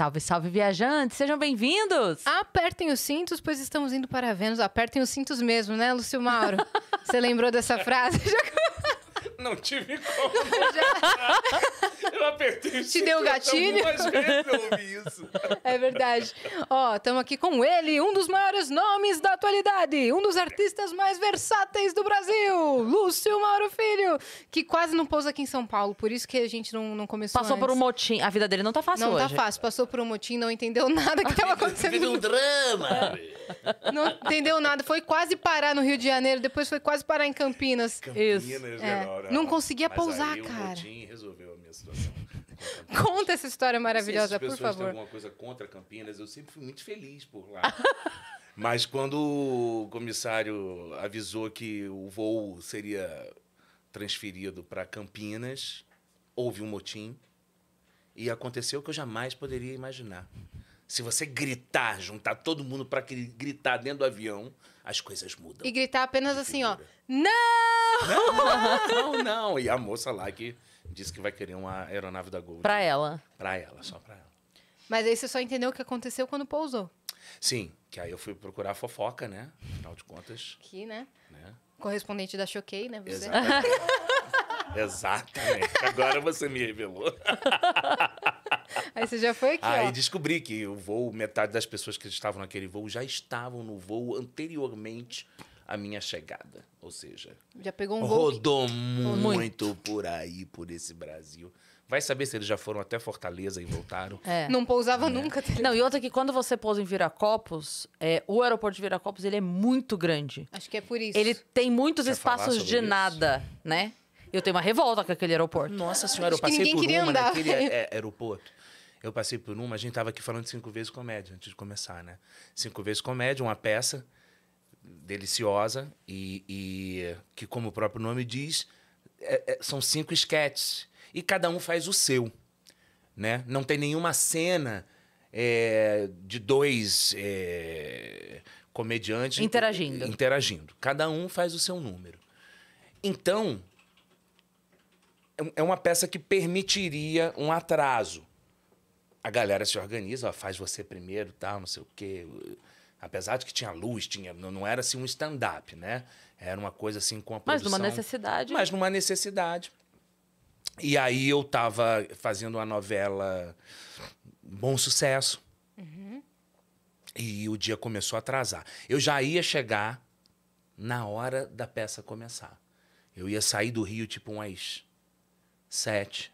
Salve, salve, viajantes! Sejam bem-vindos! Apertem os cintos, pois estamos indo para Vênus. Apertem os cintos mesmo, né, Lúcio Mauro? Você lembrou dessa frase? Já... Não tive como. eu apertei o Te deu gatilho? Algumas vezes eu ouvi isso. É verdade. Ó, estamos aqui com ele, um dos maiores nomes da atualidade, um dos artistas mais versáteis do Brasil, Lúcio Mauro Filho, que quase não pousa aqui em São Paulo, por isso que a gente não, não começou Passou antes. por um motim. A vida dele não tá fácil não tá hoje. Não tá fácil. Passou por um motim, não entendeu nada que estava é acontecendo. Teve um drama. É. Não entendeu nada. Foi quase parar no Rio de Janeiro, depois foi quase parar em Campinas. Campinas, isso. É. Agora. É. Não, não conseguia mas pousar, aí cara. O resolveu a minha situação. Conta essa história maravilhosa, se por favor. têm alguma coisa contra Campinas, eu sempre fui muito feliz por lá. mas quando o comissário avisou que o voo seria transferido para Campinas, houve um motim e aconteceu o que eu jamais poderia imaginar. Se você gritar, juntar todo mundo para gritar dentro do avião, as coisas mudam. E gritar apenas assim, ó. Não! Não, não, não. E a moça lá que disse que vai querer uma aeronave da Gol. Pra ela. Pra ela, só pra ela. Mas aí você só entendeu o que aconteceu quando pousou. Sim, que aí eu fui procurar fofoca, né? Afinal de contas. Que, né? né? Correspondente da Choquei, né? Você? Exatamente. Exatamente. Agora você me revelou. Aí você já foi aqui. Aí ó. descobri que o voo, metade das pessoas que estavam naquele voo já estavam no voo anteriormente a minha chegada. Ou seja, já pegou um rodou muito, por aí, por esse Brasil. Vai saber se eles já foram até Fortaleza e voltaram. É. Não pousava é. nunca. Não, e outra que quando você pousa em Viracopos, é, o aeroporto de Viracopos ele é muito grande. Acho que é por isso. Ele tem muitos Quer espaços de isso? nada, né? Eu tenho uma revolta com aquele aeroporto. Nossa senhora, Acho eu passei por uma andar. naquele é, aeroporto. Eu passei por uma, a gente tava aqui falando cinco vezes comédia antes de começar, né? Cinco vezes comédia, uma peça deliciosa e, e, que, como o próprio nome diz, é, é, são cinco esquetes e cada um faz o seu, né? Não tem nenhuma cena é, de dois é, comediantes interagindo. Interagindo. Cada um faz o seu número. Então é, é uma peça que permitiria um atraso. A galera se organiza, ó, faz você primeiro, tal, tá, não sei o quê Apesar de que tinha luz, tinha, não era assim um stand-up, né? Era uma coisa assim com a produção. Mas numa necessidade. Mas numa necessidade. E aí eu tava fazendo uma novela bom sucesso. Uhum. E o dia começou a atrasar. Eu já ia chegar na hora da peça começar. Eu ia sair do Rio tipo umas sete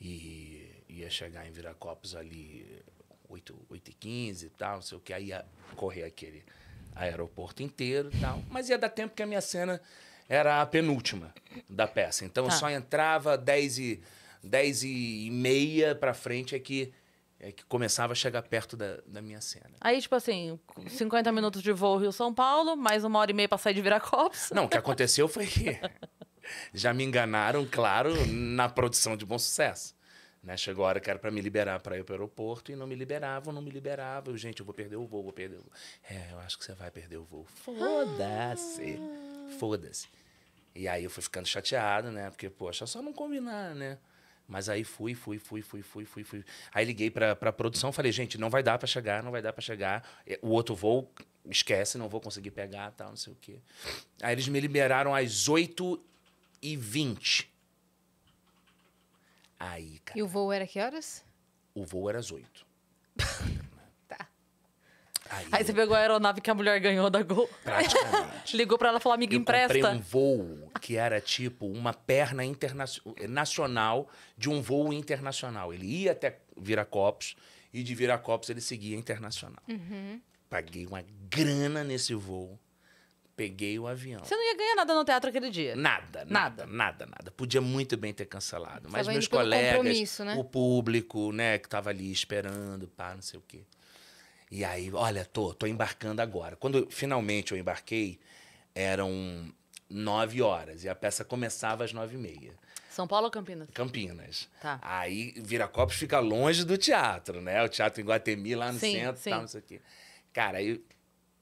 e ia chegar em Viracopos ali 8, h e 15 e tal, não sei o que. Aí ia correr aquele aeroporto inteiro e tal. Mas ia dar tempo que a minha cena era a penúltima da peça. Então tá. eu só entrava 10 e, 10 e meia pra frente é que, é que começava a chegar perto da, da minha cena. Aí, tipo assim, 50 minutos de voo Rio-São Paulo, mais uma hora e meia pra sair de Viracopos. Não, o que aconteceu foi que já me enganaram, claro, na produção de Bom Sucesso. Né? Chegou a hora que era para me liberar para ir para o aeroporto e não me liberavam, não me liberavam. gente, eu vou perder o voo, vou perder o voo. É, eu acho que você vai perder o voo. Foda-se. Ah. Foda-se. E aí eu fui ficando chateado, né? Porque, poxa, só não combinar, né? Mas aí fui, fui, fui, fui, fui, fui, fui. Aí liguei para pra produção, falei, gente, não vai dar para chegar, não vai dar para chegar. É, o outro voo, esquece, não vou conseguir pegar, tal, não sei o quê. Aí eles me liberaram às 8h20 Aí, cara. E o voo era que horas? O voo era às oito. tá. Aí, Aí você pegou a aeronave que a mulher ganhou da Gol. Praticamente. Ligou pra ela e falou, amiga, eu empresta. Eu um voo que era tipo uma perna internacional eh, de um voo internacional. Ele ia até Viracopos e de Viracopos ele seguia internacional. Uhum. Paguei uma grana nesse voo. Peguei o avião. Você não ia ganhar nada no teatro aquele dia? Nada, nada, nada, nada. nada. Podia muito bem ter cancelado. Mas meus colegas, né? o público, né, que estava ali esperando, pá, não sei o quê. E aí, olha, tô, tô embarcando agora. Quando finalmente eu embarquei, eram nove horas e a peça começava às nove e meia. São Paulo ou Campinas? Campinas. Tá. Aí Viracopos fica longe do teatro, né? O teatro em Guatemi, lá no sim, centro, sim. tal, não sei o quê. Cara, aí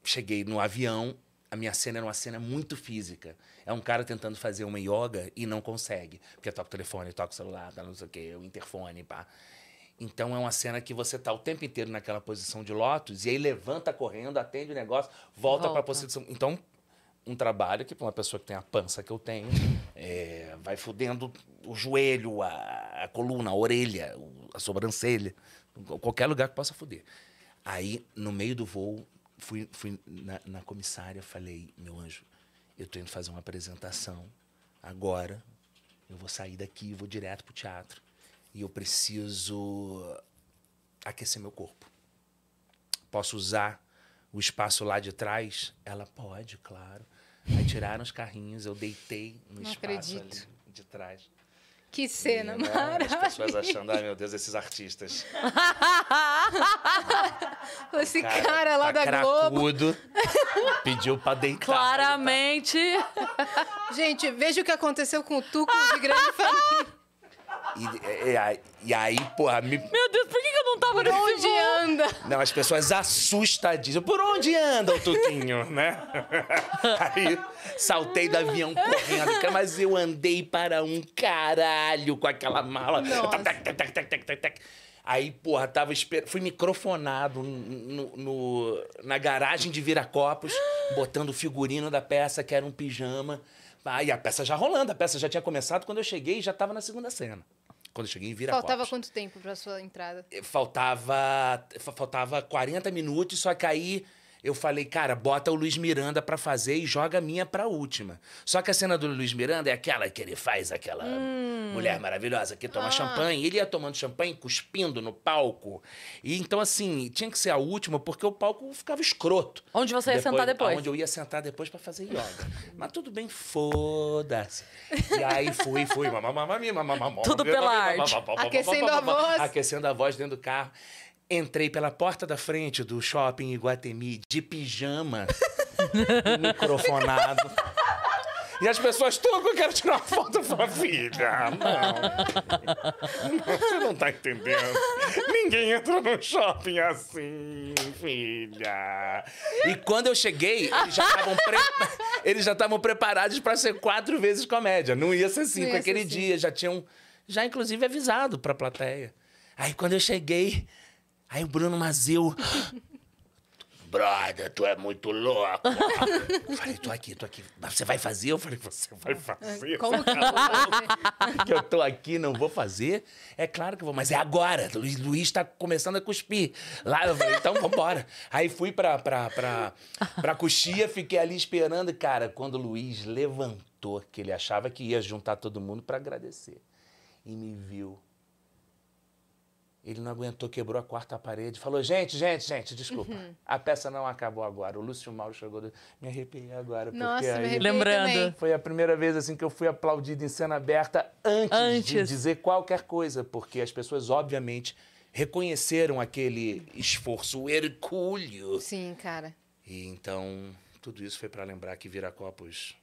cheguei no avião, a minha cena era uma cena muito física. É um cara tentando fazer uma yoga e não consegue. Porque toca o telefone, toca o celular, tá não sei o quê, o interfone, pá. Então é uma cena que você tá o tempo inteiro naquela posição de lótus e aí levanta correndo, atende o negócio, volta, volta. para a posição. Então, um trabalho que para uma pessoa que tem a pança que eu tenho, é, vai fudendo o joelho, a, a coluna, a orelha, a sobrancelha, qualquer lugar que possa fuder. Aí, no meio do voo, fui, fui na, na comissária, falei, meu anjo, eu tô indo fazer uma apresentação agora, eu vou sair daqui, vou direto pro teatro e eu preciso aquecer meu corpo. Posso usar o espaço lá de trás? Ela pode, claro. Aí tiraram os carrinhos, eu deitei no Não espaço de trás. Que cena mano! Né? maravilhosa. As pessoas achando, ai meu Deus, esses artistas. Esse cara, cara lá tá da cracudo, Globo. pediu pra deitar. Claramente. Tá... Gente, veja o que aconteceu com o Tuco de Grande Família. E, e, e aí, porra, me... Meu Deus, por que eu não tava por nesse onde anda? Não, as pessoas assustadíssimas. Por onde anda o Tutinho, né? aí, saltei do avião correndo, mas eu andei para um caralho com aquela mala. Tac, Aí, porra, tava esper... fui microfonado no, no, na garagem de Viracopos, botando o figurino da peça, que era um pijama. E a peça já rolando, a peça já tinha começado. Quando eu cheguei, já tava na segunda cena. Quando eu cheguei em Viracopos. Faltava quanto tempo para sua entrada? Faltava, faltava 40 minutos, só que aí eu falei, cara, bota o Luiz Miranda para fazer e joga a minha pra última. Só que a cena do Luiz Miranda é aquela que ele faz, aquela hum. mulher maravilhosa que toma ah. champanhe. Ele ia tomando champanhe, cuspindo no palco. E então, assim, tinha que ser a última, porque o palco ficava escroto. Onde você ia depois, sentar depois? Onde eu ia sentar depois para fazer yoga. Mas tudo bem, foda-se. E aí fui, fui. Tudo pela arte. Aquecendo a voz. Aquecendo a voz dentro do carro. Entrei pela porta da frente do shopping Iguatemi de pijama, microfonado. E as pessoas, tudo eu quero tirar uma foto. Eu falo, filha, não. Você não tá entendendo. Ninguém entra no shopping assim, filha. E quando eu cheguei, eles já estavam preparados para ser quatro vezes comédia. Não ia ser cinco ia aquele dia. Já tinham, já inclusive avisado para a plateia. Aí quando eu cheguei, Aí o Bruno Mazeu. Brother, tu é muito louco. eu falei, tô aqui, tô aqui. Mas você vai fazer? Eu falei, você vai fazer. Como que... que eu tô aqui, não vou fazer? É claro que eu vou, mas é agora. Luiz, Luiz tá começando a cuspir. Lá eu falei, então vambora. Aí fui pra, pra, pra, pra coxia, fiquei ali esperando. Cara, quando o Luiz levantou, que ele achava que ia juntar todo mundo para agradecer. E me viu ele não aguentou, quebrou a quarta parede, falou: gente, gente, gente, desculpa. Uhum. A peça não acabou agora. O Lúcio Mauro chegou. Do... Me arrepiei agora. Nossa, porque lembrando. Foi a primeira vez assim que eu fui aplaudido em cena aberta antes, antes de dizer qualquer coisa, porque as pessoas, obviamente, reconheceram aquele esforço, o hercúleo. Sim, cara. E então, tudo isso foi para lembrar que Viracopos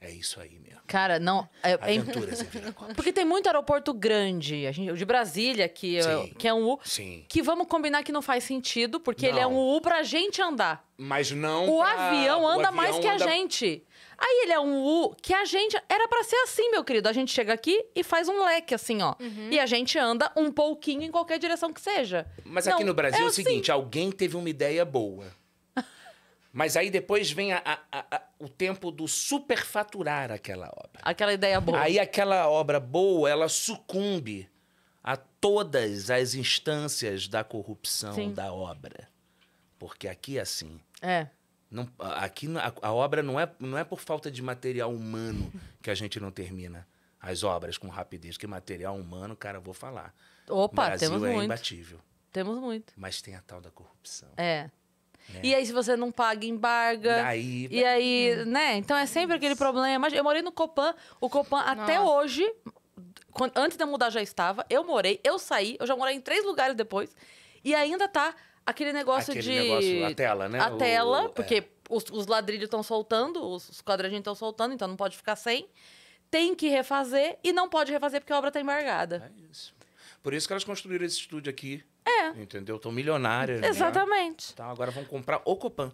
é isso aí mesmo. Cara, não. É, Aventuras é... Porque tem muito aeroporto grande, a gente, o de Brasília, que, é, Sim. que é um U. Sim. Que vamos combinar que não faz sentido, porque não. ele é um U pra gente andar. Mas não. O pra... avião anda o avião mais que anda... a gente. Aí ele é um U que a gente. Era para ser assim, meu querido. A gente chega aqui e faz um leque, assim, ó. Uhum. E a gente anda um pouquinho em qualquer direção que seja. Mas não, aqui no Brasil é, é o seguinte: assim... alguém teve uma ideia boa mas aí depois vem a, a, a, o tempo do superfaturar aquela obra. Aquela ideia boa. Aí aquela obra boa, ela sucumbe a todas as instâncias da corrupção Sim. da obra. Porque aqui é assim. É. Não, aqui a, obra não é, não é por falta de material humano que a gente não termina as obras com rapidez. Que material humano, cara, vou falar. Opa, Brasil temos é muito. imbatível. Temos muito. Mas tem a tal da corrupção. É. É. E aí, se você não paga, embarga. Daí, e aí, né? Hum. né? Então é sempre aquele problema. Eu morei no Copan. O Copan, Nossa. até hoje, quando, antes de eu mudar, já estava. Eu morei, eu saí, eu já morei em três lugares depois. E ainda tá aquele negócio aquele de. Negócio, a tela, né? A o, tela, é. porque é. os, os, ladrilhos estão soltando, os, os quadradinhos estão soltando, então não pode ficar sem. Tem que refazer e não pode refazer porque a obra está embargada. É isso. Por isso que elas construíram esse estúdio aqui é. Entendeu? Estão milionárias. Né? Exatamente. Né? Então agora vão comprar o Copan.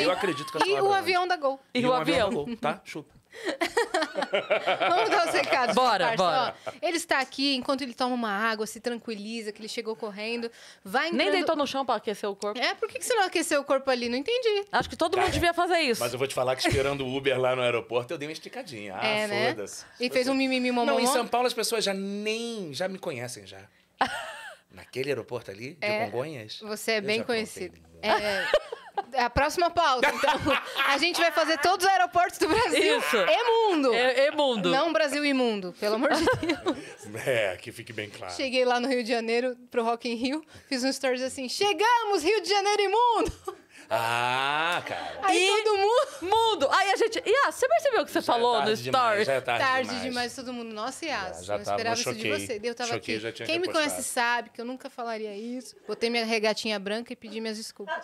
eu acredito que a E o avião da Gol. E, e o, avião. avião. da Gol, tá? Chupa. Vamos dar os recados. Bora, bora. Ó, ele está aqui, enquanto ele toma uma água, se tranquiliza, que ele chegou correndo. Vai entrando... Nem deitou no chão para aquecer o corpo. É, por que, que você não aqueceu o corpo ali? Não entendi. Acho que todo Cara, mundo devia fazer isso. Mas eu vou te falar que esperando o Uber lá no aeroporto, eu dei uma esticadinha. Ah, é, né? foda-se. Né? E fez um mimimi momom. Não, em São Paulo as pessoas já nem... já me conhecem já. Naquele aeroporto ali, de é, Congonhas? Você é bem conhecido. É, é, a próxima pauta, então. A gente vai fazer todos os aeroportos do Brasil. Isso. mundo É, mundo Não Brasil imundo, pelo amor de Deus. É, que fique bem claro. Cheguei lá no Rio de Janeiro, pro Rock in Rio, fiz um stories assim, chegamos, Rio de Janeiro imundo! Ah, cara. Aí e todo mundo. Mundo! Aí a gente. Ah, você percebeu o que você já falou é no story? Demais, é tarde, tarde demais. demais. todo mundo. Nossa, Yas, já, já não tava, esperava isso de você. Eu tava choquei, aqui. Quem repostado. me conhece sabe que eu nunca falaria isso. Botei minha regatinha branca e pedi minhas desculpas.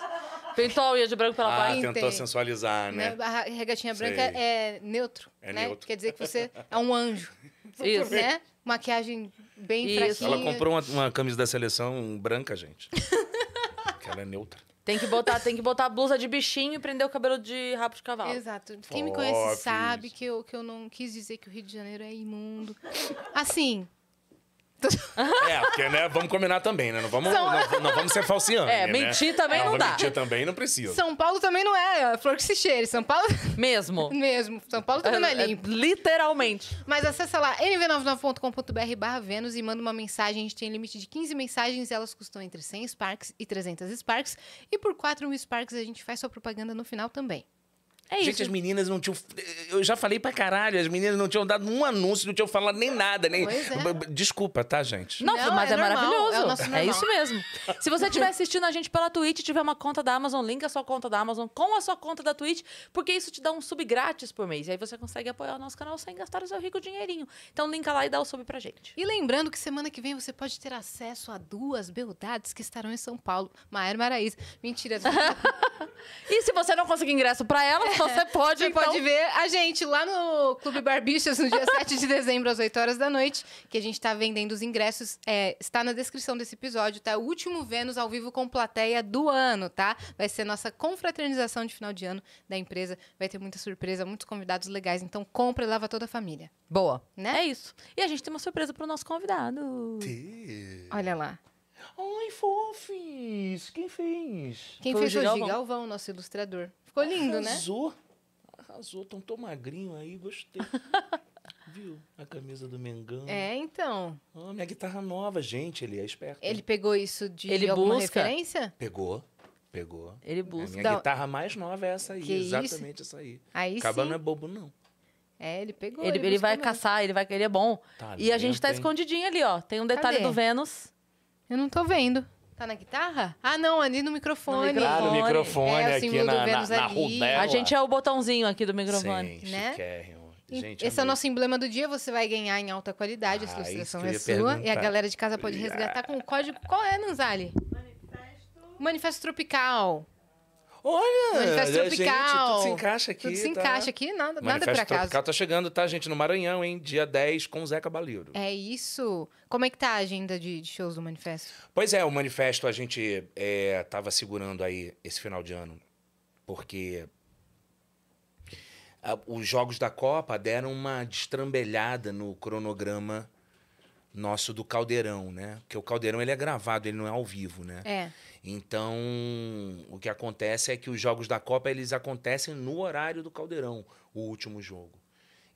Pintou a de branco pela ah, tentou sensualizar, né? A regatinha branca Sei. é neutro, é né? Neutro. Quer dizer que você é um anjo. Isso. Né? Maquiagem bem Isso. fraquinha. Ela comprou uma, uma camisa da seleção branca, gente. que ela é neutra. Tem que botar, tem que botar blusa de bichinho e prender o cabelo de rabo de cavalo. Exato. Quem me conhece sabe que eu, que eu não quis dizer que o Rio de Janeiro é imundo. Assim, é, porque, né, vamos combinar também, né? Não vamos, São... não, não vamos ser falciando. É, né? mentir né? também não, não dá. Mentir também não precisa. São Paulo também não é, é flor que se cheire. São Paulo... Mesmo. Mesmo. São Paulo também não é, é, é limpo. É, literalmente. Mas acessa lá, nv99.com.br barra Vênus e manda uma mensagem. A gente tem limite de 15 mensagens. Elas custam entre 100 Sparks e 300 Sparks. E por 4 mil Sparks a gente faz sua propaganda no final também. É Gente, isso. Gente, as meninas não tinham. Eu já falei pra caralho, as meninas não tinham dado um anúncio, não tinham falado nem nada, nem. É. Desculpa, tá, gente? Não, não mas é, é maravilhoso. É, é, isso mesmo. Se você estiver assistindo a gente pela Twitch, tiver uma conta da Amazon, linka a sua conta da Amazon com a sua conta da Twitch, porque isso te dá um sub grátis por mês. E aí você consegue apoiar o nosso canal sem gastar o seu rico dinheirinho. Então linka lá e dá o sub pra gente. E lembrando que semana que vem você pode ter acesso a duas beldades que estarão em São Paulo. Maera Maraísa. Mentira. e se você não conseguir ingresso pra ela, você pode. Você então... pode ver a gente lá no Clube Barbichas no dia 7 de dezembro, às 8 horas da noite, que a gente está vendendo os ingressos. É, está na descrição desse episódio, tá? O último Vênus ao vivo com plateia do ano, tá? Vai ser nossa confraternização de final de ano da empresa. Vai ter muita surpresa, muitos convidados legais. Então compra e lava toda a família. Boa. Né? É isso. E a gente tem uma surpresa para o nosso convidado. Sim. Olha lá. Ai, fofis! Quem fez? Quem Foi fez o Gigalvão? Gigalvão, nosso ilustrador. Ficou lindo, Arrasou. né? Arrasou. Arrasou. Tão magrinho aí, gostei. Viu? A camisa do Mengão. É, então. Oh, minha guitarra nova, gente, ele é esperto. Ele pegou isso de ele alguma busca. referência? Pegou. Pegou. Ele busca. A minha guitarra mais nova é essa aí, que exatamente isso? essa aí. aí Caba não é bobo, não. É, ele pegou. Ele, ele, ele vai mesmo. caçar, ele vai querer é bom. Tá e lento, a gente tá hein? escondidinho ali, ó. Tem um detalhe Cadê? do Vênus. Eu não tô vendo. Tá na guitarra? Ah, não, ali no microfone. No microfone. Ah, no microfone é, assim, aqui na, na, na rodela. A gente é o botãozinho aqui do microfone. Sim, né? Gente, Esse amei. é o nosso emblema do dia. Você vai ganhar em alta qualidade. A essa ah, ilustração é sua. Perguntar. E a galera de casa pode resgatar com o código. Qual é, Nanzali? Manifesto. Manifesto Tropical. Olha, Manifesto Tropical. Gente, tudo se encaixa aqui. Tudo se tá... encaixa aqui, nada, nada por acaso. Tropical tá chegando, tá, gente? No Maranhão, hein? Dia 10 com o Zeca Baleiro. É isso. Como é que tá a agenda de, de shows do Manifesto? Pois é, o Manifesto a gente é, tava segurando aí esse final de ano, porque a, os jogos da Copa deram uma destrambelhada no cronograma nosso do Caldeirão, né? Porque o Caldeirão ele é gravado, ele não é ao vivo, né? É. Então, o que acontece é que os jogos da Copa eles acontecem no horário do Caldeirão, o último jogo.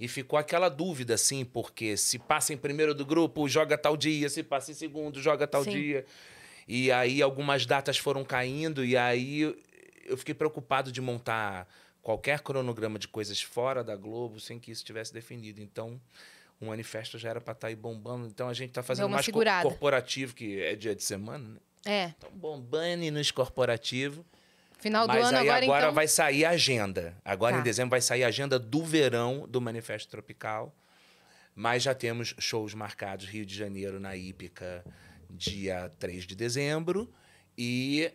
E ficou aquela dúvida, assim, porque se passa em primeiro do grupo, joga tal dia, se passa em segundo, joga tal Sim. dia. E aí algumas datas foram caindo, e aí eu fiquei preocupado de montar qualquer cronograma de coisas fora da Globo sem que isso estivesse definido. Então, o manifesto já era para estar tá aí bombando. Então, a gente está fazendo mais co corporativo, que é dia de semana, né? É. Então, bombane nos corporativos. Final do Mas ano aí agora, agora então... vai sair a agenda. Agora tá. em dezembro vai sair a agenda do verão do Manifesto Tropical. Mas já temos shows marcados Rio de Janeiro na Ípica, dia 3 de dezembro. E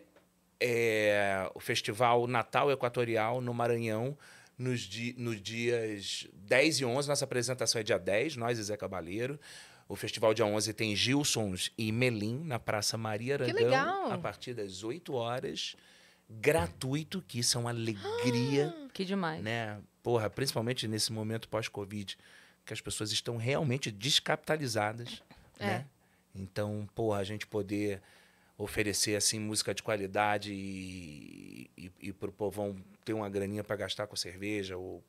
é, o Festival Natal Equatorial no Maranhão, nos, di, nos dias 10 e 11. Nossa apresentação é dia 10, nós e Zé Cabaleiro. O festival dia 11 tem Gilsons e Melim na Praça Maria Aragão. Que legal. A partir das 8 horas. Gratuito, que isso é uma alegria. Ah, que demais. Né? Porra, principalmente nesse momento pós-Covid, que as pessoas estão realmente descapitalizadas, é. né? Então, porra, a gente poder oferecer, assim, música de qualidade e, e, e pro povão ter uma graninha para gastar com cerveja ou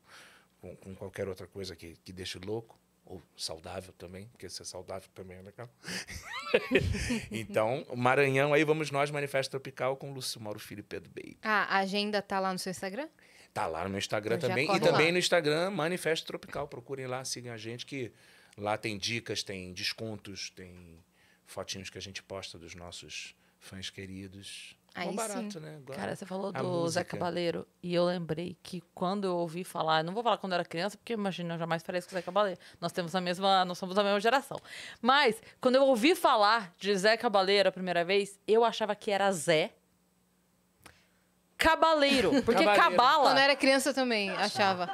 com, com qualquer outra coisa que, que deixe louco, ou saudável também, porque ser saudável também é legal. então, Maranhão, aí vamos nós, Manifesto Tropical, com Lúcio Mauro Filho e Pedro Bey. Ah, a agenda tá lá no seu Instagram? Tá lá no meu Instagram Eu também. E também lá. no Instagram, Manifesto Tropical. Procurem lá, sigam a gente, que lá tem dicas, tem descontos, tem fotinhos que a gente posta dos nossos fãs queridos. Aí barato, sim. né? Agora, Cara, você falou do música. Zé Cabaleiro e eu lembrei que quando eu ouvi falar, não vou falar quando eu era criança, porque imagina, eu jamais falei com o Zé Cabaleiro. Nós temos a mesma, nós somos da mesma geração. Mas quando eu ouvi falar de Zé Cabaleiro a primeira vez, eu achava que era Zé Cabaleiro, porque cabala. Quando eu era criança eu também achava.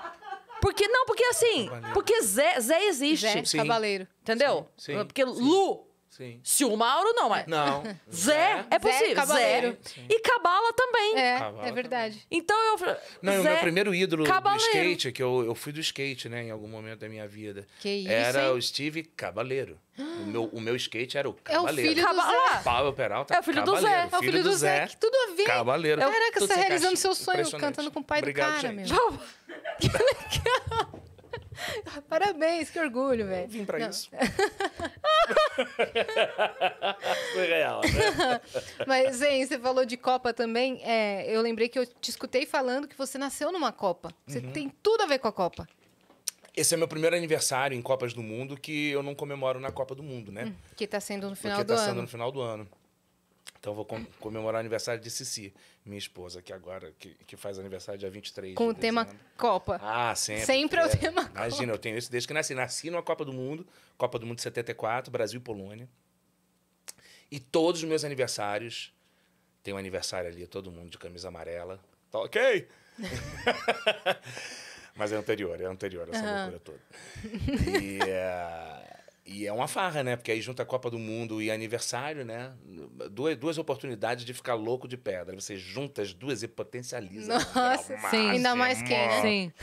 Porque não, porque assim, Cabaleiro. porque Zé, Zé existe. Zé, Sim. Cabaleiro. Entendeu? Sim, sim, Porque Lu Sim. Se o Mauro, não, é Não. Zé é possível. Zé. Zé. E Cabala também. É, é Cabala é verdade. Também. Então eu. Não, Zé, o meu primeiro ídolo Cabaleiro. do skate, que eu, eu fui do skate, né, em algum momento da minha vida. Que isso. Era hein? o Steve Cabaleiro. O meu, o meu skate era o Cabaleiro. É o filho do Zé. Paulo Peralta. É o filho do Zé. É o filho do Zé. Que tudo a ver. Cabaleiro. Caraca, você tá realizando seu sonho cantando com o pai Obrigado, do cara, gente. meu. que legal. Parabéns, que orgulho, velho. Vim pra Não. isso. Foi real, né? Mas, hein, você falou de Copa também. É, eu lembrei que eu te escutei falando que você nasceu numa Copa. Você uhum. tem tudo a ver com a Copa. Esse é meu primeiro aniversário em Copas do Mundo que eu não comemoro na Copa do Mundo, né? Hum, que tá sendo no final Porque tá do tá ano. Que tá sendo no final do ano. Então vou comemorar o aniversário de Cici, minha esposa, que agora que, que faz aniversário dia 23. Com de o dezembro. tema Copa. Ah, sempre. Sempre é, o tema Copa. Imagina, eu tenho isso desde que nasci. Nasci numa Copa do Mundo, Copa do Mundo de 74, Brasil e Polônia. E todos os meus aniversários, tem um aniversário ali, todo mundo de camisa amarela. Tá ok? Mas é anterior, é anterior, essa uhum. loucura toda. E, uh, e é uma farra, né? Porque aí junta a Copa do Mundo e aniversário, né? Duas, duas oportunidades de ficar louco de pedra. Você junta as duas e potencializa. Nossa, sim. Ainda assim, mais é quem, né? Sim.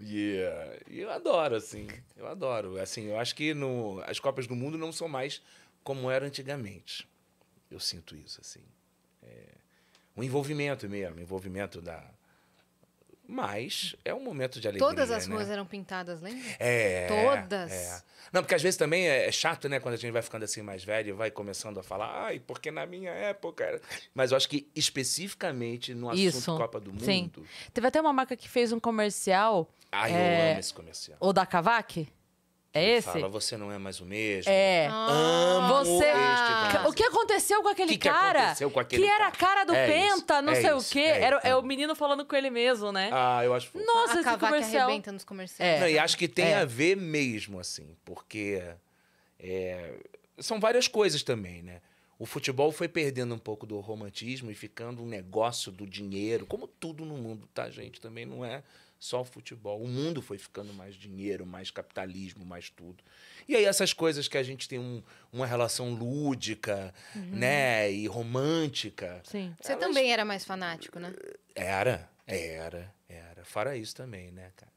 Yeah. E eu adoro, assim. Eu adoro. Assim, eu acho que no, as Copas do Mundo não são mais como eram antigamente. Eu sinto isso, assim. É, envolvimento mesmo, o envolvimento da, mas é um momento de alegria. Todas as né? ruas eram pintadas, lembra? É. Todas. É. Não, porque às vezes também é, é chato, né? Quando a gente vai ficando assim mais velho e vai começando a falar, ai, porque na minha época. Era... Mas eu acho que especificamente no assunto Isso. Copa do Mundo. Sim. Teve até uma marca que fez um comercial. Ai, é... eu amo é, esse comercial. O da Cavac? É esse? Fala, você não é mais o mesmo. É. Ah. Amo você... este O que aconteceu com aquele que que cara? Aconteceu com aquele que era a cara do é Penta, isso, não é sei isso, o quê. É, era, é o menino falando com ele mesmo, né? Ah, eu acho. Nossa, a esse comercial. nos comerciais. É. Não, e acho que tem é. a ver mesmo, assim, porque é, são várias coisas também, né? O futebol foi perdendo um pouco do romantismo e ficando um negócio do dinheiro, como tudo no mundo, tá, gente? Também não é só o futebol. O mundo foi ficando mais dinheiro, mais capitalismo, mais tudo. E aí essas coisas que a gente tem um, uma relação lúdica, uhum. né, e romântica. Sim. Você elas... também era mais fanático, né? Era, era, era. Fora isso também, né, cara?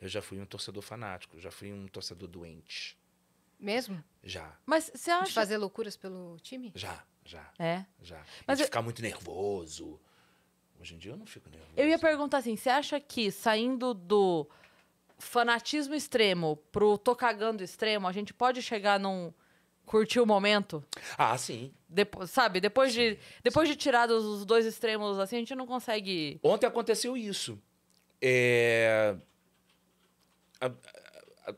Eu já fui um torcedor fanático, já fui um torcedor doente. Mesmo? Já. Mas você acha... De fazer loucuras pelo time? Já, já. É? Já. Mas eu... É ficar muito nervoso. Hoje em dia eu não fico nervoso. Eu ia perguntar assim: você acha que saindo do fanatismo extremo pro tô cagando extremo, a gente pode chegar num curtir o momento? Ah, sim. Depo sabe, depois sim, de depois sim. de tirar os dois extremos assim, a gente não consegue. Ontem aconteceu isso. É... A, a,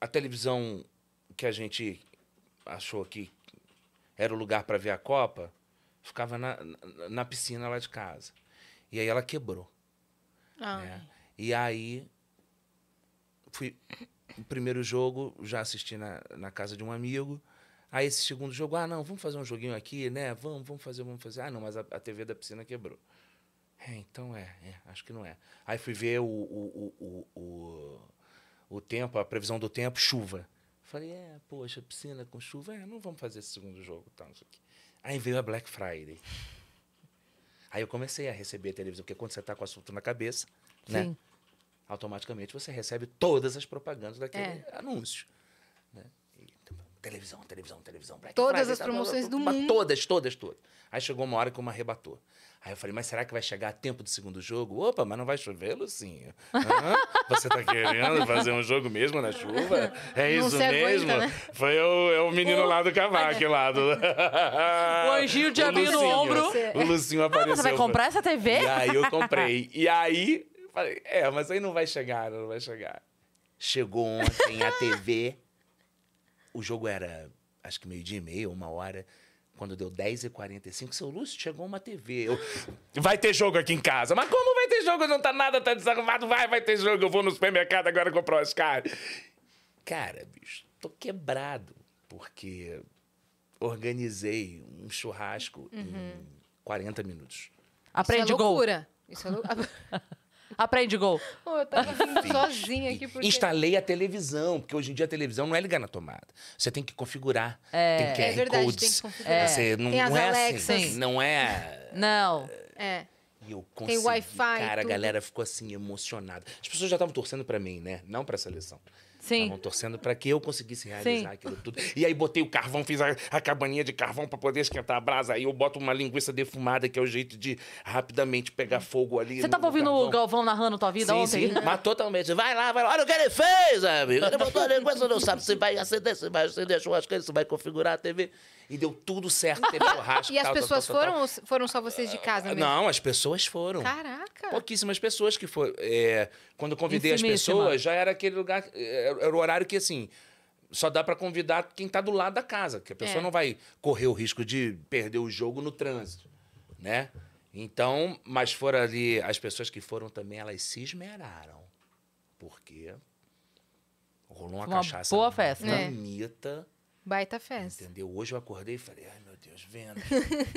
a televisão que a gente achou que era o lugar para ver a Copa ficava na, na, na piscina lá de casa. E aí ela quebrou. Ah, né? E aí fui o primeiro jogo já assisti na, na casa de um amigo. Aí esse segundo jogo, ah, não, vamos fazer um joguinho aqui, né? Vamos, vamos fazer, vamos fazer. Ah, não, mas a, a TV da piscina quebrou. É, então é, é, acho que não é. Aí fui ver o, o, o, o, o tempo, a previsão do tempo, chuva. Falei, é, poxa, piscina com chuva, é, não vamos fazer esse segundo jogo, tá, não sei o quê. Aí veio a Black Friday. Aí eu comecei a receber televisão, porque quando você está com o assunto na cabeça, né, Sim. né? Automaticamente você recebe todas as propagandas daquele é. anúncio televisão, televisão, televisão. Black todas Friday, as tá, promoções tá, do tá, mundo. Todas, todas, todas. Aí chegou uma hora que uma arrebatou. Aí eu falei, mas será que vai chegar a tempo do segundo jogo? Opa, mas não vai chover, lucinho Hã? Você tá querendo fazer um jogo mesmo na chuva? É não isso mesmo? Aguenta, né? Foi o, é o menino o... lá do cavaco, lá do... o anjinho de abrir no ombro. O Lucinho ah, apareceu. Ah, você vai comprar essa TV? E aí eu comprei. E aí, falei, é, mas aí não vai chegar, não vai chegar. Chegou ontem a TV o jogo era, acho que meio-dia e meio, uma hora. Quando deu 10h45, seu Lúcio, chegou uma TV. Eu, vai ter jogo aqui em casa. Mas como vai ter jogo? Não tá nada, tá desarrumado. Vai, vai ter jogo. Eu vou no supermercado agora comprar umas caras. Cara, bicho, tô quebrado. Porque organizei um churrasco uhum. em 40 minutos. Aprende Isso é loucura. Gol. Isso é loucura. Aprende gol. Oh, eu tava sozinha aqui. Porque... Instalei a televisão, porque hoje em dia a televisão não é ligar na tomada. Você tem que configurar. É, tem QR é verdade, codes. Tem que é. Você não, não é assim. Não é. Não. É. E eu consegui. Tem Wi-Fi. Cara, tudo. a galera ficou assim emocionada. As pessoas já estavam torcendo para mim, né? Não para a seleção. Sim. Estavam torcendo para que eu conseguisse realizar Sim. aquilo tudo. E aí botei o carvão, fiz a, a cabaninha de carvão para poder esquentar a brasa. Aí eu boto uma linguiça defumada, que é o jeito de rapidamente pegar fogo ali. Você estava tá ouvindo carvão. o Galvão narrando tua vida sim, ontem? Sim, mas totalmente. Vai lá, vai lá. Olha o que ele fez, amigo. Ele botou a linguiça, não sabe se vai acender, se vai acender churrasqueira, se vai configurar a TV e deu tudo certo, teve churrasco. e as tal, pessoas tal, tal, foram ou foram só vocês de casa ah, mesmo? Não, as pessoas foram. Caraca! Pouquíssimas pessoas que foram. É, quando eu convidei as pessoas, já era aquele lugar, é, era o horário que assim só dá para convidar quem está do lado da casa, que a pessoa é. não vai correr o risco de perder o jogo no trânsito, né? Então, mas foram ali as pessoas que foram também, elas se esmeraram, porque rolou uma, uma cachaça boa festa. bonita. Baita festa. Entendeu? Hoje eu acordei e falei, ai meu Deus, Vênus.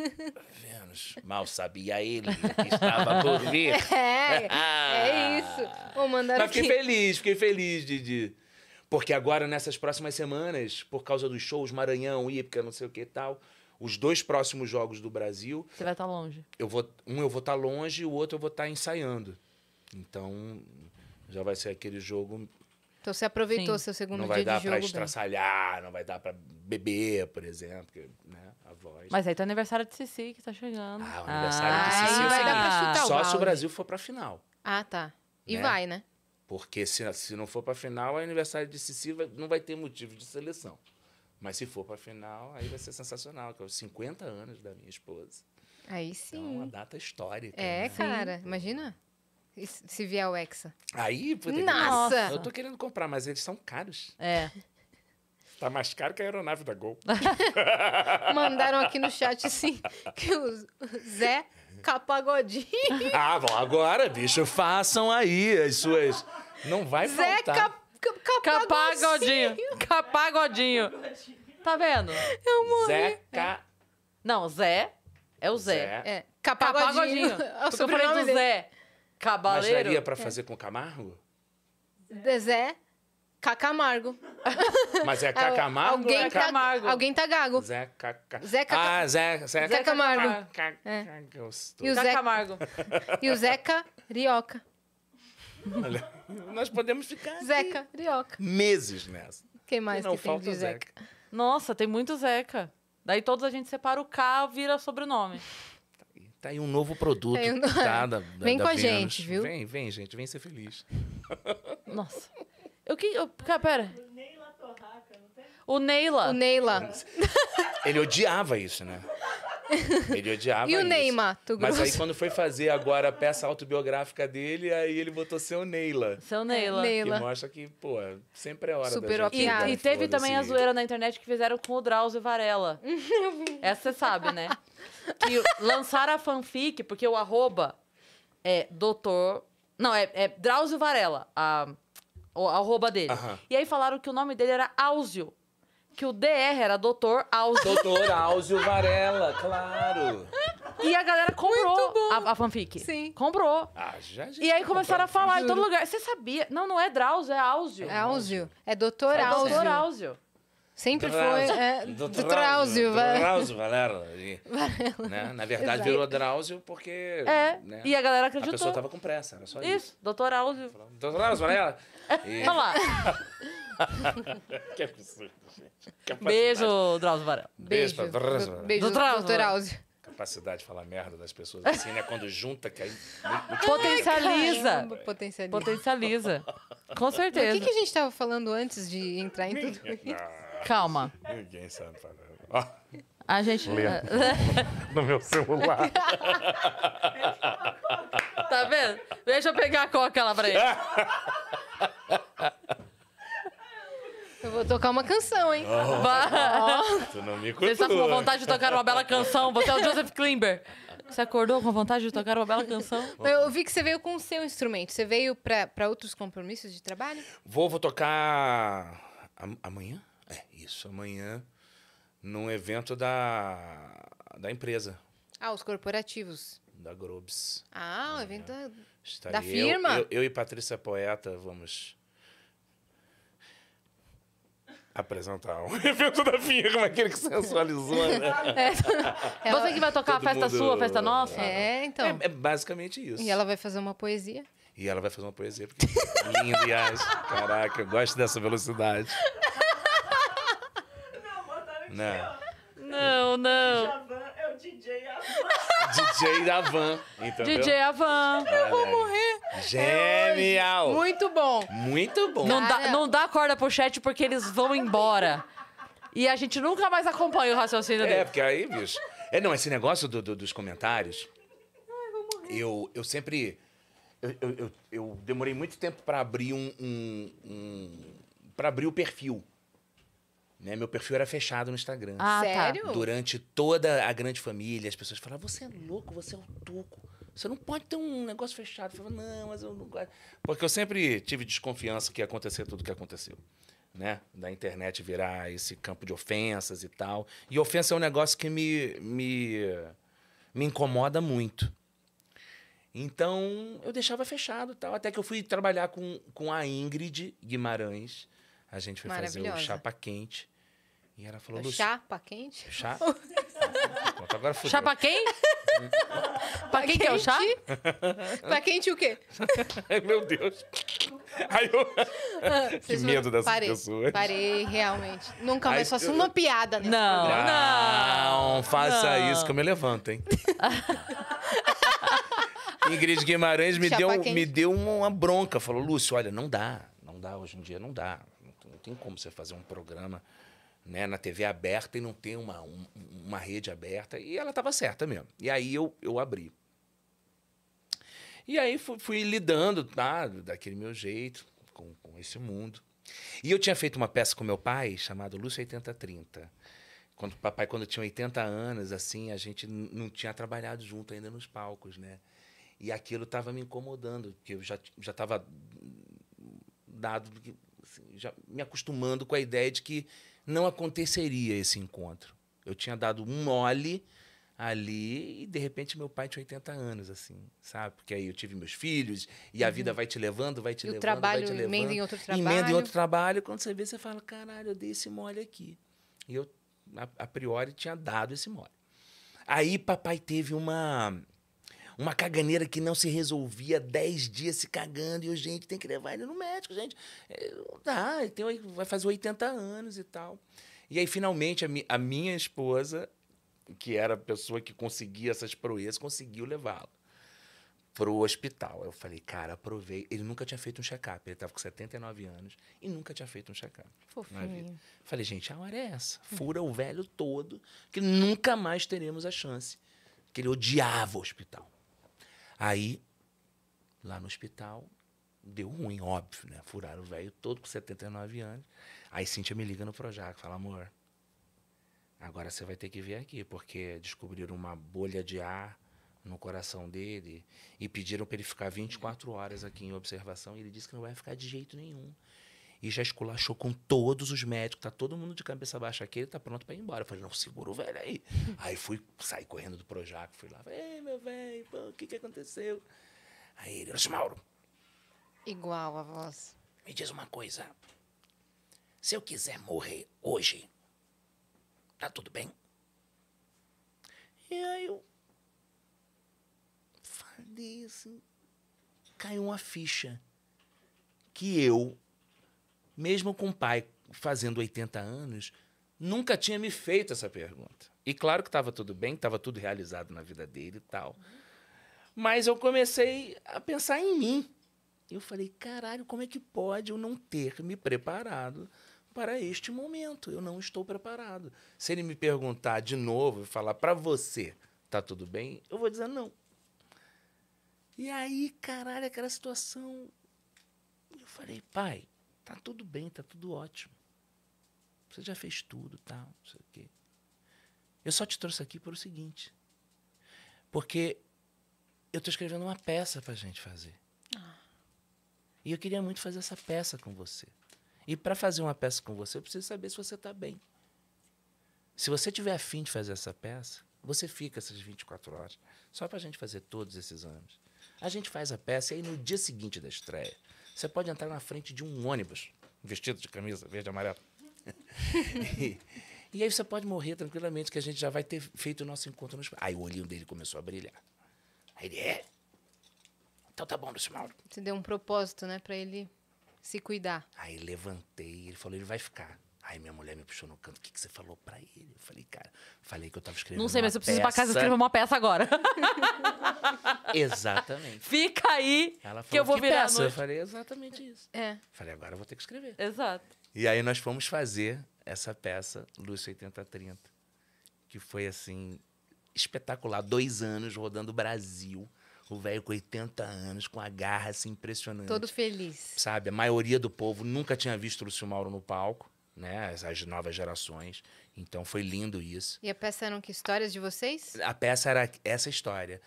Vênus. Mal sabia ele que estava por vir. É, é isso. Vou mandar Mas fiquei feliz, fiquei feliz, Didi. Porque agora, nessas próximas semanas, por causa dos shows Maranhão, Ípica, não sei o que e tal, os dois próximos jogos do Brasil. Você vai estar tá longe. Eu vou, um eu vou estar tá longe e o outro eu vou estar tá ensaiando. Então, já vai ser aquele jogo então você aproveitou Sim. seu segundo dia de jogo. Não né? vai dar para estraçalhar, não vai dar para beber, por exemplo, né, a voz. Mas aí tá o aniversário de Cici que tá chegando. Ah, o aniversário ah, de Cici é o só se o Brasil for para final. Ah, tá. E né? vai, né? Porque se, se não for para final, o aniversário de Cici vai, não vai ter motivo de seleção. Mas se for para final, aí vai ser sensacional, que é os 50 anos da minha esposa. Aí então, é sim. É então, uma data histórica. É, né? cara, imagina se vier o Hexa. Aí, Nossa! Eu tô querendo comprar, mas eles são caros. É. Tá mais caro que a aeronave da Gol. Mandaram aqui no chat, sim, que o Zé Capagodinho... Ah, bom, agora, bicho, façam aí as suas... Não vai Zé faltar. Zé Cap... Capagodinho. Capagodinho. Tá vendo? Eu morri. Zé é. Ca... Não, Zé é o Zé. É. Zé. É. Capagodinho. Capagodinho. É o Porque eu falei do Zé. Cabaleiro. Mas daria para é. fazer com Camargo? Zé Cacamargo. Mas é, é Cacamargo? Alguém, é tá- Camargo? Tá, alguém tá gago. Zé Caca... Zé Caca... Ah, Zé, Zé, Zé, Camargo. Camargo. É. E o Zé Camargo. E o Zeca Rioca. Olha, nós podemos ficar. Zeca Rioca. Meses nessa. Quem mais que não que tem falta de Zeca? Zeca? Nossa, tem muito Zeca. Daí todos a gente separa o K, vira sobrenome. Tá aí um novo produto. Tá, da, vem da com Vênus. a gente, viu? Vem, vem, gente. Vem ser feliz. Nossa. Eu que. Eu, cara, pera. O Neila. O Neila. O Neila. Ele odiava isso, né? Ele odiava E o isso. Neymar, tu Mas aí quando foi fazer agora a peça autobiográfica dele, aí ele botou seu Neila. Seu Neila. É, Neila. Que mostra que, pô, sempre é hora Superou da gente. a E, teve também a zoeira na internet que fizeram com o Drauzio Varela. Essa você sabe, né? Que lançaram a fanfic, porque o arroba é doutor... Não, é, é Drauzio Varela, a, arroba dele. Uh -huh. E aí falaram que o nome dele era Áuzio que o DR era Doutor Áuzio. Doutor Áuzio Varela, claro. E a galera comprou a, a, fanfic. Sim. Comprou. Ah, já, já e aí começaram a falar em todo lugar. Você sabia? Não, não é Drauzio, é Áuzio. É Áuzio. É Doutor é Áuzio. É Doutor Áuzio. Sempre Drauzio. foi. É, Doutor Drauzio, Drauzio Valera. Varela. Né? Na verdade, Exato. virou Drauzio porque. É. Né? E a galera acreditou. A pessoa tava com pressa, era só isso. Isso, Doutor Áuzio. Doutor Áuzio Varela. E... Olha lá. que absurdo. Beijo, Drauzio Varela. Beijo, Beijo, Drauzio. Beijo, doutor Drauzio. Capacidade de falar merda das pessoas assim, né? Quando junta, que aí. Potencializa. potencializa. Potencializa. Com certeza. o que, que, a gente estava falando antes de entrar em tudo isso? Ah, Calma. Ninguém sabe falar. A gente. no meu celular. tá vendo? Deixa eu pegar a coca lá pra ele. Eu vou tocar uma canção, hein? Oh, Tu não me tá cultua. Você está com vontade de tocar uma bela canção. Você é o Joseph Klimber. Você acordou com vontade de tocar uma bela canção? Eu vi que você veio com o seu instrumento. Você veio para outros compromissos de trabalho? Vou, vou tocar amanhã? É, isso, amanhã, num evento da, da empresa. Ah, os corporativos. Da Grobes. Ah, o evento da, da firma? Eu, eu, eu e Patrícia Poeta vamos apresentar um evento da como aquele que sensualizou, né? É. Você que vai tocar Todo a festa mundo... sua, a festa nossa? É. é, então. É, é, basicamente isso. E ela vai fazer uma poesia. E ela vai fazer uma poesia, porque é linda, aliás. Caraca, eu gosto dessa velocidade. Não, botaram não. aqui, né? ó. Não, não. Javan é o DJ Avan. DJ Avan, entendeu? DJ Avan. Eu vou morrer. Genial! É Muito bom. Muito bom. Não dá, não dá corda pro chat porque eles vão embora. E a gente nunca mais acompanha o raciocínio é, dele. É, porque aí, bicho. É, não, esse negócio do, do, dos comentários. Ai, vou morrer. Eu, eu sempre. Eu, eu, eu, demorei muito tempo para abrir um. um, um para abrir o perfil. Né? Meu perfil era fechado no Instagram. Ah, tá. Sério? Tá. Durante toda a grande família, as pessoas falavam: você é louco, você é um tuco. Você não pode ter um negócio fechado. Eu falo não, mas eu não gosto. Porque eu sempre tive desconfiança que ia acontecer tudo o que aconteceu. Né? Da internet virar esse campo de ofensas e tal. E ofensa é um negócio que me, me, me incomoda muito. Então, eu deixava fechado tal. Até que eu fui trabalhar com, com a Ingrid Guimarães. A gente foi fazer o Chapa Quente. E ela falou... Chapa Quente? Chapa... agora Chá pra quem? pra quem que é o chá? pra quente o quê? Meu Deus. eu... Ah, que medo dessas parei, pessoas. Parei, realmente. Nunca mais faço uma piada Não, não. Não, faça isso que eu me levanto, hein? Ingrid Guimarães me deu, me deu uma bronca. Falou, Lúcio, olha, não dá. Não dá hoje em dia, não dá. não tem como você fazer um programa né, na TV aberta e não tem uma, um, uma rede aberta. E ela estava certa mesmo. E aí eu, eu abri. E aí fui, fui lidando, tá, daquele meu jeito, com, com esse mundo. E eu tinha feito uma peça com meu pai chamada Lúcio 8030. Quando papai, quando tinha 80 anos, assim, a gente não tinha trabalhado junto ainda nos palcos, né? E aquilo estava me incomodando, porque eu já já estava dado, assim, já me acostumando com a ideia de que não aconteceria esse encontro. Eu tinha dado um mole ali e de repente meu pai tinha 80 anos assim, sabe? Porque aí eu tive meus filhos e a uhum. vida vai te levando, vai te e levando, o trabalho, vai te levando. Emenda em outro trabalho. Emenda em outro trabalho, quando você vê você fala, caralho, eu dei esse mole aqui. E eu a, a priori tinha dado esse mole. Aí papai teve uma uma caganeira que não se resolvia, dez dias se cagando. E eu, gente, tem que levar ele no médico, gente. É, não dá, ele tem, vai fazer 80 anos e tal. E aí, finalmente, a, mi, a minha esposa, que era a pessoa que conseguia essas proezas, conseguiu levá lo pro hospital. Eu falei, cara, aprovei. Ele nunca tinha feito um check-up. Ele tava com 79 anos e nunca tinha feito um check-up. Fofinho. Falei, gente, a hora é essa. Fura o velho todo, que nunca mais teremos a chance. Que ele odiava o hospital. Aí, lá no hospital, deu ruim, óbvio, né? Furaram o velho todo com 79 anos. Aí Cintia me liga no Projac, fala, amor, agora você vai ter que vir aqui, porque descobriram uma bolha de ar no coração dele e pediram para ele ficar 24 horas aqui em observação. E ele disse que não vai ficar de jeito nenhum e já esculachou com todos os médicos. Tá todo mundo de cabeça baixa aqui, ele tá pronto para ir embora. Eu falei, não, segura o velho aí. aí fui, saí correndo do Projac, fui lá, ei, meu velho, o que que aconteceu? Aí ele, Mauro. Igual a voz. Me diz uma coisa. Se eu quiser morrer hoje, tá tudo bem? E aí eu falei assim, caiu uma ficha que eu mesmo com o pai fazendo 80 anos, nunca tinha me feito essa pergunta. E claro que estava tudo bem, estava tudo realizado na vida dele e tal. Mas eu comecei a pensar em mim. Eu falei, caralho, como é que pode eu não ter me preparado para este momento? Eu não estou preparado. Se ele me perguntar de novo e falar para você, tá tudo bem? Eu vou dizer não. E aí, caralho, aquela situação. Eu falei, pai, Tá tudo bem, tá tudo ótimo. Você já fez tudo, tal, tá, não sei o quê. Eu só te trouxe aqui por o seguinte. Porque eu tô escrevendo uma peça pra gente fazer. Ah. E eu queria muito fazer essa peça com você. E para fazer uma peça com você, eu preciso saber se você tá bem. Se você tiver afim de fazer essa peça, você fica essas 24 horas. Só pra gente fazer todos esses anos. A gente faz a peça e aí no dia seguinte da estreia, você pode entrar na frente de um ônibus, vestido de camisa verde e amarelo. e, e aí você pode morrer tranquilamente, que a gente já vai ter feito o nosso encontro no espaço. Aí o olhinho dele começou a brilhar. Aí ele, é. Então tá bom, Lúcio Mauro. Você deu um propósito, né, para ele se cuidar. Aí levantei, ele falou, ele vai ficar. Aí minha mulher me puxou no canto, o que, que você falou pra ele? Eu falei, cara, falei que eu tava escrevendo Não sei, mas eu preciso ir pra casa escrever uma peça agora. exatamente. Fica aí Ela falou, que eu vou que virar peça? Eu falei, exatamente isso. É. Falei, agora eu vou ter que escrever. Exato. E aí nós fomos fazer essa peça, Lúcio 8030, que foi, assim, espetacular. Dois anos rodando o Brasil. O velho com 80 anos, com a garra assim, impressionante. Todo feliz. Sabe? A maioria do povo nunca tinha visto o Lúcio Mauro no palco né? As, as, novas gerações. Então foi lindo isso. E a peça eram que histórias de vocês? A peça era essa história.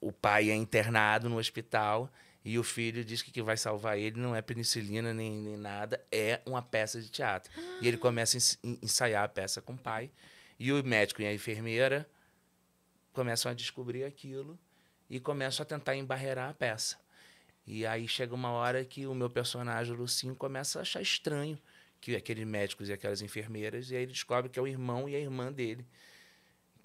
O pai é internado no hospital e o filho diz que que vai salvar ele não é penicilina nem, nem nada, é uma peça de teatro. Ah. E ele começa a ensaiar a peça com o pai. E o médico e a enfermeira começam a descobrir aquilo e começam a tentar embarrear a peça. E aí chega uma hora que o meu personagem, o Lucinho, começa a achar estranho que aqueles médicos e aquelas enfermeiras, e aí ele descobre que é o irmão e a irmã dele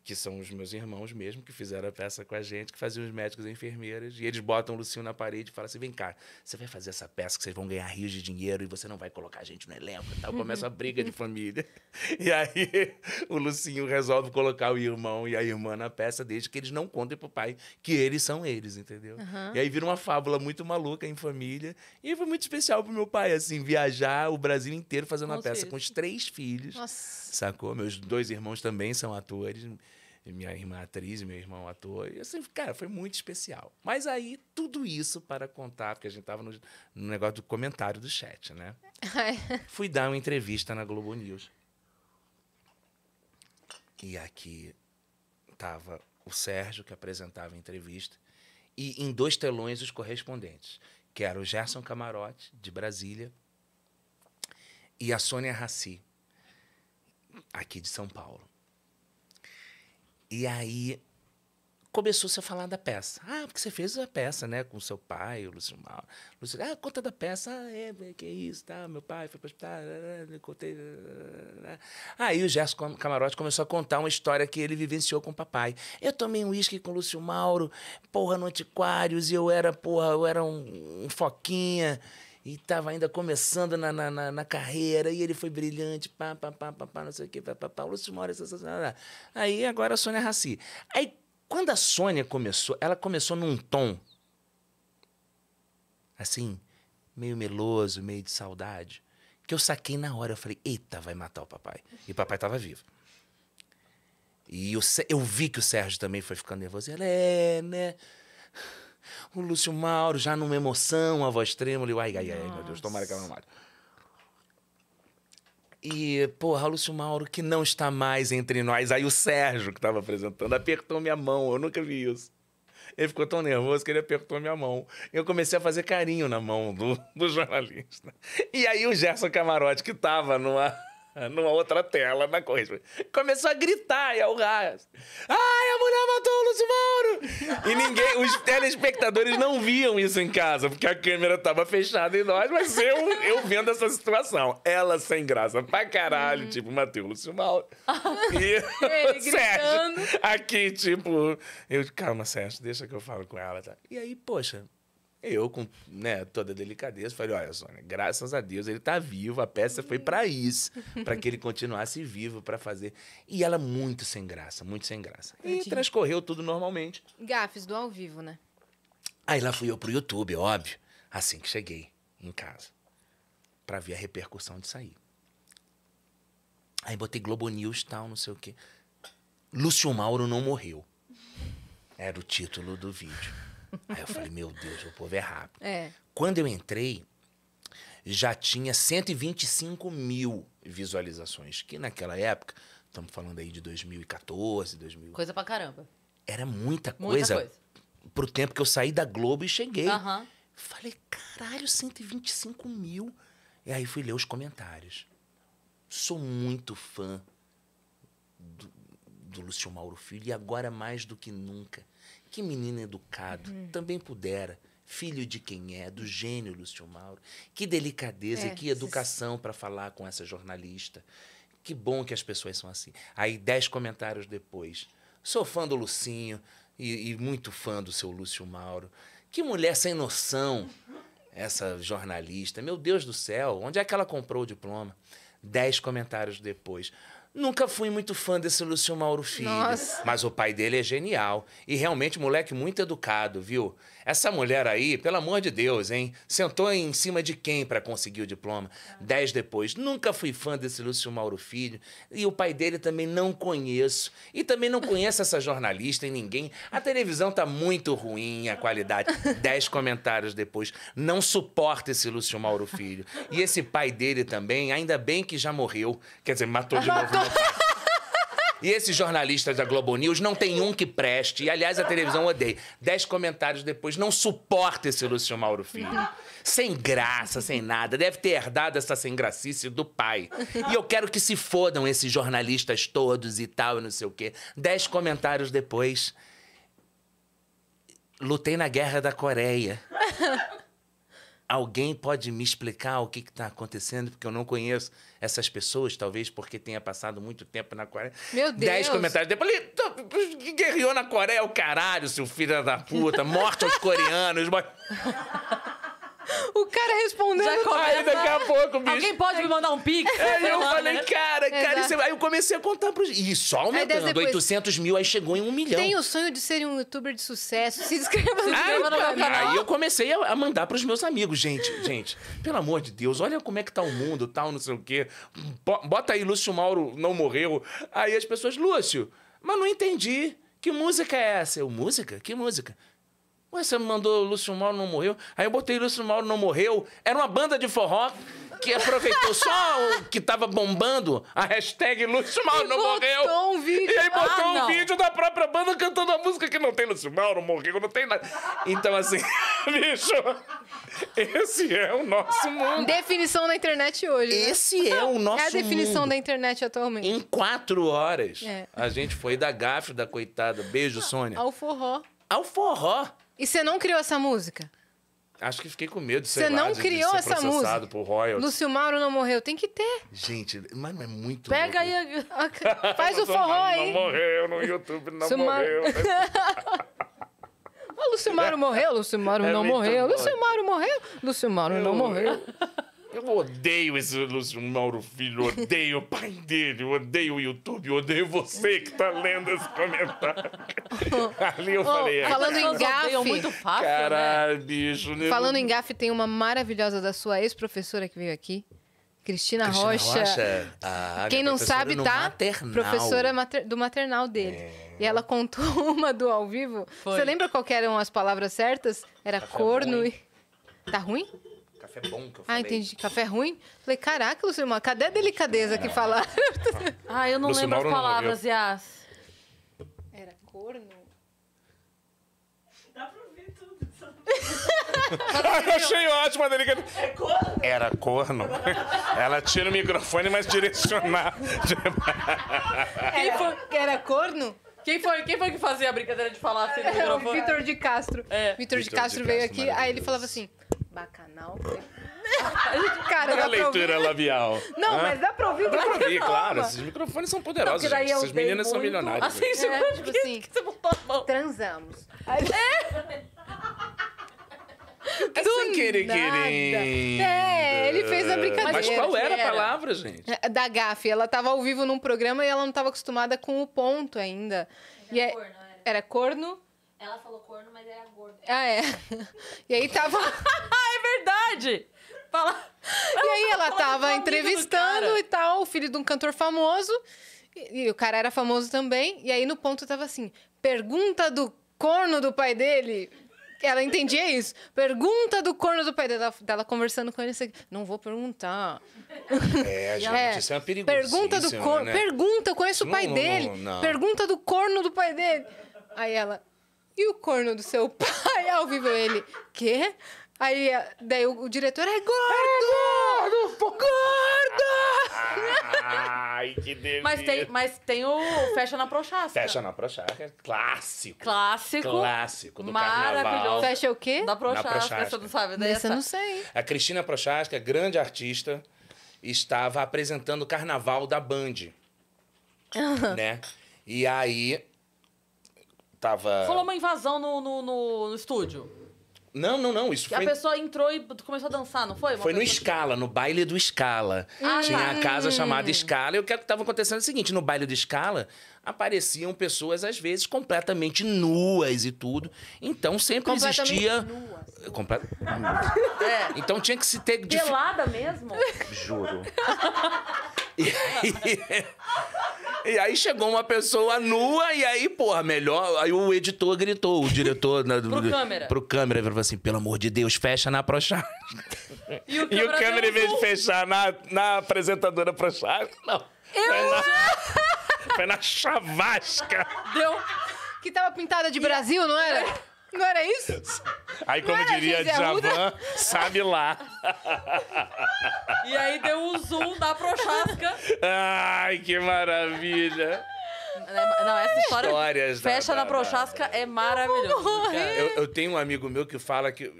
que são os meus irmãos mesmo, que fizeram a peça com a gente, que faziam os médicos e enfermeiras, e eles botam o Lucinho na parede e falam assim: vem cá, você vai fazer essa peça que vocês vão ganhar rios de dinheiro e você não vai colocar a gente no elenco e tal. Começa a uhum. briga de família. E aí o Lucinho resolve colocar o irmão e a irmã na peça, desde que eles não contem pro pai que eles são eles, entendeu? Uhum. E aí vira uma fábula muito maluca em família. E foi muito especial pro meu pai, assim, viajar o Brasil inteiro fazendo com uma peça com os três filhos. Nossa sacou? Meus dois irmãos também são atores, minha irmã atriz, meu irmão ator. E assim, cara, foi muito especial. Mas aí, tudo isso para contar, porque a gente tava no, no negócio do comentário do chat, né? Fui dar uma entrevista na Globo News. E aqui tava o Sérgio, que apresentava a entrevista, e em dois telões os correspondentes, que era o Gerson Camarote, de Brasília, e a Sônia Raci, aqui de São Paulo. E aí começou-se a falar da peça. Ah, porque você fez a peça, né? Com seu pai, o Lúcio Mauro. Lúcio, ah, conta da peça. Ah, é, que é isso, tá? Meu pai foi para hospital, né, né, né, contei. Aí o Gerson Camarote começou a contar uma história que ele vivenciou com o papai. Eu tomei um uísque com o Lúcio Mauro, porra, no Antiquários, e eu era, porra, eu era um, um foquinha. E estava ainda começando na, na, na, na, carreira, e ele foi brilhante, pá, pá, pá, pá, pá não sei o quê, pá, pá, pá. O Lúcio essa é sensacional. Aí agora a Sônia Raci. Aí quando a Sônia começou, ela começou num tom assim, meio meloso, meio de saudade, que eu saquei na hora. Eu falei, eita, vai matar o papai. E o papai estava vivo. E eu, eu vi que o Sérgio também foi ficando nervoso. Ele é, né? O Lúcio Mauro, já numa emoção, a voz trêmula. E ai, ai, ai, meu Deus, tomara que ela não E, porra, Lúcio Mauro, que não está mais entre nós. Aí o Sérgio, que estava apresentando, apertou minha mão. Eu nunca vi isso. Ele ficou tão nervoso que ele apertou minha mão. Eu comecei a fazer carinho na mão do, do jornalista. E aí o Gerson Camarote, que estava numa ah, numa outra tela na coisa. Começou a gritar e a ah, urrar. Ai, a mulher matou o Lúcio Mauro! E ninguém, os telespectadores não viam isso em casa, porque a câmera tava fechada em nós, mas eu, eu vendo essa situação. Ela sem graça pra caralho, hum. tipo, matei o Lúcio Mauro. e Ele Sérgio, gritando. aqui, tipo, eu, calma, Sérgio, deixa que eu falo com ela, tá? E aí, poxa, eu, com né, toda delicadeza, falei: olha, Sônia, né, graças a Deus ele está vivo, a peça foi para isso, para que ele continuasse vivo, para fazer. E ela muito sem graça, muito sem graça. E Entendi. transcorreu tudo normalmente. Gafes do ao vivo, né? Aí lá fui eu pro YouTube, óbvio, assim que cheguei em casa, para ver a repercussão de sair. Aí botei Globo News, tal, não sei o quê. Lúcio Mauro não morreu. Era o título do vídeo. Aí eu falei, meu Deus, o povo é rápido. É. Quando eu entrei, já tinha 125 mil visualizações, que naquela época, estamos falando aí de 2014, 2000. Coisa pra caramba. Era muita coisa, muita coisa. pro tempo que eu saí da Globo e cheguei. Uhum. Falei, caralho, 125 mil. E aí fui ler os comentários. Sou muito fã do, do Lúcio Mauro Filho e agora mais do que nunca que menino educado, uhum. também pudera. Filho de quem é, do gênio Lúcio Mauro. Que delicadeza, é, que educação para falar com essa jornalista. Que bom que as pessoas são assim. Aí, dez comentários depois. Sou fã do Lucinho e, e muito fã do seu Lúcio Mauro. Que mulher sem noção, essa jornalista. Meu Deus do céu, onde é que ela comprou o diploma? Dez comentários depois. Nunca fui muito fã desse Lúcio Mauro Filho. Nossa. Mas o pai dele é genial. E realmente, moleque muito educado, viu? Essa mulher aí, pelo amor de Deus, hein? Sentou em cima de quem para conseguir o diploma? Dez depois. Nunca fui fã desse Lúcio Mauro Filho. E o pai dele também não conheço. E também não conheço essa jornalista e ninguém. A televisão tá muito ruim, a qualidade. Dez comentários depois. Não suporta esse Lúcio Mauro Filho. E esse pai dele também, ainda bem que já morreu. Quer dizer, matou de novo. Né? E esses jornalistas da Globo News não tem um que preste. E, aliás, a televisão odeia. Dez comentários depois. Não suporta esse Lúcio Mauro Filho. Sem graça, sem nada. Deve ter herdado essa sem gracice do pai. E eu quero que se fodam esses jornalistas todos e tal, e não sei o quê. Dez comentários depois. Lutei na guerra da Coreia. Alguém pode me explicar o que está acontecendo? Porque eu não conheço essas pessoas, talvez porque tenha passado muito tempo na Coreia. Meu Deus! Dez comentários depois. Guerreou na Coreia, o caralho, seu filho da puta. Morte aos coreanos. O cara respondendo. Já começa... Aí daqui a pouco, bicho. Alguém pode me mandar um pix? Aí é, eu falei, né? cara, cara, isso... É- aí eu comecei a contar pros. E só aumentando, depois... 800 mil, aí chegou em um milhão. Tem o sonho de ser um youtuber de sucesso, se inscreva no meu canal. Aí eu comecei a mandar pros meus amigos, gente, gente, pelo amor de Deus, olha como é que tá o mundo, tal, não sei o quê. Bota aí, Lúcio Mauro não morreu. Aí as pessoas, Lúcio, mas não entendi. Que música é essa? Eu, música? Que música? Ué, você me mandou Lúcio Mauro não morreu? Aí eu botei Lúcio Mauro não morreu. Era uma banda de forró que aproveitou só o que tava bombando, a hashtag Lúcio Mauro e não morreu. Um vídeo. E aí botou ah, um vídeo da própria banda cantando a música que não tem Lúcio Mauro, morreu, não tem nada. Então, assim, bicho, esse é o nosso mundo. Definição da internet hoje. Né? Esse é o é nosso mundo. É a definição mundo. da internet atualmente. Em quatro horas, é. a gente foi da gafe da coitada. Beijo, Sônia. Ao forró. Ao forró. E você não criou essa música? Acho que fiquei com medo sei Você não de, criou de ser essa música. Por royalties. Lúcio Mauro não morreu. Tem que ter. Gente, mas é muito. Pega aí. A... faz o forró aí. Não morreu no YouTube, não Lúcio morreu. Né? Mas... Lúcio Mauro morreu, Lúcio Mauro é não morreu. Lúcio Mauro morreu, Lúcio Mauro não morreu. Eu odeio esse Lúcio Mauro Filho, odeio o pai dele, odeio o YouTube, odeio você que tá lendo esse comentário. Ali eu oh, falei... É. Falando em gafe... Muito fácil, né? Caralho, né? bicho... Falando em gafe, tem uma maravilhosa da sua ex-professora que veio aqui. Cristina, Cristina Rocha. Rocha ah, Quem não sabe, tá? Maternal. Professora mater, do maternal dele. É. E ela contou uma do ao vivo. Foi. Você lembra qual eram as palavras certas? Era Café tá corno e. Tá ruim? café bom que eu ah, falei. Ah, entendi. Café ruim? Falei, caraca, Lucimar, cadê a delicadeza que né? falaram? ah, eu não lembro as palavras, Yas. Era corno? Dá pra ouvir tudo. eu achei ótima a delicadeza. É corno? Era corno. Ela tira o microfone, mas direcionar. Era corno? Quem foi, quem foi que fazia a brincadeira de falar assim no é microfone? Vitor de Castro. É. Vitor de Castro veio aqui, aí ele falava assim: Bacanal. Cara, não é leitura ouvir. labial. Não, mas dá pra ouvir o que Dá pra ouvir, claro. Esses microfones são poderosos, não, gente. Essas meninas são milionárias. Assim, é, tipo assim, transamos. É. É Do sem querer, É, ele fez a brincadeira. Mas qual era, a palavra, gente? É, da Gafi. Ela tava ao vivo num programa e ela não tava acostumada com o ponto ainda. Era e é... corno, era. era corno ela falou corno, mas era gordo. Ah, é. E aí tava. é verdade! Fala... E aí ela tava entrevistando e tal, o filho de um cantor famoso. E, e, o cara era famoso também. E aí no ponto tava assim: pergunta do corno do pai dele. Ela entendia isso. Pergunta do corno do pai dela, dela conversando com ele. Assim, Não vou perguntar. É, gente, é, isso é uma Pergunta do corno. Né? Pergunta, eu conheço não, o pai não, dele. Não, pergunta do corno do pai dele. Aí ela, e o corno do seu pai? Ao vivo ele, quê? Aí, daí o, o diretor, é gordo! É gordo! Gordo! Ah, ai, que delícia. Mas tem, mas tem o Fecha na Prochasca. Fecha na Prochasca, é clássico. Clássico. Clássico do carnaval. Fecha o quê? na Prochasca, você não sabe dessa? Essa eu não sei. A Cristina Prochaska é grande artista, estava apresentando o carnaval da Band. né? E aí tava. Rolou uma invasão no, no, no, no estúdio. Não, não, não. Isso que foi... A pessoa entrou e começou a dançar, não foi? Uma foi no Scala, que... no baile do Scala. Ah, Tinha tá. a casa hum. chamada Scala. E o que é estava acontecendo é o seguinte: no baile do Scala apareciam pessoas, às vezes, completamente nuas e tudo. Então sempre existia. É. Então tinha que se ter. Pelada mesmo? Juro. E aí, e aí, chegou uma pessoa nua, e aí, porra, melhor. Aí o editor gritou, o diretor. Na, né, pro câmera. Pro câmera, ele falou assim: pelo amor de Deus, fecha na prochá. E o câmera, em vez de fechar na, na apresentadora prochá não. Eu foi, na, foi na chavasca. Deu. Que tava pintada de Brasil, não era? Não era isso? Aí, como diria Javan, sabe lá. E aí deu um zoom da Prochasca. Ai, que maravilha. É, não, essa história Histórias fecha da, na Prochasca é maravilhosa. Eu, eu tenho um amigo meu que fala que...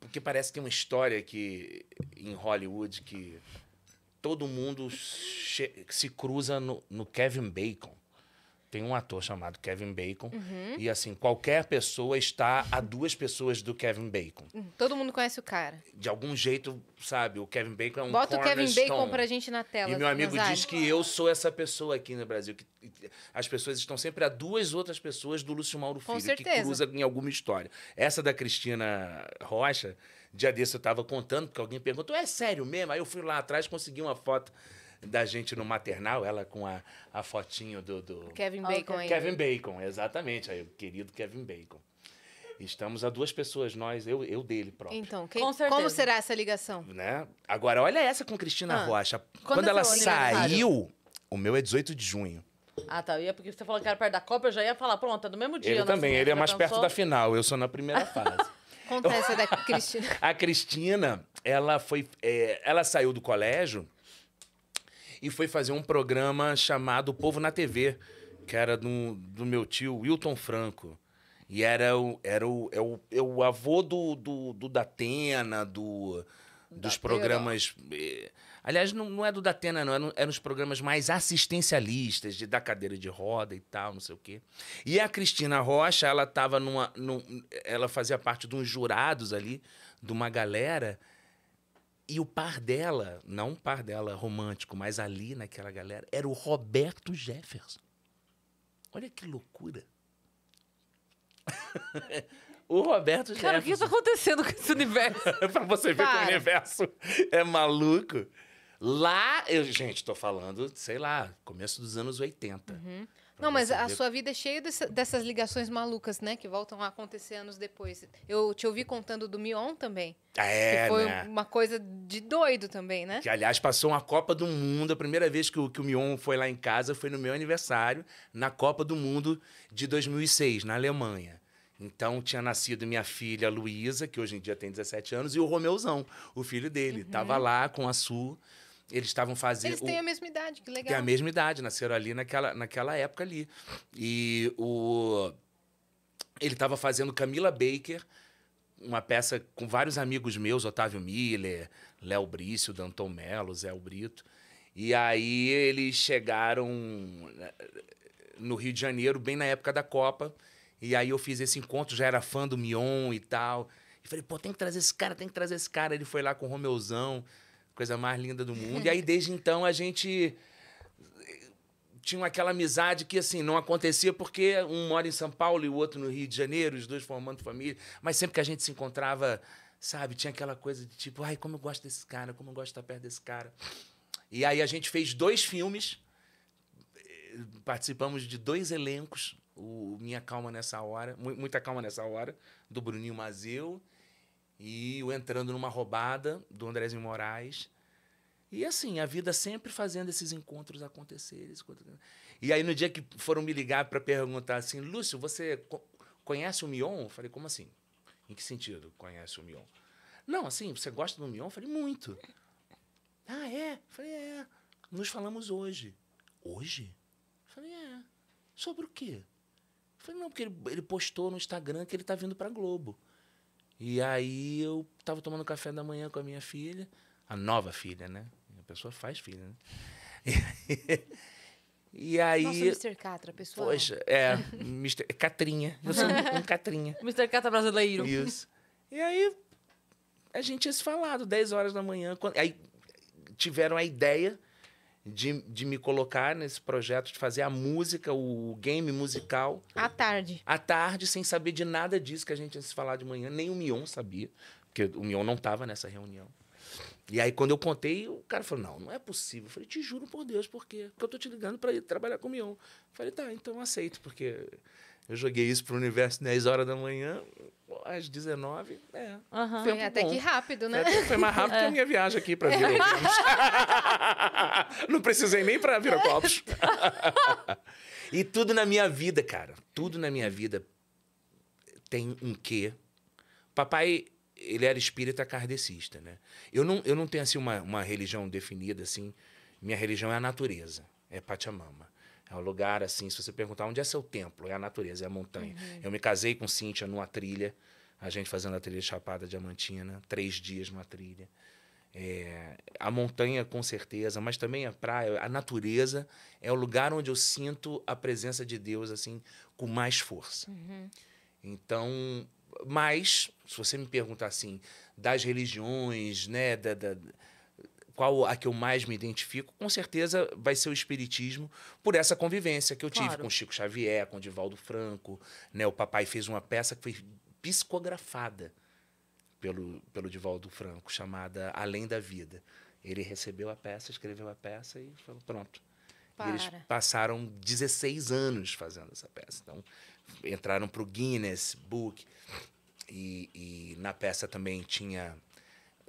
Porque parece que tem é uma história que, em Hollywood que todo mundo se cruza no, no Kevin Bacon tem um ator chamado Kevin Bacon. Uhum. E assim, qualquer pessoa está a duas pessoas do Kevin Bacon. Uhum. Todo mundo conhece o cara. De algum jeito, sabe, o Kevin Bacon é um Bota o Kevin Bacon pra gente na tela. E meu assim, amigo diz áreas. que eu sou essa pessoa aqui no Brasil. que As pessoas estão sempre a duas outras pessoas do Lúcio Mauro Filho. Com certeza. Que cruza em alguma história. Essa da Cristina Rocha, dia desse eu estava contando, porque alguém perguntou, é sério mesmo? Aí eu fui lá atrás, consegui uma foto da gente no maternal, ela com a, a fotinho do, do... Kevin Bacon. Okay. Kevin Bacon, exatamente, aí, o querido Kevin Bacon. Estamos a duas pessoas, nós, eu, eu dele próprio. Então, que, com como será essa ligação? Né? Agora, olha essa com Cristina ah, Rocha. Quando, quando é ela saiu, o meu é 18 de junho. Ah, tá. E é porque você falou que era perto da Copa, eu já ia falar, pronto, é mesmo dia. Ele né? também, ele é mais pensou... perto da final, eu sou na primeira fase. Acontece da né, Cristina. a Cristina, ela foi. É, ela saiu do colégio e foi fazer um programa chamado Povo na TV, que era do, do meu tio Wilton Franco. E era o, era o, é o, é o avô do, do, do Datena, do, dos programas. É, aliás, não, não é do Datena, não. Eram, eram os programas mais assistencialistas, de dar cadeira de roda e tal, não sei o quê. E a Cristina Rocha, ela tava numa. Num, ela fazia parte de uns jurados ali, de uma galera e o par dela, não um par dela romântico, mas ali naquela galera, era o Roberto Jefferson. Olha que loucura. o Roberto Jefferson. Cara, o que está acontecendo com esse universo? para você ver Para. que o universo é maluco. Lá, eu, gente, estou falando, sei lá, começo dos anos 80. Uhum. Não, mas a sua vida é cheia dessas ligações malucas, né? Que voltam a acontecer anos depois. Eu te ouvi contando do Mion também. Ah, é, que foi né? uma coisa de doido também, né? Que, aliás, passou uma Copa do Mundo. A primeira vez que o, que o Mion foi lá em casa foi no meu aniversário, na Copa do Mundo de 2006, na Alemanha. Então tinha nascido minha filha Luísa, que hoje em dia tem 17 anos, e o Romeuzão, o filho dele. Uhum. Tava lá com a Su. Eles estavam fazendo. Eles têm o... a mesma idade, que legal. Tem a mesma idade, nasceram ali naquela, naquela época ali. E o. Ele estava fazendo Camila Baker, uma peça com vários amigos meus, Otávio Miller, Léo Brício, Danton Melo, Zé Brito. E aí eles chegaram eh, no Rio de Janeiro, bem na época da Copa. E aí eu fiz esse encontro, já era fã do Mion e tal. E falei, pô, tem que trazer esse cara, tem que trazer esse cara. Ele foi lá com o Romeuzão. Coisa mais linda do mundo. E aí, desde então, a gente eh, tinha aquela amizade que assim não acontecia porque um mora em São Paulo e o outro no Rio de Janeiro, os dois formando família, mas sempre que a gente se encontrava, sabe, tinha aquela coisa de tipo, ai, como eu gosto desse cara, como eu gosto de estar perto desse cara. E aí a gente fez dois filmes, eh, participamos de dois elencos, o Minha Calma Nessa Hora, Muita Calma Nessa Hora, do Bruninho Mazeu, e eu entrando numa roubada do Andrezinho Moraes. E assim, a vida sempre fazendo esses encontros acontecerem. E aí, no dia que foram me ligar para perguntar assim, Lúcio, você conhece o Mion? Eu falei, como assim? Em que sentido conhece o Mion? Não, assim, você gosta do Mion? Eu falei, muito. Ah, é? Eu falei, é. é. Nos falamos hoje. Hoje? Eu falei, é. Sobre o quê? Eu falei, não, porque ele, ele postou no Instagram que ele tá vindo pra Globo. E aí eu estava tomando café da manhã com a minha filha, a nova filha, né? A pessoa faz filha, né? E aí. Nossa, Mr. Catra, pessoal. Poxa, é. Mister, é Catrinha. Eu sou é um, um Catrinha. Mr. Catra brasileiro. Isso. E aí, a gente tinha se falado, 10 horas da manhã. Quando, aí tiveram a ideia de, de me colocar nesse projeto, de fazer a música, o game musical. À tarde. À tarde, sem saber de nada disso que a gente ia se falar de manhã. Nem o Mion sabia, porque o Mion não estava nessa reunião. E aí, quando eu contei, o cara falou: Não, não é possível. Eu falei: Te juro por Deus, por quê? Porque eu tô te ligando para ir trabalhar com o Mion. Eu falei: Tá, então aceito, porque eu joguei isso pro universo 10 horas da manhã, às 19, é. Uhum. Foi até bom. que rápido, né? Foi, mais rápido é. que a minha viagem aqui para virar É. Não precisei nem para copos. e tudo na minha vida, cara, tudo na minha vida tem um quê. Papai, ele era espírita kardecista, né? Eu não, eu não tenho, assim, uma, uma religião definida, assim. Minha religião é a natureza, é Pachamama. É um lugar assim, se você perguntar onde é seu templo, é a natureza, é a montanha. Uhum. Eu me casei com Cíntia numa trilha, a gente fazendo a trilha Chapada Diamantina, três dias numa trilha. É, a montanha, com certeza, mas também a praia, a natureza é o lugar onde eu sinto a presença de Deus assim com mais força. Uhum. Então, mas se você me perguntar assim das religiões, né, da, da qual a que eu mais me identifico, com certeza vai ser o espiritismo, por essa convivência que eu tive com Chico Xavier, com Divaldo Franco, né? O papai fez uma peça que foi psicografada pelo, pelo Divaldo Franco, chamada Além da Vida. Ele recebeu a peça, escreveu a peça e falou, pronto. E eles passaram 16 anos fazendo essa peça. Então, entraram para o Guinness Book. E, e na peça também tinha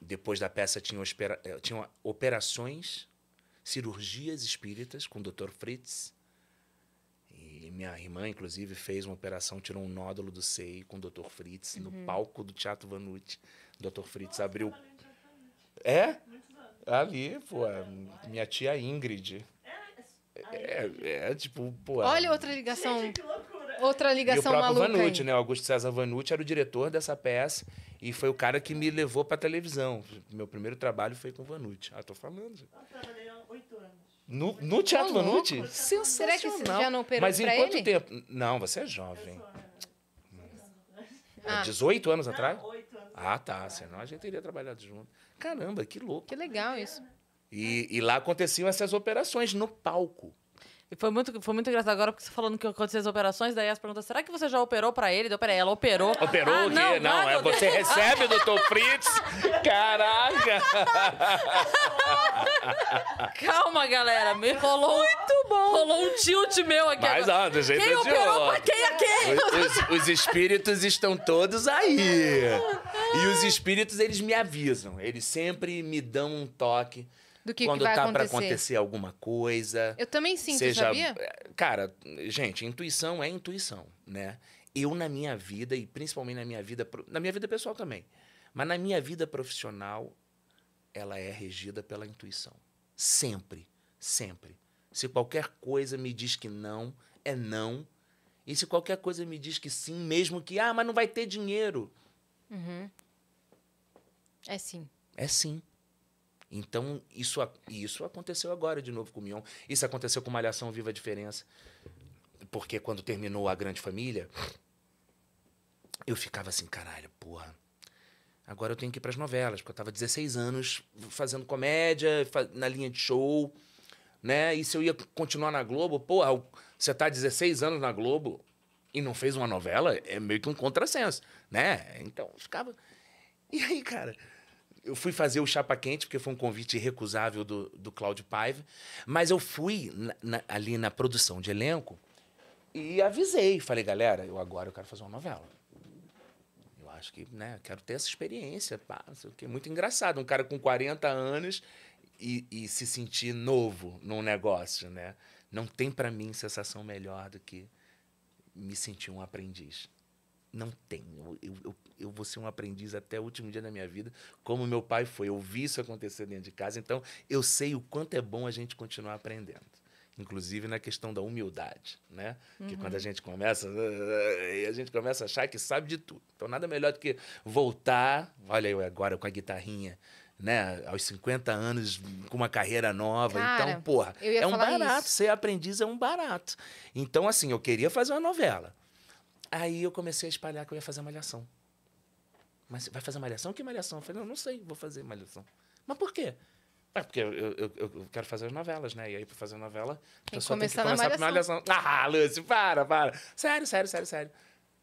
depois da peça tinham, eh, tinha operações, cirurgias espíritas com o Dr. Fritz. E minha irmã, inclusive, fez uma operação, tirou um nódulo do seio com o Dr. Fritz uhum. no palco do Teatro Vanucci. O Dr. Fritz Nossa, abriu. É? Ali, pô, minha tia Ingrid. É é é, é, é, é, tipo, pô. Olha outra ligação. Gente, Outra ligação e o próprio Vanucci, né? O Augusto César Vanucci era o diretor dessa peça e foi o cara que me levou pra televisão. Meu primeiro trabalho foi com o Vanucci. Ah, tô falando. Eu trabalhei há oito anos. No, no Teatro Vanucci? Sensacional. Será que você já não operou Mas em quanto ele? tempo? Não, você é jovem. Né? Ah. 18 anos atrás? anos. Ah, tá. Senão a gente teria trabalhado junto. Caramba, que louco. Que legal isso. E, e lá aconteciam essas operações no palco. E foi muito, foi muito engraçado agora, porque você falando que aconteceu as operações, daí as perguntas, será que você já operou pra ele? Deu, peraí, ela operou. Operou ah, o quê? Não, não, não é, você recebe, doutor Fritz. Caraca! Calma, galera, me rolou... Muito bom! Rolou um tilt meu aqui Mas, agora. Não, quem operou pra quem é quem? os, os espíritos estão todos aí. E os espíritos, eles me avisam. Eles sempre me dão um toque do que, quando que vai tá acontecer. para acontecer alguma coisa. Eu também sinto, seja, sabia? Cara, gente, intuição é intuição, né? Eu na minha vida e principalmente na minha vida, na minha vida pessoal também, mas na minha vida profissional, ela é regida pela intuição. Sempre, sempre. Se qualquer coisa me diz que não, é não. E se qualquer coisa me diz que sim, mesmo que, ah, mas não vai ter dinheiro. Uhum. É sim. É sim. Então, isso, isso aconteceu agora de novo com o Mion. Isso aconteceu com Malhação Viva a Diferença. Porque quando terminou A Grande Família, eu ficava assim, caralho, porra. Agora eu tenho que ir para as novelas, porque eu estava 16 anos fazendo comédia, na linha de show, né? E se eu ia continuar na Globo, porra, você tá 16 anos na Globo e não fez uma novela, é meio que um contrassenso, né? Então, ficava. E aí, cara, eu fui fazer o Chapa Quente, porque foi um convite irrecusável do, do Cláudio Paiva, mas eu fui na, na, ali na produção de elenco e avisei. Falei, galera, eu agora eu quero fazer uma novela. Eu acho que, né, quero ter essa experiência, pá, que muito engraçado. Um cara com 40 anos e, e se sentir novo num negócio, né? Não tem para mim sensação melhor do que me sentir um aprendiz. Não tem. Eu, eu, eu, vou ser um aprendiz até o último dia da minha vida, como meu pai foi. Eu vi isso acontecer dentro de casa, então eu sei o quanto é bom a gente continuar aprendendo. Inclusive na questão da humildade, né? Uhum. Que quando a uhum. gente começa, a gente começa a achar que sabe de tudo. Então nada melhor do que voltar, olha eu agora com a guitarrinha, né, aos 50 anos, com uma carreira nova. Cara, então, porra, é um barato. Isso. Ser aprendiz é um barato. Então, assim, eu queria fazer uma novela. Aí eu comecei a espalhar que eu ia fazer malhação. Mas vai fazer malhação? Que malhação? Eu falei, não, não sei, vou fazer malhação. Mas por quê? É porque eu, eu, eu, quero fazer as novelas, né? E aí, pra fazer novela, a pessoa tem que começar malhação. por malhação. Ah, Lúcio, para, para. Sério, sério, sério, sério.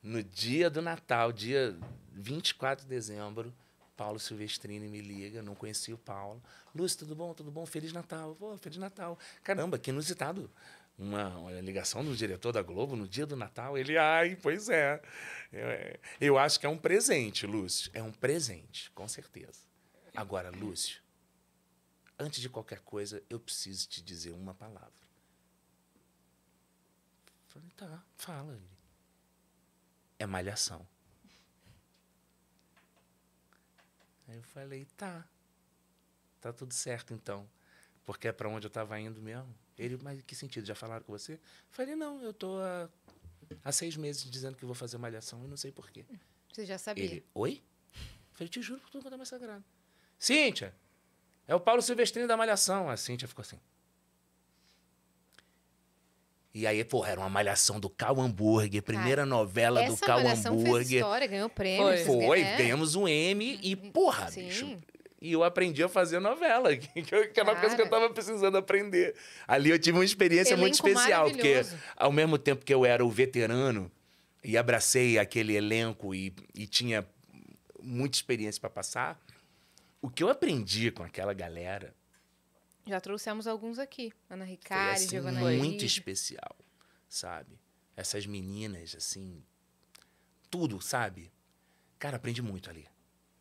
No dia do Natal, dia 24 de dezembro, Paulo Silvestrini me liga, não conhecia o Paulo. Lúcio, tudo bom? Tudo bom? Feliz Natal. Pô, Feliz Natal. Caramba, que inusitado uma, uma, ligação do diretor da Globo no dia do Natal. Ele, ai, pois é. Eu, é, eu acho que é um presente, Lúcio. É um presente, com certeza. Agora, Lúcio, antes de qualquer coisa, eu preciso te dizer uma palavra. Falei, tá, fala. Ele. É malhação. Aí eu falei, tá. Tá tudo certo então. Porque é para onde eu estava indo mesmo. Ele, mas que sentido? Já falaram com você? Falei, não, eu tô há, há seis meses dizendo que vou fazer malhação e não sei porquê. Você já sabia? Ele, oi? Falei, te juro por tudo quanto tá é mais sagrado. Cíntia, é o Paulo Silvestrini da malhação. A Cíntia ficou assim. E aí, porra, era uma malhação do Cal Hambúrguer, primeira novela do Cal Hamburger. Essa história, ganhou prêmio. Foi, né? ganhamos um M e, porra, Sim. bicho, e eu aprendi a fazer novela, que, que era é uma coisa que eu estava precisando aprender. Ali eu tive uma experiência elenco muito especial, porque ao mesmo tempo que eu era o veterano e abracei aquele elenco e, e tinha muita experiência para passar, o que eu aprendi com aquela galera. Já trouxemos alguns aqui. Ana Ricardo, assim, Giovanna Muito especial, sabe? Essas meninas, assim. Tudo, sabe? Cara, aprendi muito ali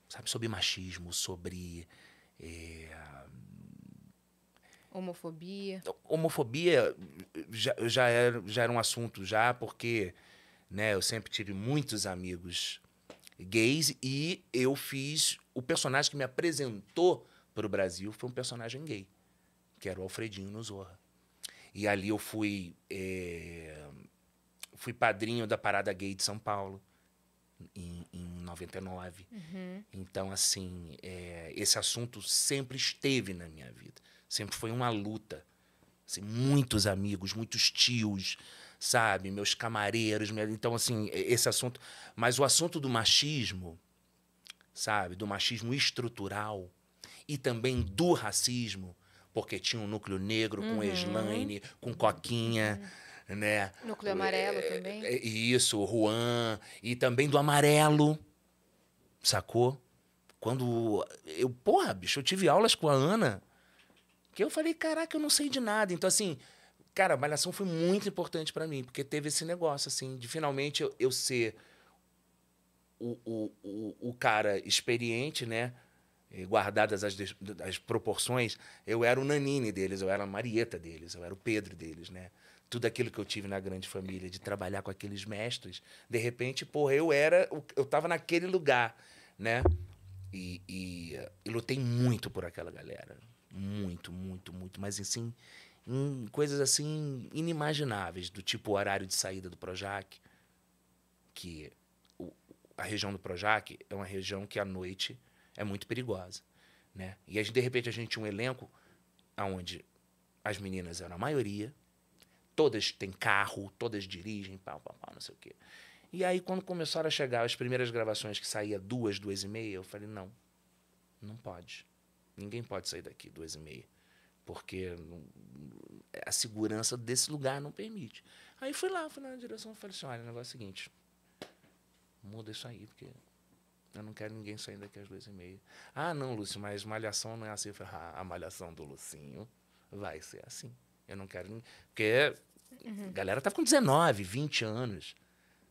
sabe, sobre machismo, sobre. É, homofobia. Homofobia já, já, era, já era um assunto, já, porque né, eu sempre tive muitos amigos gays e eu fiz. O personagem que me apresentou para o Brasil foi um personagem gay, que era o Alfredinho no Zorra. E ali eu fui. É, fui padrinho da Parada Gay de São Paulo em, em 99. Uhum. Então, assim, é, esse assunto sempre esteve na minha vida. Sempre foi uma luta. Assim, muitos amigos, muitos tios, sabe? Meus camareiros. Minha... Então, assim, é, esse assunto. Mas o assunto do machismo, sabe? Do machismo estrutural e também do racismo, porque tinha um núcleo negro com uhum. Eslaine, com Coquinha. Uhum né? Núcleo Amarelo é, também. É, é, isso, o Juan, e também do Amarelo, sacou? Quando eu, porra, bicho, eu tive aulas com a Ana, que eu falei, caraca, eu não sei de nada. Então, assim, cara, a Malhação foi muito importante para mim, porque teve esse negócio, assim, de finalmente eu, eu ser o, o, o, o cara experiente, né? guardadas as, as proporções, eu era o Nanini deles, eu era a Marieta deles, eu era o Pedro deles, né? tudo aquilo que eu tive na grande família, de trabalhar com aqueles mestres, de repente, porra, eu era, eu tava naquele lugar, né? E, e, e lutei muito por aquela galera. Muito, muito, muito. Mas assim, em coisas assim inimagináveis, do tipo horário de saída do Projac, que o, a região do Projac é uma região que à noite é muito perigosa, né? E aí, de repente a gente tinha um elenco aonde as meninas eram a maioria, Todas têm carro, todas dirigem, pau, pau, pau, não sei o quê. E aí, quando começaram a chegar as primeiras gravações que saía duas, duas e meia, eu falei, não, não pode. Ninguém pode sair daqui duas e meia. Porque a segurança desse lugar não permite. Aí fui lá, fui lá na direção e falei assim, olha, o negócio é o seguinte, muda isso aí, porque eu não quero ninguém saindo daqui às duas e meia. Ah, não, Lúcio, mas malhação não é assim. Falei, ah, a malhação do Lucinho vai ser assim. Eu não quero. Porque uhum. a galera tava tá com 19, 20 anos.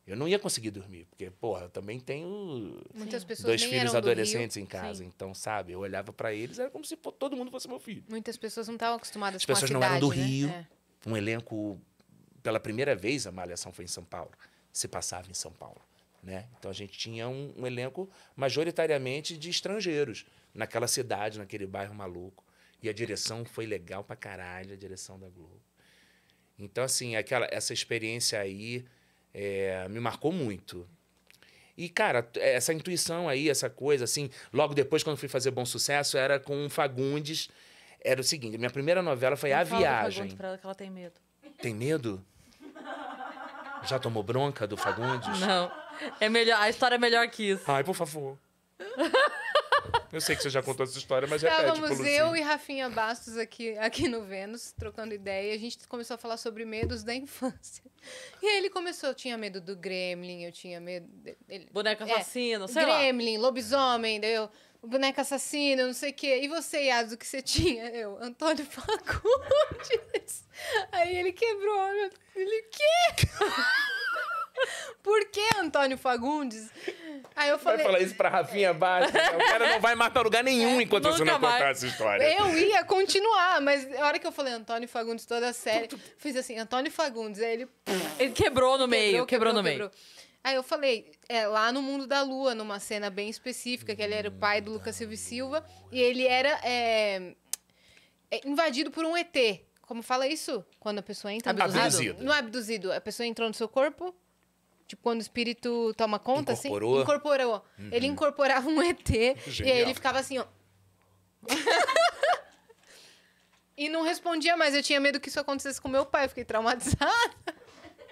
Eu não ia conseguir dormir, porque, porra, eu também tenho Muitas pessoas dois filhos adolescentes Rio. em casa. Sim. Então, sabe, eu olhava para eles, era como se pô, todo mundo fosse meu filho. Muitas pessoas não estavam acostumadas As pessoas não cidade, eram do né? Rio. É. Um elenco, pela primeira vez, a Malhação foi em São Paulo. Se passava em São Paulo. Né? Então, a gente tinha um, um elenco majoritariamente de estrangeiros naquela cidade, naquele bairro maluco. E a direção foi legal pra caralho, a direção da Globo. Então, assim, aquela, essa experiência aí é, me marcou muito. E, cara, é, essa intuição aí, essa coisa, assim, logo depois, quando fui fazer Bom Sucesso, era com o Fagundes. Era o seguinte, minha primeira novela foi A Viagem. Pra ela que ela tem medo. Tem medo? Já tomou bronca do Fagundes? Não. É melhor, a história é melhor que isso. Ai, por favor. Eu sei que você já contou essa história, mas repete. Estávamos eu e Rafinha Bastos aqui, aqui no Vênus, trocando ideia, e a gente começou a falar sobre medos da infância. E aí ele começou, eu tinha medo do Gremlin, eu tinha medo... Ele, Boneca assassina, é, sei gremlin, lá. Gremlin, lobisomem, eu... Boneca assassina, não sei o quê. E você, Yas, o que você tinha? Eu, Antônio Fagundes. Aí ele quebrou. Ele, quê? Por que Antônio Fagundes? Aí eu falei. Vai falar isso pra Rafinha Baixa. Né? o cara não vai matar lugar nenhum é, enquanto você não contar essa história. Eu ia continuar, mas a hora que eu falei Antônio Fagundes toda a série, fiz assim, Antônio Fagundes. Aí ele. Ele quebrou no meio, quebrou, quebrou no quebrou. meio. Aí eu falei, é lá no Mundo da Lua, numa cena bem específica, que ele era o pai do Lucas Silva e Silva, e ele era é, é invadido por um ET. Como fala isso? Quando a pessoa entra... Abduzido. Não é abduzido. A pessoa entrou no seu corpo Tipo, quando o espírito toma conta, assim, incorporou. assim. Incorporou. Uhum. Ele incorporava um ET Genial. e aí ele ficava assim, ó. e não respondia mais. Eu tinha medo que isso acontecesse com meu pai. Eu fiquei traumatizada.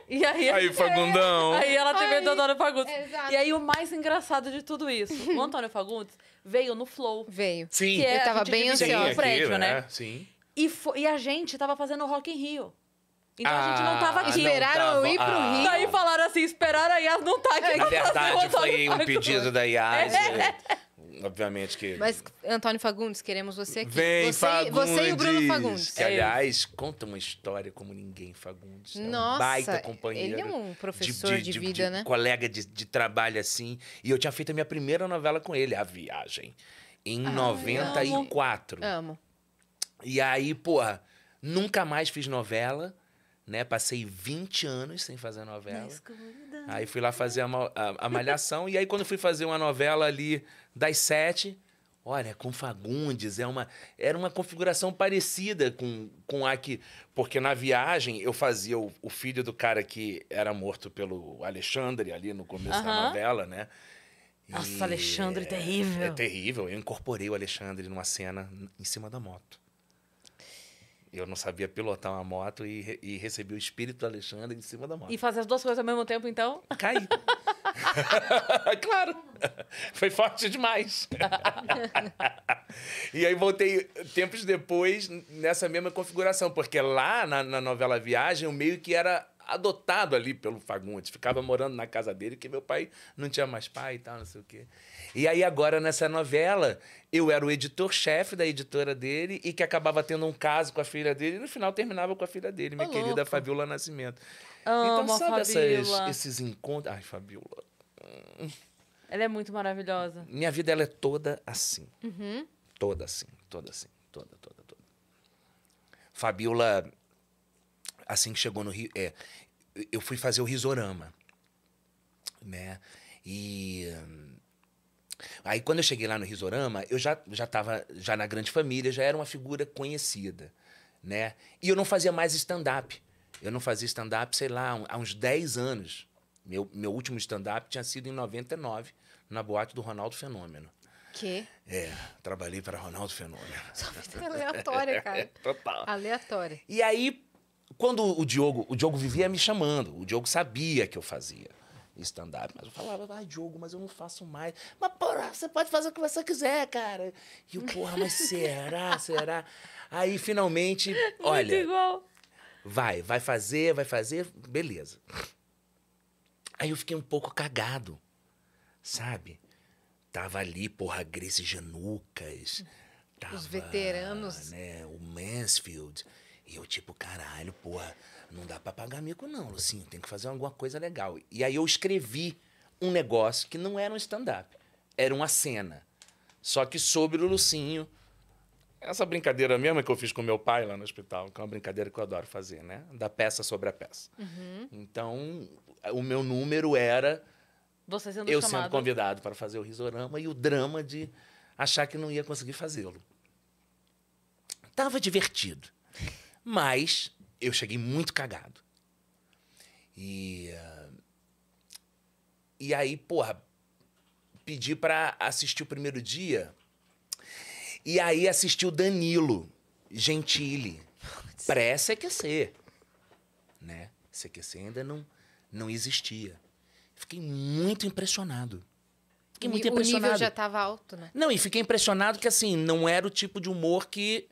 E aí, aí Fagundão. Aí ela teve aí, do Antônio Fagundes. É, exato. E aí o mais engraçado de tudo isso, o Antônio Fagundes veio no Flow. Veio. Sim. Que é, eu tava bem ansioso. Sim, é prédio, né? né? Sim. E, e a gente tava fazendo Rock in Rio. Então a gente não tava ah, aqui. Esperaram tava... eu ir pro ah. Rio. Daí falaram assim, esperaram a Yas não tá aqui. É, tá verdade, foi um pedido da Yas. É. Obviamente que... Mas, Antônio Fagundes, queremos você aqui. Vem, você, Fagundes! Você e o Bruno Fagundes. Que, aliás, conta uma história como ninguém, Fagundes. Nossa, é um baita companheiro. Ele é um professor de, de, de, de vida, né? Colega de, trabalho, assim. E eu tinha feito a minha primeira novela com ele, A Viagem, em ah, 94. Amo. amo. E aí, porra, nunca mais fiz novela né? Passei 20 anos sem fazer novela. Aí né? fui lá fazer a, a, a malhação. e aí, quando fui fazer uma novela ali das sete, olha, com Fagundes, é uma, era uma configuração parecida com, com a que. Porque na viagem eu fazia o, o filho do cara que era morto pelo Alexandre ali no começo da novela, né? E Nossa, Alexandre, é, terrível. É terrível. Eu incorporei o Alexandre numa cena em cima da moto. Eu não sabia pilotar uma moto e, e recebi o espírito do Alexandre em cima da moto. E fazer as duas coisas ao mesmo tempo, então? Caí. claro. Foi forte demais. e aí voltei tempos depois nessa mesma configuração, porque lá na, na novela Viagem, o meio que era adotado ali pelo Fagundes, ficava morando na casa dele, que meu pai não tinha mais pai e tal, não sei o quê. E aí agora nessa novela, eu era o editor-chefe da editora dele e que acabava tendo um caso com a filha dele e no final terminava com a filha dele, minha querida louco. Fabiola Nascimento. Amo então sabe essas, esses encontros... Ai, Fabiola... Ela é muito maravilhosa. Minha vida ela é toda assim. Uhum. Toda assim, toda assim, toda, toda, toda. Fabiola, assim que chegou no Rio. É, eu fui fazer o risorama, né? E aí quando eu cheguei lá no risorama, eu já já estava já na grande família, já era uma figura conhecida, né? E eu não fazia mais stand-up. Eu não fazia stand-up, sei lá, há uns 10 anos. Meu, meu último stand-up tinha sido em 99, na boate do Ronaldo Fenômeno. Que? É, trabalhei para Ronaldo Fenômeno. Só aleatória, é, cara. Total. Aleatória. E aí, quando o Diogo, o Diogo vivia me chamando, o Diogo sabia que eu fazia stand-up, mas eu falava, ah, Diogo, mas eu não faço mais. Mas, porra, você pode fazer o que você quiser, cara. E eu, porra, mas será, será? Aí, finalmente, olha... Muito igual. Vai, vai fazer, vai fazer, beleza. Aí eu fiquei um pouco cagado, sabe? Tava ali, porra, Grace Janucas. Tava, Os veteranos. Né, o Mansfield. E eu, tipo, caralho, porra, não dá pra pagar mico, não, Lucinho, tem que fazer alguma coisa legal. E aí eu escrevi um negócio que não era um stand-up, era uma cena. Só que sobre o Lucinho. Essa brincadeira mesmo que eu fiz com meu pai lá no hospital, que é uma brincadeira que eu adoro fazer, né? Da peça sobre a peça. Uhum. Então, o meu número era. Você sendo eu chamado. sendo convidado para fazer o risorama e o drama de achar que não ia conseguir fazê-lo. Tava divertido. Mas eu cheguei muito cagado. E. Ah, e aí, porra, pedi pra assistir o primeiro dia. E aí assisti o Danilo Gentili. Pré-CQC. Né? CQC ainda não, não existia. Fiquei muito impressionado. Fiquei muito impressionado. O nível já estava alto, né? Não, e fiquei impressionado que, assim, não era o tipo de humor que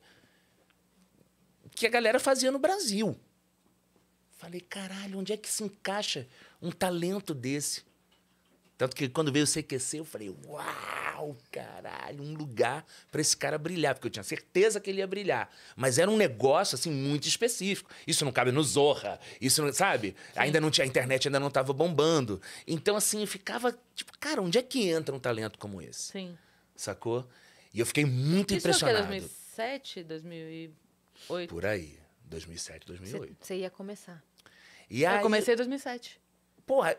que a galera fazia no Brasil. Falei, caralho, onde é que se encaixa um talento desse? Tanto que quando veio o CQC, eu falei, uau, caralho, um lugar para esse cara brilhar, porque eu tinha certeza que ele ia brilhar. Mas era um negócio, assim, muito específico. Isso não cabe no Zorra, isso não, sabe? Sim. Ainda não tinha, a internet ainda não estava bombando. Então, assim, ficava, tipo, cara, onde é que entra um talento como esse? Sim. Sacou? E eu fiquei muito isso impressionado. Isso é 2007, 2000 por aí. 2007, 2008. Você ia começar. E eu aí, comecei em 2007. Porra,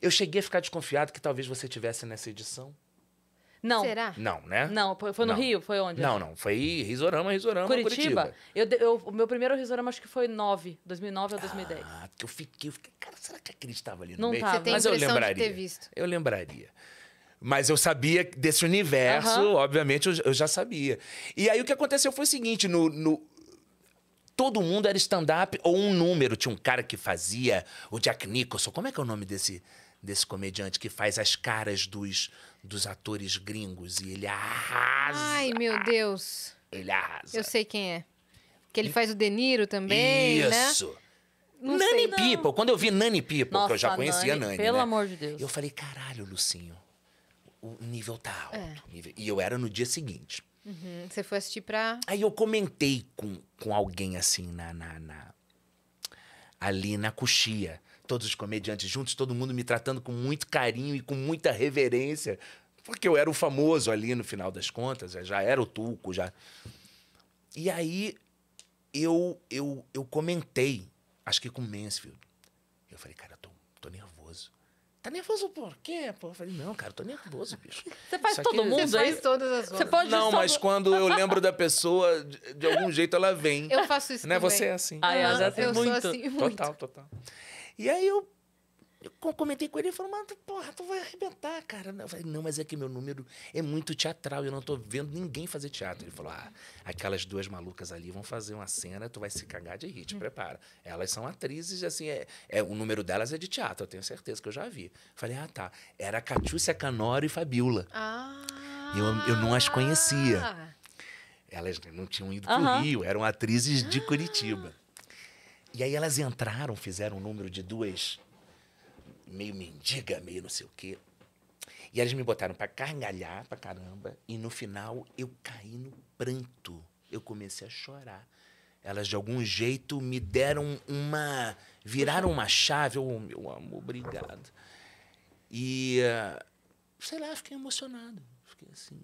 eu cheguei a ficar desconfiado que talvez você tivesse nessa edição. Não. Será? Não, né? Não, foi no não. Rio? Foi onde? Não, não. Foi Risorama, Risorama, Curitiba. Curitiba. Eu, eu, meu primeiro Risorama acho que foi 9, 2009 ou 2010. Ah, eu fiquei, eu fiquei, cara, será que a Cris estava ali no não meio? Tava. Você tem Mas eu lembraria. De ter visto. Eu lembraria. Mas eu sabia desse universo, obviamente, eu, eu, já sabia. E aí o que aconteceu foi o seguinte: no, no todo mundo era stand-up ou um número. Tinha um cara que fazia, o Jack Nicholson, como é que é o nome desse, desse comediante que faz as caras dos, dos atores gringos e ele arrasa. Ai, meu Deus. Ele arrasa. Eu sei quem é. Que ele faz o De Niro também, né? Isso. Né? Não Nani sei, People. Quando eu vi Nani People, Nossa, que eu já conhecia Nani, Nani pelo né? amor de Deus. Eu falei, caralho, Lucinho, o nível tá alto. É. Nível... E eu era no dia seguinte. Uhum. Você foi assistir pra. Aí eu comentei com, com alguém assim na, na, na ali na coxia. Todos os comediantes juntos, todo mundo me tratando com muito carinho e com muita reverência. Porque eu era o famoso ali no final das contas, já era o Tuco, já. E aí eu eu, eu comentei, acho que com Mansfield. Eu falei, cara, Tá nervoso por quê? Pô? Eu falei, não, cara, eu tô nervoso, bicho. Você faz todo é mundo, você aí? faz todas as horas. Você pode Não, só... mas quando eu lembro da pessoa, de, de, algum jeito ela vem. Eu faço isso. Né? Também. Você é assim. Ah, é, ah, eu, eu é muito. sou assim muito. Total, total. E aí eu eu comentei com ele, ele falou, mano, porra, tu vai arrebentar, cara. Eu falei, não, mas é que meu número é muito teatral, eu não tô vendo ninguém fazer teatro. Ele falou, ah, aquelas duas malucas ali vão fazer uma cena, tu vai se cagar de rir, te prepara. Elas são atrizes, assim, é, é, o número delas é de teatro, eu tenho certeza que eu já vi. Falei, ah, tá. Era Catiúcia Canora e Fabiola. Ah. Eu, eu não as conhecia. Elas não tinham ido para pro Rio, eram atrizes de Curitiba. E aí elas entraram, fizeram um número de duas meio mendiga, meio não sei o quê. E eles me botaram para cargalhar para caramba. E no final eu caí no pranto. Eu comecei a chorar. Elas de algum jeito me deram uma. viraram uma chave. Eu, oh, meu amor, obrigado. E. Ah, sei lá, fiquei emocionado. Fiquei assim.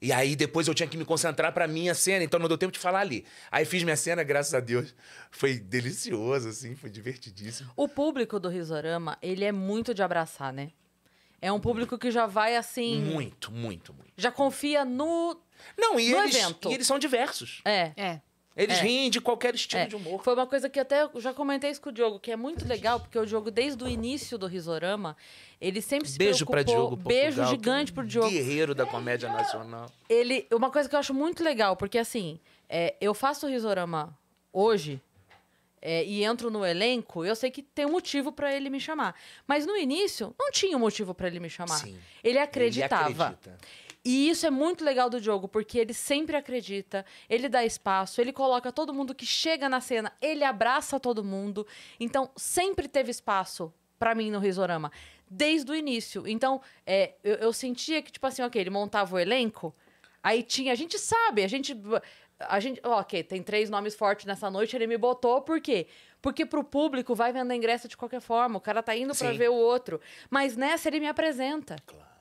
E aí depois eu tinha que me concentrar para minha cena, então não deu tempo de falar ali. Aí fiz minha cena, graças a Deus. Foi delicioso, assim, foi divertidíssimo. O público do Risorama, ele é muito de abraçar, né? É um público que já vai assim. Muito, muito, muito. Já confia no. Não, e, no eles, evento. e eles são diversos. É. É. Eles é. riem de qualquer estilo é. de humor. Foi uma coisa que até eu já comentei isso com o Diogo, que é muito legal, porque o Diogo, desde o início do Risorama, ele sempre se Beijo preocupou... Beijo pra Diogo Portugal, Beijo é gigante pro Diogo. Guerreiro da comédia nacional. Ele, uma coisa que eu acho muito legal, porque assim, é, eu faço o Risorama hoje, é, e entro no elenco, eu sei que tem um motivo para ele me chamar. Mas no início, não tinha um motivo para ele me chamar. Sim, ele acreditava. Ele acredita. E isso é muito legal do jogo, porque ele sempre acredita, ele dá espaço, ele coloca todo mundo que chega na cena, ele abraça todo mundo. Então, sempre teve espaço para mim no Risorama, desde o início. Então, é, eu, eu, sentia que, tipo assim, ok, ele montava o elenco, aí tinha. A gente sabe, a gente. A gente. Ok, tem três nomes fortes nessa noite, ele me botou, por quê? Porque pro público vai vender ingresso de qualquer forma, o cara tá indo para ver o outro. Mas nessa ele me apresenta. Claro.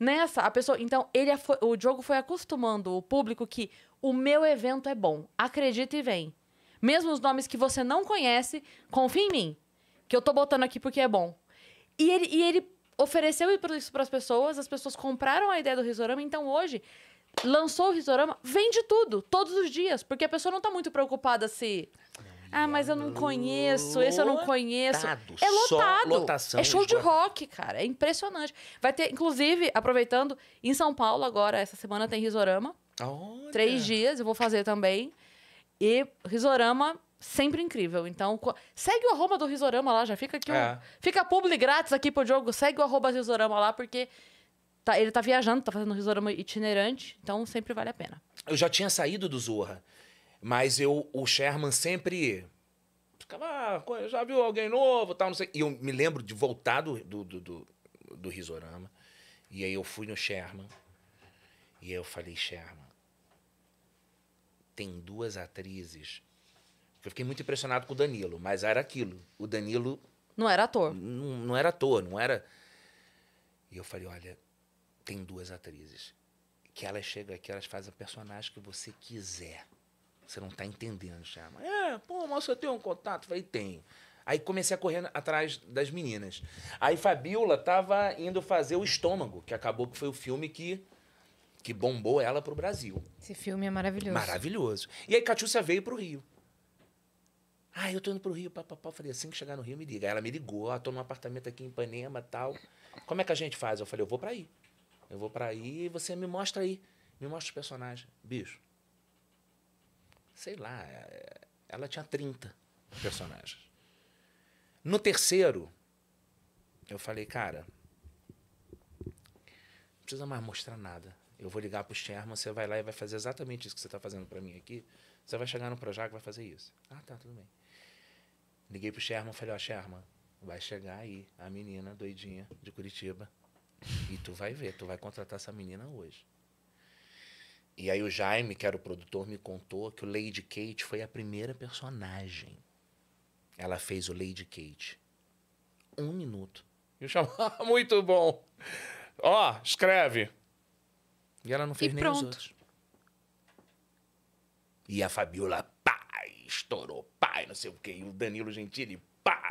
Nessa, a pessoa. Então, ele o Diogo foi acostumando o público que o meu evento é bom. Acredita e vem. Mesmo os nomes que você não conhece, confia em mim. Que eu tô botando aqui porque é bom. E ele, e ele ofereceu isso para as pessoas, as pessoas compraram a ideia do Risorama, então hoje lançou o Risorama, vende tudo, todos os dias, porque a pessoa não tá muito preocupada se ah, mas eu não conheço, esse eu não conheço. é lotado. lotação é show de rock, cara. É impressionante. Vai ter, inclusive, aproveitando, em São Paulo agora, essa semana tem Risorama. Olha. Três dias, eu vou fazer também. E Risorama, sempre incrível. Então, segue o arroba do Risorama lá, já fica aqui. Um, é. Fica publi grátis aqui pro jogo. Segue o arroba Risorama lá, porque tá, ele tá viajando, tá fazendo Risorama itinerante. Então, sempre vale a pena. Eu já tinha saído do Zorra. Mas eu, o Sherman sempre ficava, ah, já viu alguém novo, tal, não sei. E eu me lembro de voltar do, do, do, do Risorama. E aí eu fui no Sherman. E aí eu falei, Sherman, tem duas atrizes. Eu fiquei muito impressionado com o Danilo, mas era aquilo. O Danilo. Não era ator. Não, não era ator, não era. E eu falei, olha, tem duas atrizes. Que elas chegam aqui, elas fazem o personagem que você quiser. Você não tá entendendo, chama. É, pô, mas eu tenho um contato? falei, tenho. Aí comecei a correr atrás das meninas. Aí Fabiola tava indo fazer o Estômago, que acabou que foi o filme que que bombou ela pro Brasil. Esse filme é maravilhoso. Maravilhoso. E aí Catiúcia veio pro Rio. Ah, eu tô indo pro Rio, papapá. Eu falei, assim que chegar no Rio, me liga. Aí ela me ligou, ah, tô num apartamento aqui em Ipanema tal. Como é que a gente faz? Eu falei, eu vou para aí. Eu vou para aí e você me mostra aí. Me mostra os personagens. Bicho, sei lá, é, ela tinha 30 personagens. No terceiro, eu falei, cara, não precisa mais mostrar nada. Eu vou ligar pro Sherman, você vai lá e vai fazer exatamente isso que você está fazendo para mim aqui. Você vai chegar no Projac e vai fazer isso. Ah, tá, tudo bem. Liguei pro Sherman, falei, ó, oh, Sherman, vai chegar aí a menina doidinha de Curitiba e tu vai ver, tu vai contratar essa menina hoje. E aí o Jaime, que era o produtor, me contou que o Lady Kate foi a primeira personagem. Ela fez o Lady Kate. Um minuto. Eu chamava, ah, muito bom. Ó, oh, escreve. E ela não fez e nem pronto. os outros. E a Fabiola, pá, estourou, pai, não sei o quê. E o Danilo Gentili,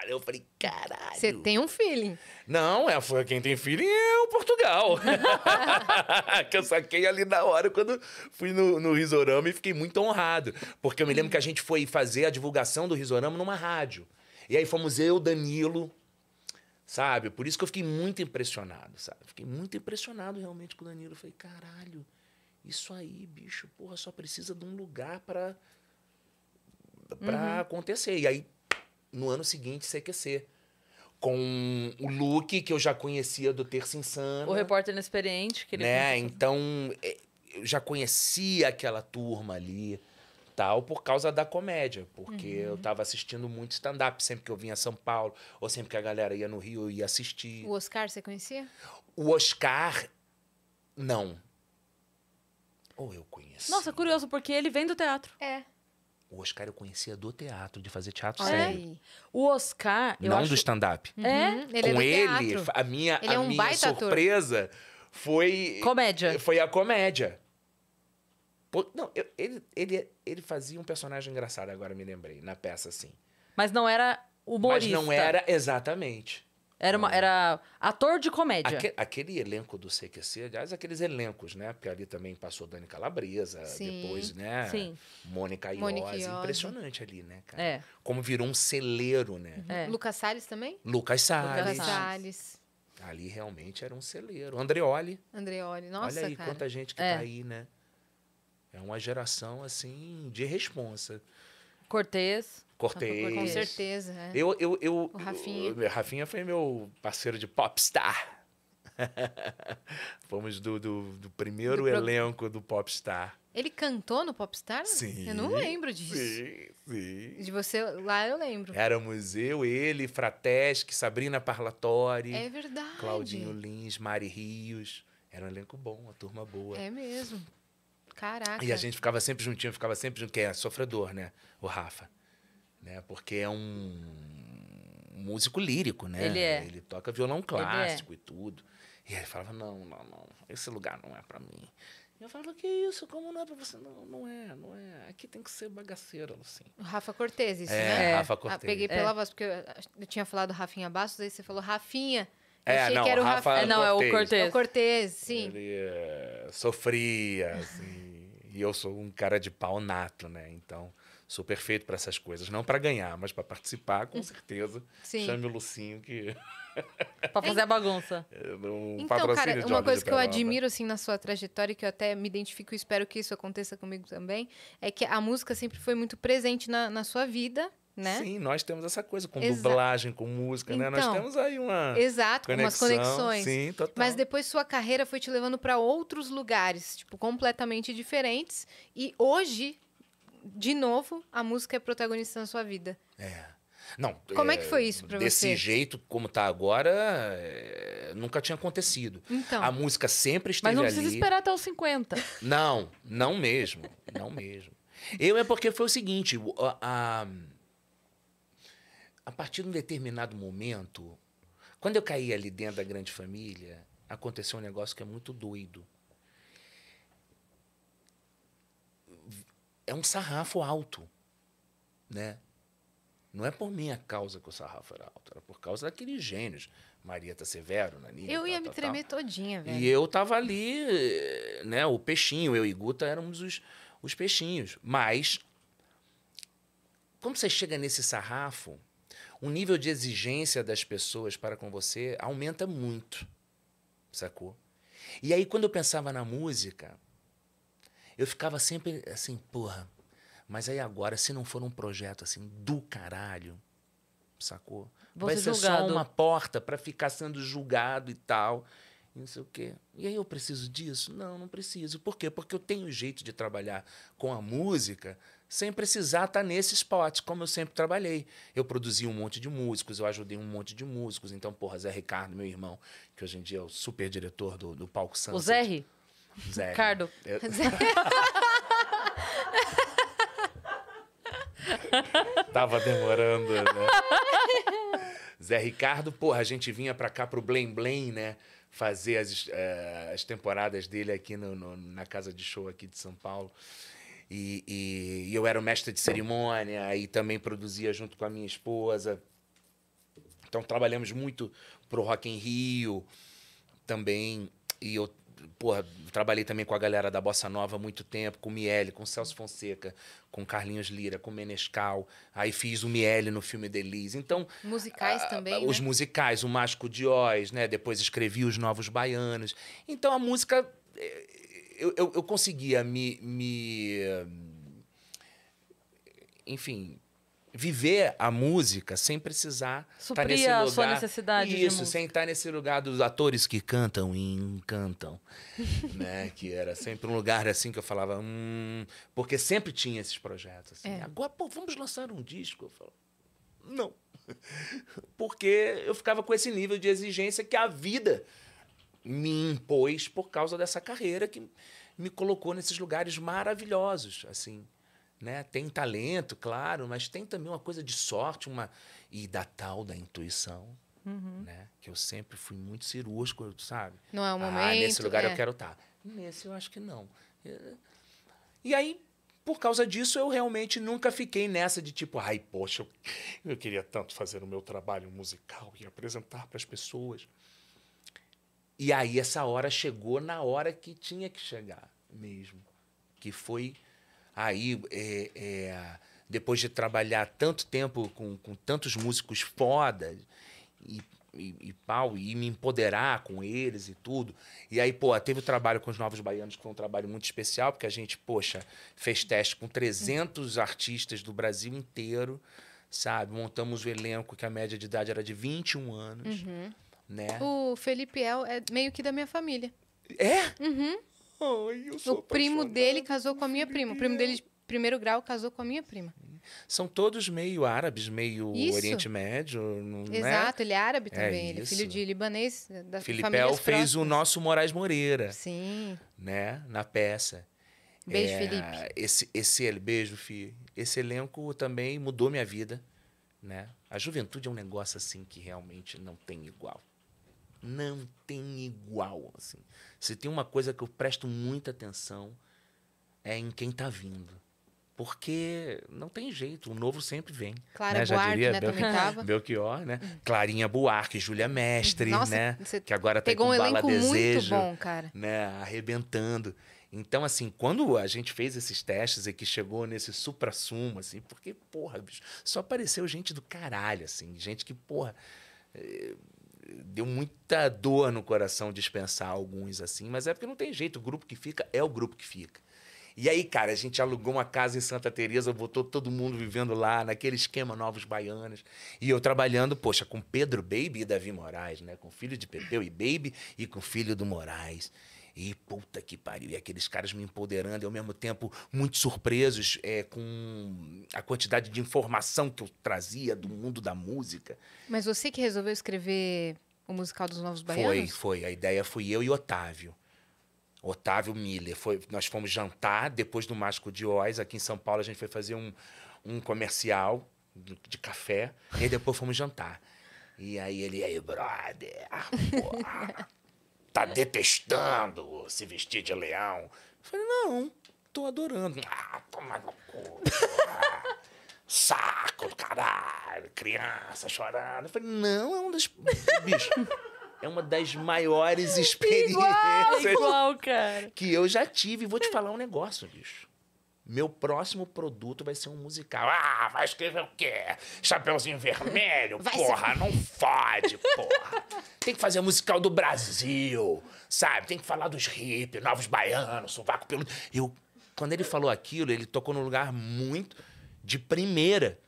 eu falei, caralho. Você tem um feeling. Não, é, foi, quem tem feeling é o Portugal. que eu saquei ali na hora quando fui no, no Risorama e fiquei muito honrado. Porque eu me lembro que a gente foi fazer a divulgação do Risorama numa rádio. E aí fomos eu, Danilo, sabe? Por isso que eu fiquei muito impressionado, sabe? Fiquei muito impressionado realmente com o Danilo. Eu falei, caralho, isso aí, bicho, porra, só precisa de um lugar para para uhum. acontecer. E aí no ano seguinte CQC. Com o look que eu já conhecia do Terça Insana. O repórter inexperiente. Que ele né? Então, é, eu já conhecia aquela turma ali, tal, por causa da comédia. Porque uhum. eu estava assistindo muito stand-up. Sempre que eu vinha a São Paulo, ou sempre que a galera ia no Rio, eu ia assistir. O Oscar, você conhecia? O Oscar, não. Ou eu conheço. Nossa, curioso, porque ele vem do teatro. É. O Oscar eu conhecia do teatro, de fazer teatro sério. O Oscar. não acho... do stand-up. Uhum. É? Ele é Com é ele, a minha, ele é a é um minha surpresa ator. foi. Comédia. Foi a comédia. Pô, não, eu, ele, ele, ele fazia um personagem engraçado, agora me lembrei, na peça, assim. Mas não era humorista. Mas não era, exatamente. Era, uma, era ator de comédia. Aque, aquele elenco do CQC, aliás, aqueles elencos, né? Porque ali também passou Dani Calabresa, sim, depois, né? Sim. Mônica Iose. Impressionante ali, né, cara? É. Como virou um celeiro, né? Uhum. É. Lucas Salles também? Lucas Salles. Lucas Salles. Ali realmente era um celeiro. Andreoli. Andreoli, nossa, Olha aí cara. quanta gente que tá é. tá aí, né? É uma geração, assim, de responsa. Cortez. Cortei. Com certeza. É. Eu, eu, eu, o Rafinha. Eu, Rafinha foi meu parceiro de popstar. Fomos do, do, do primeiro do elenco do Popstar. Ele cantou no Popstar? Sim. Eu não lembro disso. Sim, sim. De você lá eu lembro. Éramos eu, ele, Fratesc, Sabrina Parlatori. É verdade. Claudinho Lins, Mari Rios. Era um elenco bom, uma turma boa. É mesmo. Caraca. E a gente ficava sempre juntinho, ficava sempre junto, que é sofredor, né? O Rafa né? Porque é um músico lírico, né? Ele, é. ele toca violão é. clássico é. e tudo. E ele falava: "Não, não, não. Esse lugar não é para mim". E eu falava: "Que isso? Como não é para você? Não, não é, não é. Aqui tem que ser bagaceiro, assim". O Rafa Cortez, isso, é, né? Ah, é, Rafa Cortez. Ah, peguei pela voz porque eu, eu tinha falado Rafinha Bastos, aí você falou Rafinha. Eu é, achei não, que era o Rafa. Rafa não, Cortez. é o Cortez. É o Cortez, sim. Ele é, sofria, assim. e eu sou um cara de pau nato, né? Então, Sou perfeito para essas coisas. Não para ganhar, mas para participar, com certeza. Sim. Chame o Lucinho que. para fazer a bagunça. Um então, cara, uma coisa que eu admiro assim na sua trajetória, que eu até me identifico e espero que isso aconteça comigo também, é que a música sempre foi muito presente na, na sua vida. Né? Sim, nós temos essa coisa com Exa dublagem, com música, então, né? Nós então, temos aí uma Exato, conexão, umas conexões. Sim, total. Mas depois sua carreira foi te levando para outros lugares, tipo, completamente diferentes. E hoje de novo, a música é protagonista na sua vida. É. Não, como é, é, que foi isso para você? Desse jeito como tá agora, é, nunca tinha acontecido. Então, a música sempre esteve ali. Mas não precisa ali. esperar até os 50. Não, não mesmo, não mesmo. Eu é porque foi o seguinte, a, a, a partir de um determinado momento, quando eu caí ali dentro da grande família, aconteceu um negócio que é muito doido. é um sarrafo alto, né? Não é por minha causa que o sarrafo era alto, era por causa daqueles gênios. Maria tá Severo, Naninha. Eu ia me tal, tremer tal. todinha, velho. E eu tava ali, né? O peixinho, eu e Guta éramos os, os peixinhos. Mas, quando você chega nesse sarrafo, o nível de exigência das pessoas para com você aumenta muito, sacou? E aí, quando eu pensava na música, eu ficava sempre assim, porra. Mas aí agora, se não for um projeto assim do caralho, sacou? Vou Vai ser, só uma porta para ficar sendo julgado e tal. E não sei o quê. E aí eu preciso disso? Não, não preciso. Por quê? Porque eu tenho jeito de trabalhar com a música sem precisar estar tá nesse spot, como eu sempre trabalhei. Eu produzi um monte de músicos, eu ajudei um monte de músicos. Então, porra, Zé Ricardo, meu irmão, que hoje em dia é o super diretor do, do Palco Santos. O Zé? Zero. Ricardo. Eu... Zero. Tava demorando, né? Zé Ricardo, porra, a gente vinha pra cá pro Blém Blém, né? Fazer as, uh, as temporadas dele aqui no, no, na casa de show aqui de São Paulo. E, e, e eu era o mestre de cerimônia e também produzia junto com a minha esposa. Então trabalhamos muito pro Rock em Rio também. E eu porra, trabalhei também com a galera da Bossa Nova há muito tempo, com o Miele, com o Celso Fonseca, com Carlinhos Lira, com Menescal. Aí fiz o Miele no filme Delize. Então. Musicais a, também. né? Os musicais, o Mágico de Oz, né? Depois escrevi Os Novos Baianos. Então a música. Eh, eu, eu, eu conseguia me, me. Eh, enfim, viver a música sem precisar estar tá nesse lugar. a sua necessidade Isso, sem estar tá nesse lugar dos atores que cantam e encantam. né? Que era sempre um lugar assim que eu falava, hum... Porque sempre tinha esses projetos. Assim. É. Agora, pô, vamos lançar um disco? Eu falo, não. Porque eu ficava com esse nível de exigência que a vida me impôs por causa dessa carreira que me colocou nesses lugares maravilhosos, assim. Né? Tem talento, claro, mas tem também uma coisa de sorte uma e da tal da intuição. Uhum. Né? Que eu sempre fui muito cirúrgico, sabe? Não é o momento. Ah, nesse lugar é. eu quero estar. Tá. Nesse eu acho que não. É. E aí, por causa disso, eu realmente nunca fiquei nessa de tipo, ai, poxa, eu, eu queria tanto fazer o meu trabalho musical e apresentar para as pessoas. E aí, essa hora chegou na hora que tinha que chegar mesmo. Que foi aí é, é, depois de trabalhar tanto tempo com, com tantos músicos foda e, e, e pau, e me empoderar com eles e tudo. E aí, pô, teve o trabalho com os Novos Baianos, que foi um trabalho muito especial, porque a gente, poxa, fez teste com 300 artistas do Brasil inteiro, sabe? Montamos o elenco, que a média de idade era de 21 anos, uhum. né? O Felipe El é meio que da minha família. É? Uhum. Ai, eu sou o primo dele casou com a minha prima. O primo dele de primeiro grau casou com a minha prima. São todos meio árabes, meio isso. Oriente Médio, não né? Exato, é? ele é árabe é também, é ele é filho de libanês da Filipel fez o nosso Moraes Moreira. Sim. Né, na peça. Beijo, é, Felipe. Esse, esse beijo, Esse elenco também mudou minha vida, né? A juventude é um negócio assim que realmente não tem igual não tem igual, assim. Se tem uma coisa que eu presto muita atenção é em quem está vindo. Porque não tem jeito, o novo sempre vem. Clara né? Buarque, Já diria, né? Bel... Belchior, né? Clarinha Buarque, Júlia hum. Mestre, Nossa, né? Que agora tá pegou com um Bala elenco Desejo, muito bom, cara. né? Arrebentando. Então, assim, quando a gente fez esses testes e que chegou nesse supra-sumo, assim, porque, porra, bicho, só apareceu gente do caralho, assim, gente que, porra... É deu muita dor no coração dispensar alguns assim, mas é porque não tem jeito, o grupo que fica é o grupo que fica. E aí, cara, a gente alugou uma casa em Santa Teresa, botou todo mundo vivendo lá, naquele esquema Novos Baianos. E eu trabalhando, poxa, com Pedro Baby e Davi Moraes, né? Com o filho de Pepeu e Baby e com o filho do Moraes. E puta que pariu. E aqueles caras me empoderando e ao mesmo tempo muito surpresos é, com a quantidade de informação que eu trazia do mundo da música. Mas você que resolveu escrever o musical dos Novos Baianos? Foi, foi. A ideia fui eu e Otávio. Otávio Miller. Foi, nós fomos jantar depois do Mágico de Oz, aqui em São Paulo. A gente foi fazer um, um comercial de café e depois fomos jantar. E aí ele, aí, brother, porra. tá detestando se vestir de leão. Eu falei, não, tô adorando. Ah, toma no cu. saco do caralho, criança chorando. Eu falei, não, é um das. Bicho. É uma das maiores experiências igual, igual, que eu já tive. Vou te falar um negócio, bicho. Meu próximo produto vai ser um musical. Ah, vai escrever o quê? Chapeuzinho vermelho? Vai porra, ser... não fode, porra. Tem que fazer musical do Brasil, sabe? Tem que falar dos hip, novos baianos, sovaco pelo Eu, quando ele falou aquilo, ele tocou num lugar muito de primeira.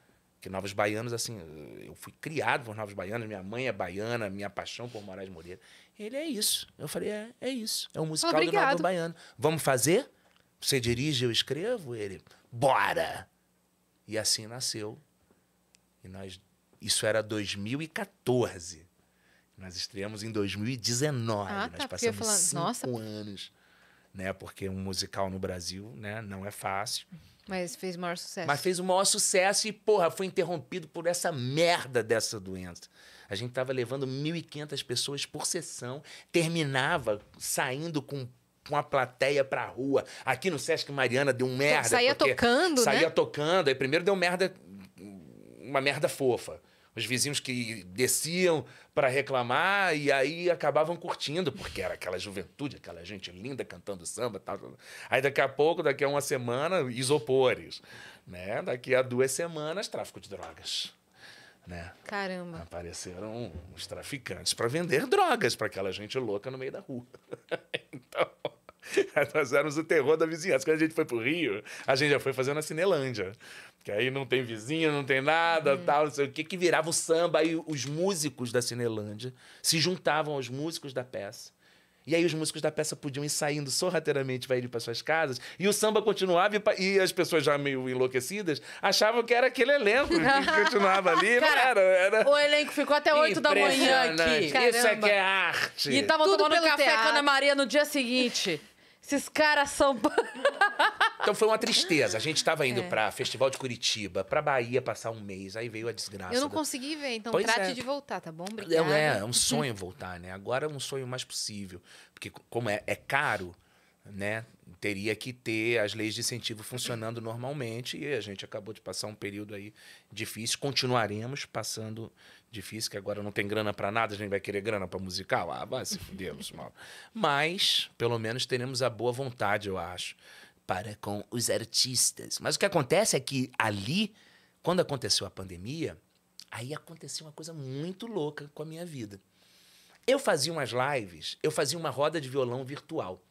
Que Novos Baianos, assim, eu fui criado por Novos Baianos, minha mãe é baiana, minha paixão por Moraes Moreira. Ele é isso. Eu falei, é, é isso. É um musical Obrigado. do novo Baiano. Vamos fazer? Você dirige, eu escrevo? Ele, bora! E assim nasceu. E nós, isso era 2014. Nós estreamos em 2019. Ah, tá, nós passamos falar, cinco nossa. anos. Né? Porque um musical no Brasil né? não é fácil. Mas fez o maior sucesso. Mas fez o maior sucesso e, porra, foi interrompido por essa merda dessa doença. A gente tava levando 1.500 pessoas por sessão, terminava saindo com com a plateia pra rua. Aqui no Sesc Mariana deu um então, merda. saía tocando, saía né? Saía tocando. Aí primeiro deu merda, uma merda fofa. Os vizinhos que desciam para reclamar e aí acabavam curtindo, porque era aquela juventude, aquela gente linda cantando samba. Tal, tal. Aí daqui a pouco, daqui a uma semana, isopores. Né? Daqui a duas semanas, tráfico de drogas. Né? Caramba. Apareceram os traficantes para vender drogas para aquela gente louca no meio da rua. então. É, nós éramos o terror da vizinhança. Quando a gente foi pro Rio, a gente já foi fazendo a Cinelândia. Que aí não tem vizinho, não tem nada, hum. tal, não sei o que, que virava o samba. Aí os músicos da Cinelândia se juntavam aos músicos da peça. E aí os músicos da peça podiam ir saindo sorrateiramente para ir para suas casas. E o samba continuava e, e, as pessoas já meio enlouquecidas achavam que era aquele elenco né, que continuava ali. Cara, era, era, O elenco ficou até 8 da manhã aqui. Caramba. Isso é que é arte. E estavam tomando café teatro. com a Ana Maria no dia seguinte. Esses caras são. então foi uma tristeza. A gente estava indo é. para Festival de Curitiba, para Bahia passar um mês, aí veio a desgraça. Eu não da... consegui ver, então pois trate é. de voltar, tá bom? É, é, Obrigada. É, é um sonho voltar, né? Agora é um sonho mais possível, porque como é, é caro, né? Teria que ter as leis de incentivo funcionando normalmente e a gente acabou de passar um período aí difícil. Continuaremos passando Difícil que agora não tem grana para nada, a gente vai querer grana para musical. Ah, vai se os mal Mas, pelo menos, teremos a boa vontade, eu acho, para com os artistas. Mas o que acontece é que ali, quando aconteceu a pandemia, aí aconteceu uma coisa muito louca com a minha vida. Eu fazia umas lives, eu fazia uma roda de violão virtual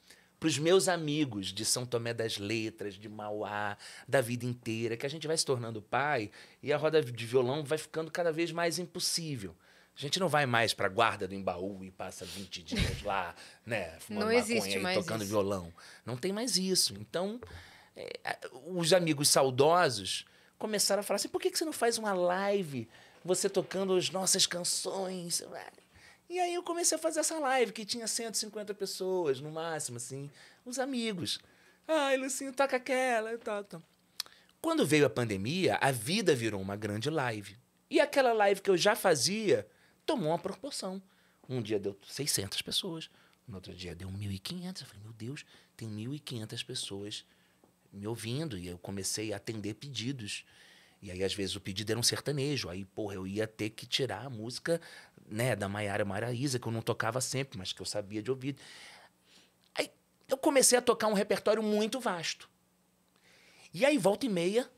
para os meus amigos de São Tomé das Letras, de Mauá, da vida inteira, que a gente vai se tornando pai e a roda de violão vai ficando cada vez mais impossível. A gente não vai mais para a guarda do Embaú e passa 20 dias lá, né, fumando não existe maconha e tocando isso. violão. Não tem mais isso. Então, é, os amigos saudosos começaram a falar assim: por que, que você não faz uma live você tocando as nossas canções? E aí eu comecei a fazer essa live, que tinha 150 pessoas, no máximo, assim, os amigos. Ai, Lucinho, toca aquela, toca. Quando veio a pandemia, a vida virou uma grande live. E aquela live que eu já fazia tomou uma proporção. Um dia deu 600 pessoas, no outro dia deu 1.500. Eu falei, meu Deus, tem 1.500 pessoas me ouvindo. E eu comecei a atender pedidos. E aí, às vezes, o pedido era um sertanejo. Aí, porra, eu ia ter que tirar a música né, da Maiara Maraíza, que eu não tocava sempre, mas que eu sabia de ouvido. Aí eu comecei a tocar um repertório muito vasto. E aí, volta e meia,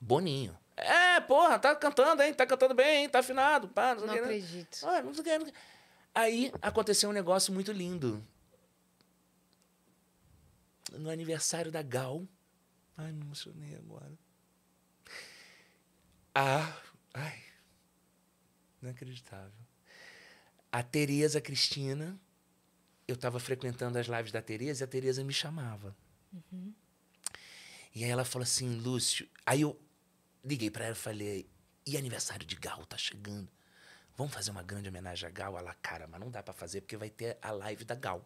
Boninho. É, porra, tá cantando, hein? Tá cantando bem, hein? Tá afinado. Pá, não, não né? acredito. Ah, não sei, não Aí aconteceu um negócio muito lindo. No aniversário da Gal. Ai, me emocionei agora. Ah, ai. Inacreditável. A Tereza Cristina, eu estava frequentando as lives da Tereza e a Tereza me chamava. Uhum. E aí ela falou assim, Lúcio. Aí eu liguei para ela e falei: e aniversário de Gal tá chegando. Vamos fazer uma grande homenagem a Gal? Ela, cara, mas não dá para fazer porque vai ter a live da Gal.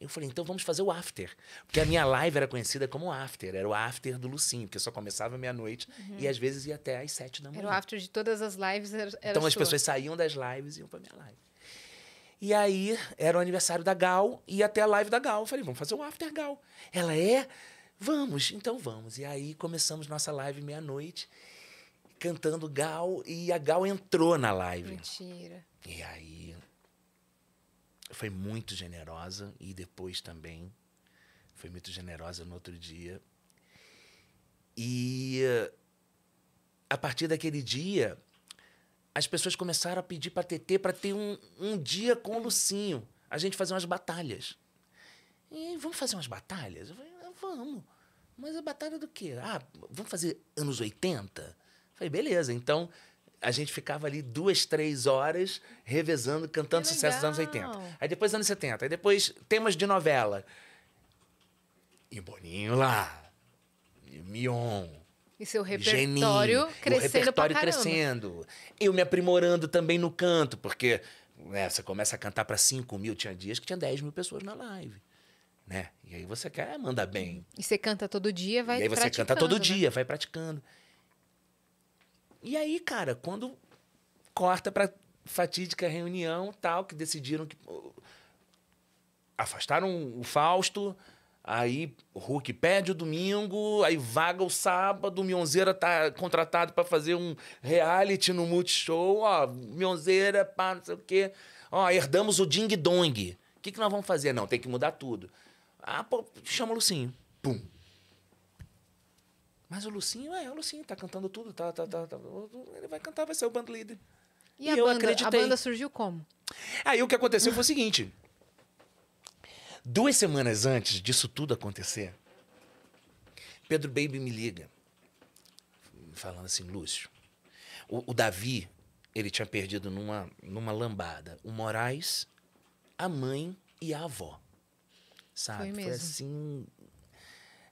Eu falei, então vamos fazer o after. Porque a minha live era conhecida como after. Era o after do Lucinho, porque só começava meia-noite uhum. e às vezes ia até às sete da manhã. Era o after de todas as lives. Era, era então as pessoas saíam das lives e iam pra minha live. E aí era o aniversário da Gal e até a live da Gal. Eu falei, vamos fazer o after Gal. Ela é? Vamos, então vamos. E aí começamos nossa live meia-noite cantando Gal e a Gal entrou na live. Mentira. E aí foi muito generosa e depois também foi muito generosa no outro dia. E eh, a partir daquele dia, as pessoas começaram a pedir para TT para ter um, um dia com o Lucinho, a gente fazer umas batalhas. E vamos fazer umas batalhas? Eu falei, ah, vamos. Mas a batalha do quê? Ah, vamos fazer anos 80? Eu falei, beleza. Então, a gente ficava ali duas, três horas revezando, cantando sucessos dos anos 80. Aí depois anos 70, aí depois temas de novela. E Boninho lá, e Mion. E seu repertório Geni, crescendo. O repertório crescendo. Eu me aprimorando também no canto, porque né, você começa a cantar para 5 mil, tinha dias que tinha 10 mil pessoas na live. Né? E aí você quer, manda bem. E você canta todo dia, vai praticando. E aí você praticando, canta todo né? dia, vai praticando. E aí, cara, quando corta pra fatídica reunião tal, que decidiram que. Afastaram o Fausto, aí o Hulk pede o domingo, aí vaga o sábado, o Mionzeira tá contratado para fazer um reality no Multishow, ó, Mionzeira, pá, não sei o quê. Ó, herdamos o Ding Dong. O que, que nós vamos fazer? Não, tem que mudar tudo. Ah, pô, chama o Lucinho. Pum, mas o Lucinho, é, o Lucinho tá cantando tudo, tá, tá, tá, tá ele vai cantar, vai ser o band leader. E, e a eu banda, acreditei. A banda surgiu como? Aí o que aconteceu foi o seguinte: duas semanas antes disso tudo acontecer, Pedro Baby me liga, falando assim, Lúcio, o, o Davi, ele tinha perdido numa, numa lambada o Moraes, a mãe e a avó. Sabe? Foi, mesmo. Foi assim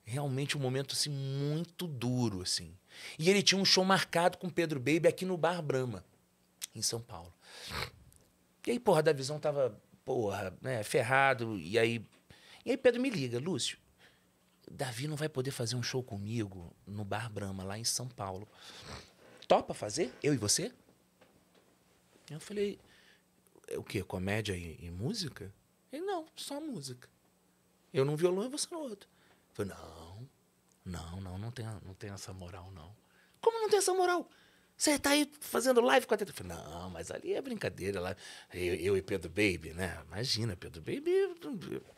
realmente um momento assim, muito duro. assim. E ele tinha um show marcado com Pedro Baby aqui no Bar Brahma, em São Paulo. E aí, porra, da visão tava, porra, né, ferrado. E aí, e aí Pedro me liga, Lúcio, Davi não vai poder fazer um show comigo no Bar Brahma, lá em São Paulo. Topa fazer? Eu e você? Eu falei, é o quê? Comédia e, e música? Ele, não, só música. Eu num violão e você no outro. Falei, não, não, não, não tem, não tem essa moral, não. Como não tem essa moral? Você tá aí fazendo live com a Teta. Falei, não, mas ali é brincadeira. Lá, eu, eu e Pedro Baby, né? Imagina, Pedro Baby,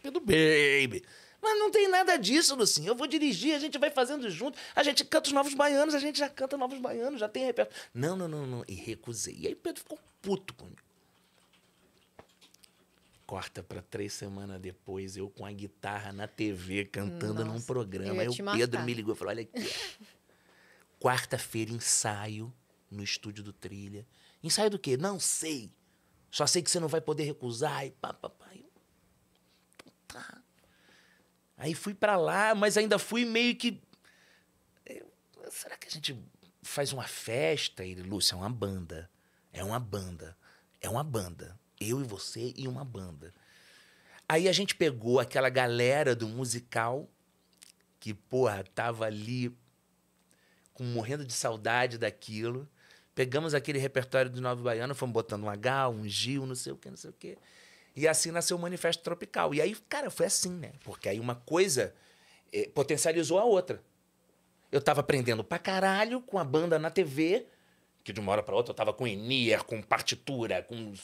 Pedro Baby. Mas não tem nada disso, Lucinho. Eu vou dirigir, a gente vai fazendo junto. A gente canta os Novos Baianos, a gente já canta Novos Baianos, já tem repertório. Não, não, não, não. E recusei. E aí Pedro ficou puto comigo. Corta para três semanas depois, eu com a guitarra na TV, cantando Nossa, num programa. Aí o Pedro me ligou e falou: Olha aqui. Quarta-feira, ensaio no estúdio do Trilha. Ensaio do quê? Não sei. Só sei que você não vai poder recusar. E pá, pá, pá. Tá. Aí fui para lá, mas ainda fui meio que. será que a gente faz uma festa? E, Lúcia, é uma banda. É uma banda. É uma banda. Eu e você e uma banda. Aí a gente pegou aquela galera do musical que, porra, tava ali com, morrendo de saudade daquilo. Pegamos aquele repertório do Novo Baiano, fomos botando um H, um Gil, não sei o quê, não sei o quê. E assim nasceu o Manifesto Tropical. E aí, cara, foi assim, né? Porque aí uma coisa eh, potencializou a outra. Eu tava aprendendo pra caralho com a banda na TV que de uma hora para outra eu estava com Enier, com partitura, com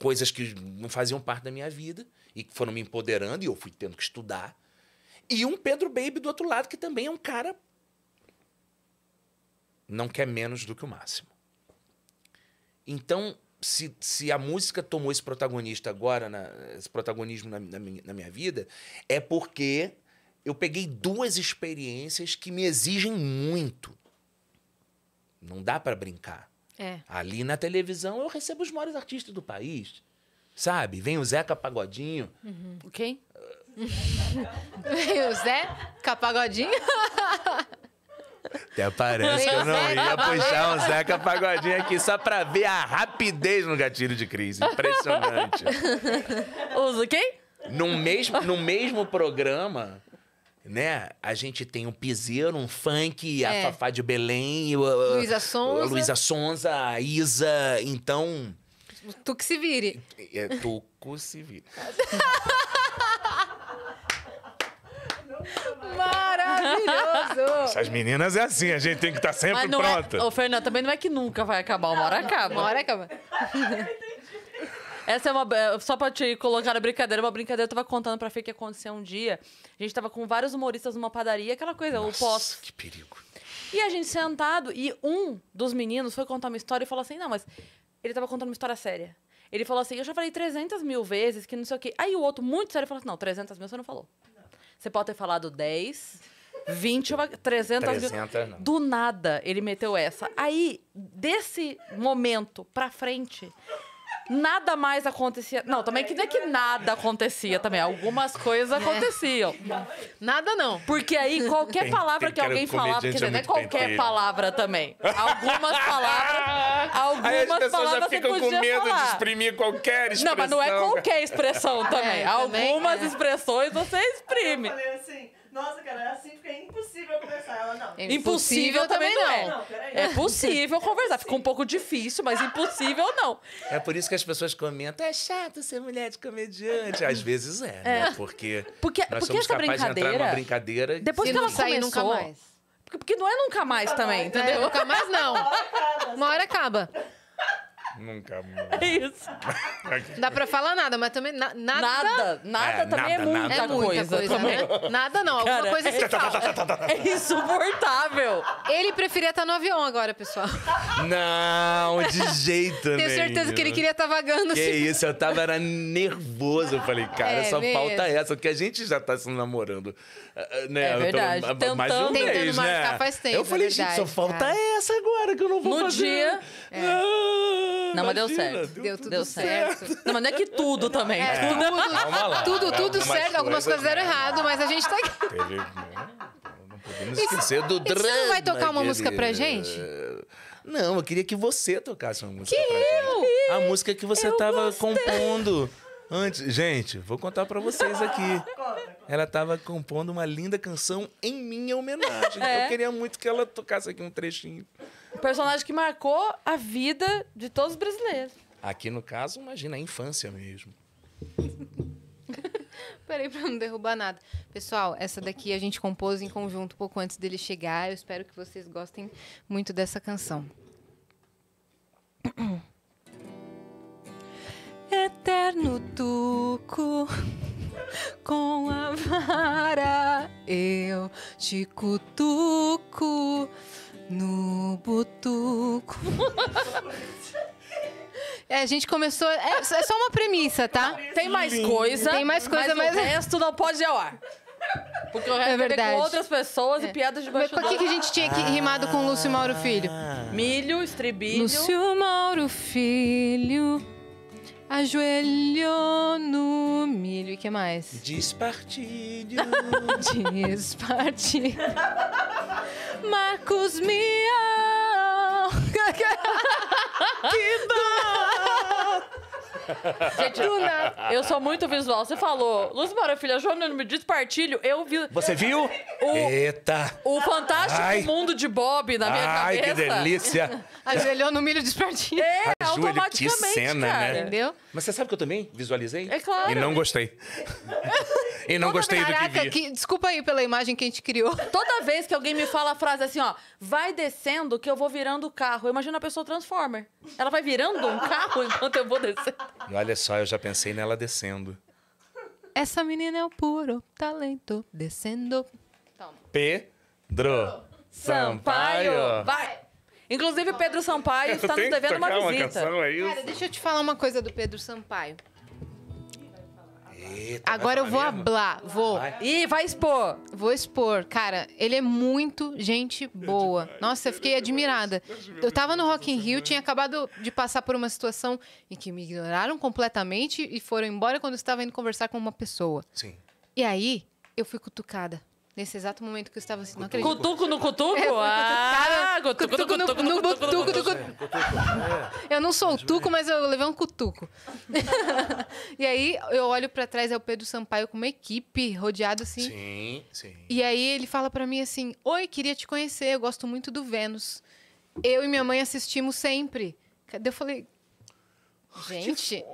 coisas que não faziam parte da minha vida e que foram me empoderando e eu fui tendo que estudar. E um Pedro Baby do outro lado que também é um cara não quer menos do que o máximo. Então, se, se a música tomou esse protagonista agora, na, esse protagonismo na, na, minha, na minha vida, é porque eu peguei duas experiências que me exigem muito. Não dá para brincar. É. Ali na televisão eu recebo os maiores artistas do país. Sabe? Vem o Zeca Pagodinho. Uhum. Quem? Vem o Zeca Pagodinho? Até parece que eu não ia puxar um Zeca Pagodinho aqui só pra ver a rapidez no gatilho de crise. Impressionante. Usa quem? No mesmo, no mesmo programa, né? A gente tem um piseiro, um funk, é. a Fafá de Belém, Luísa Sonza. Luísa Sonza, Isa, então. Tu que se vire. É, tu que se vire. Maravilhoso! Essas meninas é assim, a gente tem que estar tá sempre é pronta. É... Ô, Fernando, também não é que nunca vai acabar, uma hora acaba. Uma hora acaba. Essa é uma. Eh, só pra te colocar na brincadeira, uma brincadeira eu tava contando pra Fê que aconteceu um dia. A gente tava com vários humoristas numa padaria, aquela coisa, Nossa, o pós. Que perigo. E a gente sentado, e um dos meninos foi contar uma história e falou assim: não, mas ele tava contando uma história séria. Ele falou assim: eu já falei 300 mil vezes, que não sei o quê. Aí o outro, muito sério, falou assim: não, 300 mil você não falou. Você pode ter falado 10. 20, 300, 300 mil. Do nada ele meteu essa. Aí, desse momento pra frente, Nada mais acontecia. Não, também que não é que nada acontecia também. Algumas coisas é. aconteciam. Nada não. Porque aí qualquer palavra tem que alguém falava, quer dizer, não é, é qualquer palavra também. Algumas palavras. Aí Algumas as pessoas palavras já ficam com medo falar. de exprimir qualquer expressão. Não, mas não é qualquer expressão também. É, também, Algumas é. expressões você exprime. Eu falei assim, nossa, cara, é assim fica é impossível conversar. Ela, não. Impossível, impossível também não. É. não é possível conversar. ficou um pouco difícil, mas impossível não. É por isso que as pessoas comentam, é chato ser mulher de comediante. Às vezes é, né? é. né? Porque, porque nós porque somos essa capazes de entrar numa brincadeira... Depois que ela começou... Nunca mais. Porque, não é nunca mais também, entendeu? É, nunca mais não. Uma hora acaba. Uma hora assim. acaba. Nunca. É isso. Não dá pra falar nada, mas também na, nada. Nada, nada é, também é nada, é muita, nada. coisa. muita coisa Né? Nada não, Cara, alguma coisa é, se assim. fala. É insuportável. Ele preferia estar tá no avião agora, pessoal. Não, de jeito nenhum. Tenho certeza que ele queria estar tá vagando. Que assim. isso, eu tava era nervoso. Eu falei, cara, é, só falta essa, porque a gente já tá se namorando é, né, é verdade. Tô, Tentando, mais um tentando mês, né? marcar né? faz tempo. Eu é falei, é verdade, gente, só falta cara. essa agora que eu não vou no fazer. No dia. Ah, é. Ah, não, mas deu certo. Deu, tudo deu certo. certo. Não, mas não é que tudo também. É, tudo, é Calma lá, tudo, tudo algumas certo. Algumas coisas deram né? errado, mas a gente tá aqui. Né? Então, não podemos esquecer do drama. Você não vai tocar uma música pra gente? Não, eu queria que você tocasse uma música. Que pra eu? Gente. A música que você eu tava gostei. compondo antes. Gente, vou contar pra vocês aqui. Conta ela estava compondo uma linda canção em minha homenagem. É. Eu queria muito que ela tocasse aqui um trechinho. Um personagem que marcou a vida de todos os brasileiros. Aqui, no caso, imagina, a infância mesmo. Peraí para não derrubar nada. Pessoal, essa daqui a gente compôs em conjunto pouco antes dele chegar. Eu espero que vocês gostem muito dessa canção. eterno tuco. Com a vara eu te cutuco no butuco. É, a gente começou. É, é só uma premissa, tá? Tem mais coisa. Tem mais coisa, mas, mas o é- resto não pode ir ao ar. Porque o resto é verdade. com outras pessoas é. e piadas de baixo Mas por que, que a gente tinha que rimado com Lúcio Mauro Filho? Milho, estribilho. Lúcio Mauro Filho Ajoelho no milho. E que mais? Despartilho. Despartilho. Marcos Mion. que bom! Gente, eu sou muito visual. Você falou, Luz Maravilha, Joana, não me diz partilho. Eu vi. Você viu? O, Eita! O fantástico Ai. mundo de Bob na minha Ai, cabeça. Ai, que delícia! Ajoelhou no milho de partilho. É, Ajoelho, automaticamente. Que cena, né? cara. né? Entendeu? Mas você sabe que eu também visualizei? É claro. E não gostei. e não Toda gostei vez... do que vi. Que... desculpa aí pela imagem que a gente criou. Toda vez que alguém me fala a frase assim, ó, vai descendo que eu vou virando o carro. Eu imagino a pessoa Transformer. Ela vai virando um carro enquanto eu vou descendo. E olha só, eu já pensei nela descendo. Essa menina é o puro talento descendo. Toma. Pedro Sampaio. Vai! Inclusive, o Pedro Sampaio está nos devendo uma visita. Uma canção, é Cara, deixa eu te falar uma coisa do Pedro Sampaio. Eita, Agora eu vou hablar, vou. Vai. Ih, vai expor. Vou expor. Cara, ele é muito gente é boa. É Nossa, eu fiquei é admirada. Eu tava no Rock in Rio, tinha acabado de passar por uma situação em que me ignoraram completamente e foram embora quando eu estava indo conversar com uma pessoa. Sim. E aí, eu fui cutucada Nesse exato momento que eu estava assim, não acredito. Cutuco no cutuco? É, ah, cutuco no cutuco. No cutuco do cutuco. É, é. Eu não sou o tuco, mas eu levei um cutuco. e aí eu olho para trás, é o Pedro Sampaio com uma equipe, rodeado assim. Sim, sim. E aí ele fala para mim assim: Oi, queria te conhecer, eu gosto muito do Vênus. Eu e minha mãe assistimos sempre. eu falei, Gente,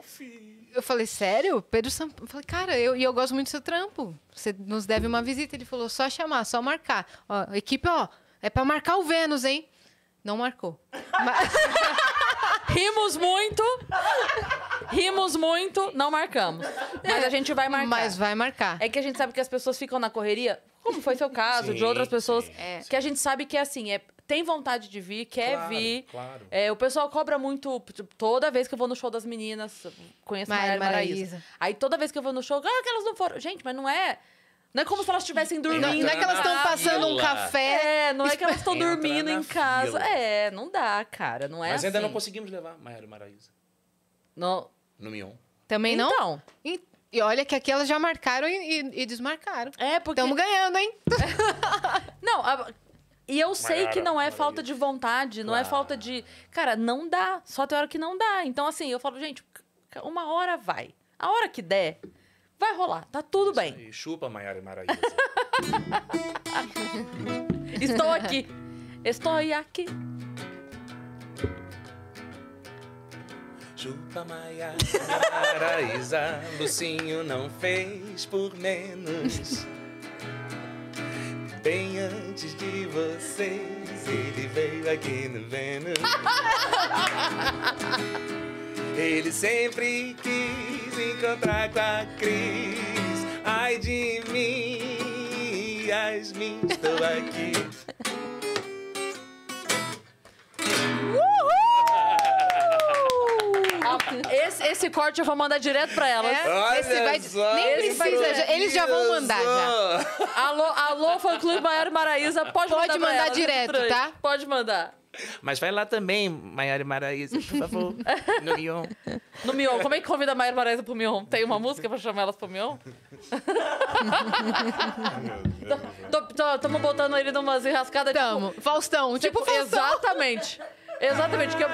eu falei, sério? Pedro Sampaio. Eu falei, cara, eu, e eu gosto muito do seu trampo. Você nos deve uma visita. Ele falou, só chamar, só marcar. Ó, equipe, ó, é pra marcar o Vênus, hein? Não marcou. Mas... Rimos muito. Rimos muito, não marcamos. Mas a gente vai marcar. Mas vai marcar. É que a gente sabe que as pessoas ficam na correria, como foi seu caso, sim, de outras pessoas, é, que a gente sabe que é assim, é tem vontade de vir, quer claro, vir. Claro. É, o pessoal cobra muito. Tipo, toda vez que eu vou no show das meninas, conheço Mara, Mara, Maraísa. Aí toda vez que eu vou no show, ah, que elas não foram. Gente, mas não é. Não é como se elas estivessem dormindo. Não, é que elas estão passando fila. um café. É, não é que elas estão dormindo em casa. Fila. É, não dá, cara. Não é Mas assim. ainda não assim. conseguimos levar Maiara Maraísa. No... No Mion. Também não? Então. E olha que aqui elas já marcaram e, e, e desmarcaram. É, porque... Estamos ganhando, hein? não, a... E eu Maiara, sei que é não é falta de vontade, não claro. é falta de. Cara, não dá. Só tem hora que não dá. Então, assim, eu falo, gente, uma hora vai. A hora que der, vai rolar. Tá tudo é Isso bem. Aí, chupa, Maiara e Maraísa. Estou aqui. Estou aqui. Chupa Maiara, Maraísa, Lucinho não fez por menos. Bem antes de vocês, ele veio aqui no Vênus. Ele sempre quis encontrar com a Cris. Ai de mim, Yasmin, estou aqui. Uhul! Esse, esse corte eu vou mandar direto pra elas. É? Olha esse vai, só, nem precisa, já, eles já vão mandar já. Alô, alô, fã clube Maior Maraísa, pode, pode mandar, mandar direto, tá? Pode mandar. Mas vai lá também, Maiara Maraísa, por favor, no Mion. No Mion, como é que convida a Maiara Maraísa pro Mion? Tem uma música pra chamar elas pro Mion? Estamos botando ele numa enrascada. Tipo, tamo. Tipo, Faustão, tipo, tipo Faustão. Exatamente. Exatamente. Que eu...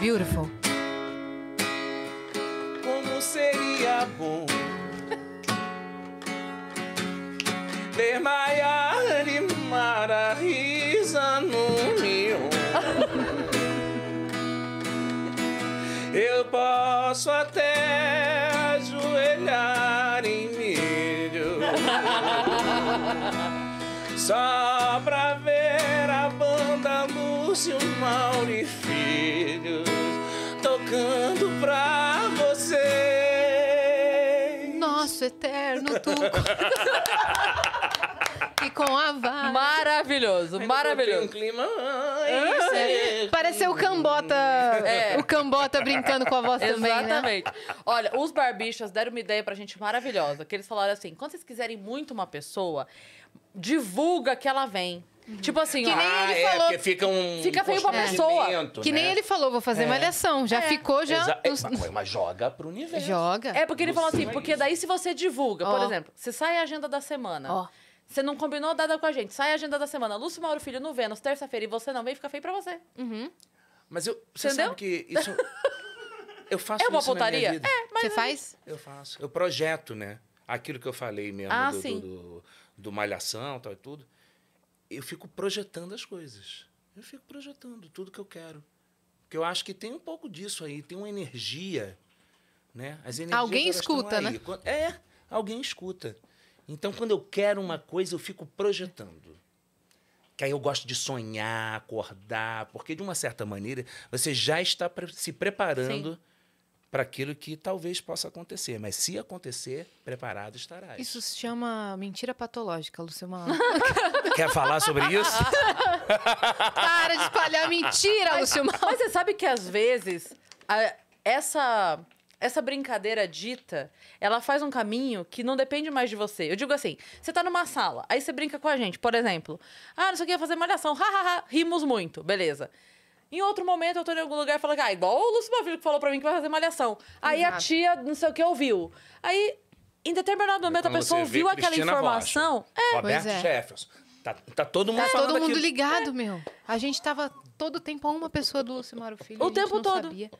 Beautiful. Como seria bom ver Maiara Mara risa no meu. Eu posso até ajoelhar em milho só pra ver. Silmauro e Filhos tocando pra você. Nosso eterno Tuco. e com a vara. Maravilhoso, Ainda maravilhoso. Um clima. Ah, é. Pareceu o Cambota. É. O Cambota brincando com a voz né? Exatamente. também. Exatamente. Né? Olha, os barbichas deram uma ideia pra gente maravilhosa. Que eles falaram assim: quando vocês quiserem muito uma pessoa, divulga que ela vem. Uhum. Tipo assim, que ó. nem ah, ele é, falou. porque fica um. Fica feio pra pessoa. Né? Que né? nem ele falou, vou fazer é. malhação. Já é. ficou, já. Exa nos... mas, mas, joga pro universo. Joga. É porque ele falou assim, porque daí se você divulga, oh. por exemplo, você sai a agenda da semana. Oh. Você não combinou nada com a gente. Sai a agenda da semana. Lúcio Mauro Filho no Vênus, terça-feira, e você não vem, fica feio pra você. Uhum. Mas eu. Você Entendeu? sabe que isso. eu faço é uma isso pontaria? É, mas. Você faz? Eu faço. Eu projeto, né? Aquilo que eu falei mesmo ah, do, do, do, do malhação tal e tudo eu fico projetando as coisas. Eu fico projetando tudo que eu quero. Porque eu acho que tem um pouco disso aí, tem uma energia, né? As energias alguém escuta, né? É, alguém escuta. Então, quando eu quero uma coisa, eu fico projetando. Que aí eu gosto de sonhar, acordar, porque de uma certa maneira você já está se preparando. Sim para aquilo que talvez possa acontecer. Mas se acontecer, preparado estarás. Isso se chama mentira patológica, Luciano. É Quer falar sobre isso? para de espalhar mentira, Luciano. Mas você sabe que às vezes a, essa essa brincadeira dita, ela faz um caminho que não depende mais de você. Eu digo assim, você tá numa sala, aí você brinca com a gente, por exemplo. Ah, não sei o que, ia fazer malhação, hahaha, ha, ha, rimos muito, beleza. Em outro momento, eu tô em algum lugar e falo, ah, igual o Lúcio filho que falou pra mim que vai fazer malhação. Aí Exato. a tia, não sei o que, ouviu. Aí, em determinado momento, a pessoa ouviu aquela informação. É. é, Roberto é. Jefferson. Tá, tá todo mundo tá falando todo mundo ligado, é. meu. A gente tava todo o tempo uma pessoa do Lúcio Mauro Filho. O tempo todo. Sabia.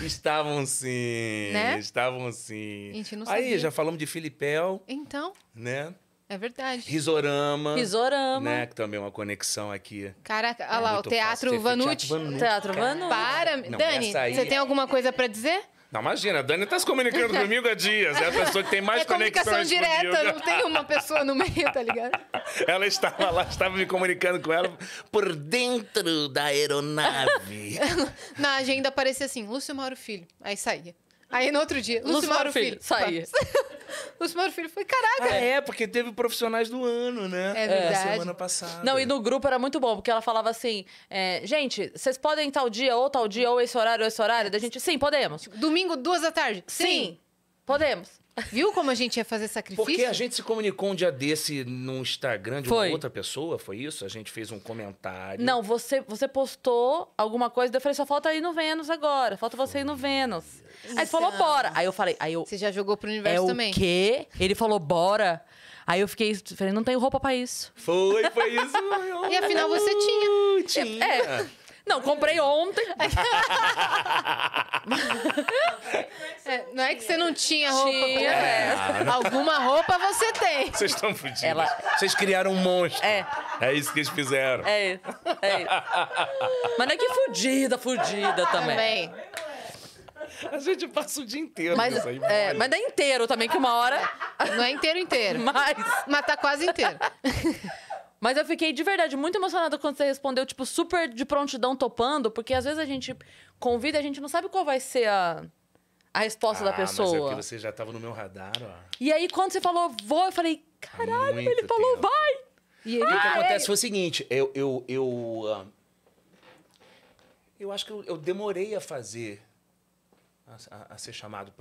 Estavam sim. Né? Estavam sim. Aí, sabia. já falamos de Filipel. Então. Né? É verdade. Risorama. Risorama. Né? Que também é uma conexão aqui. Caraca, olha é lá, o Teatro Vanucci. Teatro, Teatro Vanucci. Para, Não, Dani, aí... você tem alguma coisa para dizer? Não, imagina, a Dani tá se comunicando comigo há dias. É a pessoa que tem mais é comunicação direta, comigo. não tem uma pessoa no meio, tá ligado? Ela estava lá, estava me comunicando com ela por dentro da aeronave. Na agenda aparecia assim, Lúcio Mauro Filho. Aí saía. Aí no outro dia, Lúcio o Filho. Saía. Lúcio o Filho foi, caraca. Ah, é, porque teve profissionais do ano, né? É, é verdade. semana passada. Não, e no grupo era muito bom, porque ela falava assim: é, gente, vocês podem tal dia, ou tal dia, ou esse horário, ou esse horário? Da gente, sim, podemos. Domingo, duas da tarde? Sim. sim. Podemos. Viu como a gente ia fazer sacrifício? Porque a gente se comunicou um dia desse no Instagram de foi. uma outra pessoa, foi isso? A gente fez um comentário. Não, você, você postou alguma coisa, daí eu falei, só falta ir no Vênus agora, falta você ir no Vênus. Aí ele falou, é bora. Aí eu falei, aí eu. Você já jogou pro universo é também. O quê? Ele falou, bora. Aí eu fiquei, falei, não tenho roupa pra isso. Foi, foi isso. e afinal você tinha. Tinha. É. é. Não, comprei ontem. É, não é que você não tinha roupa. Tinha, é. Alguma roupa você tem. Vocês estão fodidos. Ela- Vocês criaram um monstro. É. É isso que eles fizeram. É, isso, é. isso. Mas não é que fudida, fudida também. Também. A gente passa o dia inteiro Mas, aí, é, mas dá é inteiro também, que uma hora Não é inteiro inteiro. Mas, Mas tá quase inteiro. Mas eu fiquei de verdade muito emocionada quando você respondeu, tipo, super de prontidão topando, porque às vezes a gente convida, a gente não sabe qual vai ser a, a resposta ah, da pessoa. Mas é porque você já tava no meu radar, ó. E aí, quando você falou vou, eu falei, caralho, ele falou tempo. vai! E, ele... ah, o que é acontece foi o seguinte, eu. Eu, eu, ah, eu acho que eu, eu demorei a fazer. a, a, a ser chamado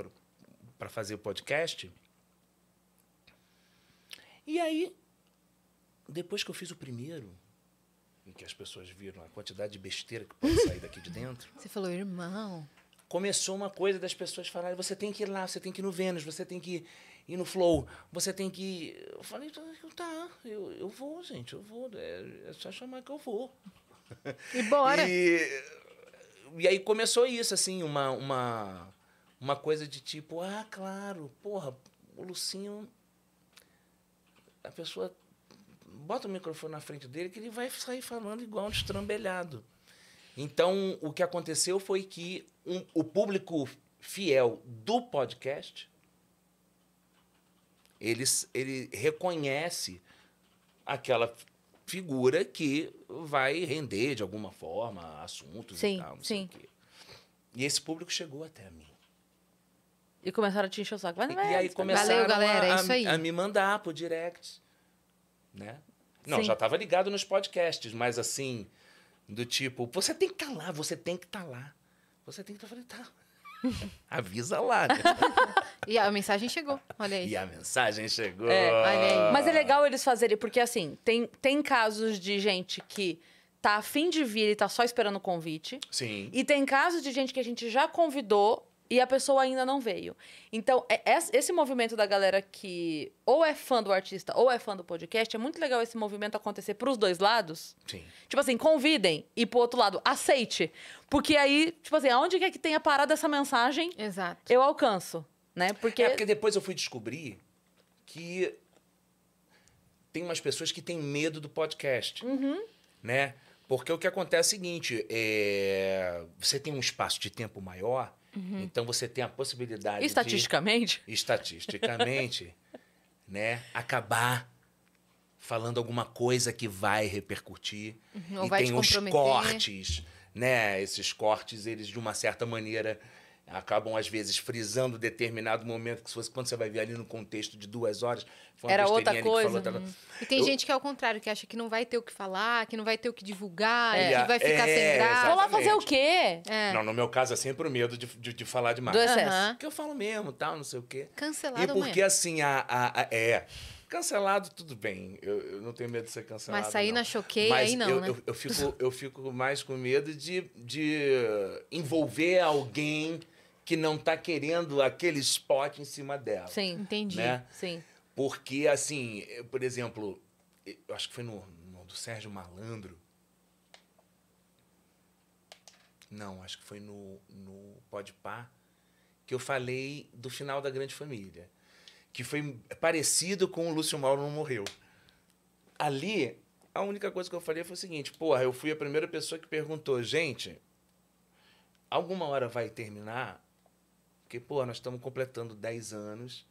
para fazer o podcast. E aí, depois que eu fiz o primeiro, em que as pessoas viram a quantidade de besteira que pode sair daqui de dentro. Você falou, irmão. Começou uma coisa das pessoas falarem: ah, você tem que ir lá, você tem que ir no Vênus, você tem que ir no Flow, você tem que. Ir. Eu falei: tá, eu, eu vou, gente, eu vou. É, é só chamar que eu vou. E bora! e, e aí começou isso, assim, uma, uma, uma coisa de tipo: ah, claro, porra, o Lucinho. A pessoa bota o microfone na frente dele que ele vai sair falando igual um destrambelhado. Então, o que aconteceu foi que um, o público fiel do podcast ele, ele reconhece aquela figura que vai render de alguma forma assuntos sim, e tal, não sim. E esse público chegou até mim. E começaram a te encher o saco. Mas, e, e aí começaram Valeu, galera, a, é isso aí. a me mandar por direct, né? Não, Sim. já estava ligado nos podcasts, mas assim, do tipo, você tem que estar tá lá, você tem que estar tá lá. Você tem que estar. Tá, tá. Avisa lá. Né? e a mensagem chegou, olha aí. E a mensagem chegou. É, olha aí. Mas é legal eles fazerem, porque assim, tem, tem casos de gente que tá afim de vir e tá só esperando o convite. Sim. E tem casos de gente que a gente já convidou e a pessoa ainda não veio. Então, é, é, esse movimento da galera que ou é fã do artista ou é fã do podcast, é muito legal esse movimento acontecer para os dois lados. Sim. Tipo assim, convidem e pro outro lado, aceite. Porque aí, tipo assim, aonde quer que é tenha parado essa mensagem, Exato. eu alcanço, né? Porque... É porque depois eu fui descobrir que tem umas pessoas que têm medo do podcast, uhum. né? Porque o que acontece é o seguinte, é... você tem um espaço de tempo maior Uhum. Então você tem a possibilidade estatisticamente, de, estatisticamente, né, acabar falando alguma coisa que vai repercutir uhum, e vai tem te cortes, né? Esses cortes eles de uma certa maneira acabam às vezes frisando determinado momento que se fosse quando você vai ver ali no contexto de duas horas era outra coisa falou, né? e tem eu... gente que é o contrário que acha que não vai ter o que falar que não vai ter o que divulgar é. que vai ficar é, sem graça vou lá fazer o quê é. não no meu caso é sempre o medo de, de, de falar demais do excesso uhum. que eu falo mesmo tal não sei o quê cancelado e porque amanhã. assim a, a, a, é cancelado tudo bem eu, eu, não tenho medo de ser cancelado mas sair não. na choquei mas aí não eu, né? eu, eu, fico eu fico mais com medo de, de envolver alguém que não está querendo aquele spot em cima dela. Sim, entendi. Né? Sim. Porque, assim, eh, por exemplo, eh, eu acho que foi no, no do Sérgio Malandro. Não, acho que foi no, no Pá que eu falei do final da Grande Família. Que foi parecido com o Lúcio Mauro não morreu. Ali, a única coisa que eu falei foi o seguinte: porra, eu fui a primeira pessoa que perguntou, gente, alguma hora vai terminar porque, pô, nós estamos completando 10 anos,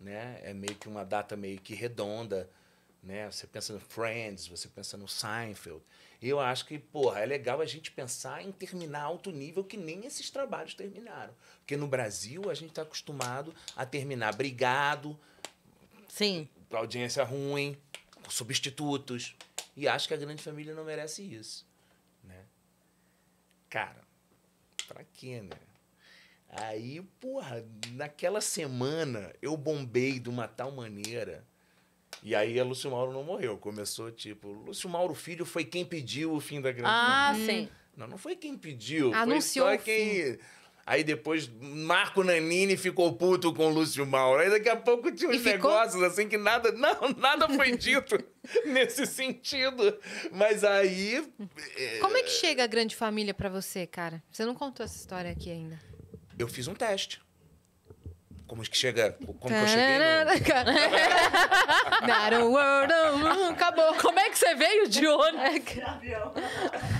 né? É meio que uma data meio que redonda, né? Você pensa no Friends, você pensa no Seinfeld. E eu acho que, porra, é legal a gente pensar em terminar alto nível que nem esses trabalhos terminaram. Porque no Brasil a gente está acostumado a terminar brigado. Sim. Audiência ruim, substitutos. E acho que a grande família não merece isso, né? Cara, pra quê, né? Aí, porra, naquela semana eu bombei de uma tal maneira. E aí a Lúcio Mauro não morreu. Começou tipo, Lúcio Mauro Filho foi quem pediu o fim da Grande Ah, sim. Hum. Não, não foi quem pediu. Anunciou foi só quem. Aí depois Marco Nanini ficou puto com Lúcio Mauro. Aí daqui a pouco tinha uns negócios assim que nada, não, nada foi dito nesse sentido. Mas aí Como é que eh, chega a grande família para você, cara? Você não contou essa história aqui ainda. Eu fiz um teste. Como é que chega. Como que eu cheguei? No... world, acabou. Como é que você veio de onde? De avião.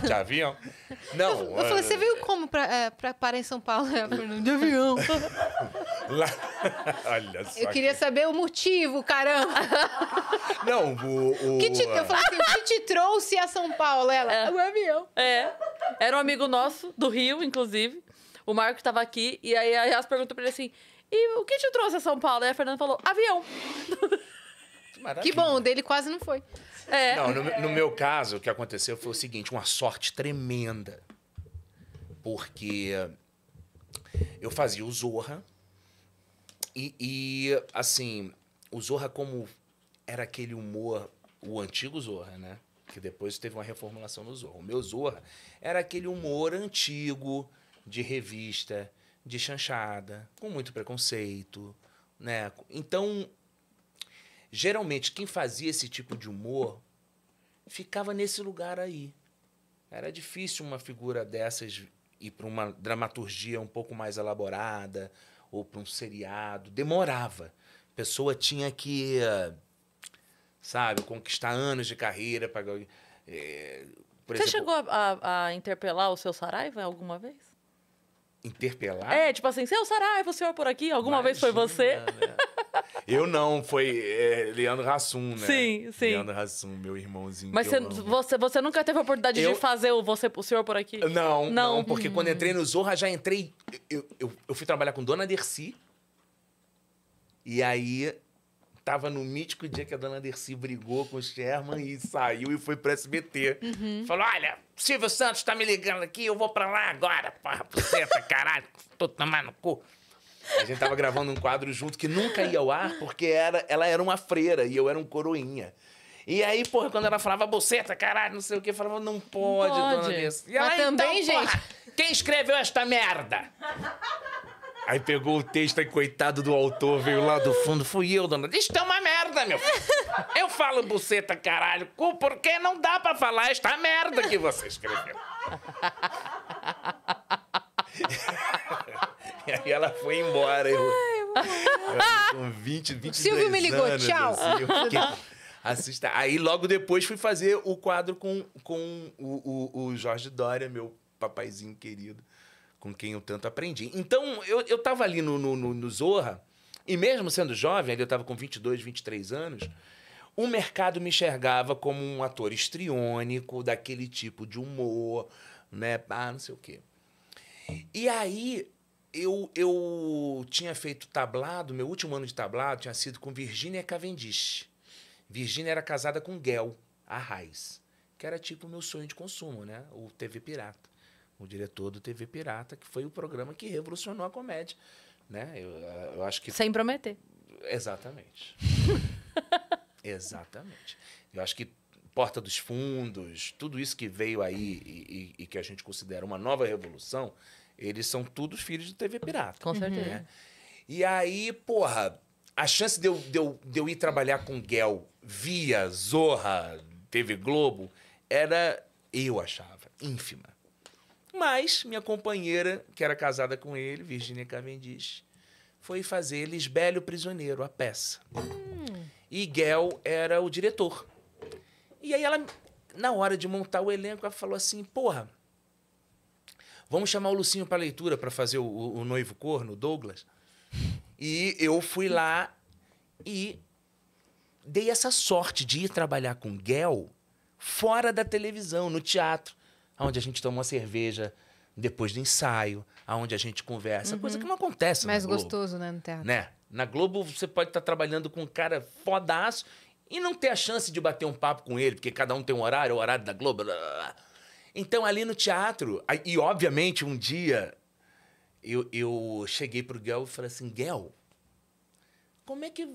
De avião? Não. Eu, eu falei, eh, você veio como pra, é, pra parar em São Paulo? de avião. Lá... Olha só. Eu queria que... saber o motivo, caramba. Não, o. o... Que te... Eu falei assim, o que te trouxe a São Paulo? Ela, é. o avião. É. Era um amigo nosso, do Rio, inclusive. O Marco estava aqui e aí a Yas perguntou para ele assim: e o que te trouxe a São Paulo? E a Fernanda falou: avião. Maravilha. Que bom, o dele quase não foi. É. Não, no, no meu caso, o que aconteceu foi o seguinte: uma sorte tremenda. Porque eu fazia o Zorra. E, e, assim, o Zorra, como era aquele humor, o antigo Zorra, né? Que depois teve uma reformulação no Zorra. O meu Zorra era aquele humor antigo, de revista, de chanchada, com muito preconceito, né? Então, geralmente quem fazia esse tipo de humor ficava nesse lugar aí. Era difícil uma figura dessas ir para uma dramaturgia um pouco mais elaborada ou para um seriado, demorava. A pessoa tinha que, sabe, conquistar anos de carreira para é, eh, você exemplo, chegou a, a, a, interpelar o seu Saraiva alguma vez? interpelar? É, tipo assim, seu Sarai, é você senhor por aqui? Alguma Imagina, vez foi você? Né? Eu não, foi é, Leandro Rassum, né? Sim, sim. Leandro Rassum, meu irmãozinho. Mas você, você nunca teve a oportunidade eu... de fazer o, você, o senhor por aqui? Não, não, não porque hum. quando entrei no Zorra, já entrei. Eu, eu, eu fui trabalhar com Dona Dercy. E aí Tava no mítico dia que a dona Dercy brigou com o Sherman e saiu e foi pro SBT. Uhum. Falou: olha, Silvio Santos tá me ligando aqui, eu vou pra lá agora, porra, buceta, caralho, tô tomando no cu. A gente tava gravando um quadro junto que nunca ia ao ar, porque era, ela era uma freira e eu era um coroinha. E aí, porra, quando ela falava buceta, caralho, não sei o que, eu falava, não pode, não pode. dona Dercy. E ela, Mas então, também, então, porra, gente. Quem escreveu esta merda? Aí pegou o texto, aí coitado do autor, veio lá do fundo. Fui eu, dona. Isto é uma merda, meu filho. Eu falo buceta, caralho, cu, porque não dá pra falar esta merda que você escreveu. e aí ela foi embora. Eu... com 20, 22 Silvio me ligou, anos, tchau. Assim, fiquei... Assista. Aí logo depois fui fazer o quadro com, com o, o, o Jorge Dória, meu papaizinho querido com quem eu tanto aprendi. Então, eu, eu tava ali no, no, no, no Zorra, e mesmo sendo jovem, ali eu tava com 22, 23 anos, o mercado me enxergava como um ator estriônico, daquele tipo de humor, né? Ah, não sei o quê. E aí, eu, eu tinha feito tablado, meu último ano de tablado tinha sido com Virginia Cavendish. Virginia era casada com Gel Raiz, que era tipo o meu sonho de consumo, né? O TV Pirata o diretor do TV Pirata, que foi o programa que revolucionou a comédia. Né? Eu, eu acho que... Sem prometer. Exatamente. Exatamente. Eu acho que Porta dos Fundos, tudo isso que veio aí e, e, e, que a gente considera uma nova revolução, eles são todos filhos do TV Pirata. Com né? certeza. Né? E aí, porra, a chance de eu, de, eu, de eu ir trabalhar com Gel via Zorra, TV Globo, era, eu achava, ínfima. Mas minha companheira, que era casada com ele, Virginia Cavendish, foi fazer Lisbélio Prisioneiro, a peça. Hum. E Gel era o diretor. E aí ela, na hora de montar o elenco, ela falou assim, porra, vamos chamar o Lucinho para leitura para fazer o, o, noivo corno, Douglas. E eu fui lá e dei essa sorte de ir trabalhar com Gel fora da televisão, no teatro onde a gente toma uma cerveja depois do ensaio, aonde a gente conversa, uhum. coisa que não acontece Mais na Globo. Mais gostoso, né, no teatro. Né? Na Globo você pode estar tá trabalhando com um cara fodaço e não ter a chance de bater um papo com ele, porque cada um tem um horário, é o horário da Globo. Blá, blá. Então ali no teatro, e obviamente um dia eu, eu cheguei pro Gel e falei assim, Gel, como é que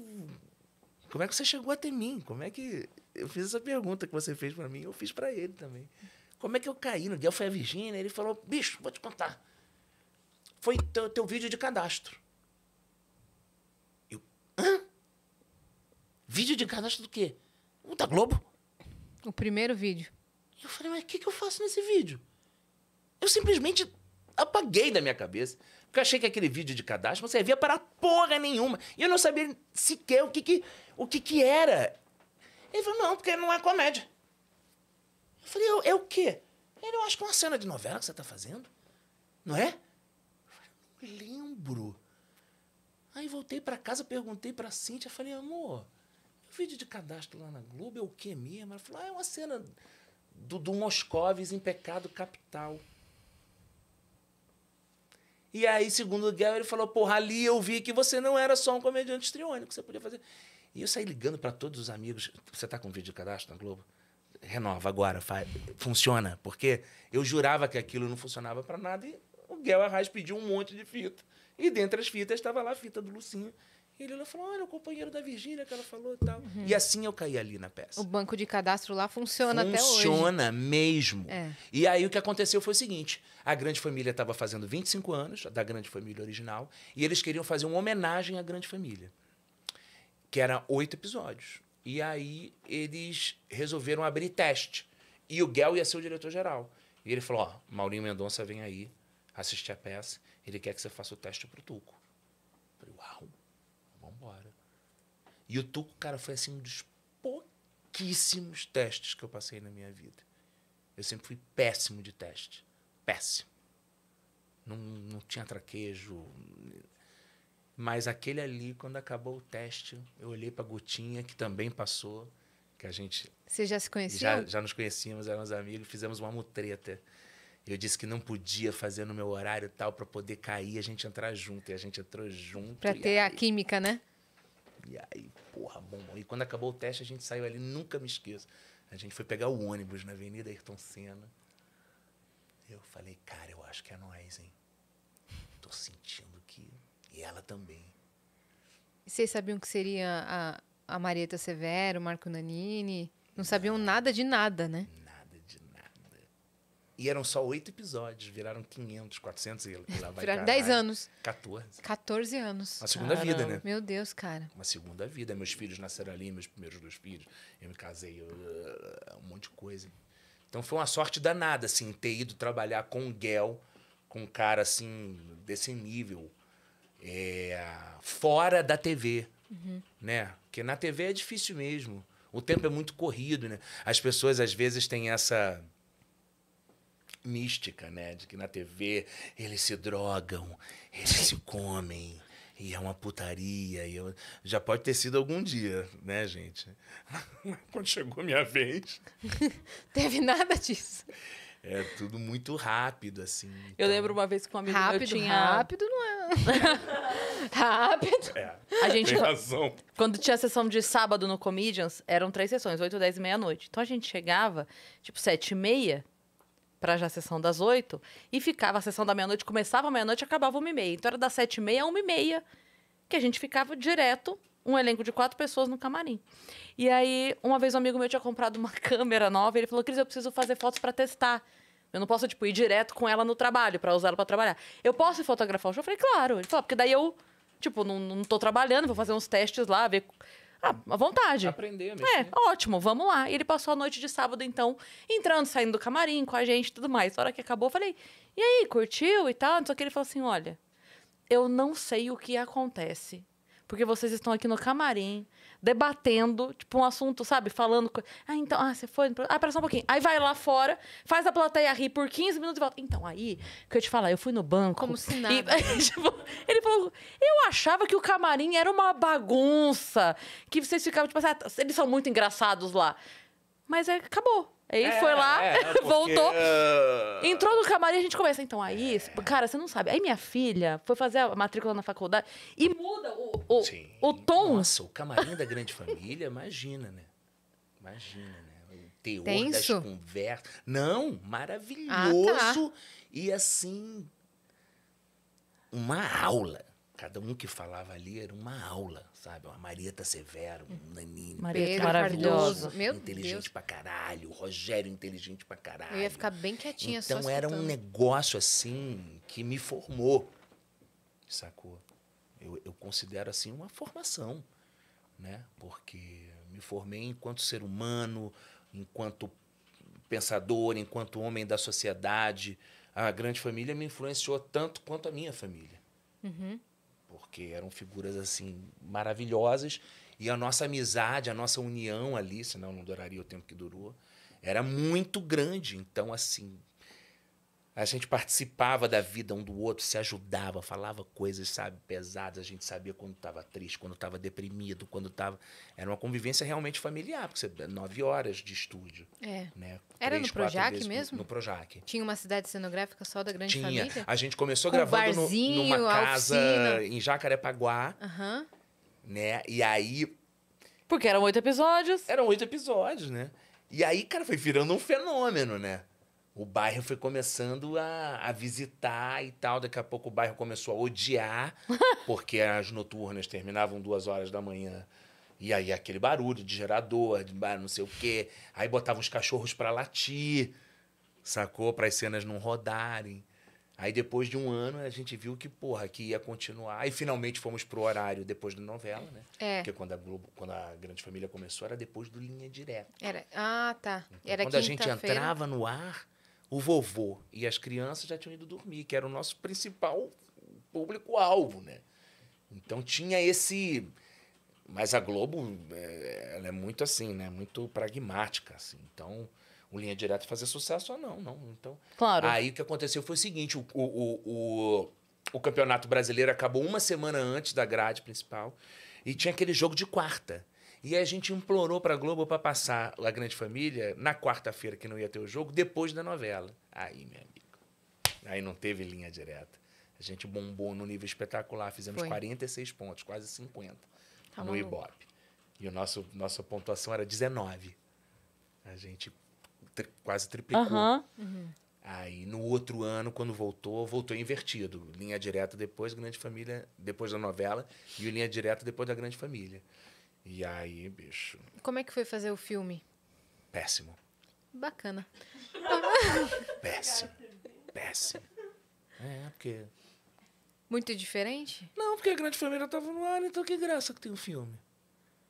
como é que você chegou até mim? Como é que eu fiz essa pergunta que você fez para mim, eu fiz para ele também. Como é que eu caí no dia? Eu fui a Virgínia, ele falou, bicho, vou te contar. Foi teu, teu vídeo de cadastro. Eu, hã? Vídeo de cadastro do quê? O da tá Globo? O primeiro vídeo. Eu falei, mas o que, que eu faço nesse vídeo? Eu simplesmente apaguei da minha cabeça. Porque eu achei que aquele vídeo de cadastro não servia para porra nenhuma. E eu não sabia sequer o que, que, o que, que era. Ele falou, não, porque não é comédia. Eu falei, é, é o quê? Ele, eu acho que é uma cena de novela que você está fazendo. Não é? Eu falei, não lembro. Aí voltei para casa, perguntei para a Cíntia, falei, amor, o vídeo de cadastro lá na Globo é o quê mesmo? Ela falou, ah, é uma cena do, do Moscovis em Pecado Capital. E aí, segundo o Gary, ele falou: Porra, ali eu vi que você não era só um comediante estriônico, você podia fazer. E eu saí ligando para todos os amigos: Você tá com vídeo de cadastro na Globo? renova agora, faz, funciona. Porque eu jurava que aquilo não funcionava para nada e o Guel Arraes pediu um monte de fita. E dentre as fitas estava lá a fita do Lucinho. E ele falou, olha, o companheiro da Virgínia que ela falou e tal. Uhum. E assim eu caí ali na peça. O banco de cadastro lá funciona, funciona até hoje. Funciona mesmo. É. E aí o que aconteceu foi o seguinte. A Grande Família estava fazendo 25 anos, da Grande Família original, e eles queriam fazer uma homenagem à Grande Família. Que era oito episódios. E aí eles resolveram abrir teste. E o Guel ia ser o diretor-geral. E ele falou: Ó, Maurinho Mendonça vem aí assistir a peça, ele quer que você faça o teste pro Tuco. Eu falei: Uau, vambora. E o Tuco, cara, foi assim um dos pouquíssimos testes que eu passei na minha vida. Eu sempre fui péssimo de teste. Péssimo. Não, não tinha traquejo. Mas aquele ali, quando acabou o teste, eu olhei para Gutinha, que também passou, que a gente. Você já se conhecia? Já, já nos conhecíamos, éramos amigos, fizemos uma mutreta. Eu disse que não podia fazer no meu horário tal para poder cair, a gente entrar junto. E a gente entrou junto. Para ter aí... a química, né? E aí, porra, bom, bom. E quando acabou o teste, a gente saiu ali, nunca me esqueço. A gente foi pegar o ônibus na Avenida Ayrton Senna. Eu falei, cara, eu acho que é nós, hein? Tô sentindo e ela também. E vocês sabiam que seria a, a Marieta Severo, o Marco Nanini? Não sabiam nada de nada, né? Nada de nada. E eram só oito episódios, viraram 500, 400 e lá vai Viraram 10 anos. 14. 14 anos. Uma segunda Caramba. vida, né? Meu Deus, cara. Uma segunda vida. Meus filhos nasceram ali, meus primeiros dois filhos. Eu me casei, eu, uh, um monte de coisa. Então foi uma sorte danada, assim, ter ido trabalhar com o Gel, com um cara, assim, desse nível é, fora da TV, uhum. né? Porque na TV é difícil mesmo. O tempo é muito corrido, né? As pessoas às vezes têm essa mística, né? De que na TV eles se drogam, eles se comem. E é uma putaria. E eu... Já pode ter sido algum dia, né, gente? Quando chegou minha vez. Teve nada disso. É tudo muito rápido, assim. Então... Eu lembro uma vez que um amigo rápido, meu tinha... Rápido não é... rápido. É, a gente, tem razão. Quando tinha a sessão de sábado no Comedians, eram três sessões, 8, 10 e meia-noite. Então a gente chegava, tipo, sete e meia, pra já a sessão das oito, e ficava a sessão da meia-noite, começava a meia-noite e acabava uma e meia. Então era das sete e meia a uma e meia, que a gente ficava direto um elenco de quatro pessoas no camarim. E aí, uma vez um amigo meu tinha comprado uma câmera nova, e ele falou: Cris, eu preciso fazer fotos para testar. Eu não posso, tipo, ir direto com ela no trabalho, para usar ela pra trabalhar. Eu posso fotografar o show? Eu falei, claro. Ele falou, ah, porque daí eu, tipo, não, não tô trabalhando, vou fazer uns testes lá, ver. Ah, à vontade. Aprender mesmo. É, ótimo, vamos lá. E ele passou a noite de sábado, então, entrando, saindo do camarim com a gente e tudo mais. Na hora que acabou, eu falei, e aí, curtiu e tal? Não que. Ele falou assim: olha, eu não sei o que acontece porque vocês estão aqui no camarim, debatendo, tipo, um assunto, sabe? Falando. Co... Ah, então, ah, você foi. Ah, pera só um pouquinho. Aí vai lá fora, faz a plateia rir por 15 minutos e volta. Então, aí, que eu te falar, eu fui no banco. Como se nada. E, tipo, ele falou. Eu achava que o camarim era uma bagunça. Que vocês ficavam, tipo assim, ah, eles são muito engraçados lá. Mas é, acabou. Aí é, foi lá, é, porque... voltou, ah, entrou no camarim e a gente começa. Então, aí, cara, você não sabe. Aí minha filha foi fazer a matrícula na faculdade e muda o, o, Sim. o tom. Nossa, o camarim da grande família, imagina, né? Imagina, né? O teor Tenso? das conversas. Não, maravilhoso. Ah, tá. E assim, uma aula. Cada um que falava ali era uma aula, sabe? Uma Marieta Severo, um Nanini. Marieta maravilhosa. Meu inteligente Deus. pra caralho. Rogério, inteligente pra caralho. Eu ia ficar bem quietinha Então só era um negócio assim que me formou, sacou? Eu, eu considero assim uma formação, né? Porque me formei enquanto ser humano, enquanto pensador, enquanto homem da sociedade. A grande família me influenciou tanto quanto a minha família. Uhum porque eram figuras assim maravilhosas e a nossa amizade, a nossa união ali, senão não duraria o tempo que durou, era muito grande. Então, assim, a gente participava da vida um do outro, se ajudava, falava coisas, sabe, pesadas. A gente sabia quando estava triste, quando estava deprimido, quando estava. Era uma convivência realmente familiar, porque você nove horas de estúdio. É. Né? Era Três, no Projac mesmo? No, Projac. Tinha uma cidade cenográfica só da grande Tinha. família? A gente começou Com gravando barzinho, no, numa casa em Jacarepaguá. Uhum. Né? E aí. Porque eram oito episódios. Eram oito episódios, né? E aí, cara, foi virando um fenômeno, né? o bairro foi começando a, a visitar e tal. Daqui a pouco o bairro começou a odiar, porque as noturnas terminavam duas horas da manhã. E aí aquele barulho de gerador, de não sei o quê. Aí botavam os cachorros para latir, sacou? Para as cenas não rodarem. Aí depois de um ano a gente viu que, porra, que ia continuar. E finalmente fomos pro horário depois da novela, né? É. Porque quando a Globo, quando a Grande Família começou, era depois do Linha Direta. Era. Ah, tá. Então, era quando a gente entrava no ar, o vovô e as crianças já tinham ido dormir, que era o nosso principal público-alvo, né? Então tinha esse. Mas a Globo, é, ela é muito assim, né? Muito pragmática, assim. Então, o Linha Direta fazer sucesso ou não, não. Então, claro. Aí o que aconteceu foi o seguinte, o, o, o, o Campeonato Brasileiro acabou uma semana antes da grade principal e tinha aquele jogo de quarta. E a gente implorou para a Globo para passar A Grande Família na quarta-feira, que não ia ter o jogo, depois da novela. Aí, meu amigo, aí não teve linha direta. A gente bombou no nível espetacular, fizemos Foi. 46 pontos, quase 50 tá no Ibope. E o nosso nossa pontuação era 19. A gente tri quase triplicou. Uhum. Uhum. Aí no outro ano, quando voltou, voltou invertido. Linha direta depois, Grande Família, depois da novela, e o linha direta depois da Grande Família. E aí, bicho. Como é que foi fazer o filme? Péssimo. Bacana. Péssimo. Péssimo. É, porque. Muito diferente? Não, porque a Grande Família tava no ar, então que graça que tem o um filme.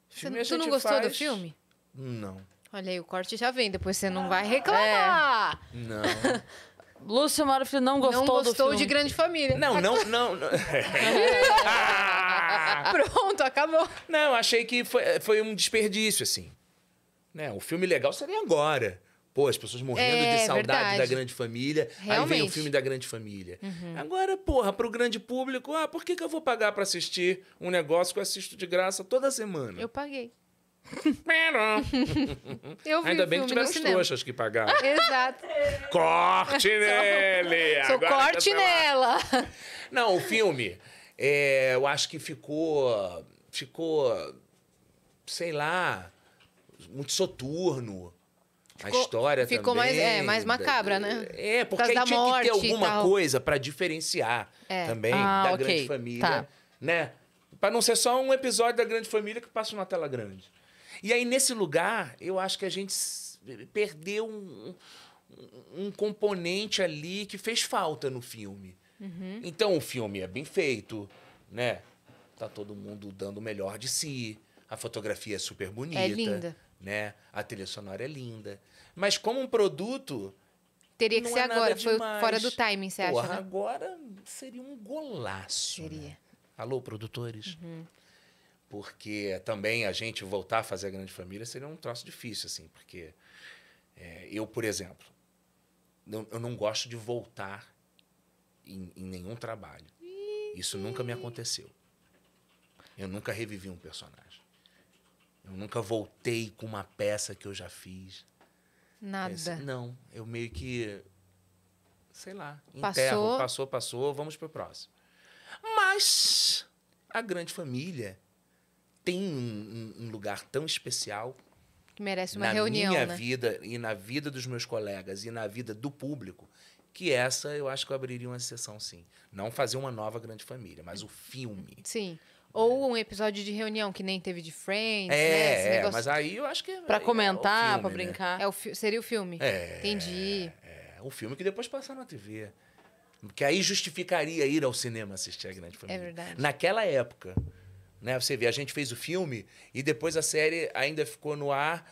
filme você, tu não gostou faz... do filme? Não. Olha aí, o corte já vem, depois você não ah, vai reclamar. É. Não. Lúcio Mário não gostou, não gostou do filme. de Grande Família. Não, não, não. não. ah! Pronto, acabou. Não, achei que foi, eh, foi um desperdício, assim. Né? O filme legal seria agora. Pô, as pessoas morrendo é, de saudade verdade. da grande família. Realmente. Aí vem o filme da grande família. Uhum. Agora, porra, pro grande público, ah, por que, que eu vou pagar para assistir um negócio que eu assisto de graça toda semana? Eu paguei. eu vi Ainda bem que tiveram as trouxas que pagaram. Exato. Corte nele! Sou, sou corte nela! Não, o filme. É, eu acho que ficou. Ficou. Sei lá. Muito soturno. Ficou, a história ficou também. Ficou mais, é, mais macabra, né? É, porque aí tinha que ter alguma coisa para diferenciar é. também ah, da okay. grande família. Tá. Né? Para não ser só um episódio da grande família que passa numa tela grande. E aí, nesse lugar, eu acho que a gente perdeu um, um, um componente ali que fez falta no filme. Uhum. Então o filme é bem feito, né? Tá todo mundo dando o melhor de si. A fotografia é super bonita. É linda. Né? A trilha sonora é linda. Mas como um produto. Teria que ser é agora, foi fora do timing, você Porra, acha? Né? Agora seria um golaço. Né? Seria. Né? Alô, produtores? Uhum. Porque também a gente voltar a fazer a grande família seria um troço difícil, assim, porque é, eu, por exemplo, não, eu não gosto de voltar em, em nenhum trabalho. Isso nunca me aconteceu. Eu nunca revivi um personagem. Eu nunca voltei com uma peça que eu já fiz. Nada. não, eu meio que. Sei lá. Passou. Enterro, passou, passou, vamos pro próximo. Mas a grande família tem um, um lugar tão especial. Que merece uma na reunião. Na minha né? vida e na vida dos meus colegas e na vida do público que essa eu acho que eu abriria uma exceção, sim. Não fazer uma nova grande família, mas o filme. Sim. É. Ou um episódio de reunião que nem teve de Friends, é, né? Esse é, negócio... mas aí eu acho que. É, pra comentar, é filme, pra né? brincar. Né? É o fi... Seria o filme. É, Entendi. É, o filme que depois passar na TV. Que aí justificaria ir ao cinema assistir a Grande Família. É verdade. Naquela época. Né? Você vê, a gente fez o filme e depois a série ainda ficou no ar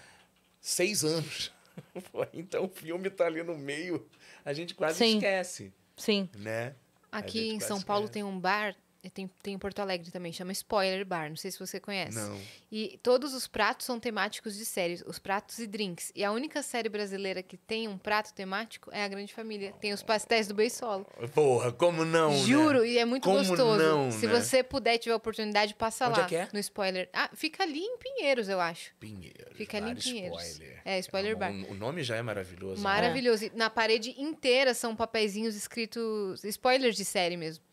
seis anos. então o filme tá ali no meio a gente quase Sim. esquece. Sim. Né? Aqui em São Paulo tem um bar é, tem, tem em Porto Alegre também, chama Spoiler Bar, não sei se você conhece. Não. E todos os pratos são temáticos de séries, os pratos e drinks. E a única série brasileira que tem um prato temático é A Grande Família. Tem os pastéis do Beisolo. Porra, como não? Né? Juro, né? e é muito como gostoso. Não, se né? você puder, tiver oportunidade, passa Onde lá é que é? no Spoiler. Ah, fica ali em Pinheiros, eu acho. Pinheiros. Fica ali em Pinheiros. Spoiler. É, Spoiler é, Bar. O nome já é maravilhoso. Né? Maravilhoso. Né? na parede inteira são papeizinhos escritos, spoilers de série mesmo.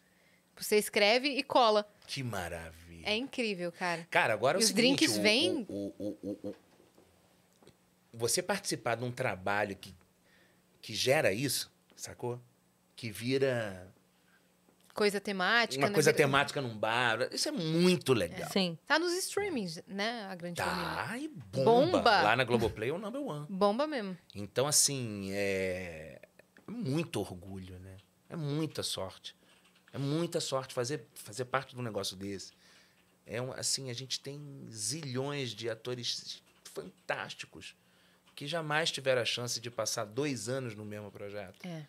Você escreve e cola. Que maravilha. É incrível, cara. Cara, agora e é o os seguinte, drinks vêm. O, o, você participar de um trabalho que, que gera isso, sacou? Que vira coisa temática. Uma né? coisa vira... temática num bar. Isso é muito legal. É, sim. Tá nos streamings, né? A grande tá, família. e bomba. bomba. Lá na Globoplay é o number one. Bomba mesmo. Então, assim, é, é muito orgulho, né? É muita sorte. É muita sorte fazer, fazer parte de um negócio desse. É um, assim, a gente tem zilhões de atores fantásticos que jamais tiveram a chance de passar dois anos no mesmo projeto. É.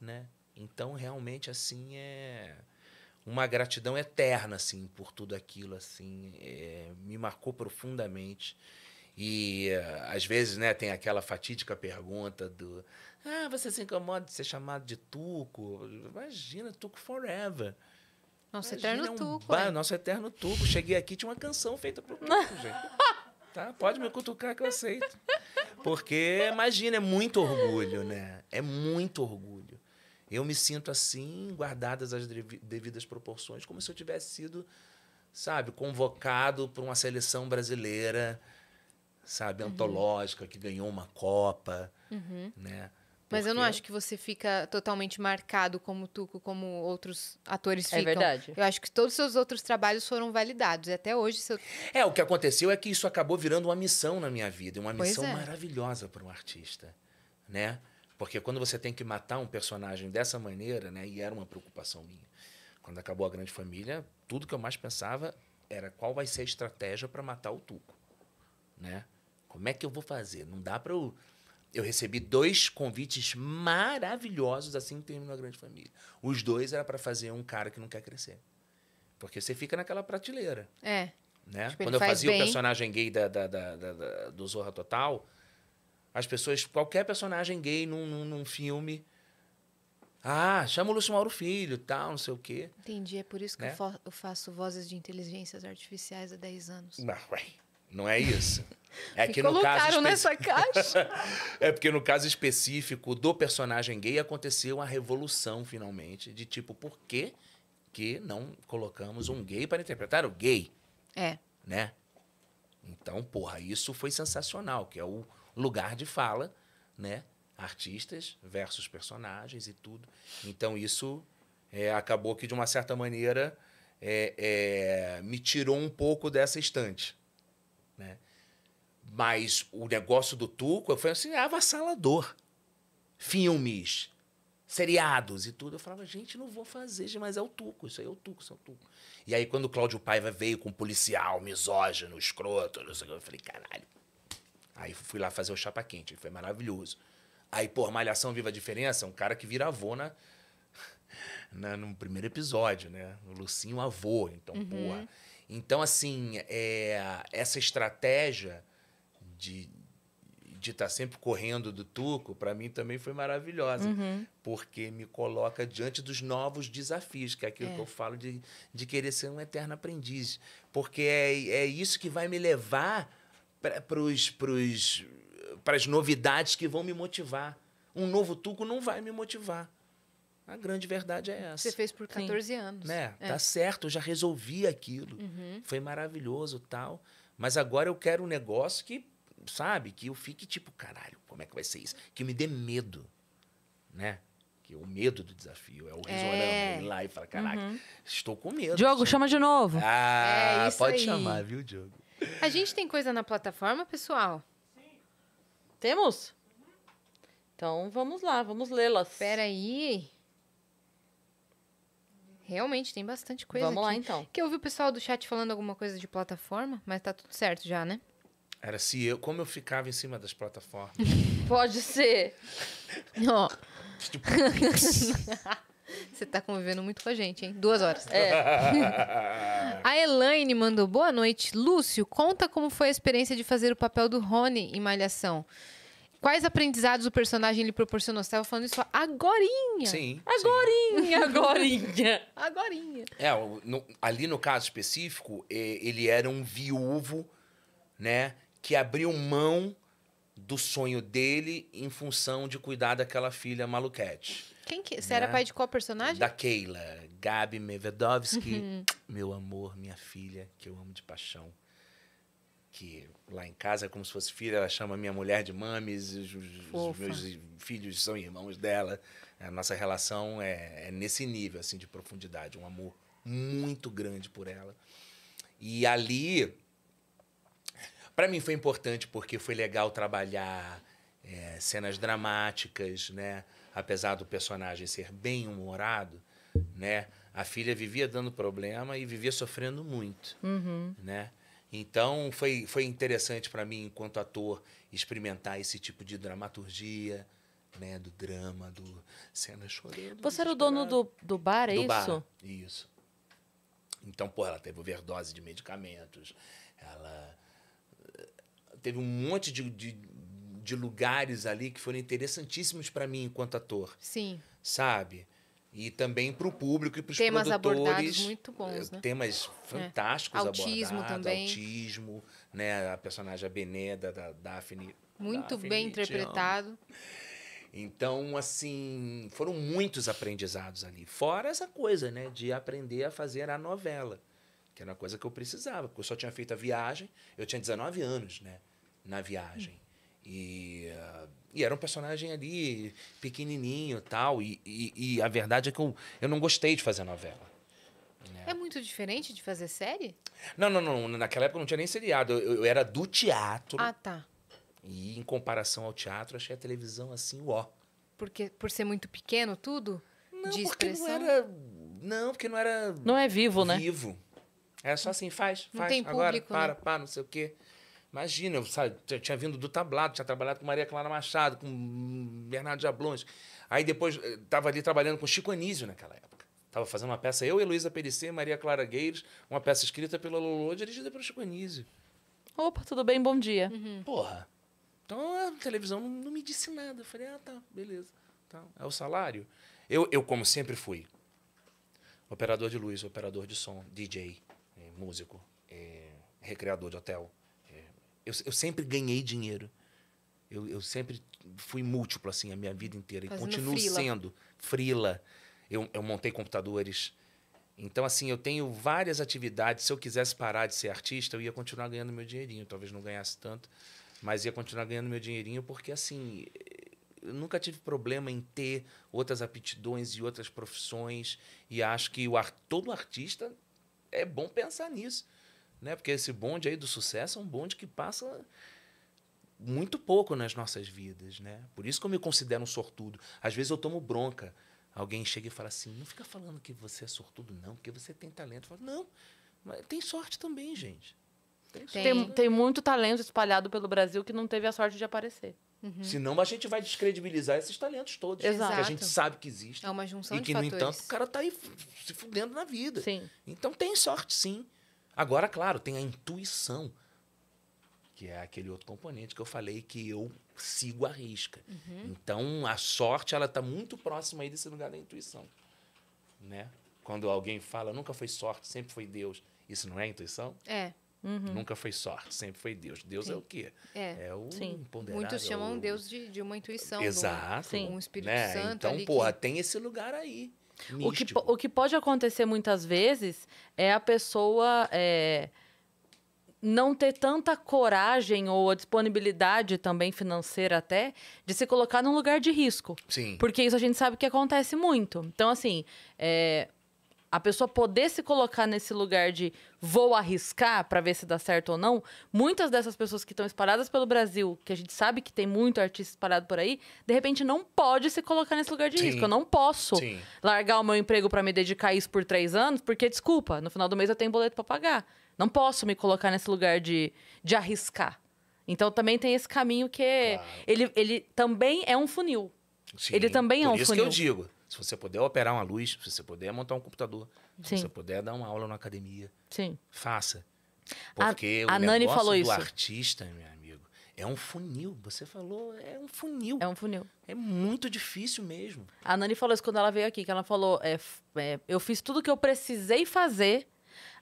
Né? Então, realmente, assim, é uma gratidão eterna, assim, por tudo aquilo, assim. É, me marcou profundamente. E, eh, às vezes, né, tem aquela fatídica pergunta do ah, você se incomoda de ser chamado de Tuco? Imagina, Tuco Forever. Nosso Imagina, eterno um Tuco. É. Nosso eterno Tuco. Cheguei aqui, tinha uma canção feita pro Tuco, gente. Tá? Pode me cutucar que eu aceito. Porque, imagina, é muito orgulho, né? É muito orgulho. Eu me sinto assim, guardadas as devidas proporções, como se eu tivesse sido, sabe, convocado por uma seleção brasileira, sabe, uhum. antológica, que ganhou uma Copa, uhum. né? Mas eu não acho que você fica totalmente marcado como Tuco, como outros atores é ficam. É verdade. Eu acho que todos os seus outros trabalhos foram validados. E até hoje... Seu... É, o que aconteceu é que isso acabou virando uma missão na minha vida. Uma missão é. maravilhosa para um artista, né? Porque quando você tem que matar um personagem dessa maneira, né? E era uma preocupação minha. Quando acabou a Grande Família, tudo que eu mais pensava era qual vai ser a estratégia para matar o Tuco, né? Como é que eu vou fazer? Não dá para eu eu recebi dois convites maravilhosos assim que terminou a Grande Família. Os dois era para fazer um cara que não quer crescer. Porque você fica naquela prateleira. É. Né? Tipo, Quando eu fazia o personagem gay da, da, da, da, do Zorra Total, as pessoas, qualquer personagem gay num, num, num filme. Ah, chama o Lúcio Mauro Filho, tal, não sei o quê. Entendi, é por isso que né? eu, eu, faço vozes de inteligências artificiais há 10 anos. Não, não é isso. É que, no caso nessa caixa. é porque no caso específico do personagem gay aconteceu uma revolução finalmente de tipo por que que não colocamos um gay para interpretar o gay? É. Né? Então, porra, isso foi sensacional, que é o lugar de fala, né? Artistas versus personagens e tudo. Então, isso é, acabou que, de uma certa maneira, é, é, me tirou um pouco dessa estante, né? Mas o negócio do Tuco foi assim, é avassalador. Filmes, seriados e tudo. Eu falava, gente, não vou fazer, mas é o Tuco, isso aí é o Tuco, isso é o Tuco. E aí, quando o Cláudio Paiva veio com um policial, misógino, escroto, não sei o que, eu falei, caralho. Aí fui lá fazer o Chapa Quente, foi maravilhoso. Aí, pô, Malhação Viva a Diferença, um cara que vira avô na, na, no primeiro episódio, né? O Lucinho avô, então, uhum. porra. Então, assim, é, essa estratégia de de estar tá sempre correndo do Tuco, para mim também foi maravilhosa, uhum. porque me coloca diante dos novos desafios, que é aquilo é. que eu falo de, de querer ser um eterno aprendiz. Porque é, é isso que vai me levar para as novidades que vão me motivar. Um novo Tuco não vai me motivar. A grande verdade é essa. Você fez por 14 Sim. anos. Né? É. Tá certo, eu já resolvi aquilo. Uhum. Foi maravilhoso tal. Mas agora eu quero um negócio que sabe? Que eu fique tipo, caralho, como é que vai ser isso? Que me dê medo, né? Que o medo do desafio é o é. risorama lá e fala, caraca, uhum. estou com medo. Diogo, chama de novo. Ah, é pode aí. chamar, viu, Diogo? A gente tem coisa na plataforma, pessoal? Sim. Temos? Então vamos lá, vamos lê-las. Espera aí. Realmente tem bastante coisa. Vamos aqui. lá então. Que eu vi o pessoal do chat falando alguma coisa de plataforma, mas tá tudo certo já, né? Era se eu, como eu ficava em cima das plataformas. Pode ser. Ó. Tipo, Você tá convivendo muito com a gente, hein? Duas horas. É. a Elaine mandou boa noite. Lúcio, conta como foi a experiência de fazer o papel do Rony em Malhação. Quais aprendizados o personagem lhe proporcionou? Você estava falando isso agorinha. Sim. Agorinha, sim. agorinha. agorinha. É, no, ali no caso específico, é, ele era um viúvo, né? que abriu mão do sonho dele em função de cuidar daquela filha maluquete. Quem que? Você né? era pai de qual personagem? Da Keila, Gabi Mevedovski, uhum. meu amor, minha filha, que eu amo de paixão. Que lá em casa é como se fosse filha, ela chama minha mulher de mames, os, os meus filhos são irmãos dela. A nossa relação é, é nesse nível assim de profundidade, um amor muito grande por ela. E ali para mim foi importante porque foi legal trabalhar é, cenas dramáticas, né? Apesar do personagem ser bem humorado, né? A filha vivia dando problema e vivia sofrendo muito, uhum. né? Então foi, foi interessante para mim enquanto ator experimentar esse tipo de dramaturgia, né? Do drama, do cena chorando. Você era o dono do, do bar, é do isso? Bar, isso. Então, pô, ela teve overdose de medicamentos, ela teve um monte de, de, de lugares ali que foram interessantíssimos para mim enquanto ator. Sim. Sabe? E também para o público e para os produtores. Temas abordados muito bons, eh, né? Temas é. fantásticos é. autismo abordados. Também. Autismo né? A personagem a Bené, da, da Daphne. Muito Daphne, bem interpretado. Então, assim, foram muitos aprendizados ali. Fora essa coisa, né? De aprender a fazer a novela. Que era uma coisa que eu precisava, porque eu só tinha feito a viagem. Eu tinha 19 anos, né? na viagem. E, uh, e era um personagem ali pequenininho tal, e tal. E, e a verdade é que eu, eu não gostei de fazer novela. Né? É muito diferente de fazer série? Não, não, não. Naquela época não tinha nem seriado. Eu, eu era do teatro. Ah, tá. E em comparação ao teatro, achei a televisão assim, ó. Porque, por ser muito pequeno tudo? Não, de porque expressão? não era. Não, porque não era. Não é vivo, vivo. né? Vivo. Era só assim, faz, não faz, agora, público, para, né? para, não sei o quê. Imagina, eu, sabe, eu tinha vindo do tablado, tinha trabalhado com Maria Clara Machado, com Bernardo Jablons. Aí depois estava eh, ali trabalhando com Chico Anísio naquela época. Estava fazendo uma peça, eu, Heloísa Perissé, Maria Clara Gueiros, uma peça escrita pela Lolo, dirigida pelo Chico Anísio. Opa, tudo bem? Bom dia. Uhum. Porra. Então a televisão não, não, me disse nada. Eu falei, ah, tá, beleza. Tá. É o salário. Eu, eu, como sempre fui, operador de luz, operador de som, DJ, eh, músico, eh, recreador de hotel eu, eu sempre ganhei dinheiro. Eu, eu, sempre fui múltiplo, assim, a minha vida inteira. E continuo frila. sendo. Frila. Eu, eu montei computadores. Então, assim, eu tenho várias atividades. Se eu quisesse parar de ser artista, eu ia continuar ganhando meu dinheirinho. Talvez não ganhasse tanto, mas ia continuar ganhando meu dinheirinho, porque, assim, eu nunca tive problema em ter outras aptidões e outras profissões. E acho que o todo artista é bom pensar nisso. Né? Porque esse bonde aí do sucesso é um bonde que passa muito pouco nas nossas vidas, né? Por isso que eu me considero um sortudo. Às vezes eu tomo bronca. Alguém chega e fala assim: não fica falando que você é sortudo, não, porque você tem talento. Eu falo, não, mas tem sorte também, gente. Tem, tem, tem, muito talento espalhado pelo Brasil que não teve a sorte de aparecer. Uhum. Senão a gente vai descredibilizar esses talentos todos. Exato. Que a gente sabe que existem. É uma junção e que, no fatores. entanto, o cara tá aí se fudendo na vida. Sim. Então tem sorte, sim. Agora, claro, tem a intuição, que é aquele outro componente que eu falei que eu sigo a risca. Uhum. Então, a sorte, ela está muito próxima aí desse lugar da intuição, né? Quando alguém fala, nunca foi sorte, sempre foi Deus. Isso não é intuição? É. Uhum. Nunca foi sorte, sempre foi Deus. Deus é Sim. é o quê? É, é o Sim. Muitos chamam é o... Deus de, de, uma intuição. Exato. Um, um Espírito né? Santo. Então, porra, que... tem esse lugar aí. O que, o que pode acontecer muitas vezes é a pessoa é, não ter tanta coragem ou a disponibilidade também financeira até de se colocar num lugar de risco. Sim. Porque isso a gente sabe que acontece muito. Então, assim, é, a pessoa poder se colocar nesse lugar de vou arriscar para ver se dá certo ou não, muitas dessas pessoas que estão espalhadas pelo Brasil, que a gente sabe que tem muito artista espalhado por aí, de repente não pode se colocar nesse lugar de Sim. risco. Eu não posso Sim. largar o meu emprego para me dedicar a isso por três anos, porque, desculpa, no final do mês eu tenho boleto para pagar. Não posso me colocar nesse lugar de, de arriscar. Então também tem esse caminho que é claro. ele, ele também é um funil. Sim, ele também é um funil. Por isso que eu digo se você puder operar uma luz, se você puder montar um computador, Sim. se você puder dar uma aula na academia, Sim. faça. Porque a, o negócio falou do isso. artista, meu amigo, é um funil. Você falou, é um funil. É um funil. É muito difícil mesmo. A Nani falou isso quando ela veio aqui, que ela falou, é, é, eu fiz tudo que eu precisei fazer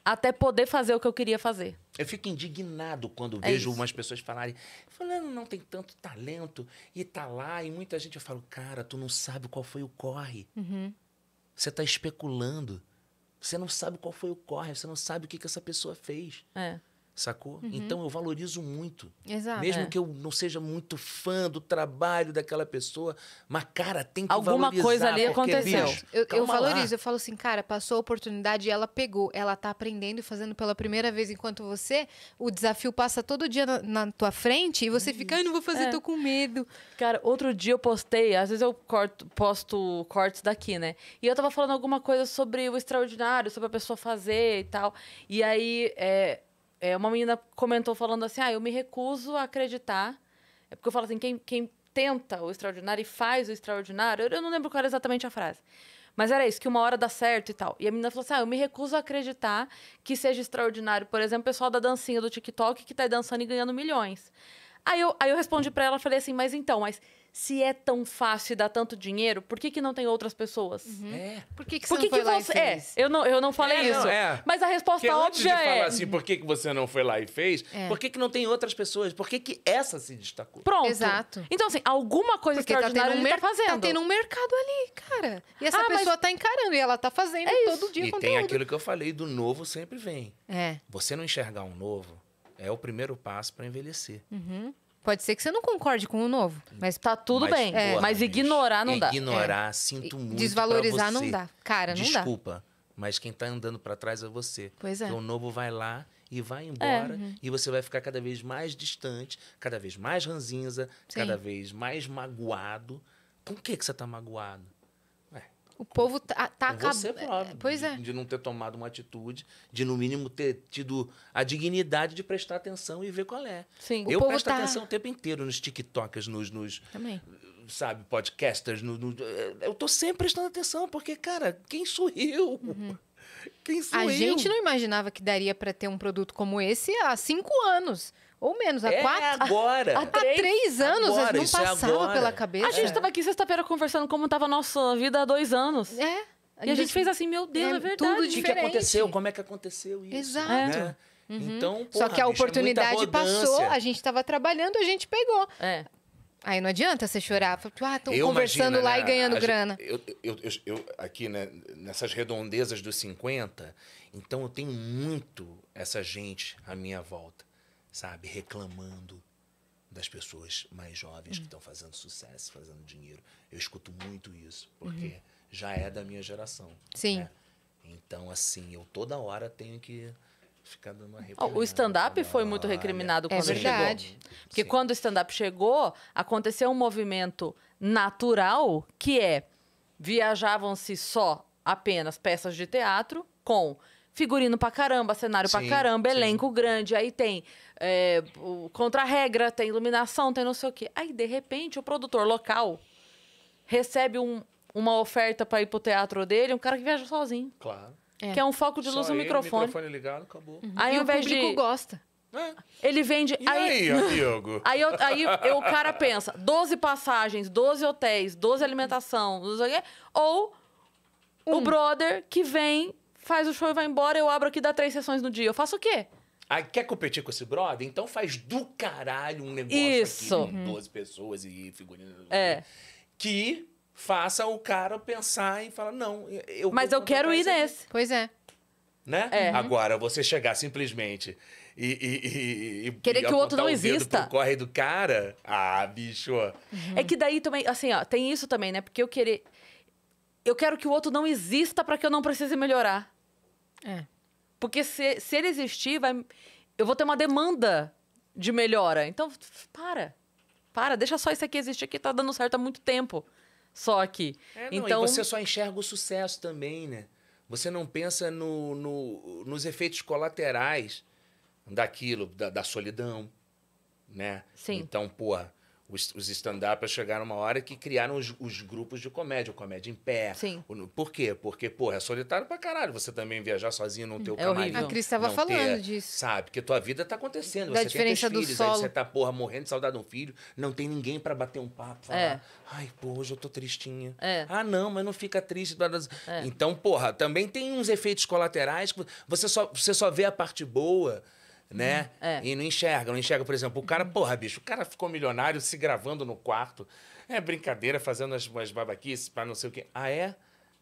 até poder fazer o que eu queria fazer. Eu fico indignado quando é vejo isso. umas pessoas falarem, falando não tem tanto talento e tá lá, e muita gente eu falo, cara, tu não sabe qual foi o corre. Uhum. Você tá especulando. Você não sabe qual foi o corre, você não sabe o que, que essa pessoa fez. É. Sacou? Uhum. Então eu valorizo muito. Exato, Mesmo é. que eu não seja muito fã do trabalho daquela pessoa, mas, cara, tem que Alguma valorizar. Alguma coisa ali aconteceu. Bicho, eu, eu valorizo, lá. eu falo assim, cara, passou a oportunidade e ela pegou. Ela tá aprendendo e fazendo pela primeira vez, enquanto você, o desafio passa todo dia na, na tua frente e você é fica, eu não vou fazer, é. tô com medo. Cara, outro dia eu postei, às vezes eu corto, posto cortes daqui, né? E eu tava falando alguma coisa sobre o extraordinário, sobre a pessoa fazer e tal. E aí, é, é, uma menina comentou falando assim: ah, eu me recuso a acreditar. É porque eu falo assim: quem, quem tenta o extraordinário e faz o extraordinário. Eu, eu não lembro qual era exatamente a frase. Mas era isso, que uma hora dá certo e tal. E a menina falou assim: ah, eu me recuso a acreditar que seja extraordinário. Por exemplo, o pessoal da dancinha do TikTok que tá dançando e ganhando milhões. Aí eu, aí eu respondi para ela, falei assim, mas então, mas se é tão fácil e dá tanto dinheiro, por que, que não tem outras pessoas? Uhum. É. Por que, que você por que não foi que lá você... e é, fez? É, eu não, eu não falei é, isso. Não, é. Mas a resposta Porque óbvia antes de é falar assim, por que, que você não foi lá e fez? É. Por que, que não tem outras pessoas? Por que, que essa se destacou? Pronto. Exato. Então, assim, alguma coisa Porque tá extraordinária tá um ele tá, tá fazendo. Tá tendo um mercado ali, cara. E essa ah, pessoa mas... tá encarando e ela tá fazendo todo dia e conteúdo. E tem aquilo que eu falei, do novo sempre vem. É. Você não enxergar um novo é o primeiro passo para envelhecer. Uhum. Pode ser que você não concorde com o novo, mas tá tudo mas, bem. é. mas ignorar não é, dá. Ignorar, é. sinto muito. Desvalorizar não dá. Cara, não Desculpa, dá. Desculpa, mas quem tá andando para trás é você. Pois é. Então, o novo vai lá e vai embora. É, uhum. E você vai ficar cada vez mais distante, cada vez mais ranzinza, Sim. cada vez mais magoado. Com o que, que você tá magoado? O povo tá, tá acabando. Pois de, é. De não ter tomado uma atitude, de no mínimo ter tido a dignidade de prestar atenção e ver qual é. Sim, Eu presto tá... atenção o tempo inteiro nos TikToks, nos. nos Também. Sabe, podcasters. No, no, eh, eu tô sempre prestando atenção, porque, cara, quem sou eu? Uhum. Quem sou eu? A gente não imaginava que daria para ter um produto como esse há cinco anos. Ou menos, há é quatro. Agora. Há, há três, anos, agora, não passava é pela cabeça. A gente estava aqui sexta-feira conversando como estava a nossa vida há dois anos. É. E a gente fez assim, meu Deus, é, é verdade. Tudo diferente. O que, aconteceu? Como é que aconteceu isso? Exato. Né? É. Uhum. Então, porra, Só que a é oportunidade passou, a gente estava trabalhando, a gente pegou. É. Aí não adianta você chorar. Ah, eu conversando imagino, lá né, e ganhando grana. Eu, eu, eu, aqui, né, nessas redondezas dos 50, então eu tenho muito essa gente à minha volta sabe, reclamando das pessoas mais jovens uhum. que estão fazendo sucesso, fazendo dinheiro. Eu escuto muito isso, uhum. porque uhum. já é da minha geração. Sim. Né? Então, assim, eu toda hora tenho que ficar dando uma oh, O stand-up foi hora. muito recriminado é quando é verdade. chegou. Porque Sim. quando o stand-up chegou, aconteceu um movimento natural que é viajavam-se só apenas peças de teatro com figurino pra caramba, cenário sim, pra caramba, elenco sim. grande, aí tem é, contra-regra, tem iluminação, tem não sei o quê. Aí, de repente, o produtor local recebe um, uma oferta para ir pro teatro dele, um cara que viaja sozinho. Claro. É. Que é um foco de luz Só no microfone. microfone ligado, acabou. Uhum. Aí, e o público de... gosta. É. Ele vende. E aí, aí Diogo? Aí, eu, aí eu, o cara pensa: 12 passagens, 12 hotéis, 12 alimentação, 12... ou um. o brother que vem faz o show e vai embora, eu abro aqui dá três sessões no dia. Eu faço o quê? Aí ah, quer competir com esse brother? Então faz do caralho um negócio Isso. aqui com 12 pessoas e figurinos. É. Que faça o cara pensar e falar, não, eu Mas eu quero ir nesse. Aqui. Pois é. Né? É. Agora, você chegar simplesmente e, e, e querer que o outro não o exista. corre do cara. Ah, bicho. Uhum. É que daí também, assim, ó, tem isso também, né? Porque eu querer eu quero que o outro não exista para que eu não precise melhorar. É. Porque se, se ele existir, vai, eu vou ter uma demanda de melhora. Então, para. Para, deixa só isso aqui existir que tá dando certo há muito tempo. Só aqui. É, não, então, e você só enxerga o sucesso também, né? Você não pensa no, no nos efeitos colaterais daquilo, da, da solidão, né? Sim. Então, porra, os, stand-ups chegaram uma hora que criaram os, os, grupos de comédia, o Comédia em Pé. Sim. por quê? Porque, porra, é solitário pra caralho você também viajar sozinho, no hum, teu o é camarim. Horrível. A Cris estava falando ter, disso. Sabe? Porque tua vida tá acontecendo. Da você diferença tem do filhos, aí você tá, porra, morrendo de saudade de um filho, não tem ninguém para bater um papo, falar, é. ai, pô, hoje eu tô tristinha. É. Ah, não, mas não fica triste. É. Então, porra, também tem uns efeitos colaterais que você só, você só vê a parte boa Uhum. né? É. E não enxerga, não enxerga, por exemplo, o cara, uhum. porra, bicho, o cara ficou milionário se gravando no quarto. É brincadeira, fazendo as, as babaquices para não sei o quê. Ah, é?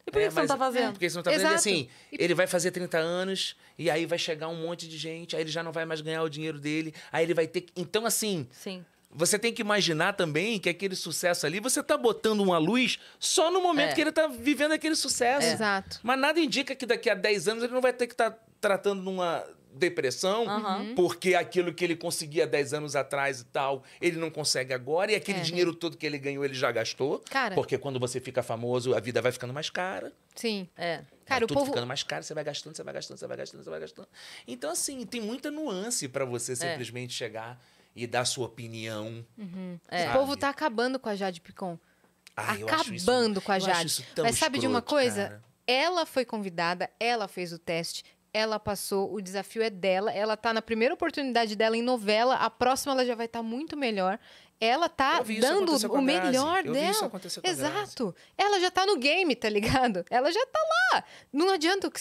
E por que, é, você não tá fazendo? É, porque você não tá fazendo. E assim, e... ele vai fazer 30 anos, e aí vai chegar um monte de gente, aí ele já não vai mais ganhar o dinheiro dele, aí ele vai ter que... Então, assim... Sim. Você tem que imaginar também que aquele sucesso ali, você tá botando uma luz só no momento é. que ele tá vivendo aquele sucesso. É. Exato. Mas nada indica que daqui a 10 anos ele não vai ter que estar tá tratando numa depressão, uhum. porque aquilo que ele conseguia 10 anos atrás e tal, ele não consegue agora, e aquele é. dinheiro todo que ele ganhou, ele já gastou. Cara. Porque quando você fica famoso, a vida vai ficando mais cara. Sim, é. Cara, tá o tudo povo... ficando mais caro, você vai gastando, você vai gastando, você vai gastando, você vai gastando. Então, assim, tem muita nuance para você é. simplesmente é. chegar e dar sua opinião. Uhum. É. O povo tá acabando com a Jade Picon. Ai, ah, acabando isso, com a Jade. Mas sabe escroto, de uma coisa? Cara. Ela foi convidada, ela fez o teste, ela passou, o desafio é dela, ela tá na primeira oportunidade dela em novela, a próxima ela já vai estar tá muito melhor. Ela tá dando o melhor Grazi. dela. isso acontecer com Exato. Ela já tá no game, tá ligado? Ela já tá lá. Não adianta que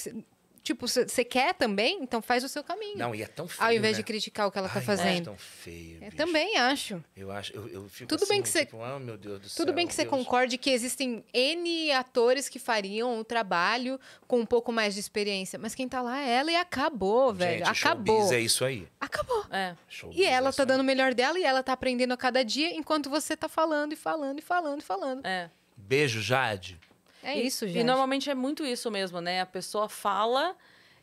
tipo, você quer também? Então faz o seu caminho. Não, e é tão feio. Ao invés né? de criticar o que ela tá Ai, tá fazendo. É tão feio. Bicho. Eu também acho. Eu acho. Eu, eu fico tudo assim, bem que oh, meu Deus do Tudo céu, bem que você concorde que existem N atores que fariam o trabalho com um pouco mais de experiência. Mas quem tá lá é ela e acabou, velho. Gente, acabou. é isso aí. Acabou. É. E é ela é tá dando o melhor dela e ela tá aprendendo a cada dia enquanto você tá falando e falando e falando e falando. É. Beijo, Jade. É isso, gente. E normalmente é muito isso mesmo, né? A pessoa fala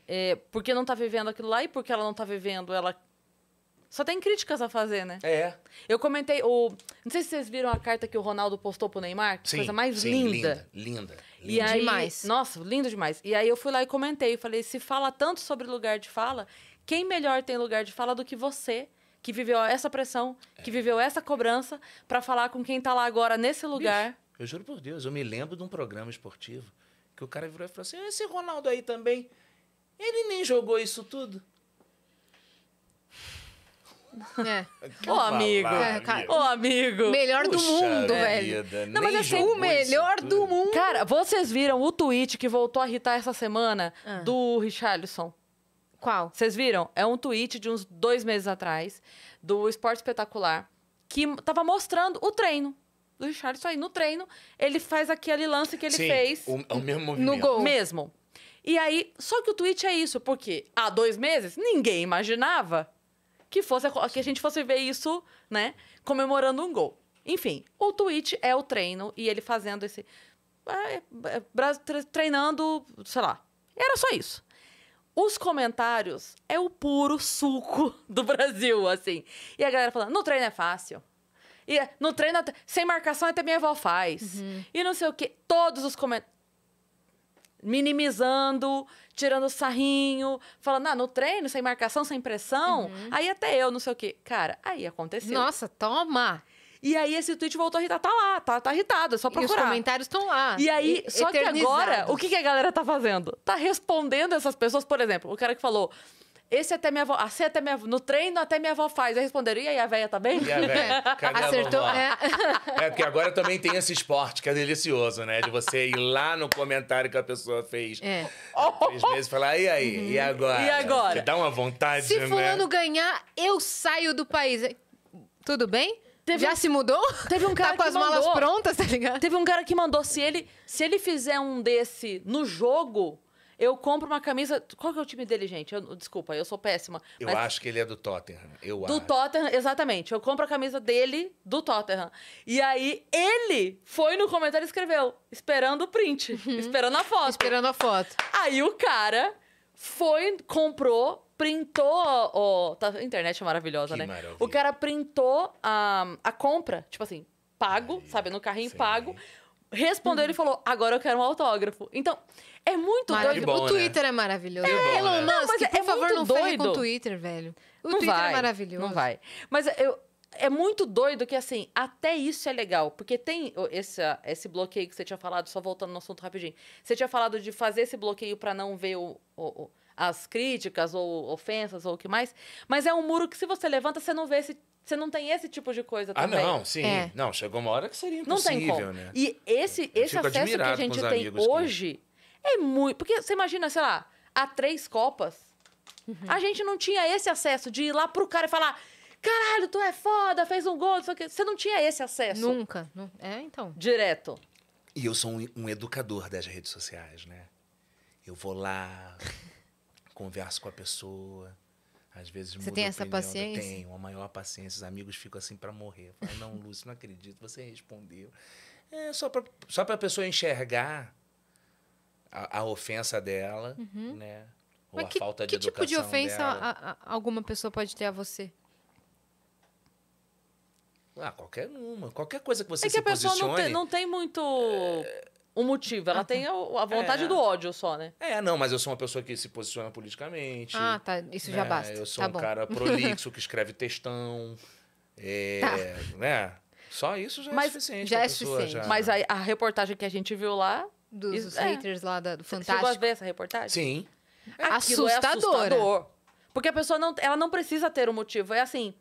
é, porque não tá vivendo aquilo lá e porque ela não tá vivendo, ela. Só tem críticas a fazer, né? É. Eu comentei o. Não sei se vocês viram a carta que o Ronaldo postou pro Neymar, que sim, coisa mais sim, linda. Linda, linda. E Aí, demais. Nossa, lindo demais. E aí eu fui lá e comentei, falei, se fala tanto sobre lugar de fala, quem melhor tem lugar de fala do que você? que viveu essa pressão, é. que viveu essa cobrança, para falar com quem tá lá agora nesse lugar. Bicho. Eu juro por Deus, eu me lembro de um programa esportivo que o cara virou e falou assim: ah, esse Ronaldo aí também, ele nem jogou isso tudo. É. Ô, oh, amigo. Ô, oh, amigo. Melhor Puxa do mundo, velho. não, mas assim, o melhor do mundo. Cara, vocês viram o tweet que voltou a irritar essa semana ah. do Richarlison? Qual? Vocês viram? É um tweet de uns dois meses atrás, do Esporte Espetacular, que tava mostrando o treino do Richardson aí no treino, ele faz aquele lance que ele Sim, fez. O, é o mesmo movimento. No gol. Mesmo. E aí, só que o tweet é isso, porque há dois meses ninguém imaginava que fosse que a gente fosse ver isso, né, comemorando um gol. Enfim, o tweet é o treino e ele fazendo esse é, é, treinando, sei lá. Era só isso. Os comentários é o puro suco do Brasil, assim. E a galera falando: "No treino é fácil". E no treino, sem marcação, até minha avó faz. Uhum. E não sei o quê. Todos os comentários. Minimizando, tirando sarrinho, falando, ah, no treino, sem marcação, sem pressão. Uhum. Aí até eu, não sei o quê. Cara, aí aconteceu. Nossa, toma! E aí esse tweet voltou a irritar. Tá lá, tá, tá irritado, é só procurar. E os comentários estão lá. E aí, e, só que agora, o que, que a galera tá fazendo? Tá respondendo essas pessoas, por exemplo, o cara que falou. Esse até minha avó. Assim até minha, no treino até minha avó faz. Aí responderam, e aí, a véia tá bem? E a véia? Cadê Acertou? A é. é, porque agora também tem esse esporte que é delicioso, né? De você ir lá no comentário que a pessoa fez. É. Três meses e falar, e aí? Uhum. E agora? E agora? Você dá uma vontade, Se né? fulano ganhar, eu saio do país. Tudo bem? Teve Já um... se mudou? Teve um tá cara tá com as mandou... malas prontas, tá ligado? Teve um cara que mandou se ele se ele fizer um desse no jogo, eu compro uma camisa. Qual que é o time dele, gente? Eu, desculpa, eu sou péssima. Eu mas... acho que ele é do Tottenham. Eu do acho. Tottenham, exatamente. Eu compro a camisa dele do Tottenham. E aí ele foi no comentário e escreveu: esperando o print, uhum. esperando a foto. Esperando a foto. Aí o cara foi, comprou, printou. tá, a internet é maravilhosa, que né? Maravilha. O cara printou a, a compra, tipo assim, pago, sabe? No carrinho sim. pago. Respondeu uhum. e falou: agora eu quero um autógrafo. Então, é muito doido. Bom, o né? Twitter né? é maravilhoso. É, bom, Elon né? Musk, não, por é favor, não doido. com o Twitter, velho. O não Twitter é vai, é maravilhoso. Não vai. Mas é, eu, é muito doido que, assim, até isso é legal. Porque tem esse, esse bloqueio que você tinha falado, só voltando no assunto rapidinho. Você tinha falado de fazer esse bloqueio para não ver o, o, as críticas ou ofensas ou o que mais. Mas é um muro que, se você levanta, você não vê esse você não tem esse tipo de coisa ah, também. Ah, não, sim. É. Não, chegou uma hora que seria impossível, não tem como. né? E esse, esse acesso que a gente tem hoje que... É muito. Porque você imagina, sei lá, há três Copas, uhum. a gente não tinha esse acesso de ir lá pro cara e falar. Caralho, tu é foda, fez um gol, não sei o quê. Você não tinha esse acesso. Nunca. É, então. Direto. E eu sou um, um educador das redes sociais, né? Eu vou lá, converso com a pessoa. Às vezes Você tem essa paciência? Eu tenho, a maior paciência. Os amigos ficam assim para morrer. Falam, não, Lúcio, não acredito, você respondeu. É só para só a pessoa enxergar a, a ofensa dela, uhum. né? Ou Mas a que, falta de que educação. Que tipo de ofensa a, a, alguma pessoa pode ter a você? Ah, qualquer uma. Qualquer coisa que você é que se posicione... É que a pessoa posicione... não, tem, não tem, muito é... motivo. Ela ah, tem a, a vontade é... do ódio só, né? É, não, mas eu sou uma pessoa que se posiciona politicamente. Ah, tá. Isso né? já é, basta. Eu sou tá um bom. cara prolixo, que escreve textão. É, tá. né? Só isso já é mas é suficiente. Já é suficiente. Já... Mas a, a reportagem que a gente viu lá dos Isso, é. haters lá do Fantástico. Você chegou a ver essa reportagem? Sim. Assustador. É Assustadora. É assustador. Porque a pessoa não, ela não precisa ter um motivo. É assim,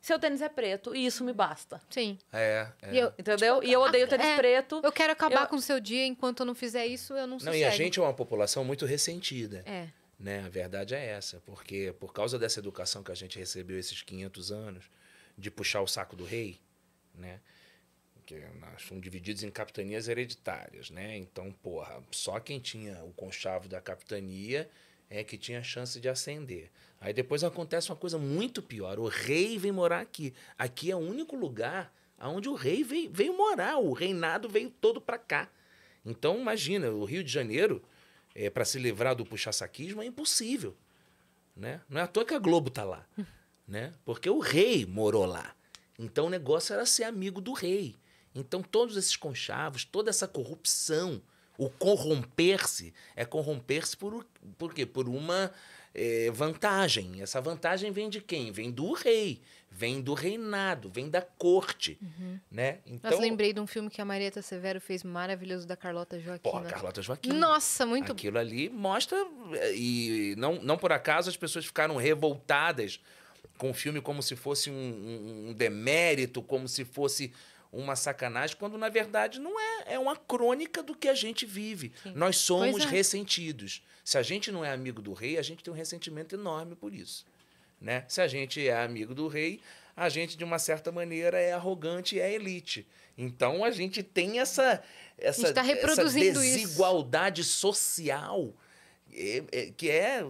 seu tênis é preto e isso me basta. Sim. É. é. E eu, Entendeu? Tipo, e eu odeio tênis é, preto. Eu quero acabar eu... com o seu dia, enquanto eu não fizer isso, eu não, não Não, e a gente é uma população muito ressentida. É. Né? A verdade é essa, porque por causa dessa educação que a gente recebeu esses 500 anos, de puxar o saco do rei, né? porque nós fomos divididos em capitanias hereditárias, né? Então, porra, só quem tinha o conchavo da capitania é que tinha chance de ascender. Aí depois acontece uma coisa muito pior: o rei vem morar aqui. Aqui é o único lugar aonde o rei veio, veio morar, o reinado veio todo para cá. Então, imagina, o Rio de Janeiro, é, para se livrar do puxa-saquismo, é impossível. Né? Não é à toa que a Globo tá lá, hum. né? porque o rei morou lá. Então o negócio era ser amigo do rei. Então, todos esses conchavos, toda essa corrupção, o corromper-se, é corromper-se por, por quê? Por uma é, vantagem. Essa vantagem vem de quem? Vem do rei, vem do reinado, vem da corte. Uhum. Né? Então, Nossa, lembrei de um filme que a Marieta Severo fez maravilhoso da Carlota Joaquim. Pô, Carlota Joaquim. Nossa, muito Aquilo ali mostra, eh, e não, não por acaso as pessoas ficaram revoltadas com o filme como se fosse um, um, um demérito, como se fosse uma sacanagem, quando na verdade não é. É uma crônica do que a gente vive. Sim. Nós somos é. ressentidos. Se a gente não é amigo do rei, a gente tem um ressentimento enorme por isso. Né? Se a gente é amigo do rei, a gente, de uma certa maneira, é arrogante e é elite. Então a gente tem essa, essa, tá essa desigualdade isso. social é, é, que é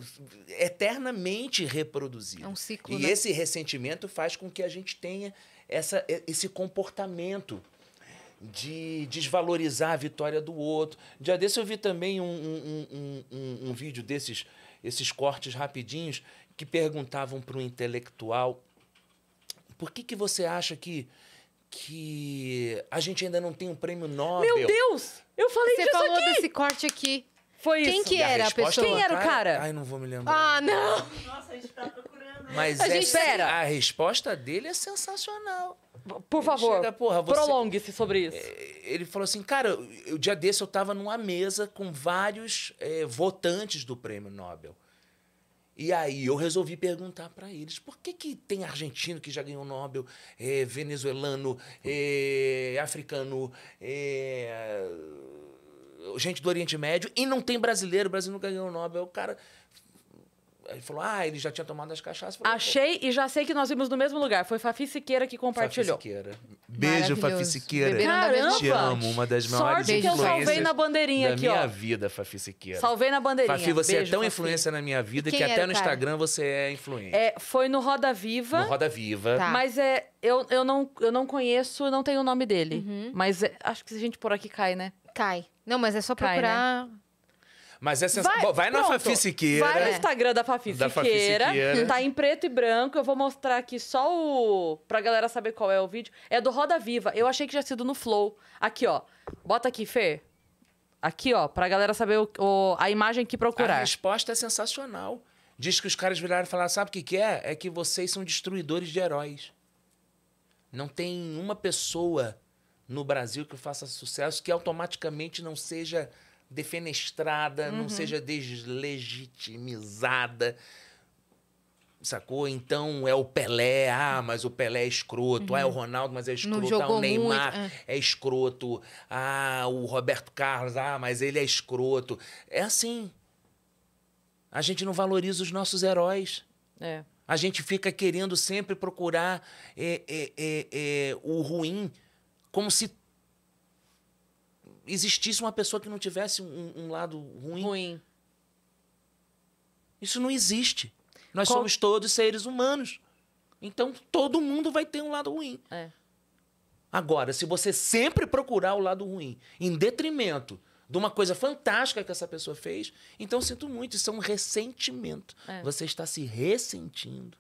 eternamente reproduzida. É um ciclo. E né? esse ressentimento faz com que a gente tenha essa, esse comportamento de desvalorizar a vitória do outro. Dia desse eu vi também um, um, um, um vídeo desses esses cortes rapidinhos que perguntavam para o intelectual por que, que você acha que que a gente ainda não tem um prêmio Nobel? Meu Deus! Eu falei você disso aqui! Você falou desse corte aqui. Foi Quem isso? que era a, a pessoa? Quem era o cara? Ai, não vou me lembrar. Ah, não! Nossa, a gente tá procurando. Mas a, é gente... a resposta dele é sensacional. Por favor, você... prolongue-se sobre isso. É, ele falou assim, cara, o dia desse eu estava numa mesa com vários é, votantes do Prêmio Nobel. E aí eu resolvi perguntar para eles, por que, que tem argentino que já ganhou Nobel, é, venezuelano, é, africano, é, gente do Oriente Médio, e não tem brasileiro, o Brasil não ganhou Nobel. O cara ele falou, ah, ele já tinha tomado as cachaças. Falei, Achei e já sei que nós vimos no mesmo lugar. Foi Fafi Siqueira que compartilhou. Fafi Siqueira. Beijo, Fafi Siqueira. Caramba! Te amo, uma das maiores Sorte que eu salvei na bandeirinha da aqui, minha vida, Fafi Siqueira. Salvei na bandeirinha. Fafi, você é Beijo, é tão Fafi. influência na minha vida que até no Instagram você é influência. É, foi no Roda Viva. No Roda Viva. Tá. Mas é, eu, eu, não, eu não conheço, não tenho o nome dele. Uhum. Mas é, acho que se a gente por aqui cai, né? Cai. Não, mas é só né? procurar... né? Mas é sensacional. Vai, vai na Fafi Siqueira. Vai no Instagram da Fafi da Siqueira. tá em preto e branco. Eu vou mostrar aqui só o. pra galera saber qual é o vídeo. É do Roda Viva. Eu achei que já tinha sido no Flow. Aqui, ó. Bota aqui, Fê. Aqui, ó, pra galera saber o, o, a imagem que procurar. A resposta é sensacional. Diz que os caras viraram e falaram: sabe o que, que é? É que vocês são destruidores de heróis. Não tem uma pessoa no Brasil que faça sucesso que automaticamente não seja defenestrada, uhum. não seja deslegitimizada. Sacou? Então é o Pelé, ah, mas o Pelé é escroto. Uhum. Ah, é o uhum. Ronaldo, mas é escroto. Ah, o Neymar muito. É. é escroto. Ah, o Roberto Carlos, ah, mas ele é escroto. É assim. A gente não valoriza os nossos heróis. É. A gente fica querendo sempre procurar é, é, o ruim, como se existisse uma pessoa que não tivesse um, um lado ruim. Ruim. Isso não existe. Nós Qual... somos todos seres humanos. Então todo mundo vai ter um lado ruim. É. Agora, se você sempre procurar o lado ruim em detrimento de uma coisa fantástica que essa pessoa fez, então sinto muito, isso é um ressentimento. É. Você está se ressentindo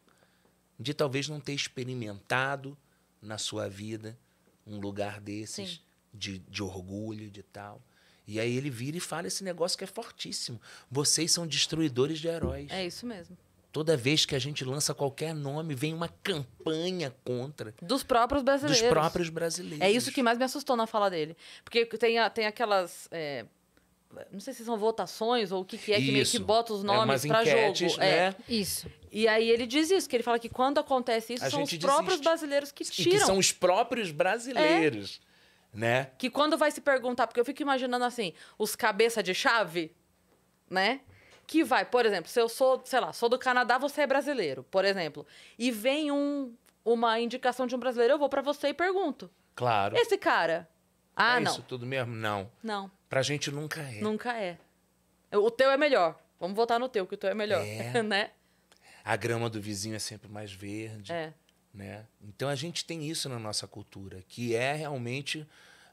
de talvez não ter experimentado na sua vida um lugar desses. Sim de, de orgulho, de tal. E aí ele vira e fala esse negócio que é fortíssimo. Vocês são destruidores de heróis. É isso mesmo. Toda vez que a gente lança qualquer nome, vem uma campanha contra. Dos próprios brasileiros. Dos próprios brasileiros. É isso que mais me assustou na fala dele. Porque tem, tem aquelas. É, não sei se são votações ou o que, que é que isso. meio que bota os é nomes é, para jogo. Né? É. Isso. E aí ele diz isso, que ele fala que quando acontece isso, a são os desiste. próprios brasileiros que tiram. E que são os próprios brasileiros. É. Né? Que quando vai se perguntar, porque eu fico imaginando assim, os cabeça de chave, né? Que vai, por exemplo, se eu sou, sei lá, sou do Canadá, você é brasileiro, por exemplo, e vem um, uma indicação de um brasileiro, eu vou para você e pergunto. Claro. Esse cara. Ah, é não. Isso tudo mesmo? Não. Não. Pra gente nunca é. Nunca é. O teu é melhor. Vamos votar no teu, que o teu é melhor. É. né? A grama do vizinho é sempre mais verde. É. Né? Então a gente tem isso na nossa cultura, que é realmente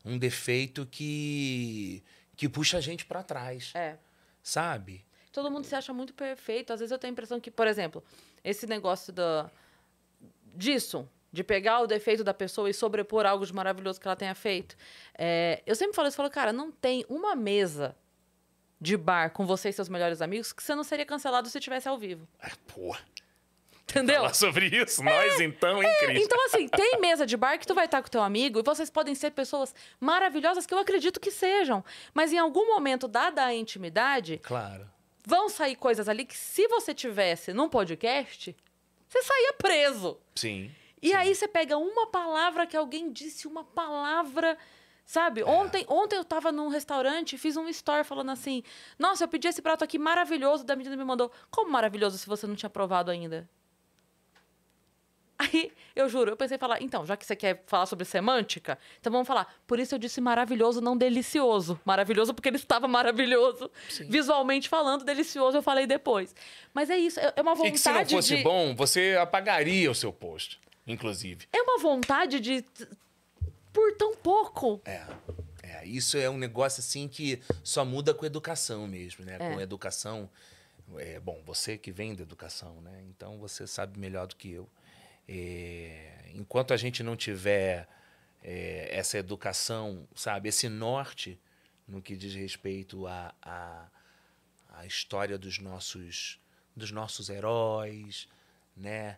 um defeito que, que puxa a gente para trás. É. Sabe? Todo mundo se acha muito perfeito. Às vezes eu tenho a impressão que, por exemplo, esse negócio da, disso, de pegar o defeito da pessoa e sobrepor algo de maravilhoso que ela tenha feito. É, eu sempre falo isso, falo, cara, não tem uma mesa de bar com você e seus melhores amigos que você não seria cancelado se tivesse ao vivo. É, porra. Entendeu? Falar sobre isso, é, nós então, hein, é, Então, assim, tem mesa de bar que tu vai estar com teu amigo e vocês podem ser pessoas maravilhosas que eu acredito que sejam. Mas em algum momento, dada a intimidade. Claro. Vão sair coisas ali que, se você tivesse num podcast, você saía preso. Sim. E sim. aí você pega uma palavra que alguém disse, uma palavra. Sabe? É. Ontem, ontem eu tava num restaurante e fiz um story falando assim: Nossa, eu pedi esse prato aqui maravilhoso, da menina me mandou. Como maravilhoso se você não tinha provado ainda? Aí, eu juro, eu pensei em falar, então, já que você quer falar sobre semântica, então vamos falar. Por isso eu disse maravilhoso, não delicioso. Maravilhoso porque ele estava maravilhoso. Sim. Visualmente falando, delicioso eu falei depois. Mas é isso, é, é uma vontade. E se não fosse de... bom, você apagaria o seu post, inclusive. É uma vontade de. Por tão pouco. É. É, isso é um negócio assim que só muda com educação mesmo, né? É. Com educação. É, bom, você que vem da educação, né? Então você sabe melhor do que eu é, enquanto a gente não tiver é, essa educação, sabe, esse norte no que diz respeito à a, a, a, história dos nossos, dos nossos heróis, né?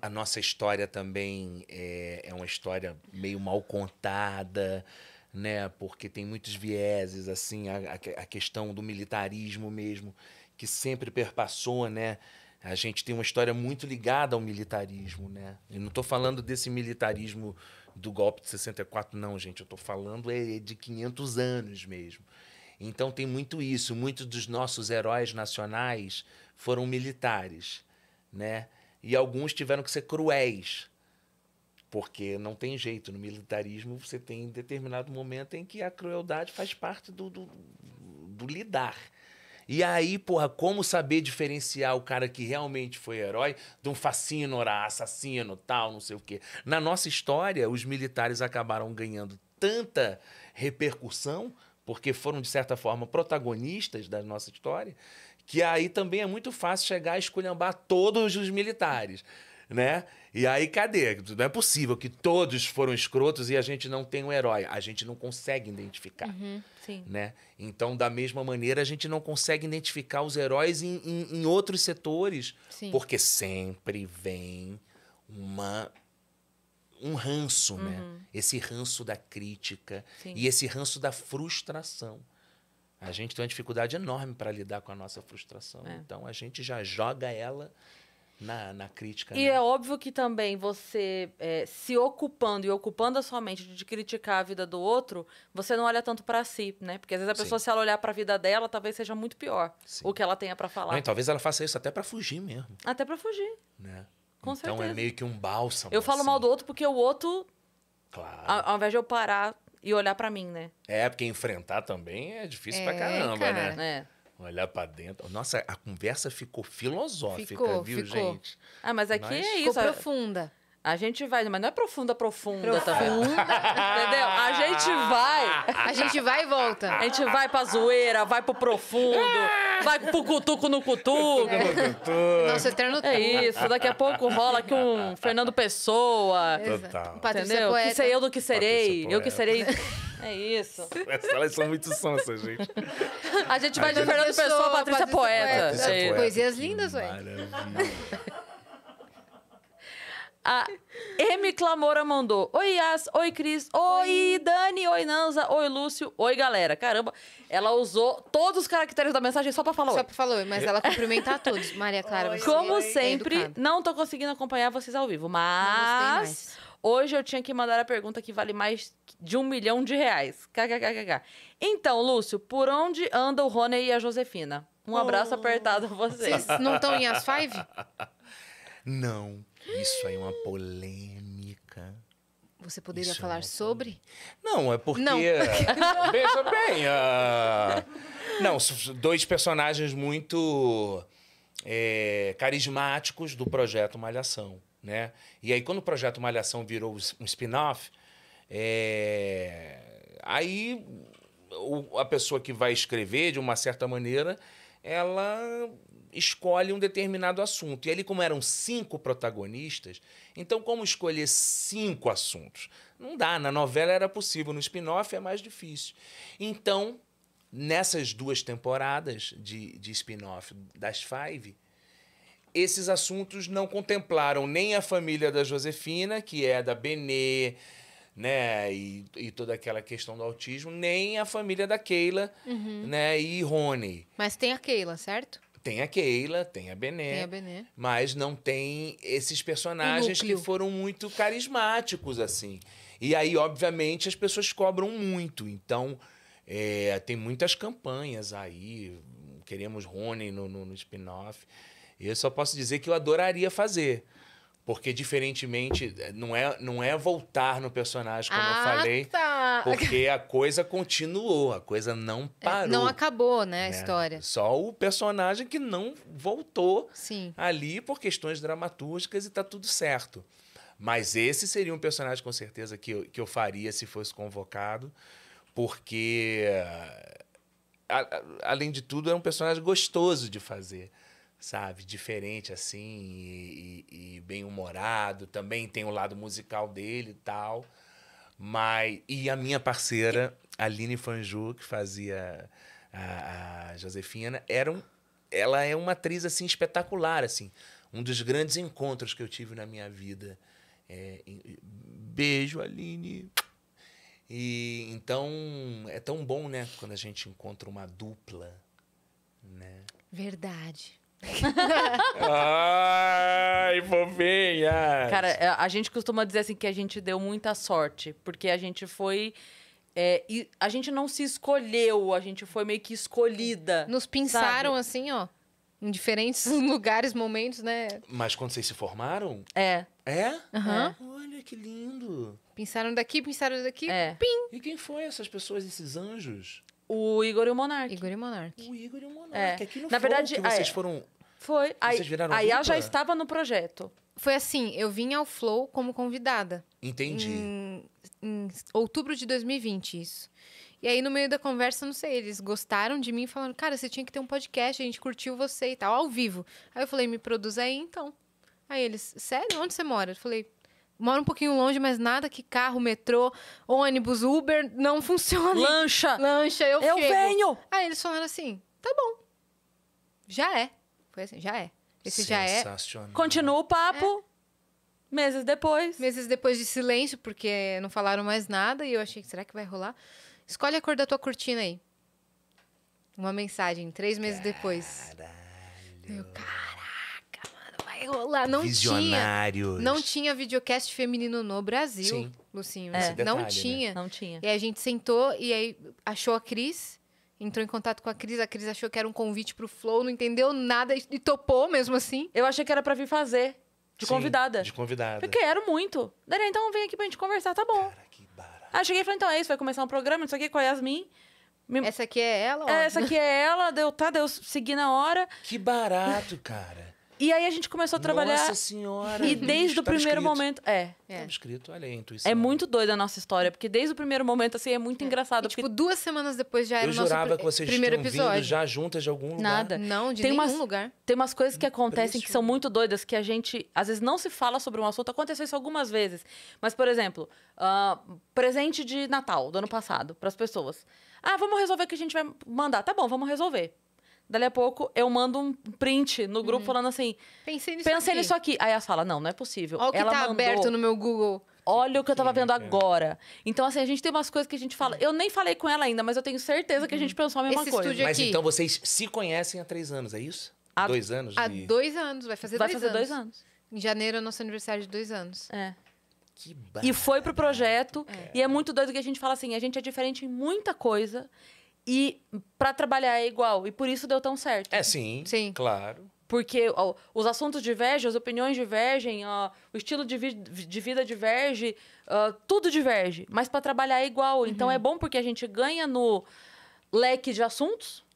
A, a nossa história também é, é uma história meio mal contada né? Porque tem muitos vieses, assim, a, a, questão do militarismo mesmo, que sempre perpassou, né? a gente tem uma história muito ligada ao militarismo, né? Eu não estou falando desse militarismo do golpe de 64, não, gente. Eu estou falando é de 500 anos mesmo. Então tem muito isso. Muitos dos nossos heróis nacionais foram militares, né? E alguns tiveram que ser cruéis, porque não tem jeito. No militarismo você tem determinado momento em que a crueldade faz parte do, do, do lidar. E aí, porra, como saber diferenciar o cara que realmente foi herói de um fascínora, assassino, tal, não sei o quê. Na nossa história, os militares acabaram ganhando tanta repercussão, porque foram, de certa forma, protagonistas da nossa história, que aí também é muito fácil chegar a esculhambar todos os militares né? E aí, cadê? Não é possível que todos foram escrotos e a gente não tem um herói. A gente não consegue identificar. Uhum, né? Então, da mesma maneira, a gente não consegue identificar os heróis em, em, em outros setores. Sim. Porque sempre vem uma um ranço, né? uhum. né? Esse ranço da crítica Sim. e esse ranço da frustração. A gente tem uma dificuldade enorme para lidar com a nossa frustração. É. Então a gente já joga ela na, na crítica. E né? é óbvio que também você é, se ocupando e ocupando a sua mente de criticar a vida do outro, você não olha tanto para si, né? Porque às vezes a pessoa, Sim. se ela olhar para a vida dela, talvez seja muito pior Sim. o que ela tenha para falar. Não, talvez ela faça isso até para fugir mesmo. Até para fugir. Né? Com então é certeza. é meio que um bálsamo. Eu falo assim. mal do outro porque o outro. Claro. Ao, invés de eu parar e olhar para mim, né? É, porque enfrentar também é difícil é, pra caramba, cara. né? É. Olhar para dentro. Nossa, a conversa ficou filosófica, ficou, viu, ficou. gente? Ah, mas aqui mas... é isso. Ficou profunda. A gente vai, mas não é profunda, profunda, profunda. também. Entendeu? A gente vai. A gente vai e volta. A gente vai pra zoeira, vai pro profundo, vai pro cutuco no cutuco. É. Nossa, eterno É isso, daqui a pouco rola aqui um Fernando Pessoa. Total. Entendeu? Que sei eu do que serei. Eu que serei. É isso. Elas são muito sonsas, gente. A gente vai de Fernando Pessoa, para Patrícia, Patrícia Poeta. Poeta. É Poesias lindas, ué. Maravilha. A M Clamora mandou: Oi, Yas, oi, Cris, oi, oi, Dani, oi, Nanza, oi, Lúcio, oi, galera. Caramba, ela usou todos os caracteres da mensagem só pra falar Só pra falar oi, mas ela cumprimenta a todos. Maria Clara, oi, você Como oi, é sempre, é não tô conseguindo acompanhar vocês ao vivo, mas. Hoje eu tinha que mandar a pergunta que vale mais de um milhão de reais. KKKKK. Então, Lúcio, por onde anda o Rony e a Josefina? Um oh. abraço apertado a vocês. Vocês não estão em As Five? Não. Isso aí é uma polêmica. Você poderia Isso é falar é sobre? Não, é porque. Não. Veja bem. Uh... Não, dois personagens muito é, carismáticos do projeto Malhação. Né? E aí, quando o projeto Malhação virou um spin-off, é... aí o, a pessoa que vai escrever, de uma certa maneira, ela escolhe um determinado assunto. E ali, como eram cinco protagonistas, então como escolher cinco assuntos? Não dá, na novela era possível, no spin-off é mais difícil. Então, nessas duas temporadas de, de spin-off das Five, esses assuntos não contemplaram nem a família da Josefina, que é da Benê, né, e, e, toda aquela questão do autismo, nem a família da Keila, uhum. né, e Rony. Mas tem a Keila, certo? Tem a Keila, tem a Bené. Tem a Bené. Mas não tem esses personagens que foram muito carismáticos, assim. E aí, obviamente, as pessoas cobram muito. Então, é, tem muitas campanhas aí. Queremos Rony no, no, no spin-off. Eu só posso dizer que eu adoraria fazer. Porque, diferentemente, é, não é, não é voltar no personagem, como ah, eu falei. Tá. Porque a coisa continuou, a coisa não parou. É, não acabou, né, a né? história. Só o personagem que não voltou Sim. ali por questões dramatúrgicas e tá tudo certo. Mas esse seria um personagem, com certeza, que eu, que eu faria se fosse convocado, porque. Eh, a, a, além de tudo, é um personagem gostoso de fazer sabe, diferente assim, e, e, e bem humorado. Também tem o lado musical dele e tal. Mas, e a minha parceira, Aline Fanju, que fazia a, a Josefina, era um, ela é uma atriz assim espetacular, assim. Um dos grandes encontros que eu tive na minha vida. É, beijo, Aline. E então é tão bom, né, quando a gente encontra uma dupla, né? Verdade. Ai, fofinha! Cara, é, a gente costuma dizer assim que a gente deu muita sorte, porque a gente foi. É, a gente não se escolheu, a gente foi meio que escolhida. Nos pinçaram sabe? assim, ó. Em diferentes lugares, momentos, né? Mas quando vocês se formaram? É. É? Uhum. Olha que lindo. Pensaram daqui, pensaram daqui. É. Pim. E quem foi essas pessoas, esses anjos? O Igor e o Monark. Igor e o Monark. O Igor e o Monark. É. Aqui é Na verdade, que vocês é. foram. Foi. Vocês viraram a já estava no projeto. Foi assim, eu vim ao Flow como convidada. Entendi. Em, em outubro de 2020, isso. E aí, no meio da conversa, não sei, eles gostaram de mim falando, cara, você tinha que ter um podcast, a gente curtiu você e tal, ao vivo. Aí eu falei, me produz aí então. Aí eles, sério? Onde você mora? Eu falei, mora um pouquinho longe, mas nada que carro, metrô, ônibus, Uber não funciona. Lancha! Lancha, eu, eu venho! Aí eles falaram assim: tá bom. Já é. Foi assim, já é. Esse já é. Continua o papo. É. Meses depois. Meses depois de silêncio, porque não falaram mais nada e eu achei será que vai rolar? Escolhe a cor da tua cortina aí. Uma mensagem, três meses Caralho. depois. Meu cara vai rolar. Não Visionários. tinha. Não tinha videocast feminino no Brasil, Sim. Lucinho. É. Detalhe, não né? tinha. Né? Não tinha. E a gente sentou e aí achou a Cris. Entrou em contato com a Cris, a Cris achou que era um convite pro Flow, não entendeu nada e topou mesmo assim. Eu achei que era para vir fazer. De Sim, convidada. De convidada. Porque quero muito. Daria, então vem aqui pra gente conversar, tá bom. Cara, que barato. Aí cheguei e falei, então é isso, vai começar um programa, isso aqui com a Yasmin. Me... Essa aqui é ela? É, ó. É, essa aqui é ela, deu, tá, deu, segui na hora. Que barato, cara. E aí a gente começou a trabalhar. Nossa senhora! E é desde o tá primeiro escrito. momento. É. é. Tá escrito, olha aí, a intuição. É muito doida a nossa história, porque desde o primeiro momento, assim, é muito é. engraçado. E, porque... Tipo, duas semanas depois já era o nosso jurava pr que vocês primeiro episódio. Vindo já juntas de algum lugar. Nada. Não, de tem nenhum umas, lugar. Tem umas coisas que acontecem que são muito doidas, que a gente, às vezes, não se fala sobre um assunto. Aconteceu isso algumas vezes. Mas, por exemplo, uh, presente de Natal, do ano passado, para as pessoas. Ah, vamos resolver que a gente vai mandar. Tá bom, vamos resolver. Dali a pouco eu mando um print no grupo uhum. falando assim: Pensei nisso Pensei aqui. nisso aqui. Aí ela fala: Não, não é possível. Olha o que Ela tá mandou, aberto no meu Google. Olha o que eu tava vendo agora. Então, assim, a gente tem umas coisas que a gente fala. Eu nem falei com ela ainda, mas eu tenho certeza que a gente uhum. pensou a mesma Esse coisa. Mas aqui. então vocês se conhecem há três anos, é isso? Há dois anos? Há de... dois anos, vai fazer, vai dois, fazer anos. dois anos. Em janeiro é nosso aniversário de dois anos. É. Que bacana. E foi pro projeto. É. E é muito doido que a gente fala assim: a gente é diferente em muita coisa. E para trabalhar é igual. E por isso deu tão certo. É sim. Sim. Claro. Porque ó, os assuntos divergem, as opiniões divergem, ó, o estilo de, vi de vida diverge, ó, tudo diverge. Mas para trabalhar é igual. Então, uhum. Então é bom porque a gente ganha no leque de assuntos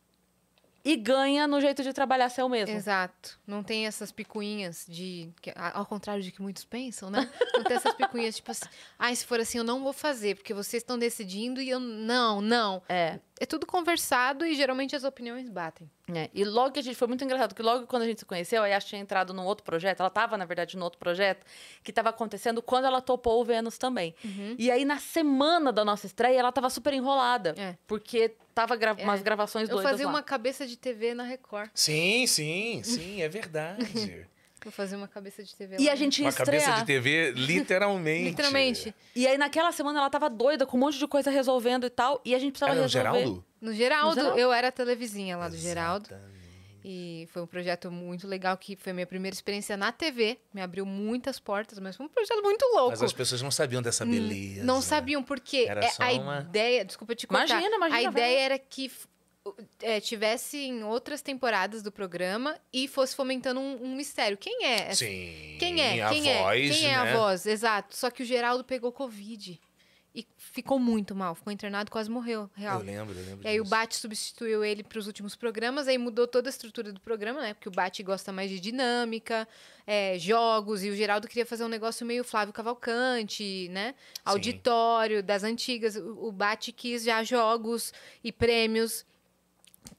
e ganha no jeito de trabalhar seu mesmo. Exato. Não tem essas picuinhas de. Ao contrário de que muitos pensam, né? Não tem essas picuinhas tipo assim. Ai, ah, se for assim, eu não vou fazer, porque vocês estão decidindo e eu. Não, não. É é tudo conversado e geralmente as opiniões batem. É, e logo que a gente foi muito engraçado, que logo quando a gente se conheceu, a Yas tinha entrado num outro projeto, ela estava, na verdade, num outro projeto que estava acontecendo quando ela topou o Vênus também. Uhum. E aí, na semana da nossa estreia, ela estava super enrolada, é. porque tava gra é. umas gravações do doidas. Eu fazia lá. uma cabeça de TV na Record. Sim, sim, sim, é verdade. Vou fazer uma cabeça de TV. E lá. a né? gente ia uma estrear. cabeça de TV, literalmente. literalmente. E aí naquela semana ela tava doida, com um monte de coisa resolvendo e tal. E a gente precisava era resolver. No Geraldo? No Geraldo, no Geraldo. eu era a televisinha lá do Geraldo. E foi um projeto muito legal, que foi minha primeira experiência na TV. Me abriu muitas portas, mas foi um projeto muito louco. Mas as pessoas não sabiam dessa hum, beleza. Não sabiam, porque era é, a uma... ideia. Desculpa te contar. Imagina, imagina. A ideia era que é, tivessem outras temporadas do programa e fosse fomentando um, um mistério. Quem é? Sim, quem é? quem é? Voz, quem é a né? voz? Exato. Só que o Geraldo pegou Covid. E ficou muito mal, ficou internado, quase morreu, real. Eu lembro, eu lembro. E aí disso. o Bate substituiu ele para os últimos programas, aí mudou toda a estrutura do programa, né? Porque o Bate gosta mais de dinâmica, é, jogos, e o Geraldo queria fazer um negócio meio Flávio Cavalcante, né? Auditório Sim. das antigas. O Bate quis já jogos e prêmios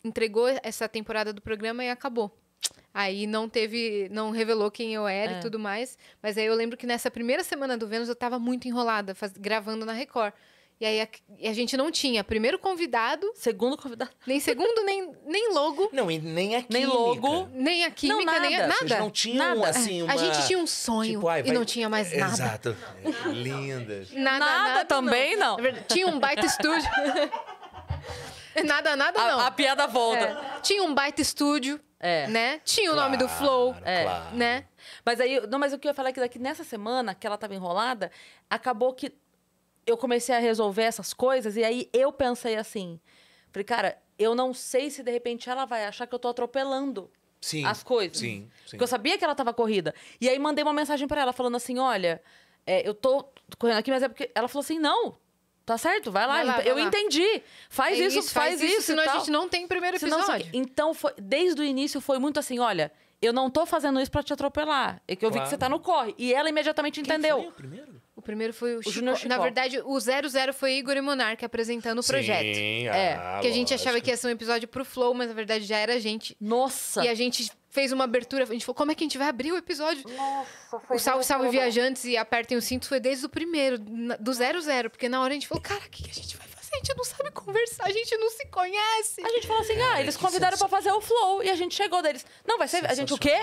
entregou essa temporada do programa e acabou. Aí não teve, não revelou quem eu era é. e tudo mais. Mas aí eu lembro que nessa primeira semana do Vênus eu tava muito enrolada, faz, gravando na Record. E aí a, a, gente não tinha primeiro convidado. Segundo convidado. Nem segundo, nem, nem logo. Não, e nem a química. Nem logo. Nem a química, não, nada. nem a, nada. Vocês não tinham, nada. assim, uma... A gente tinha um sonho tipo, ai, vai... e não tinha mais nada. Exato. linda é, nada. Lindas. Nada, nada, nada também, não. não. Tinha um baita estúdio. Nada, nada a, não. A piada volta. É. Tinha um baita estúdio, é. né? Tinha claro, o nome do Flow, é. claro. né? Mas aí, não, mas o que eu ia falar é que daqui nessa semana que ela tava enrolada, acabou que eu comecei a resolver essas coisas e aí eu pensei assim, falei, cara, eu não sei se de repente ela vai achar que eu tô atropelando. Sim, as coisas. Sim, sim. Porque eu sabia que ela tava corrida. E aí mandei uma mensagem para ela falando assim: "Olha, é, eu tô correndo aqui, mas é porque. Ela falou assim: não, Tá certo, vai lá. Vai lá eu vai entendi. Lá. Faz é isso, isso, faz, faz isso. senão a gente não tem primeiro assim, episódio. Senão, então, foi, desde o início foi muito assim: olha, eu não tô fazendo isso para te atropelar. É que eu claro. vi que você tá no corre. E ela imediatamente Quem entendeu. Foi o primeiro? O primeiro foi o, o Chico. Na verdade, o 00 foi Igor e Monark apresentando o projeto. Sim, é. Ah, que a gente lógico. achava que ia ser um episódio pro Flow, mas na verdade já era a gente. Nossa! E a gente fez uma abertura, a gente falou, como é que a gente vai abrir o episódio? Nossa, foi o Salve Salve Viajantes e Apertem o Cinto foi desde o primeiro, do zero zero, porque na hora a gente falou, cara, o que, que a gente vai fazer? A gente não sabe conversar, a gente não se conhece. A gente falou assim, ah, eles é, convidaram para fazer o flow e a gente chegou deles. Não, vai ser, a gente o quê?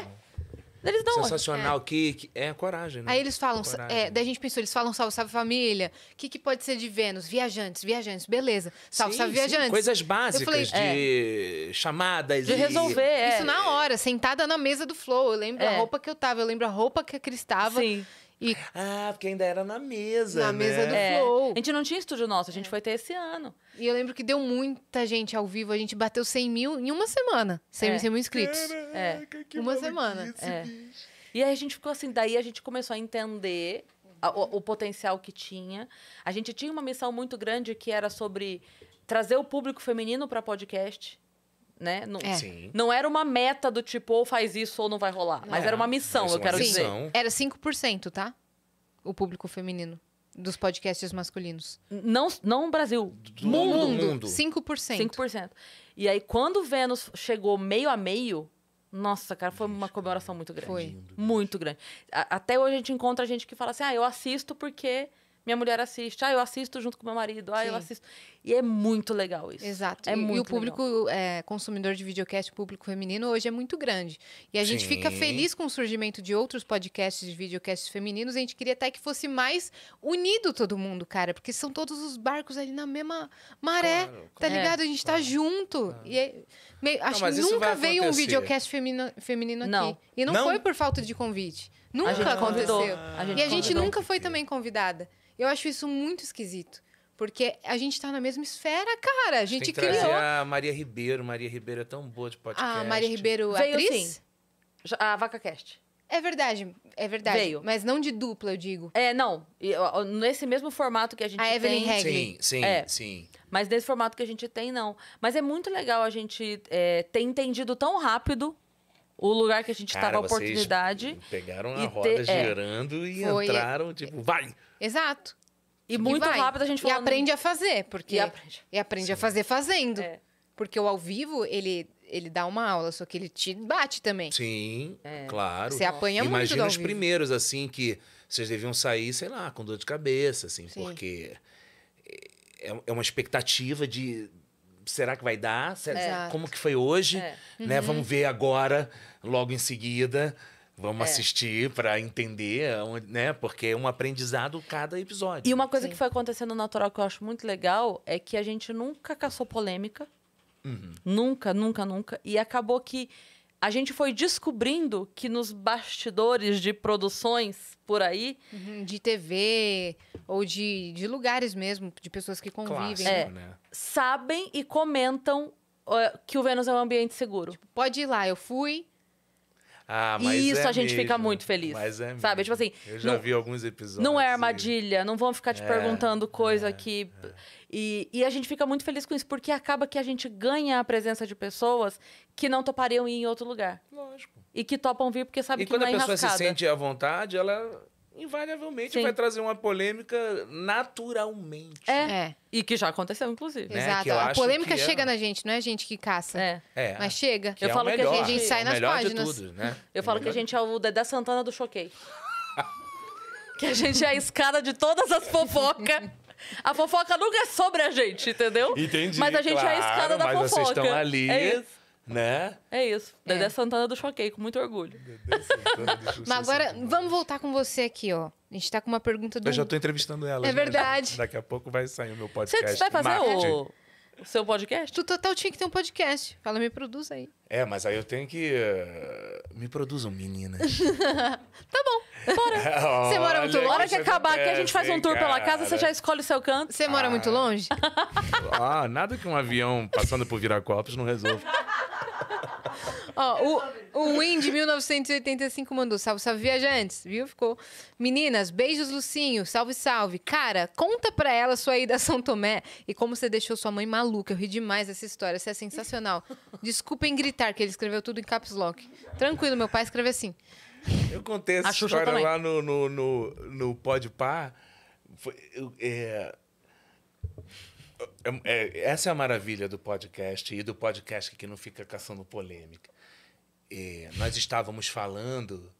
Eles dão Sensacional, é. que, é a coragem, né? Aí eles falam, da é, daí a gente pensou, eles falam salve, salve família, o que, que pode ser de Vênus? Viajantes, viajantes, beleza. Salve, sim, salve, sim. viajantes. Coisas básicas falei, de é. chamadas. De e... resolver, é. Isso na hora, sentada na mesa do Flow. Eu lembro é. a roupa que eu tava, eu lembro a roupa que a Cris tava. Sim. E... Ah, porque ainda era na mesa. Na né? mesa do é. Flow. A gente não tinha estúdio nosso, a gente é. foi ter esse ano. E eu lembro que deu muita gente ao vivo, a gente bateu 100 mil em uma semana. 100, é. 100 mil inscritos. É. Caraca, que uma semana. É. E aí a gente ficou assim, daí a gente começou a entender a, o, o potencial que tinha. A gente tinha uma missão muito grande que era sobre trazer o público feminino para podcast né? Não, é. não era uma meta do tipo, ou faz isso ou não vai rolar. Mas era uma missão, eu quero dizer. Era 5%, tá? O público feminino dos podcasts masculinos. Não, não Brasil. Do mundo. mundo. 5%. 5%. E aí, quando o Vênus chegou meio a meio, nossa, cara, foi uma comemoração muito grande. Foi. Muito grande. Até hoje a gente encontra gente que fala assim: ah, eu assisto porque minha mulher assiste, ah, eu assisto junto com meu marido, ah, Sim. eu assisto. E é muito legal isso. Exato. É e, muito e o público é, consumidor de videocast, o público feminino, hoje é muito grande. E a Sim. gente fica feliz com o surgimento de outros podcasts de videocasts femininos. A gente queria até que fosse mais unido todo mundo, cara, porque são todos os barcos ali na mesma maré, claro, tá ligado? A gente tá claro, junto. E é, meio, acho não, que nunca veio acontecer. um videocast feminino, feminino aqui. Não. E não, não, foi por falta de convite. Nunca a aconteceu. A e a gente convidou. nunca foi também convidada. Eu acho isso muito esquisito. Porque a gente tá na mesma esfera, cara. A gente Tem que criou. a Maria Ribeiro. Maria Ribeiro é tão boa de ah, podcast. Ah, Maria Ribeiro, Veio assim, atriz? Sim. A VacaCast. É verdade, é verdade. Veio. Mas não de dupla, eu digo. É, não. Nesse mesmo formato que a gente tem. A Evelyn tem, Hagley. Sim, sim, é. sim. Mas nesse formato que a gente tem, não. Mas é muito legal a gente é, ter entendido tão rápido o lugar que a gente estava, a oportunidade. Pegaram a roda ter, é. girando é, e foi, entraram, tipo, vai! Exato. E muito e rápido a gente falando... E aprende a fazer, porque... E aprende, e aprende a fazer fazendo. É. Porque o ao vivo, ele, ele dá uma aula, só que ele te bate também. Sim, é. claro. Você apanha muito Imagina os primeiros, assim, que vocês deviam sair, sei lá, com dor de cabeça, assim, Sim. porque é, é uma expectativa de será que vai dar? Será, é. Como que foi hoje? É. Né? Uhum. Vamos ver agora, logo em seguida. Vamos é. assistir para entender, é né? Porque é um aprendizado cada episódio. E uma coisa Sim. que foi acontecendo natural que eu acho muito legal é que a gente nunca caçou polêmica. Uhum. Nunca, nunca, nunca. E acabou que a gente foi descobrindo que nos bastidores de produções por aí. Uhum, de TV ou de, de lugares mesmo, de pessoas que convivem. Clássico, é, né? Sabem e comentam uh, que o Vênus é um ambiente seguro. Tipo, pode ir lá, eu fui, ah, mas e isso é a gente mesmo. fica muito feliz. Mas é mesmo. Sabe? Tipo assim. Eu já não, vi alguns episódios. Não é armadilha, não vão ficar te é, perguntando coisa é, que. É. E, e, a gente fica muito feliz com isso, porque acaba que a gente ganha a presença de pessoas que não topariam ir em outro lugar. Lógico. E que topam vir porque sabem e que não é E quando a pessoa se sente à vontade, ela invariavelmente Sim. vai trazer uma polêmica naturalmente. É. é. E que já aconteceu, inclusive. Né? Exato. A polêmica é chega na gente, não é a gente que caça. É. é. Mas chega. Que é eu falo melhor, que a gente é sai nas páginas. Tudo, né? Eu falo que a gente é o Dedé Santana do Choquei. que a gente é a escada de todas as fofocas. A fofoca nunca é sobre a gente, entendeu? Entendi. Mas a gente claro, é a escada da mas fofoca. Vocês estão ali. É isso. Né? É isso. É. Dedé Santana do Choquei, com muito orgulho. Dedé Santana do Choquei. Mas agora, Santana. vamos voltar com você aqui, ó. A gente tá com uma pergunta do. Eu já tô entrevistando ela. É né? verdade. Daqui a pouco vai sair o meu podcast. Você vai fazer Marketing. o o seu podcast? Tu total tinha que ter um podcast. Fala, me produz aí. É, mas aí eu tenho que. Uh, me produzam, menina. tá bom, bora. Você mora muito longe? Hora que acabar aqui, a gente faz um tour cara. pela casa, você já escolhe o seu canto. Você mora ah. muito longe? ah, nada que um avião passando por Viracopos não resolva. Ó, o, o de 1985 mandou salve, salve viajantes, viu? Ficou. Meninas, beijos, Lucinho, salve, salve. Cara, conta pra ela sua ida a São Tomé e como você deixou sua mãe maluca. Eu ri demais dessa história, isso é sensacional. Desculpem gritar, que ele escreveu tudo em caps lock. Tranquilo, meu pai escreve assim. Eu contei essa história também. lá no, no, no, no é, é, é, essa é a maravilha do podcast e do podcast que não fica caçando polêmica é, nós estávamos falando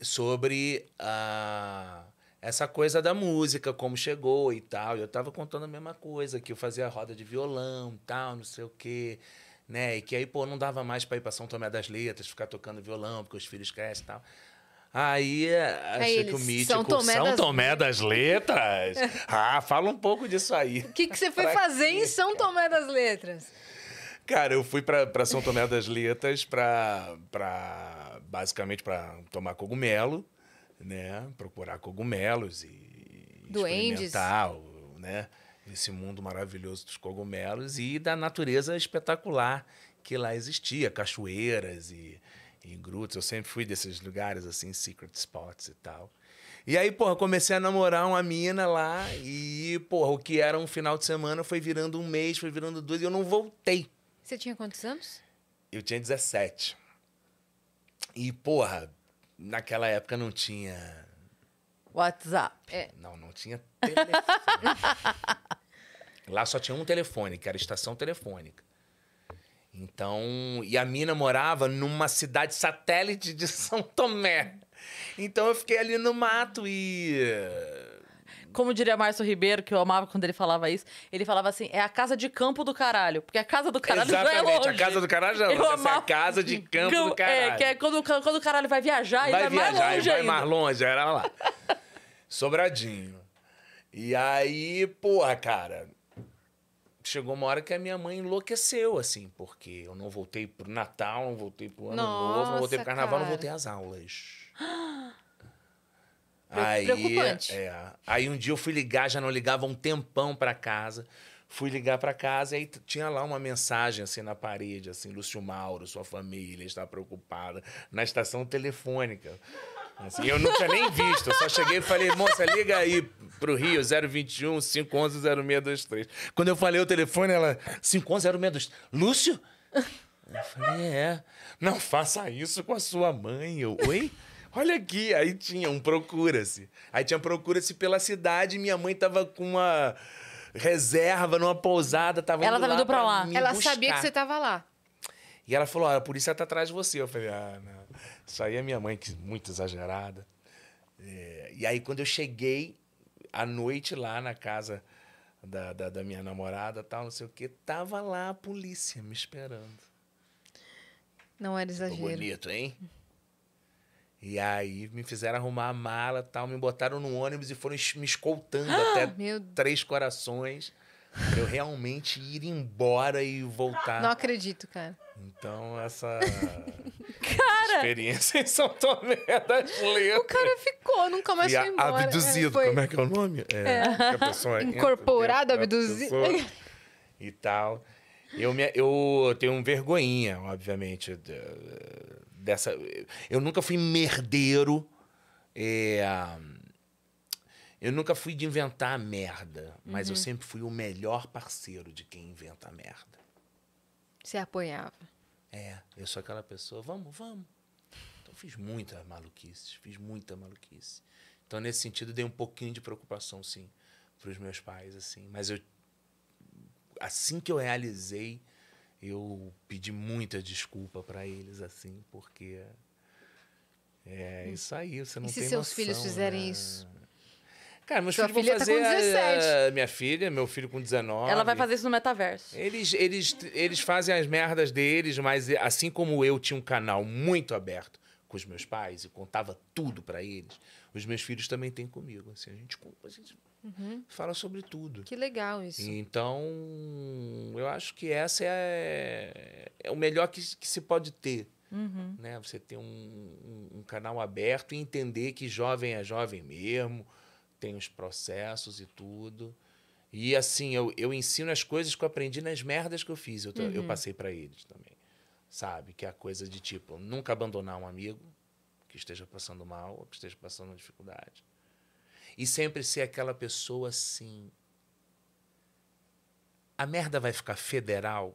sobre a, ah, essa coisa da música, como chegou e tal. Eu estava contando a mesma coisa, que eu fazia roda de violão e tal, não sei o quê. Né? E que aí, pô, não dava mais para ir para São Tomé das Letras, ficar tocando violão, porque os filhos crescem e tal. Aí, acho que o mítico São Tomé, São das... das Letras. ah, fala um pouco disso aí. O que, que você foi pra fazer que? em São Tomé das Letras? Cara, eu fui para São Tomé das Letras para basicamente para tomar cogumelo, né? Procurar cogumelos e Duendes. experimentar, né? Esse mundo maravilhoso dos cogumelos e da natureza espetacular que lá existia, cachoeiras e, e grutas. Eu sempre fui desses lugares assim, secret spots e tal. E aí, porra, comecei a namorar uma mina lá e, porra, o que era um final de semana foi virando um mês, foi virando dois e eu não voltei. Você tinha quantos anos? Eu tinha 17. E, porra, naquela época não tinha. WhatsApp. É. Não, não tinha telefone. Lá só tinha um telefone, que era estação telefônica. Então, e a mina morava numa cidade satélite de São Tomé. Então eu fiquei ali no mato e como diria Márcio Ribeiro, que eu amava quando ele falava isso, ele falava assim: é a casa de campo do caralho. Porque a casa do caralho Exatamente, não é longe. a casa do caralho já eu amava... é a casa de campo do é, caralho. É, que é quando, quando o caralho vai viajar, vai, vai viajar, mais longe. Vai vai mais longe, era lá. Sobradinho. E aí, porra, cara. Chegou uma hora que a minha mãe enlouqueceu, assim, porque eu não voltei pro Natal, não voltei pro Ano Nossa, Novo, não voltei pro Carnaval, cara. não voltei às aulas. Aí, preocupante. É, aí um dia eu fui ligar, já não ligava um tempão para casa. Fui ligar para casa e aí tinha lá uma mensagem assim na parede, assim, Lúcio Mauro, sua família está preocupada, na estação telefônica. Assim, eu nunca nem visto, eu só cheguei e falei, moça, liga aí pro Rio, 021 511 0623. Quando eu falei o telefone, ela, 511 0623. Lúcio? Eu falei, é. Não faça isso com a sua mãe. Eu, oi? Olha aqui, aí tinha um procura-se. Aí tinha procura-se pela cidade, minha mãe tava com uma reserva numa pousada, tava Ela indo tava indo pra lá. ela buscar. sabia que você tava lá. E ela falou: ah, a polícia tá atrás de você. Eu falei: ah, não. Isso aí é minha mãe, que muito exagerada. É, e aí, quando eu cheguei à noite lá na casa da, da, da, minha namorada, tal, não sei o quê, tava lá a polícia me esperando. Não era exagero. Ficou bonito, hein? E aí me fizeram arrumar a mala tal, me botaram no ônibus e foram me escoltando ah, até meu... Três Corações. eu realmente ir embora e voltar. Não acredito, cara. Então, essa cara, experiência em São Tomé das Letras. O cara ficou, nunca mais e foi embora. É, abduzido, foi... como é que é o nome? É, é. Incorporado, abduzido. E tal. Eu, me, eu tenho vergonhinha, obviamente, dessa. Eu nunca fui merdeiro. É, eu nunca fui de inventar a merda, mas uhum. eu sempre fui o melhor parceiro de quem inventa a merda. Você apoiava? É, eu sou aquela pessoa, vamos, vamos. Então fiz muita maluquice, fiz muita maluquice. Então nesse sentido dei um pouquinho de preocupação sim para os meus pais assim, mas eu assim que eu realizei eu pedi muita desculpa para eles, assim, porque é hum. isso aí, você não e tem E se seus noção, filhos fizerem né? isso? Cara, meus Sua filhos filha vão fazer... Tá com 17. A, minha filha, meu filho com 19. Ela vai fazer isso no metaverso. Eles, eles, eles fazem as merdas deles, mas assim como eu tinha um canal muito aberto com os meus pais e contava tudo para eles, os meus filhos também têm comigo. Assim, a gente... A gente Uhum. Fala sobre tudo. Que legal isso. Então, eu acho que essa é, é o melhor que, que se pode ter. Uhum. Né? Você ter um, um, um, canal aberto e entender que jovem é jovem mesmo, tem os processos e tudo. E assim, eu, eu ensino as coisas que eu aprendi nas merdas que eu fiz, eu, uhum. eu passei para eles também. Sabe? Que é a coisa de tipo, nunca abandonar um amigo que esteja passando mal ou que esteja passando dificuldade. E sempre ser aquela pessoa assim. A merda vai ficar federal,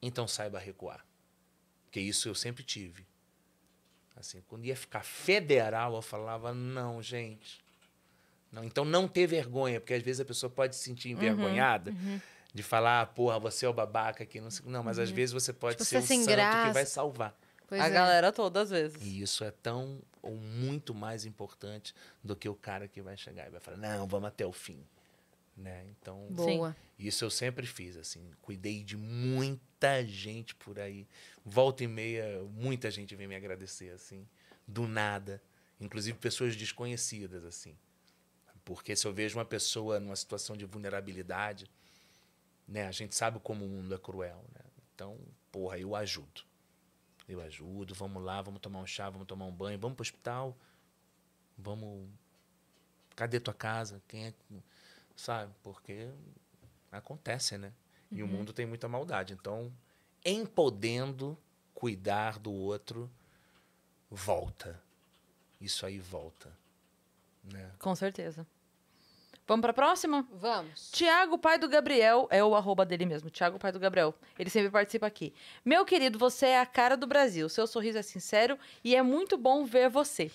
então saiba recuar. Porque isso eu sempre tive. Assim, quando ia ficar federal, eu falava, não, gente. Não, então não ter vergonha, porque às vezes a pessoa pode se sentir uhum, envergonhada uhum, uhum. de falar, ah, porra, você é o babaca que não Não, mas uhum. às vezes você tipo, pode tipo, ser você um santo que vai salvar. Pois a é. galera todas às vezes. E isso é tão ou muito mais importante do que o cara que vai chegar e vai falar: "Não, vamos até o fim". Né? Então, Boa. isso eu sempre fiz assim, cuidei de muita gente por aí. Volta e meia, muita gente vem me agradecer assim, do nada, inclusive pessoas desconhecidas assim. Porque se eu vejo uma pessoa numa situação de vulnerabilidade, né, a gente sabe como o mundo é cruel, né? Então, porra, eu ajudo eu ajudo, vamos lá, vamos tomar um chá, vamos tomar um banho, vamos para o hospital, vamos. Cadê tua casa? Quem é. Sabe? Porque acontece, né? Uhum. E o uhum. mundo tem muita maldade. Então, em podendo cuidar do outro, volta. Isso aí volta. Né? Com certeza. Vamos pra próxima? Vamos. Tiago, pai do Gabriel, é o arroba dele mesmo, Tiago, pai do Gabriel. Ele sempre participa aqui. Meu querido, você é a cara do Brasil. Seu sorriso é sincero e é muito bom ver você.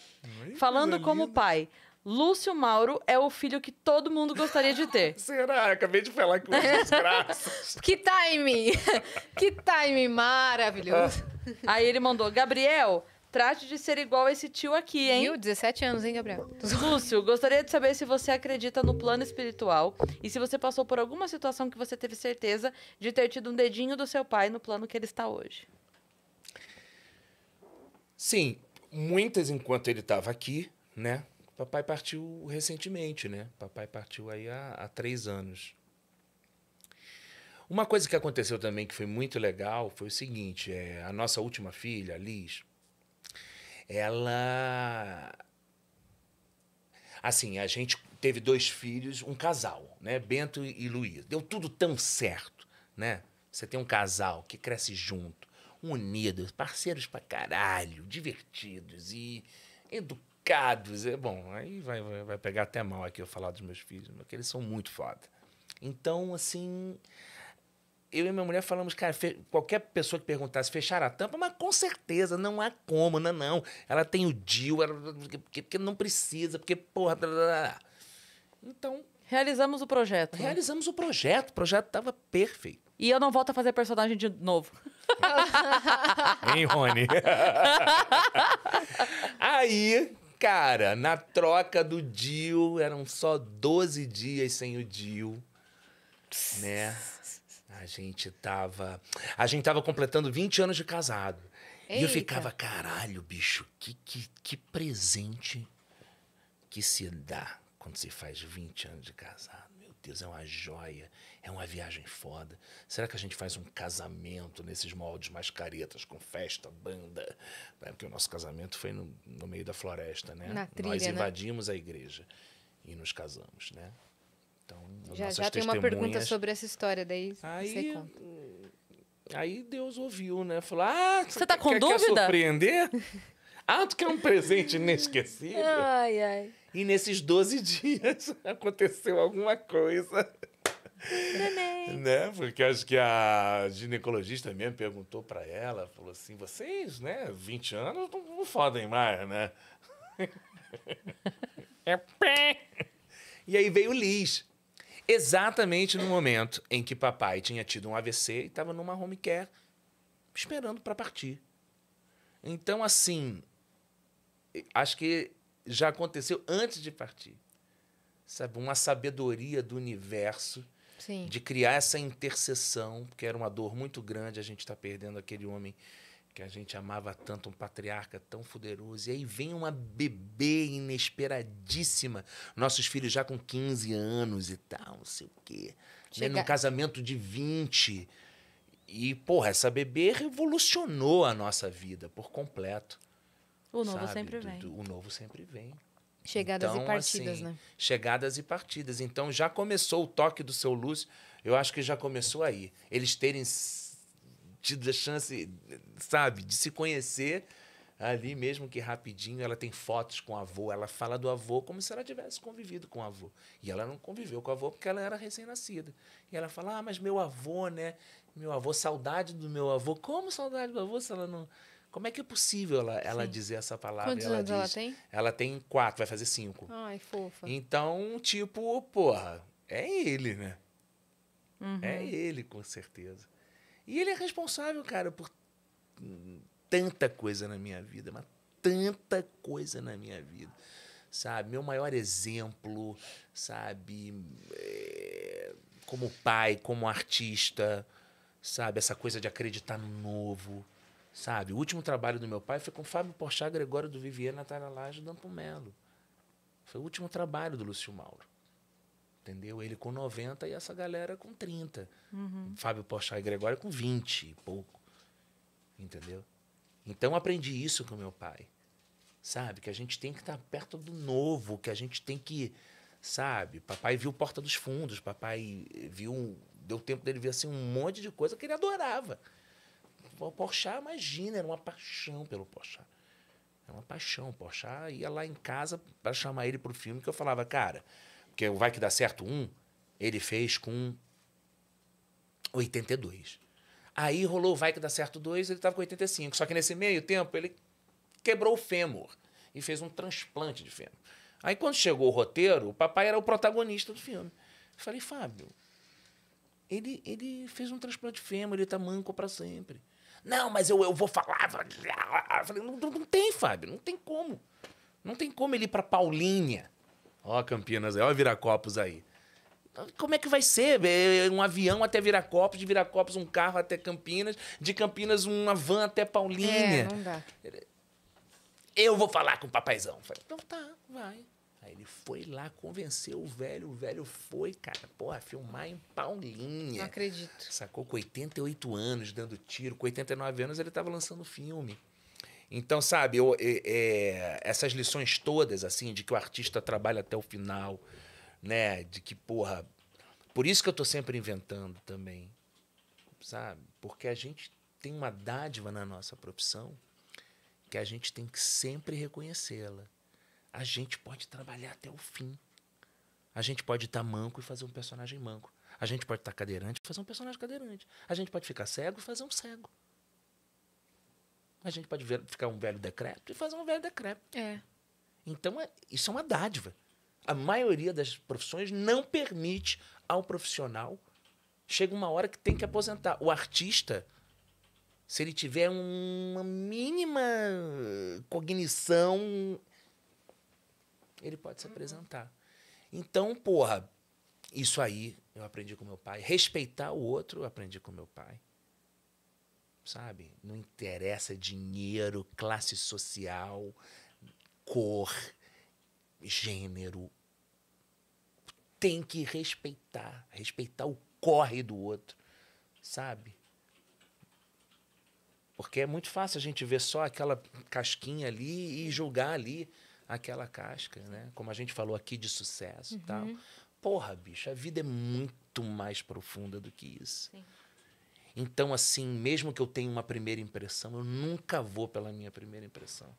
Falando como linda. pai, Lúcio Mauro é o filho que todo mundo gostaria de ter. Será? Acabei de falar que desgraças. que timing! que timing maravilhoso. Aí ele mandou, Gabriel, Trate de ser igual a esse tio aqui, hein? Viu? 17 anos, hein, Gabriel? Lúcio, gostaria de saber se você acredita no plano espiritual e se você passou por alguma situação que você teve certeza de ter tido um dedinho do seu pai no plano que ele está hoje. Sim, muitas enquanto ele estava aqui, né? Papai partiu recentemente, né? Papai partiu aí há, há três anos. Uma coisa que aconteceu também que foi muito legal foi o seguinte: é, a nossa última filha, Liz, ela. Assim, a gente teve dois filhos, um casal, né? Bento e Luiz. Deu tudo tão certo, né? Você tem um casal que cresce junto, unidos, parceiros pra caralho, divertidos e educados. É bom, aí vai, vai, vai pegar até mal aqui eu falar dos meus filhos, porque eles são muito foda. Então, assim, eu e minha mulher falamos, cara, qualquer pessoa que perguntasse fechar a tampa, mas com certeza não há como, não, é não. Ela tem o DIL, ela, porque, porque não precisa, porque porra. Blá, blá. Então. Realizamos o projeto. Né? Realizamos né? o projeto, o projeto tava perfeito. E eu não volto a fazer personagem de novo. hein, Rony? Aí, cara, na troca do DIL, eram só 12 dias sem o DIL, né? A gente tava. A gente tava completando 20 anos de casado. Eita. E eu ficava, caralho, bicho, que, que, que presente que se dá quando se faz 20 anos de casado. Meu Deus, é uma joia, é uma viagem foda. Será que a gente faz um casamento nesses moldes mais caretas, com festa, banda? Né, porque o nosso casamento foi no, no meio da floresta, né? Trilha, Nós né? invadimos né? a igreja e nos casamos, né? Então, já já tem uma pergunta sobre essa história daí. Aí, hum, aí Deus ouviu, né? Falou: "Ah, você tá com quer, dúvida? Quer surpreender? ah, tu quer um presente inesquecível?" Ai, ai. E nesses 12 dias aconteceu alguma coisa. Neném. né? Porque acho que a ginecologista mesmo perguntou para ela, falou assim: "Vocês, né, 20 anos não, não fodem mais, né?" é pé. E aí veio o Liz. Exatamente no momento em que papai tinha tido um AVC e estava numa home care esperando para partir. Então, assim, acho que já aconteceu antes de partir. Sabe, uma sabedoria do universo Sim. de criar essa intercessão, porque era uma dor muito grande a gente estar tá perdendo aquele homem que a gente amava tanto, um patriarca tão fuderoso. E aí vem uma bebê inesperadíssima, nossos filhos já com 15 anos e tal, não sei o quê. Né, Chega... Né? Num casamento de 20. E, porra, essa bebê revolucionou a nossa vida por completo. O novo sabe? sempre vem. Do, do, o novo sempre vem. Chegadas então, e partidas, assim, né? Chegadas e partidas. Então já começou o toque do seu Lúcio, eu acho que já começou aí. Eles terem tido a chance, sabe, de se conhecer ali mesmo que rapidinho. Ela tem fotos com o avô, ela fala do avô como se ela tivesse convivido com o avô. E ela não conviveu com o avô porque ela era recém-nascida. E ela fala: "Ah, mas meu avô, né? Meu avô, saudade do meu avô. Como saudade do avô se ela não como é que é possível ela, ela dizer essa palavra? Quantos ela anos diz, ela tem? Ela tem quatro, vai fazer cinco. Ai, fofa. Então, tipo, porra, é ele, né? Uhum. É ele, com certeza. E ele é responsável, cara, por tanta coisa na minha vida, mas tanta coisa na minha vida. Sabe? Meu maior exemplo, sabe? É, como pai, como artista, sabe? Essa coisa de acreditar no novo, sabe? O último trabalho do meu pai foi com Fábio Porchat, Gregório do Vivier, Natália Laje e Danton Melo. Foi o último trabalho do Lúcio Mauro entendeu? Ele com 90 e essa galera com 30. Uhum. Fábio Porchat e Gregório com 20 e pouco, entendeu? Então aprendi isso com meu pai, sabe? Que a gente tem que estar tá perto do novo, que a gente tem que, sabe? Papai viu Porta dos Fundos, papai viu, deu tempo dele ver assim um monte de coisa que ele adorava. O Porchat, imagina, era uma paixão pelo Porchat. É uma paixão. O ia lá em casa para chamar ele pro filme, que eu falava, cara, que é o Vai Que Dá Certo 1, ele fez com 82. Aí rolou o Vai Que Dá Certo 2, ele estava com 85. Só que nesse meio tempo ele quebrou o fêmur e fez um transplante de fêmur. Aí quando chegou o roteiro, o papai era o protagonista do filme. Eu falei, Fábio, ele, ele fez um transplante de fêmur, ele tá manco para sempre. Não, mas eu, eu vou falar. Eu falei, não, não, tem, Fábio, não tem como. Não tem como ele ir para Paulinha Ó, Campinas aí, ó, Viracopos aí. Como é que vai ser? É, é, um avião até Viracopos, de Viracopos um carro até Campinas, de Campinas uma van até Paulinha É, não dá. Eu vou falar com o papaizão. Falei, então tá, vai. Aí ele foi lá, convenceu o velho, o velho foi, cara, porra, filmar em Paulinha. Não acredito. Sacou com 88 anos dando tiro, com 89 anos ele tava lançando filme. Então, sabe, eu, essas lições todas, assim, de que o artista trabalha até o final, né? De que, porra. Por isso que eu tô sempre inventando também, sabe? Porque a gente tem uma dádiva na nossa profissão que a gente tem que sempre reconhecê-la. A gente pode trabalhar até o fim. A gente pode estar tá manco e fazer um personagem manco. A gente pode estar tá cadeirante e fazer um personagem cadeirante. A gente pode ficar cego e fazer um cego. A gente pode ver, ficar um velho decreto e fazer um velho decreto. É. Então, é, isso é uma dádiva. A maioria das profissões não permite ao profissional. Chega uma hora que tem que aposentar. O artista, se ele tiver uma mínima cognição, ele pode se uhum. apresentar. Então, porra, isso aí eu aprendi com meu pai. Respeitar o outro, eu aprendi com meu pai sabe? Não interessa dinheiro, classe social, cor, gênero. Tem que respeitar, respeitar o corre do outro, sabe? Porque é muito fácil a gente ver só aquela casquinha ali e julgar ali aquela casca, né? Como a gente falou aqui de sucesso uhum. tal. Porra, bicho, a vida é muito mais profunda do que isso. Sim. Então, assim, mesmo que eu tenha uma primeira impressão, eu nunca vou pela minha primeira impressão.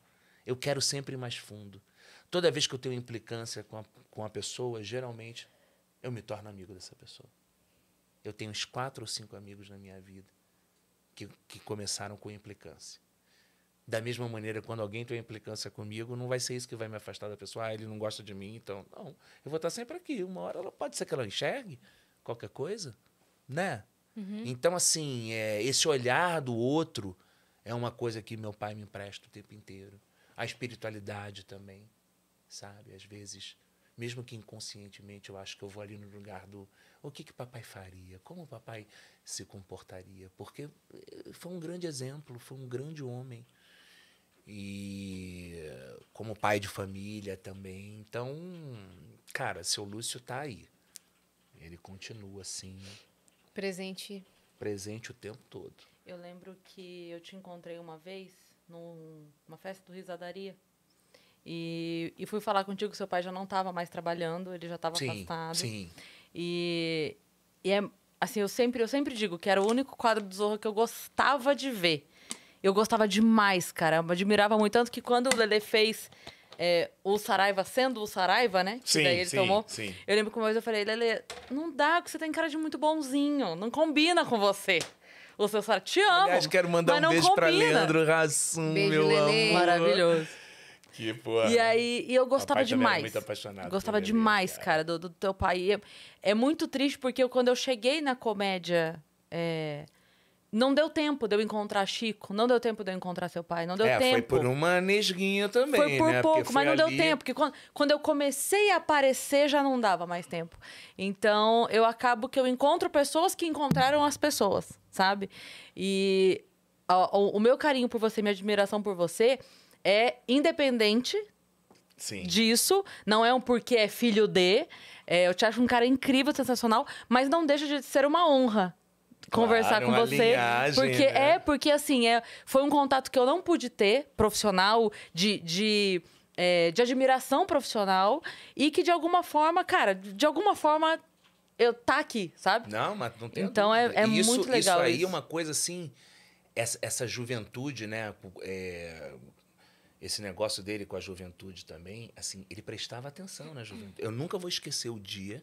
Eu quero sempre ir mais fundo. Toda vez que eu tenho implicância com a, com a pessoa, geralmente eu me torno amigo dessa pessoa. Eu tenho uns quatro ou cinco amigos na minha vida que, que começaram com implicância. Da mesma maneira, quando alguém tem implicância comigo, não vai ser isso que vai me afastar da pessoa. Ah, ele não gosta de mim, então. Não, eu vou estar sempre aqui. Uma hora ela pode ser que ela enxergue qualquer coisa, né? Uhum. Então, assim, é, esse olhar do outro é uma coisa que meu pai me empresta o tempo inteiro. A espiritualidade também, sabe? Às vezes, mesmo que inconscientemente, eu acho que eu vou ali no lugar do o que, que papai faria, como papai se comportaria, porque eh, foi um grande exemplo, foi um grande homem. E como pai de família também. Então, cara, seu Lúcio tá aí. Ele continua assim. Né? Presente. Presente o tempo todo. Eu lembro que eu te encontrei uma vez numa festa do Risadaria. E, e fui falar contigo que seu pai já não estava mais trabalhando, ele já estava afastado. Sim. E, e é assim, eu sempre, eu sempre digo que era o único quadro do Zorro que eu gostava de ver. Eu gostava demais, cara. Eu admirava muito. Tanto que quando o Lele fez é, o Saraiva sendo o Saraiva, né? Que sim, daí ele sim, tomou. Sim. Eu lembro que uma vez eu falei, Lele, não dá, que você tem cara de muito bonzinho. Não combina com você. O seu Saraiva, te amo. Aliás, quero mandar um beijo combina. pra Leandro Rassum, meu Lelê. amor. Maravilhoso. Que porra. E aí, e eu gostava demais. Muito apaixonado gostava demais, cara, do, do, teu pai. É, é, muito triste porque eu, quando eu cheguei na comédia. É, não deu tempo de eu encontrar Chico, não deu tempo de eu encontrar seu pai, não deu é, tempo. Foi por uma nesguinha também. Foi por né? pouco, foi mas não ali... deu tempo, porque quando, quando eu comecei a aparecer já não dava mais tempo. Então eu acabo que eu encontro pessoas que encontraram as pessoas, sabe? E o, o meu carinho por você, minha admiração por você é independente Sim. disso, não é um porque é filho de. É, eu te acho um cara incrível, sensacional, mas não deixa de ser uma honra conversar claro, com você. Linhagem, porque né? é, porque assim, é, foi um contato que eu não pude ter, profissional, de. de é, de admiração profissional e que de alguma forma, cara, de alguma forma eu tá aqui, sabe? Não, mas não tem. Então é, é isso, muito legal. É isso aí isso. é uma coisa assim, essa, essa juventude, né? É, esse negócio dele com a juventude também, assim, ele prestava atenção na juventude. Eu nunca vou esquecer o dia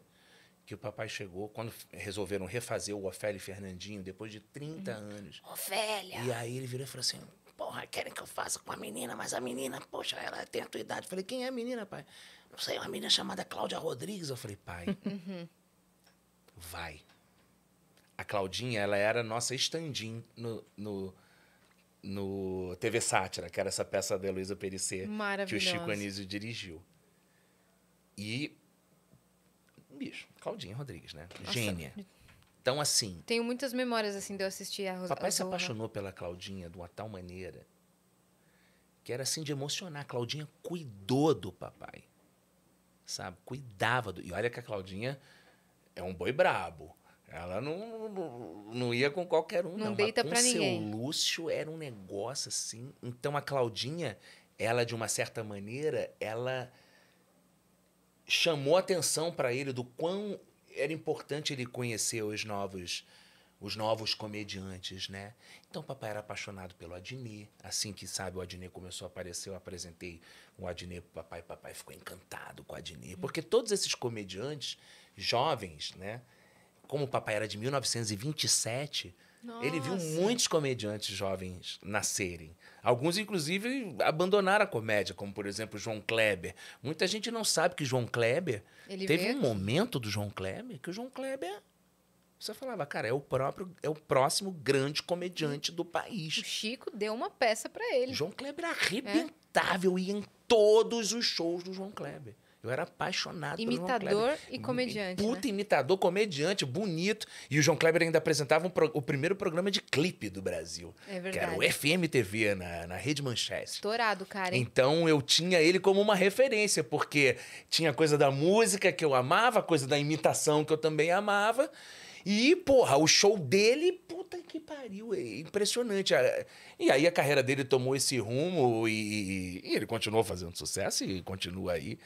que o papai chegou, quando resolveram refazer o Ofélia e Fernandinho, depois de 30 hum. anos. Ofélia! E aí ele virou e falou assim, porra, querem que eu faça com a menina, mas a menina, poxa, ela tem a tua idade. Eu falei, quem é a menina, pai? Não sei, uma menina chamada Cláudia Rodrigues. Eu falei, pai, uhum. vai. A Claudinha, ela era nossa estandim no, no, no TV Sátira, que era essa peça da Heloísa Perissé, que o Chico Anísio dirigiu. E bicho, Claudinha Rodrigues, né? Nossa. Gênia. Então, assim. Tenho muitas memórias, assim, de eu assistir a Rosa. Papai se apaixonou pela Claudinha de uma tal maneira que era assim de emocionar. A Claudinha cuidou do papai. Sabe? Cuidava do. E olha que a Claudinha é um boi brabo. Ela não, não, não ia com qualquer um, não. não. Deita Mas com pra seu ninguém. Lúcio era um negócio assim. Então a Claudinha, ela de uma certa maneira, ela chamou atenção para ele do quão era importante ele conhecer os novos os novos comediantes, né? Então papai era apaixonado pelo Adnet. Assim que sabe o Adnet começou a aparecer, eu apresentei o Adnet pro papai, papai ficou encantado com o Adnet, porque todos esses comediantes jovens, né? Como o papai era de 1927, Nossa. ele viu muitos comediantes jovens nascerem. Alguns, inclusive, abandonaram a comédia, como, por exemplo, João Kleber. Muita gente não sabe que João Kleber. Ele teve um momento do João Kleber que o João Kleber. Você falava, cara, é o próprio, é o próximo grande comediante do país. O Chico deu uma peça para ele. João Kleber é é. arrebentável é. e em todos os shows do João Kleber. Eu era apaixonado imitador pelo João Kleber. e hum, comediante. Puta né? imitador, comediante, bonito. E o João Kleber ainda apresentava um pro, o primeiro programa de clipe do Brasil. É verdade. Que era o FMTV na, na Rede Manchester. Estourado, cara. Hein? Então eu tinha ele como uma referência, porque tinha coisa da música que eu amava, coisa da imitação que eu também amava. E, porra, o show dele, puta que pariu, é impressionante. Ah, e aí a carreira dele tomou esse rumo e, e, e ele continuou fazendo sucesso e continua aí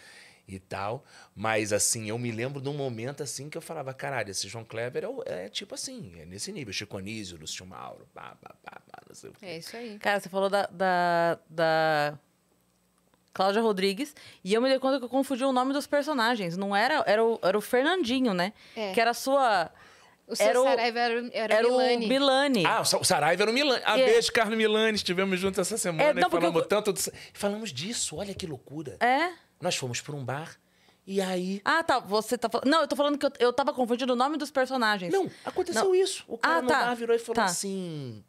e tal. Mas, assim, eu me lembro de um momento, assim, que eu falava, caralho, esse João Kleber é, é tipo assim, é nesse nível. Chico Anísio, Luciano Mauro, pá, pá, pá, pá, não sei o quê. É isso aí. Cara, você falou da... da, da... Cláudia Rodrigues, e eu me dei conta que eu confundi o nome dos personagens. Não era, era o, era o Fernandinho, né? É. Que era a sua. O seu era o, Saraiva era, era, era o Milani. Milani. Ah, o Saraiva era o Milani. A ah, é. beijo, Carlos Milani, estivemos juntos essa semana é, não, e falamos eu... tanto. Do... Falamos disso, olha que loucura. É. Nós fomos para um bar e aí. Ah, tá. Você tá falando. Não, eu tô falando que eu, eu tava confundindo o nome dos personagens. Não, aconteceu não. isso. O cara ah, tá. bar virou e falou tá. assim: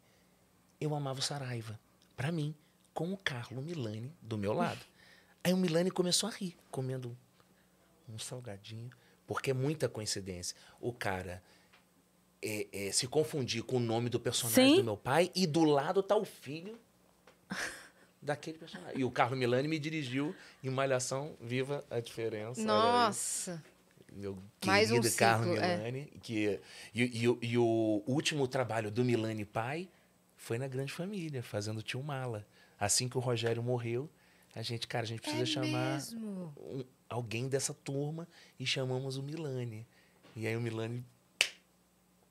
Eu amava o Saraiva. Pra mim, com o Carlo Milani do meu lado. aí o Milani começou a rir, comendo um salgadinho. Porque é muita coincidência. O cara. É, é, se confundir com o nome do personagem Sim. do meu pai e do lado tá o filho daquele personagem. E o carro Milani me dirigiu em Malhação Viva a Diferença. Nossa! Meu Mais querido um Carlo ciclo, é. Milani. É. Que, e, e, e, o último trabalho do Milani pai foi na Grande Família, fazendo Tio Mala. Assim que o Rogério morreu, a gente, cara, a gente precisa é chamar um, alguém dessa turma e chamamos o Milani. E aí o Milani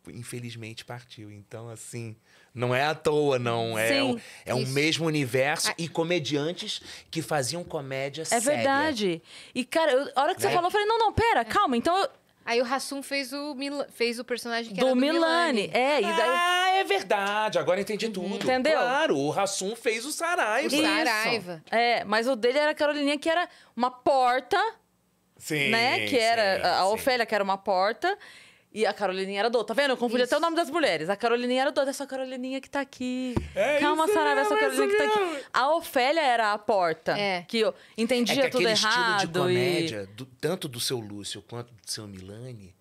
infelizmente partiu. Então, assim, não é à toa, não. É, Sim, o, é o mesmo universo ah, e comediantes que faziam comédia é séria. É verdade. E, cara, eu, a hora que né? você falou, eu falei, não, não, pera, é. calma. Então, eu... Aí o Hassum fez o, Mil... fez o personagem que do era do Milani. Milani. É, e daí... Ah, é verdade. Agora entendi uhum. tudo. Entendeu? Claro, o Hassum fez o Saraiva. O Saraiva. Isso. É, mas o dele era a Carolininha, que era uma porta... Sim, né? Que era sim, a Ofélia, que era uma porta. E a Carolininha era do Tá vendo? Eu confundi isso. até o nome das mulheres. A Carolininha era do essa Carolininha que tá aqui. É Calma, Sarava, essa Carolininha que tá aqui. A Ofélia era a porta. É. Que eu entendia é que tudo errado. estilo de comédia, e... do, tanto do seu Lúcio quanto do seu Milani...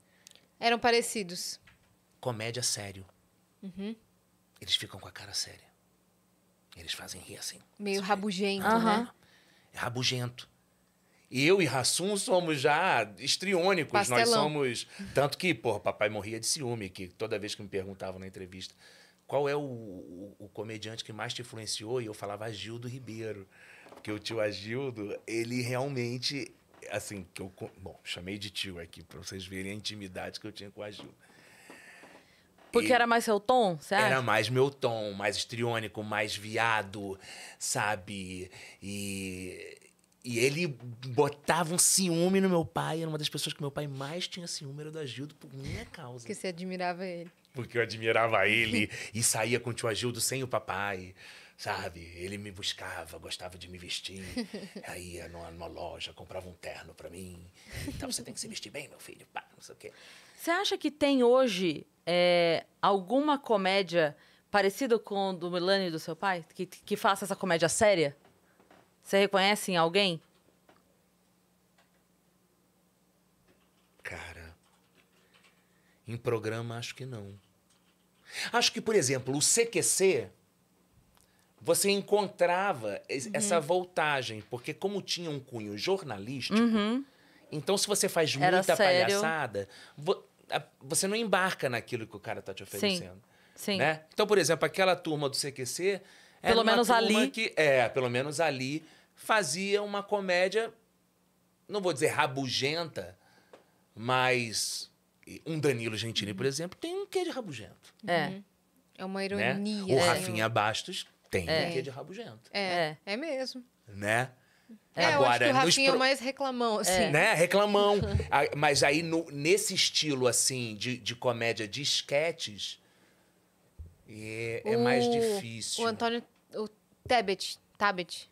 Eram parecidos. Comédia sério. Uhum. Eles ficam com a cara séria. Eles fazem rir assim. Meio rabugento, uhum. né? É rabugento eu e Rassum somos já estriônicos. Pastelão. Nós somos. Tanto que, porra, papai morria de ciúme, que toda vez que me perguntavam na entrevista qual é o, o, o comediante que mais te influenciou, e eu falava Agildo Ribeiro. Porque o tio Agildo, ele realmente. Assim, que eu. Bom, chamei de tio aqui, para vocês verem a intimidade que eu tinha com o Agildo. Porque e era mais seu tom, certo? Era mais meu tom, mais estriônico, mais viado, sabe? E e ele botava um ciúme no meu pai. Era uma das pessoas que meu pai mais tinha ciúme, era do Agildo, por minha causa. Porque você admirava ele. Porque eu admirava ele e saía com o tio Agildo sem o papai, sabe? Ele me buscava, gostava de me vestir. Aí ia numa, numa loja, comprava um terno para mim. Então você tem que se vestir bem, meu filho, pá, não sei o quê. Você acha que tem hoje é, alguma comédia parecida com o do Milani e do seu pai? Que, que faça essa comédia séria? Você reconhece em alguém? Cara, em programa acho que não. Acho que, por exemplo, o CQC, você encontrava uhum. essa voltagem, porque como tinha um cunho jornalístico, uhum. então se você faz Era muita sério? palhaçada, você não embarca naquilo que o cara tá te oferecendo. Sim. Sim. Né? Então, por exemplo, aquela turma do CQC, pelo menos ali que é, pelo menos ali fazia uma comédia, não vou dizer rabugenta, mas um Danilo Gentili, por exemplo, tem um quê de rabugento. É. Uhum. É uma né? ironia. Né? O é. Rafinha Bastos tem é. um quê de rabugento. É, é, é mesmo. Né? É, Agora, eu acho que o Rafinha pro... é mais reclamão, é. assim. É. Né? Reclamão. Mas aí, no, nesse estilo, assim, de, de comédia de esquetes, é, o... é mais difícil. O Antônio... O Tebet, Tabet,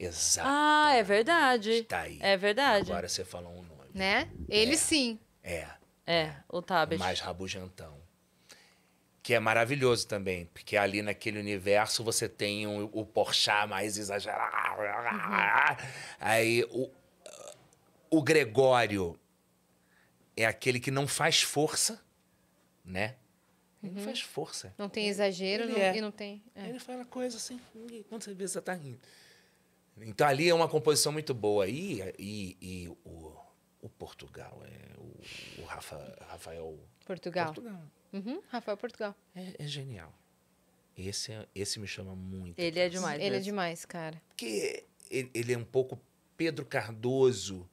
Exato. Ah, é verdade. Está aí. É verdade. Agora você falou um nome. Né? Ele é. sim. É. É, o Tabet. Mais rabugentão. Que é maravilhoso também, porque ali naquele universo você tem um, o Porchat mais exagerado. Uhum. Aí o, o Gregório é aquele que não faz força, né? não uhum. faz força. Não tem exagero ele não, é. e não tem. É. Ele fala coisa assim, quando você vê, você tá rindo. Então ali é uma composição muito boa. E, e, e o, o, Portugal, é, o, o Rafa, Rafael. Portugal. Portugal. Uhum, Rafael Portugal. É, é, genial. Esse, esse me chama muito. Ele é demais. Ele é demais, cara. Porque ele, ele é um pouco Pedro Cardoso.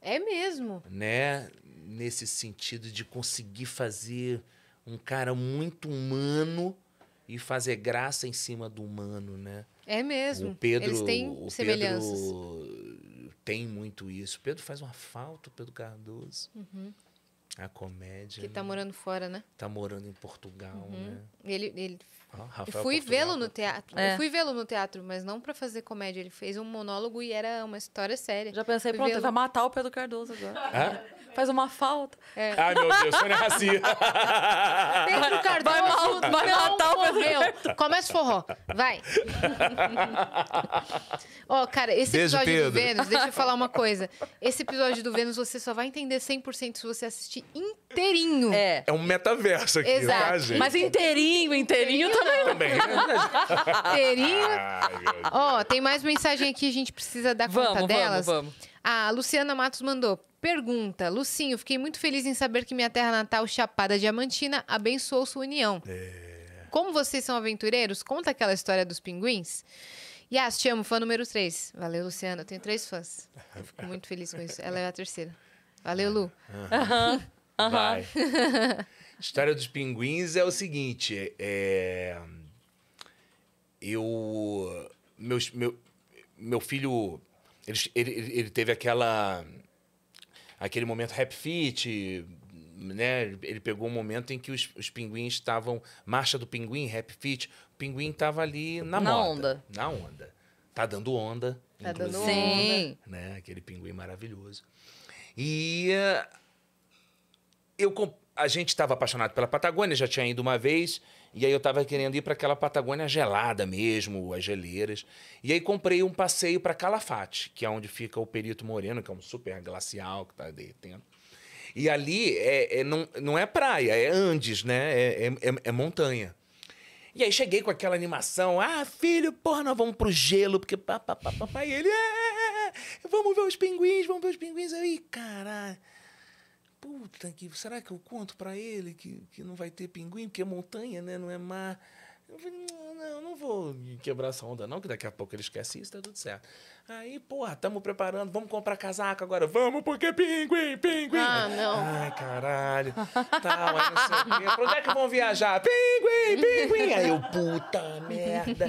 É mesmo. Né? Nesse sentido de conseguir fazer um cara muito humano e fazer graça em cima do humano, né? É mesmo. O Pedro, Eles têm o semelhanças. Pedro tem muito isso. O Pedro faz uma falta, o Pedro Cardoso. Uhum. A comédia. Que tá né? morando fora, né? Tá morando em Portugal, uhum. né? Ele, ele... Ah, fui vê-lo no teatro. É. Eu fui vê-lo no teatro, mas não para fazer comédia. Ele fez um monólogo e era uma história séria. Já pensei, fui pronto, ele vai matar o Pedro Cardoso agora. faz uma falta. É. Ai, meu Deus, Sônia Racia. Dentro do Vai, mal, vai matar o meu. Começa o forró. Vai. Ó, oh, cara, esse Beijo, episódio Pedro. do Vênus, deixa eu falar uma coisa. Esse episódio do Vênus você só vai entender 100% se você assistir inteirinho. É. É um metaverso aqui, tá, Exato. Tá, Mas inteirinho, inteirinho, inteirinho também. Também. inteirinho. Ó, oh, tem mais mensagem aqui, a gente precisa dar vamos, conta vamos, delas. Vamos, vamos. A Luciana Matos mandou. Pergunta, Lucinho, fiquei muito feliz em saber que minha terra natal, Chapada Diamantina, abençoou sua união. É. Como vocês são aventureiros, conta aquela história dos pinguins. Yas, te amo, fã número 3. Valeu, Luciana. Eu tenho três fãs. Fico muito feliz com isso. Ela é a terceira. Valeu, Lu. Aham. Uhum. Uhum. Vai. história dos pinguins é o seguinte. É... Eu... Meus, meu, meu filho ele, ele, ele teve aquela. aquele momento rap fit. Né? Ele pegou um momento em que os, os pinguins estavam. Marcha do pinguim, rap fit. O pinguim estava ali na, na moda, onda. Na onda. Tá dando onda. Tá dando onda. Sim. Né? Aquele pinguim maravilhoso. E eh, eu, a gente estava apaixonado pela Patagônia, já tinha ido uma vez. E aí eu estava querendo ir para aquela Patagônia gelada mesmo, as geleiras. E aí comprei um passeio para Calafate, que é onde fica o Perito Moreno, que é um super glacial que tá derretendo. E ali é, é, não, não é praia, é Andes, né? É, é, é, é montanha. E aí cheguei com aquela animação, ah, filho, porra, nós vamos pro gelo, porque papapá, e ele, é, é, é, vamos ver os pinguins, vamos ver os pinguins. Aí, caralho puta, que, será que eu conto para ele que, que não vai ter pinguim, porque é montanha, né? Não é mar. Eu falei, não, não vou quebrar essa onda, não, que daqui a pouco ele esquece isso, tá tudo certo. Aí, porra, estamos preparando, vamos comprar casaca agora, vamos, porque pinguim, pinguim. Ah, não. Ai, caralho. Tal, aí não sei o Pra onde é que vão viajar? Pinguim, pinguim. Aí eu, puta merda.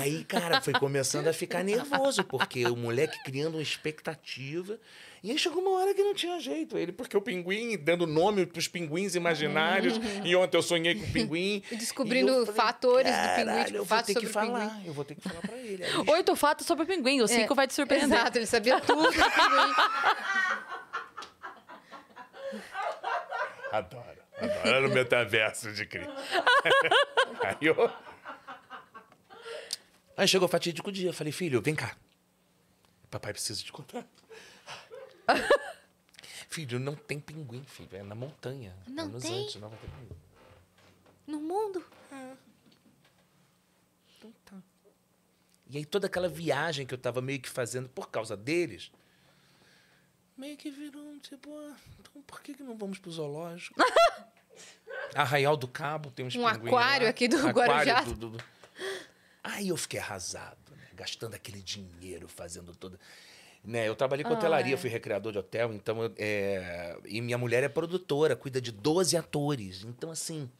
Aí, cara, foi começando a ficar nervoso, porque o moleque criando uma expectativa. E aí chegou uma hora que não tinha jeito. Ele, porque o pinguim, dando nome para os pinguins imaginários, uhum. e ontem eu sonhei com o pinguim. Descobrindo falei, fatores do pinguim, tipo, eu vou ter que falar, pinguim. Eu vou ter que falar para ele. Aí, Oito fatos sobre o pinguim, o é, cinco é, vai te surpreender. Exato, ele sabia tudo do pinguim. Adoro, adoro o metaverso de Cris. aí eu... Aí chegou o fatídico dia, falei, filho, vem cá. Papai precisa te contar. filho, não tem pinguim, filho. É na montanha. Não é nos tem? não vai ter pinguim. No mundo? É. Então tá. E aí toda aquela viagem que eu tava meio que fazendo por causa deles, meio que virou tipo, ah, então por que, que não vamos pro zoológico? Arraial do Cabo tem uns um aquário lá. aqui do aquário Guarujá. Do, do, do... Aí eu fiquei arrasado, né? gastando aquele dinheiro, fazendo toda. Né, eu trabalhei com hotelaria, ah, é. fui recreador de hotel, então é, e minha mulher é produtora, cuida de 12 atores. Então, assim,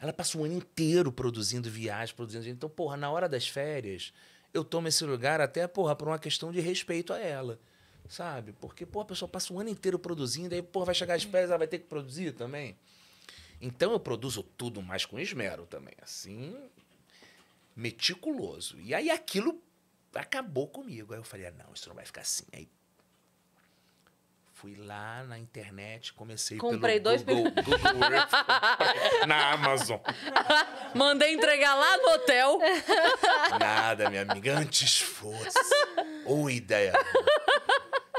ela passa o ano inteiro produzindo viagens, produzindo. Então, porra, na hora das férias, eu tomo esse lugar até, porra, por uma questão de respeito a ela. Sabe? Porque, porra, a pessoa passa o ano inteiro produzindo, aí, porra, vai chegar às férias, ela vai ter que produzir também. Então eu produzo tudo mais com esmero também, assim, meticuloso. E aí aquilo acabou comigo. Aí eu falei, ah, não, isso não vai ficar assim. Aí fui lá na internet, comecei Comprei pelo dois Google, Google Earth, na Amazon. Mandei entregar lá no hotel. Nada, minha amiga, antes fosse. Ou oh, ideia.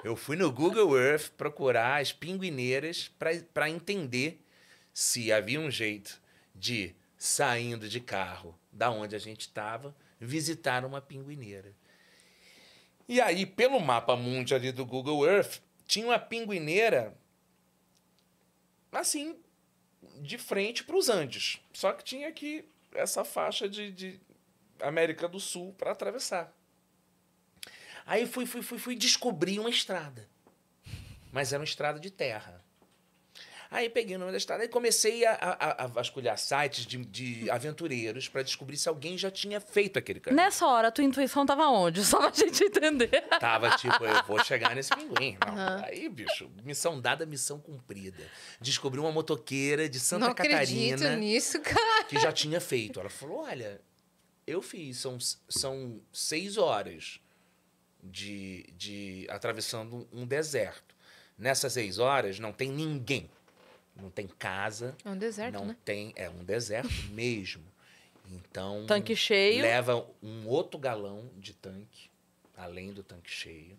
Eu fui no Google Earth procurar as pinguineiras para entender se havia um jeito de, saindo de carro da onde a gente estava, visitar uma pinguineira. E aí, pelo mapa mundial ali do Google Earth, tinha uma pinguineira assim, de frente para os Andes. Só que tinha aqui essa faixa de, de América do Sul para atravessar. Aí fui, fui, fui, fui descobrir uma estrada. Mas era uma estrada de terra. Aí peguei o nome da estrada e comecei a, a, a vasculhar sites de, de aventureiros para descobrir se alguém já tinha feito aquele caminho. Nessa hora, a tua intuição tava onde? Só pra gente entender. Tava tipo, eu vou chegar nesse pinguim. Não. Uhum. Aí, bicho, missão dada, missão cumprida. Descobri uma motoqueira de Santa Não Catarina. Acredito nisso, cara. Que já tinha feito. Ela falou: olha, eu fiz, são, são seis horas de, de atravessando um deserto. Nessas seis horas não tem ninguém não tem casa. É um deserto, não né? tem, é um deserto mesmo. Então, tanque cheio. Leva um outro galão de tanque, além do tanque cheio.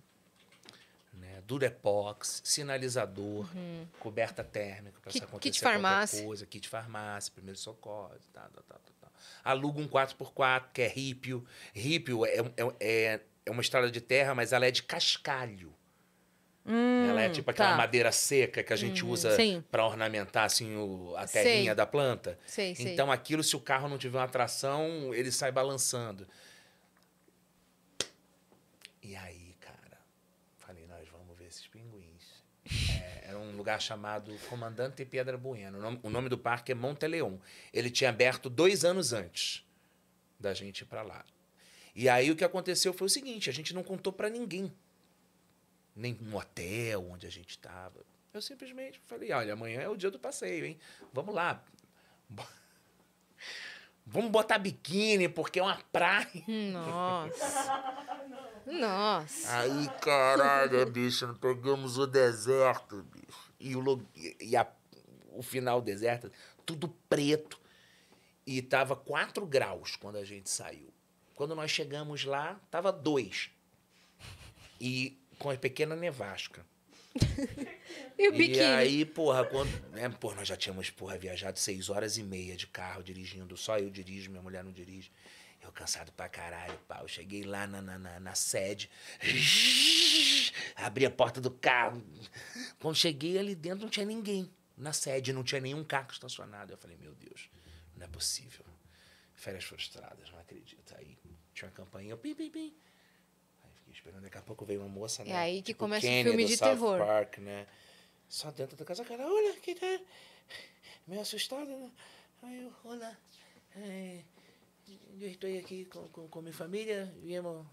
Né? Durepox, sinalizador, uhum. coberta térmica para acontecer kit farmácia. coisa, kit farmácia, primeiro socorro, tá, tá, tá, tá, Aluga um 4x4, que é rípio. Rípio é, é, é, é uma estrada de terra, mas ela é de cascalho. Hum, ela é tipo aquela tá. madeira seca que a gente uhum, usa para ornamentar assim o, a terrinha da planta. então aquilo se o carro não tiver uma tração, ele sai balançando. E aí, cara, falei, nós vamos ver esses pinguins. É, era um lugar chamado Comandante Pedra Bueno. O nome, o nome do parque é Monteleon. Ele tinha aberto dois anos antes da gente ir para lá. E aí o que aconteceu foi o seguinte: a gente não contou para ninguém nem no hotel onde a gente estava. Eu simplesmente falei: olha, amanhã é o dia do passeio, hein? Vamos lá. Vamos botar biquíni, porque é uma praia. Nossa. Nossa. Aí, caralho, bicho, nós pegamos o deserto, bicho. E o, e a, o final deserto, tudo preto. E tava 4 graus quando a gente saiu. Quando nós chegamos lá, tava 2. E com a pequena nevasca. e o biquíni? E aí, porra, quando. Né, porra, nós já tínhamos, porra, viajado seis horas e meia de carro dirigindo. Só eu dirijo, minha mulher não dirige. Eu cansado pra caralho, pau. Cheguei lá na, na, na, na sede, abri a porta do carro. Quando cheguei ali dentro, não tinha ninguém. Na sede, não tinha nenhum carro estacionado. Eu falei, meu Deus, não é possível. Férias frustradas, não acredito. Aí tinha uma campainha, pim, pim, pim esperando. Daqui a pouco veio uma moça, é né? É aí que tipo começa Kenny, o filme de South terror. Park, né? Só dentro da casa, cara, olha, que tá meio assustada, né? Aí eu, olá, é, eu estou aqui com, com, com minha família, viemos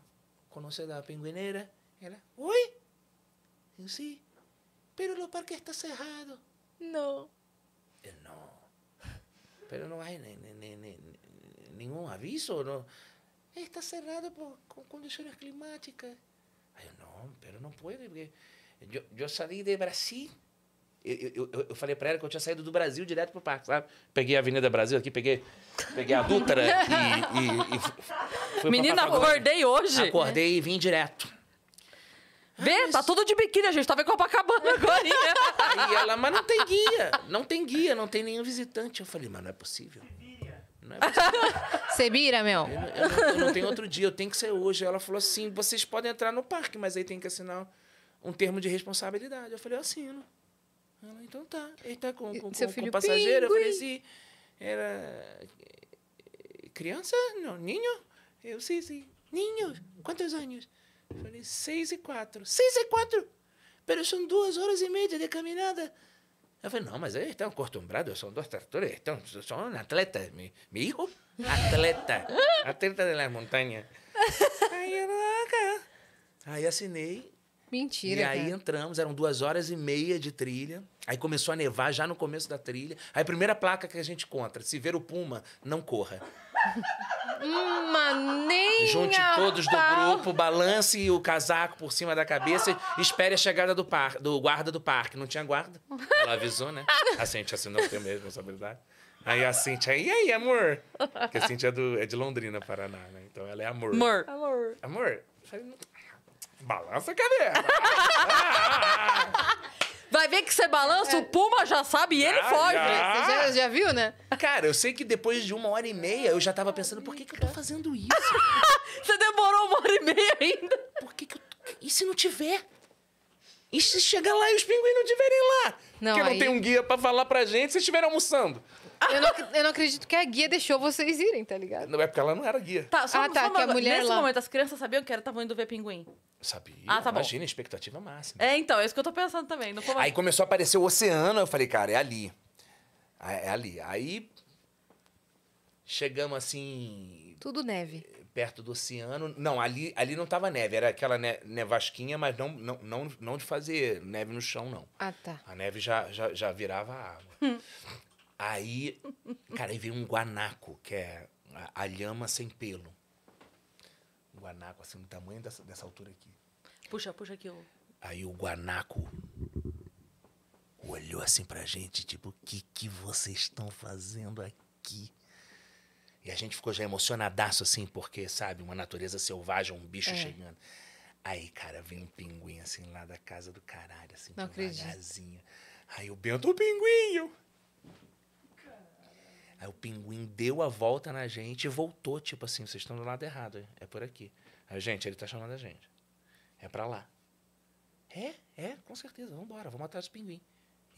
conhecer a pinguineira. Ela, oi? Eu, sim, pero o parque está cerrado. Não. Eu, não. Pero não há nenhum aviso, não está cerrado por, con condiciones climáticas. Ay, no, pero no puede, porque eu, eu saí de Brasil. Eu, eu, eu, falei para ela que eu tinha saído do Brasil direto pro parque, sabe? Peguei a Avenida Brasil aqui, peguei, peguei a Dutra e. e, e Menina, acordei hoje. Acordei e vim direto. Vê, ah, mas... tá tudo de biquíni, a gente tava em Copacabana agora. Aí ela, mas não tem guia, não tem guia, não tem nenhum visitante. Eu falei, mas não é possível. Não é Você vira, meu? Eu, eu, eu, não tenho outro dia, eu tenho que ser hoje. Ela falou assim: vocês podem entrar no parque, mas aí tem que assinar um termo de responsabilidade. Eu falei: eu assino. Ela, então tá. Ele tá com, com, Seu com, filho com passageiro? Eu falei era. Eh, criança? Não, ninho? Eu, sim, sim. Ninho, quantos anos? Eu falei: seis e quatro. Seis e quatro? Pero são duas horas e meia de caminhada. Eu falei, não mas eles estão acostumados são dois tratores, estão são atletas. meu mi, filho atleta, atleta de las montañas. Aí eu, ah, Aí assinei. Mentira. E aí cara. entramos, eram duas horas e meia de trilha. Aí começou a nevar já no começo da trilha. Aí a primeira placa que a gente encontra, se ver o Puma, não corra. Maneira. Junte todos do grupo, balance o casaco por cima da cabeça e espere a chegada do, par, do guarda do parque. Não tinha guarda? Ela avisou, né? A gente assinou o primeiro responsabilidade. Aí a Cintia, e aí, amor? Porque a Cintia é, do, é de Londrina, Paraná, né? Então ela é amor. Amor. Amor. amor. Balança a cabeça. ah. ah, ah. Vai ver que você balança, é. o Puma já sabe e ele foge. Já. Você já, já, viu, né? Cara, eu sei que depois de uma hora e meia eu já tava pensando, por que, que eu tô fazendo isso? você demorou uma hora e meia ainda. Por que, que eu. E se não tiver? E se chegar lá e os pinguins não estiverem lá? Não, Porque não tem um guia para falar pra gente se estiver almoçando. Eu não, eu não, acredito que a guia deixou vocês irem, tá ligado? Não, é porque ela não era guia. Tá, só, ah, tá, só uma, que a mulher Nesse lá... momento, as crianças sabiam que estavam indo ver pinguim? Sabia. Ah, tá Imagina, bom. expectativa máxima. É, então, é isso que eu tô pensando também. Não como... Aí começou a aparecer o oceano, eu falei, cara, é ali. Ah, é ali. Aí chegamos assim... Tudo neve. Perto do oceano. Não, ali, ali não tava neve. Era aquela nevasquinha, mas não, não, não, não de fazer neve no chão, não. Ah, tá. A neve já, já, já virava água. Aí, cara, aí veio um guanaco, que é a, a lhama sem pelo. Um guanaco, assim, do tamanho dessa, dessa altura aqui. Puxa, puxa aqui. Eu... Aí o guanaco olhou assim pra gente, tipo, o que, que vocês estão fazendo aqui? E a gente ficou já emocionadaço, assim, porque, sabe, uma natureza selvagem, um bicho é. chegando. Aí, cara, vem um pinguim, assim, lá da casa do caralho, assim, Não um acredito. Aí o Bento, o pinguinho! Aí o pinguim deu a volta na gente e voltou, tipo assim, vocês estão do lado errado, é por aqui. Aí, gente, ele tá chamando a gente. É para lá. É, é, com certeza, vamos embora, vamos atrás do pinguim.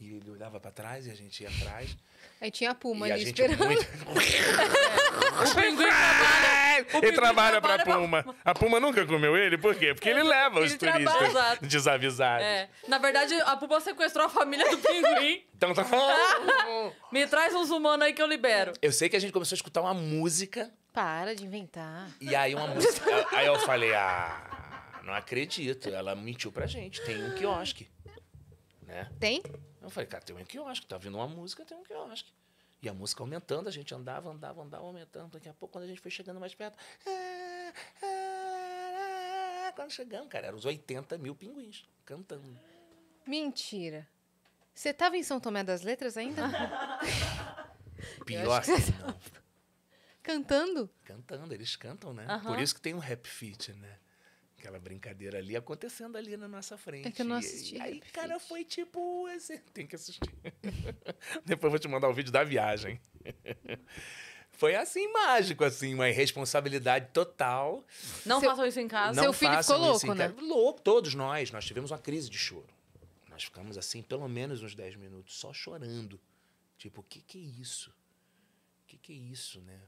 E ele olhava para trás e a gente ia atrás. Aí tinha a Puma e ali a gente esperando. Muito... o pinguim trabalha. O ele trabalha, para pra Puma. A Puma nunca comeu ele, por quê? Porque ele leva os turistas desavisados. É. Na verdade, a Puma sequestrou a família do pinguim. então tá. Me traz uns humanos aí que eu libero. Eu sei que a gente começou a escutar uma música. Para de inventar. E aí uma música. Aí eu falei, ah, não acredito. Ela mentiu pra gente. Tem um quiosque. Né? Tem? Eu falei, cara, tem um quiosque, tá vindo uma música, tem um quiosque. E a música aumentando, a gente andava, andava, andava, aumentando. Daqui a pouco, quando a gente foi chegando mais perto. Ah, ah, ah", quando chegamos, cara, eram os 80 mil pinguins cantando. Mentira. Você tava em São Tomé das Letras ainda? Pior que, não. Cantando? Cantando, eles cantam, né? Por isso que tem um rap fit, né? aquela brincadeira ali acontecendo ali na nossa frente. É que eu não assisti. E aí, é cara, foi tipo. tem que assistir. Depois eu vou te mandar o vídeo da viagem. Foi assim, mágico, assim, uma irresponsabilidade total. Não Seu... façam isso em casa. Não Seu filho ficou louco, né? Louco, todos nós. Nós tivemos uma crise de choro. Nós ficamos assim, pelo menos uns 10 minutos, só chorando. Tipo, o que, que é isso? O que, que é isso, né?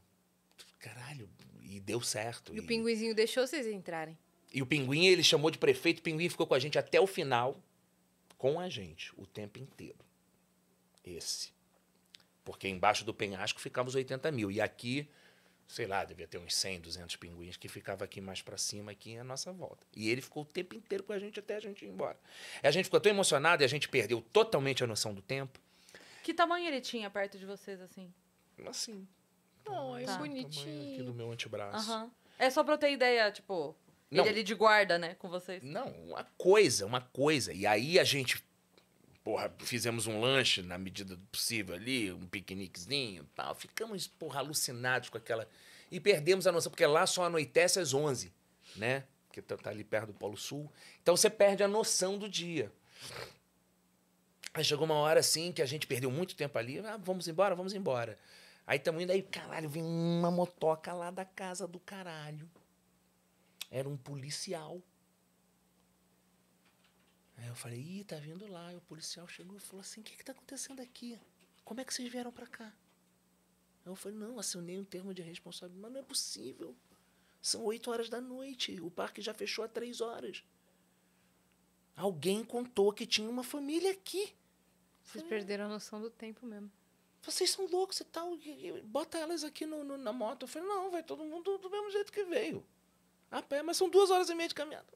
Caralho, e deu certo. E, e... o pinguizinho deixou vocês entrarem. E o Pinguim, ele chamou de prefeito, o Pinguim ficou com a gente até o final, com a gente, o tempo inteiro. Esse. Porque embaixo do penhasco ficávamos 80 mil. E aqui, sei lá, devia ter uns 100, 200 pinguins que ficava aqui mais para cima, aqui à nossa volta. E ele ficou o tempo inteiro com a gente até a gente ir embora. E a gente ficou tão emocionado e a gente perdeu totalmente a noção do tempo. Que tamanho ele tinha perto de vocês, assim? Assim. Não, é tá. bonitinho. Aqui do meu antebraço. Uhum. É só pra eu ter ideia, tipo, é Não. Ele ali de guarda, né, com vocês. Não, uma coisa, uma coisa. E aí a gente, porra, fizemos um lanche na medida do possível ali, um piqueniquezinho e tal. Ficamos, porra, alucinados com aquela... E perdemos a noção, porque lá só anoitece às 11, né? Porque tá, tá, ali perto do Polo Sul. Então você perde a noção do dia. Aí chegou uma hora assim que a gente perdeu muito tempo ali. Ah, vamos embora, vamos embora. Aí estamos indo aí, caralho, vem uma motoca lá da casa do caralho. Era um policial. Aí eu falei, ih, tá vindo lá. E o policial chegou e falou assim, o que que tá acontecendo aqui? Como é que vocês vieram para cá? Eu falei, não, assinei um termo de responsabilidade. Mas não é possível. São oito horas da noite. O parque já fechou há três horas. Alguém contou que tinha uma família aqui. Vocês perderam a noção do tempo mesmo. Vocês são loucos e tal. Bota elas aqui no, no na moto. Eu falei, não, vai todo mundo do mesmo jeito que veio. A pé, mas são duas horas e meia de caminhada.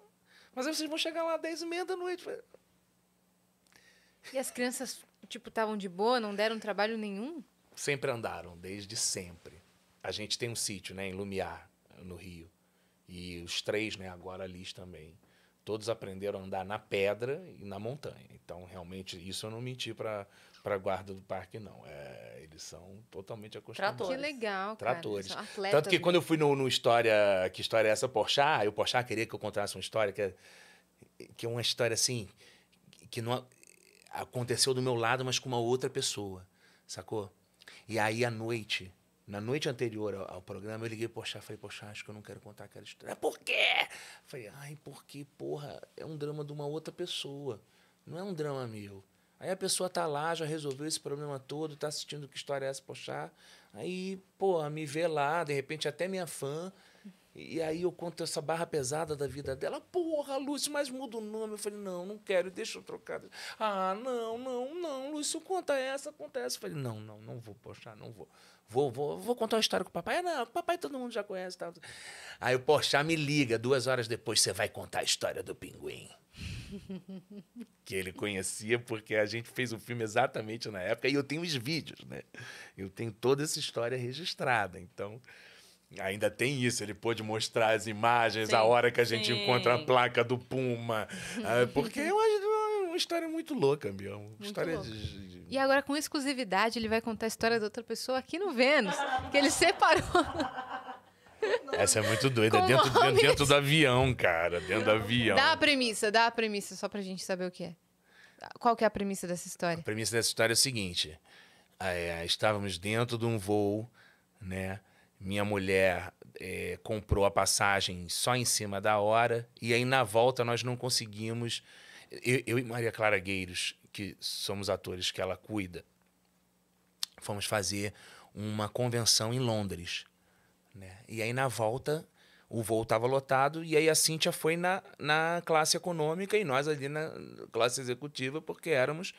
Mas aí vocês vão chegar lá às dez e meia da noite. E as crianças, tipo, estavam de boa, não deram trabalho nenhum? Sempre andaram, desde sempre. A gente tem um sítio, né, em Lumiar, no Rio. E os três, né, agora ali também. Todos aprenderam a andar na pedra e na montanha. Então, realmente, isso eu não menti para para guarda do parque, não. É, eles são totalmente acostumados. Tratores. Que legal, cara. Tratores. Tanto que né? quando eu fui no, no História, que história é essa, Porchat, o Porchat queria que eu contasse uma história que é, que é uma história assim, que não aconteceu do meu lado, mas com uma outra pessoa, sacou? E aí, à noite, na noite anterior ao, ao programa, eu liguei pro Porchat, falei, Porchat, acho que eu não quero contar aquela história. Por quê? Falei, ai, porque, porra, é um drama de uma outra pessoa, não é um drama meu. Aí a pessoa tá lá, já resolveu esse problema todo, tá assistindo que história é essa, poxa. Aí, pô, me vê lá, de repente até minha fã, e aí eu conto essa barra pesada da vida dela. Porra, Lúcio, mas muda o nome. Eu falei, não, não quero, deixa eu trocar. Ah, não, não, não, Lúcio, conta essa, conta essa. Eu falei, não, não, não vou postar, não vou. Vou, vou, vou contar uma história com o papai. Ah, não, papai todo mundo já conhece. Tá? Aí o Porchat me liga, duas horas depois, você vai contar a história do pinguim. que ele conhecia, porque a gente fez o filme exatamente na época, e eu tenho os vídeos, né? Eu tenho toda essa história registrada, então... Ainda tem isso, ele pôde mostrar as imagens, sim, a hora que a gente sim. encontra a placa do Puma. Ah, porque é uma, uma história muito louca, meu. Uma muito história louca. De, de... E agora, com exclusividade, ele vai contar a história da outra pessoa aqui no Vênus, que ele separou. Essa é muito doida. dentro, dentro, dentro, do avião, cara. Dentro do avião. Dá a premissa, dá a premissa, só pra gente saber o que é. Qual que é a premissa dessa história? A premissa dessa história é o seguinte. É, estávamos dentro de um voo, né? Minha mulher é, comprou a passagem só em cima da hora, e aí na volta nós não conseguimos. Eu, eu e Maria Clara Gueiros, que somos atores que ela cuida, fomos fazer uma convenção em Londres. Né? E aí na volta o voo estava lotado e aí a Cíntia foi na, na classe econômica e nós ali na classe executiva porque éramos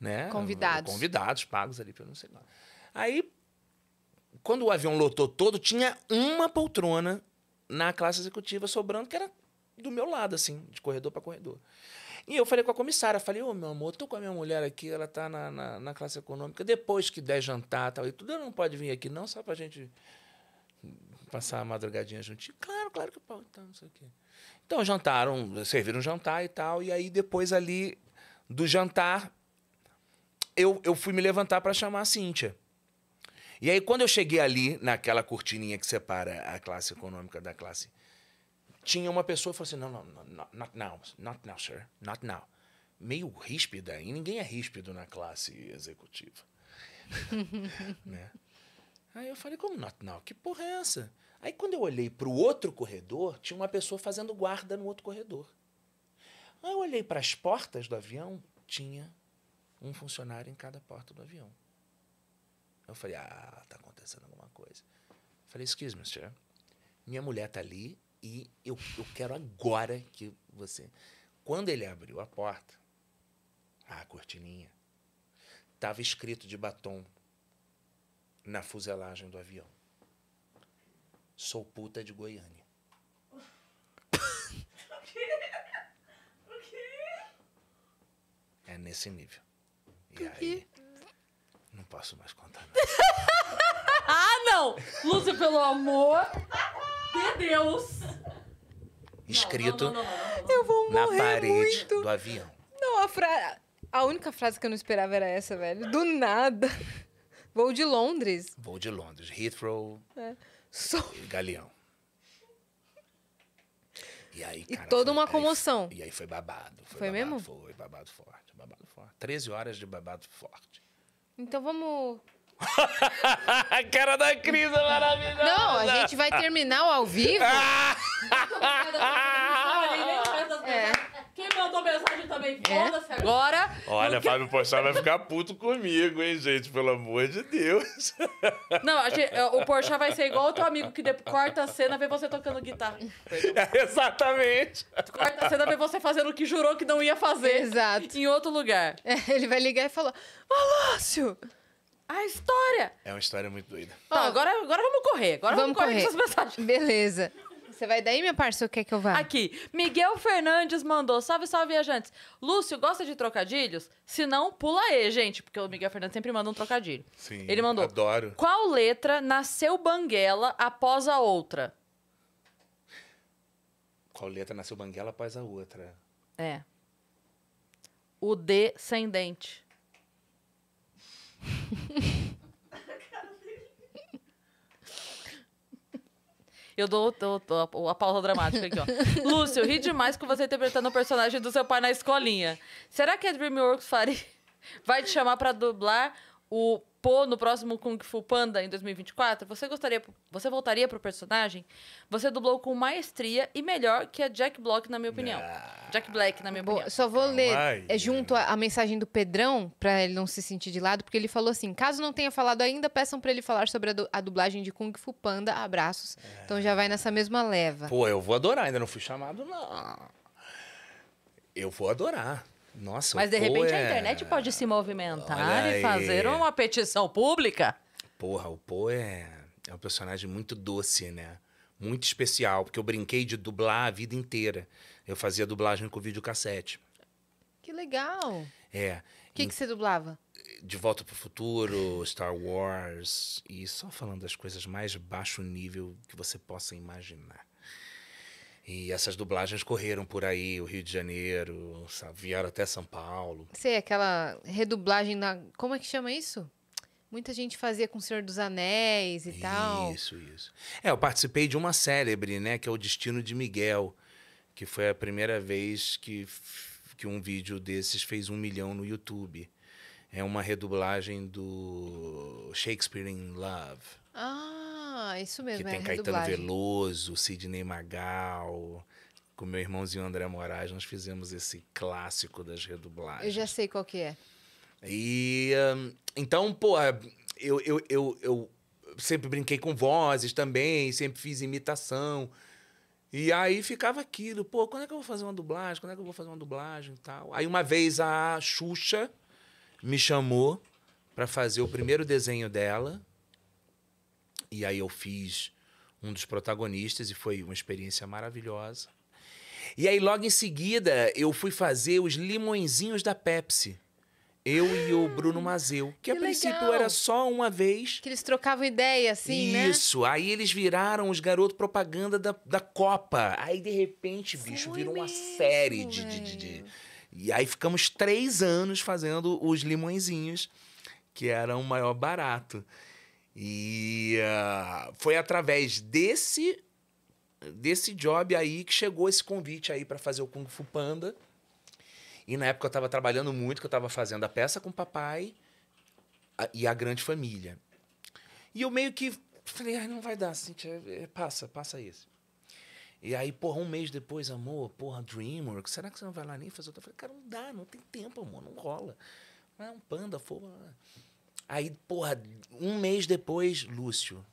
né, convidados, convidados pagos ali pelo não sei lá. Aí quando o avião lotou todo, tinha uma poltrona na classe executiva sobrando, que era do meu lado, assim, de corredor para corredor. E eu falei com a comissária, falei, ô oh, meu amor, tô com a minha mulher aqui, ela tá na, na, na, classe econômica, depois que der jantar tal, e tudo, ela não pode vir aqui, não, só pra gente passar a madrugadinha juntinho. Claro, claro que pode, então, não sei o quê. Então jantaram, serviram jantar e tal, e aí depois ali do jantar, eu, eu fui me levantar para chamar a Cíntia. E aí, quando eu cheguei ali, naquela cortininha que separa a classe econômica da classe, tinha uma pessoa que falou assim: não, não, não, not now, not now, sir, not now. Meio ríspida, e ninguém é ríspido na classe executiva. né? Aí eu falei: como not now? Que porra é essa? Aí quando eu olhei para o outro corredor, tinha uma pessoa fazendo guarda no outro corredor. Aí eu olhei para as portas do avião, tinha um funcionário em cada porta do avião. Eu falei, ah, tá acontecendo alguma coisa. Eu falei, excuse me, senhor. Minha mulher tá ali e eu, eu quero agora que você. Quando ele abriu a porta, a cortininha, tava escrito de batom na fuselagem do avião. Sou puta de Goiânia. É nesse nível. E aí, não posso mais contar nada. ah, não! Lúcia, pelo amor de Deus! Escrito não, não, não, eu vou na parede muito. do avião. Não, a, frase. a única frase que eu não esperava era essa, velho. Do nada. Vou de Londres. Vou de Londres. Heathrow. É. So... Galeão. E aí, cara, e toda foi, uma comoção. Aí, e aí foi babado. Foi, foi babado, mesmo? Foi babado forte, babado forte. 13 horas de babado forte. Então vamos a cara da Cris é maravilhosa. Não, a gente vai terminar o ao vivo. É. Quem mandou mensagem também, se é. agora. Olha, porque... Fábio Porchat vai ficar puto comigo, hein, gente? Pelo amor de Deus. Não, gente, é, o Porchat vai ser igual o teu amigo que de, corta a cena vê você tocando guitarra. É, exatamente. Corta a cena vê você fazendo o que jurou que não ia fazer. Exato. Em outro lugar. É, ele vai ligar e falar, Malúcio... A história! É uma história muito doida. tá, agora, agora vamos correr. Agora vamos, vamos correr, correr com essas mensagens. Beleza. Você vai daí, meu parceiro? O que é que eu vá? Aqui. Miguel Fernandes mandou. Salve, salve, viajantes. Lúcio, gosta de trocadilhos? Se não, pula E, gente. Porque o Miguel Fernandes sempre manda um trocadilho. Sim. Ele mandou. Adoro. Qual letra nasceu banguela após a outra? Qual letra nasceu banguela após a outra? É. O descendente. Eu dou, dou, dou a, a, pausa dramática aqui, ó. Lúcio, ri demais com você interpretando o personagem do seu pai na escolinha. Será que a DreamWorks faria... vai te chamar para dublar o Po no próximo Kung Fu Panda em 2024, você gostaria, você voltaria pro personagem? Você dublou com maestria e melhor que a Jack Black, na minha opinião. Ah. Jack Black, na minha opinião. Só vou ler é junto a, a, mensagem do Pedrão para ele não se sentir de lado, porque ele falou assim: caso não tenha falado ainda, peçam para ele falar sobre a, du a, dublagem de Kung Fu Panda. Abraços. É. Então já vai nessa mesma leva. Pô, eu vou adorar. Ainda não fui chamado não. Eu vou adorar. Nossa, Mas de repente é... a internet pode se movimentar e fazer uma petição pública. Porra, o Po é... é um personagem muito doce, né? Muito especial, porque eu brinquei de dublar a vida inteira. Eu fazia dublagem com videocassete. Que legal! É. O que, que você dublava? De Volta para o Futuro, Star Wars, e só falando das coisas mais baixo nível que você possa imaginar. E essas dublagens correram por aí, o Rio de Janeiro, sabe? vieram até São Paulo. Sei, aquela redublagem na. Como é que chama isso? Muita gente fazia com o Senhor dos Anéis e isso, tal. Isso, isso. É, eu participei de uma célebre, né? Que é o Destino de Miguel, que foi a primeira vez que, que um vídeo desses fez um milhão no YouTube. É uma redublagem do Shakespeare in Love. Ah! Ah, isso mesmo. Que é tem é Caetano Veloso, Sidney Magal. Com meu irmãozinho André Moraes, nós fizemos esse clássico das redublagens. Eu já sei qual que é. E hum, então, pô, é, eu, eu, eu, eu sempre brinquei com vozes também, sempre fiz imitação. E aí ficava aquilo, pô, quando é que eu vou fazer uma dublagem? Quando é que eu vou fazer uma dublagem e tal? Aí uma vez a Xuxa me chamou para fazer o primeiro desenho dela, e aí eu fiz um dos protagonistas e foi uma experiência maravilhosa. E aí logo em seguida eu fui fazer os limõezinhos da Pepsi. Eu e o Bruno Mazeu, que, que a princípio legal. era só uma vez. Que eles trocavam ideia, assim, né? Isso. Né? Aí eles viraram os garotos propaganda da, da Copa. Aí, de repente, bicho, Foi é virou mesmo, uma série de, de, de, de, E aí ficamos três anos fazendo os limõezinhos, que era o maior barato. E uh, foi através desse desse job aí que chegou esse convite aí para fazer o Kung Fu Panda. E na época eu estava trabalhando muito, que eu estava fazendo a peça com o papai a, e a grande família. E eu meio que falei, ah, não vai dar, Cintia, é, é, passa, passa esse. E aí, porra, um mês depois, amor, porra, DreamWorks, será que você não vai lá nem fazer outra? Eu falei, cara, não dá, não tem tempo, amor, não rola. é um panda, fogo. Aí, porra, um mês depois, Lúcio,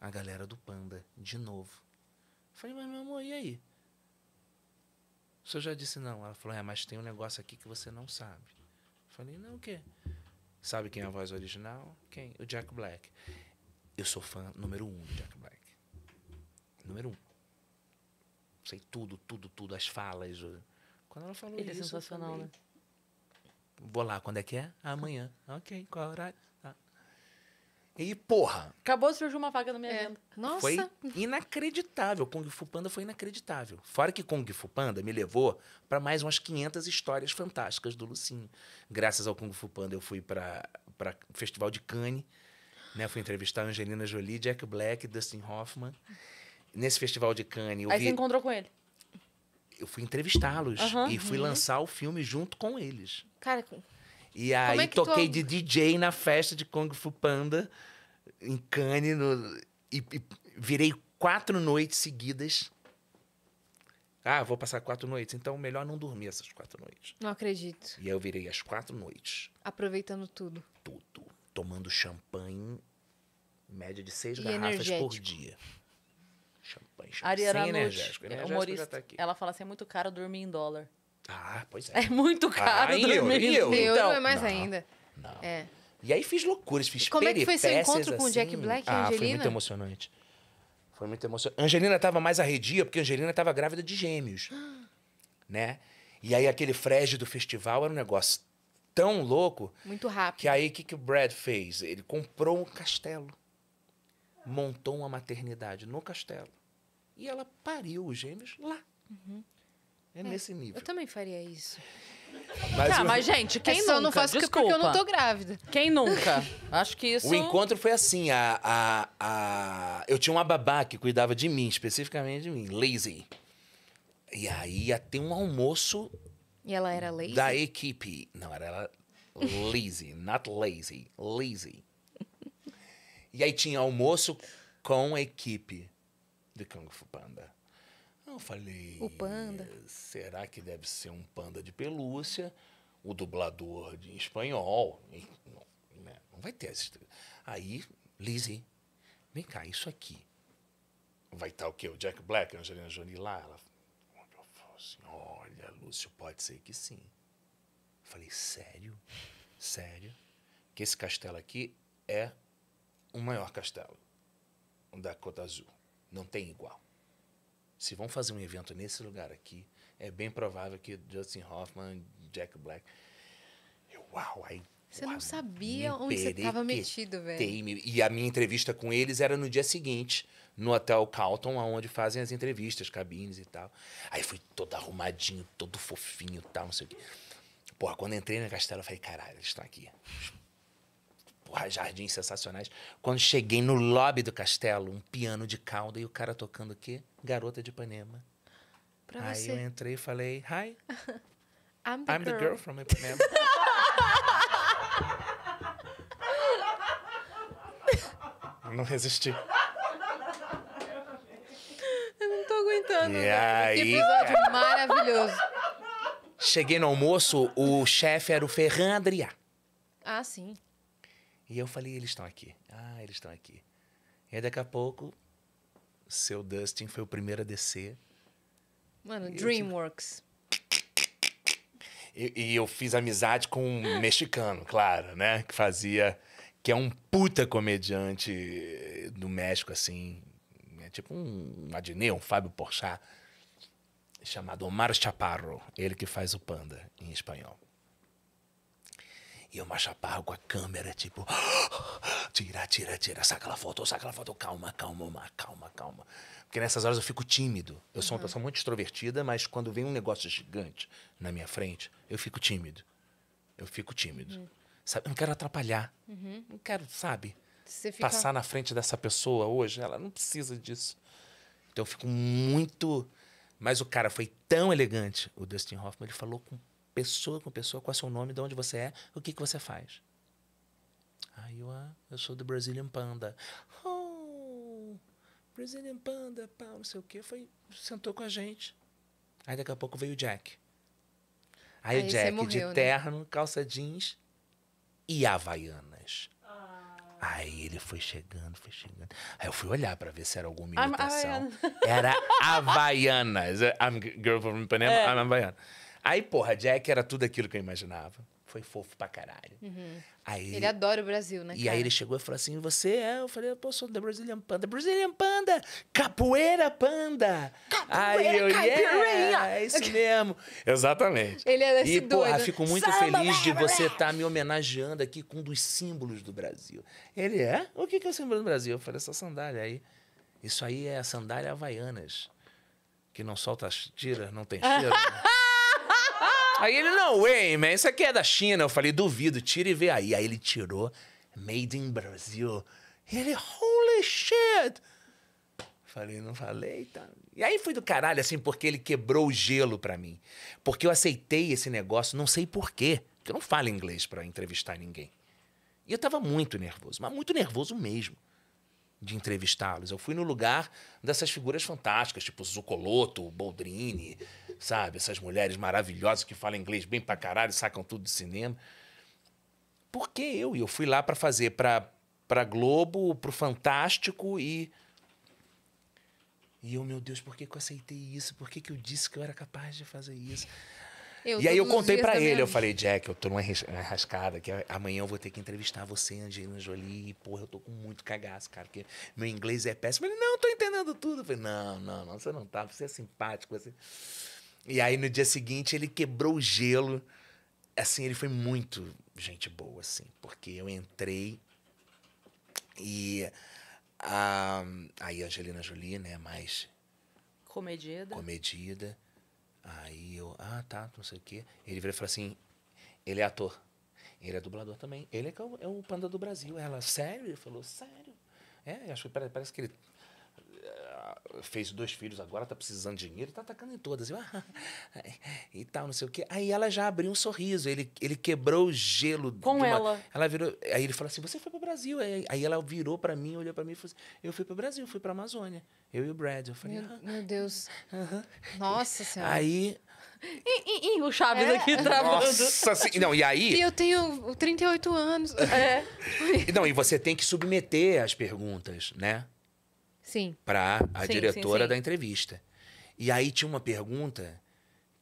a galera do Panda, de novo. Falei, mas meu amor, e aí? O senhor já disse não. Ela falou, é, mas tem um negócio aqui que você não sabe. Falei, não, o quê? Sabe quem é a voz original? Quem? O Jack Black. Eu sou fã número um do Jack Black. Número um. Sei tudo, tudo, tudo, as falas. Quando ela falou Ele é isso. Ele é sensacional, né? Vou lá, quando é que é? Amanhã. Ok, qual é o horário? Tá. E, porra. Acabou de surgir uma vaga na minha é. agenda. Nossa. Foi inacreditável. Kung Fu Panda foi inacreditável. Fora que Kung Fu Panda me levou para mais umas 500 histórias fantásticas do Lucinho. Graças ao Kung Fu Panda, eu fui para o Festival de Cannes. Né? Fui entrevistar Angelina Jolie, Jack Black, Dustin Hoffman. Nesse Festival de Cannes. Aí vi... você encontrou com ele? eu fui entrevistá-los uhum. e fui uhum. lançar o filme junto com eles. Cara, e aí é toquei tu... de DJ na festa de Kung Fu Panda em Cannes no... e, e, virei quatro noites seguidas. Ah, vou passar quatro noites, então melhor não dormir essas quatro noites. Não acredito. E aí eu virei as quatro noites. Aproveitando tudo. Tudo. Tomando champanhe, média de seis e garrafas energético. por dia paixão. Ariana Sem energético. É, energético humorista, tá Ela fala assim, é muito caro dormir em dólar. Ah, pois é. É muito caro ah, dormir em dólar. Em euro é mais não, ainda. Não. É. E aí fiz loucuras, fiz e Como é que foi seu encontro com o Jack assim. Black e ah, Angelina? Ah, foi muito emocionante. Foi muito emocionante. Angelina estava mais arredia, porque Angelina estava grávida de gêmeos. né? E aí aquele frege do festival era um negócio tão louco. Muito rápido. Que aí o que, que o Brad fez? Ele comprou um castelo. Montou uma maternidade no castelo. E ela pariu os gêmeos lá. Uhum. É, é, nesse nível. Eu também faria isso. Mas, tá, mas gente, quem é nunca? não faz isso porque eu não tô grávida. Quem nunca? Acho que isso. O encontro foi assim: a, a, a... eu tinha uma babá que cuidava de mim, especificamente de mim, Lazy. E aí ia ter um almoço. E ela era lazy? Da equipe. Não, era ela lazy, not lazy. Lazy. E aí tinha almoço com a equipe de Kung Fu Panda. Eu falei. O panda. Será que deve ser um panda de pelúcia? O dublador de espanhol? Não, né, não vai ter essa. Aí, Lizzie, vem cá, isso aqui. Vai estar tá o quê? O Jack Black, a Angelina Jolie lá? Ela falou assim: olha, Lúcio, pode ser que sim. Eu falei: sério? Sério? Que esse castelo aqui é o maior castelo da Cota Azul não tem igual. Se vão fazer um evento nesse lugar aqui, é bem provável que Justin Hoffman, Jack Black. Eu, uau, aí. Você uau, não sabia onde você estava metido, velho. E a minha entrevista com eles era no dia seguinte, no Hotel Carlton, onde fazem as entrevistas, cabines e tal. Aí fui todo arrumadinho, todo fofinho e tal, não sei o quê. Porra, quando entrei na Castelo, eu falei, caralho, eles estão aqui. Os porra, jardins sensacionais. Quando cheguei no lobby do castelo, um piano de cauda e o cara tocando o quê? Garota de Ipanema. Pra Aí você. eu entrei e falei, hi. I'm the, I'm girl. the girl from Ipanema. não resisti. Eu não tô aguentando. E aí, que episódio cara. É. maravilhoso. Cheguei no almoço, o chefe era o Ferran Adrià. Ah, sim. E eu falei, eles estão aqui. Ah, eles estão aqui. E aí, daqui a pouco, seu Dustin foi o primeiro a descer. Mano, DreamWorks. E, e, eu fiz amizade com um mexicano, claro, né? Que fazia. Que é um puta comediante do México, assim. É tipo um Adnê, um Fábio Porchat. Chamado Omar Chaparro. Ele que faz o Panda em espanhol. E eu machapago com a câmera, tipo, tira, tira, tira, saca aquela foto, saca aquela foto, calma, calma, uma, calma, calma. Porque nessas horas eu fico tímido. Eu sou uma uhum. pessoa muito extrovertida, mas quando vem um negócio gigante na minha frente, eu fico tímido. Eu fico tímido. Uhum. Sabe? Eu não quero atrapalhar. Uhum. Não quero, sabe? Fica... Passar na frente dessa pessoa hoje, ela não precisa disso. Então eu fico muito. Mas o cara foi tão elegante, o Dustin Hoffman, ele falou com pessoa com pessoa, qual é o seu nome, de onde você é, o que, que você faz. Aí eu, ah, eu sou do Brazilian Panda. Oh, Brazilian Panda, pá, não sei o que. Foi, sentou com a gente. Aí daqui a pouco veio o Jack. Aí, Aí o Jack morreu, de né? terno, calça jeans e havaianas. Ah. Aí ele foi chegando, foi chegando. Aí eu fui olhar para ver se era alguma imitação. Era Havaianas. I'm girl from Ipanema, é. I'm Havaiana. Aí, porra, Jack era tudo aquilo que eu imaginava. Foi fofo pra caralho. Uhum. Aí, ele adora o Brasil, né? E cara? aí ele chegou e falou assim: você é? Eu falei, pô, sou da Brazilian Panda. Brazilian Panda! Capoeira Panda! Capoeira, aí eu, yeah, É isso mesmo. Exatamente. Ele era esse E, doido. porra, fico muito Samba, feliz de você estar tá me homenageando aqui com um dos símbolos do Brasil. Ele é? O que, é o símbolo do Brasil? Eu falei, essa sandália aí. Isso aí é a sandália Havaianas. Que não solta as tiras, não tem cheiro. Né? Aí ele, não, way, man, isso aqui é da China. Eu falei, duvido, tira e vê aí. Aí ele tirou, made in Brazil. E ele, holy shit! Falei, não falei, tá. E aí foi do caralho, assim, porque ele quebrou o gelo para mim. Porque eu aceitei esse negócio, não sei porquê. Porque eu não falo inglês para entrevistar ninguém. E eu tava muito nervoso, mas muito nervoso mesmo de entrevistá-los. Eu fui no lugar dessas figuras fantásticas, tipo Zucoloto, Boldrini, sabe? Essas mulheres maravilhosas que falam inglês bem pra caralho, sacam tudo de cinema. Por que eu? E eu fui lá para fazer pra, pra Globo, pro Fantástico e. E eu, meu Deus, por que, que eu aceitei isso? Por que, que eu disse que eu era capaz de fazer isso? Eu, e aí eu contei para ele, mesmo. eu falei, Jack, eu tô numa rascada, que amanhã eu vou ter que entrevistar você, Angelina Jolie, e, porra, eu tô com muito cagaço, cara, porque meu inglês é péssimo. Ele, não, tô entendendo tudo. Eu falei, não, não, não, você não tá, você é simpático, você... E aí no dia seguinte ele quebrou o gelo. Assim, ele foi muito gente boa, assim, porque eu entrei e a, aí Angelina Jolie, né, mais comedida. Comedida. Aí eu, ah, tá, não sei o quê. Ele veio e falou assim: ele é ator. Ele é dublador também. Ele é, é, o, é o panda do Brasil. Ela, sério? Ele falou, sério. É, acho que parece que ele eh, fez dois filhos, agora tá precisando de dinheiro, tá atacando em todas. Eu, ah, e tal, não sei o quê. Aí ela já abriu um sorriso, ele, ele quebrou o gelo. Com uma, ela. Ela virou. Aí ele falou assim: você foi pro Brasil. Aí, aí ela virou para mim, olhou para mim e falou assim: eu fui pro Brasil, fui pra Amazônia. Eu e o Brad. Eu falei: meu, ah, meu Deus. Uh -huh. Nossa Senhora. Aí. E, e, e, o Chaves é. aqui travando. Nossa, assim, não, e aí... E eu tenho 38 anos. É. Não, e você tem que submeter as perguntas, né? Sim. Para a sim, diretora sim, sim. da entrevista. E aí tinha uma pergunta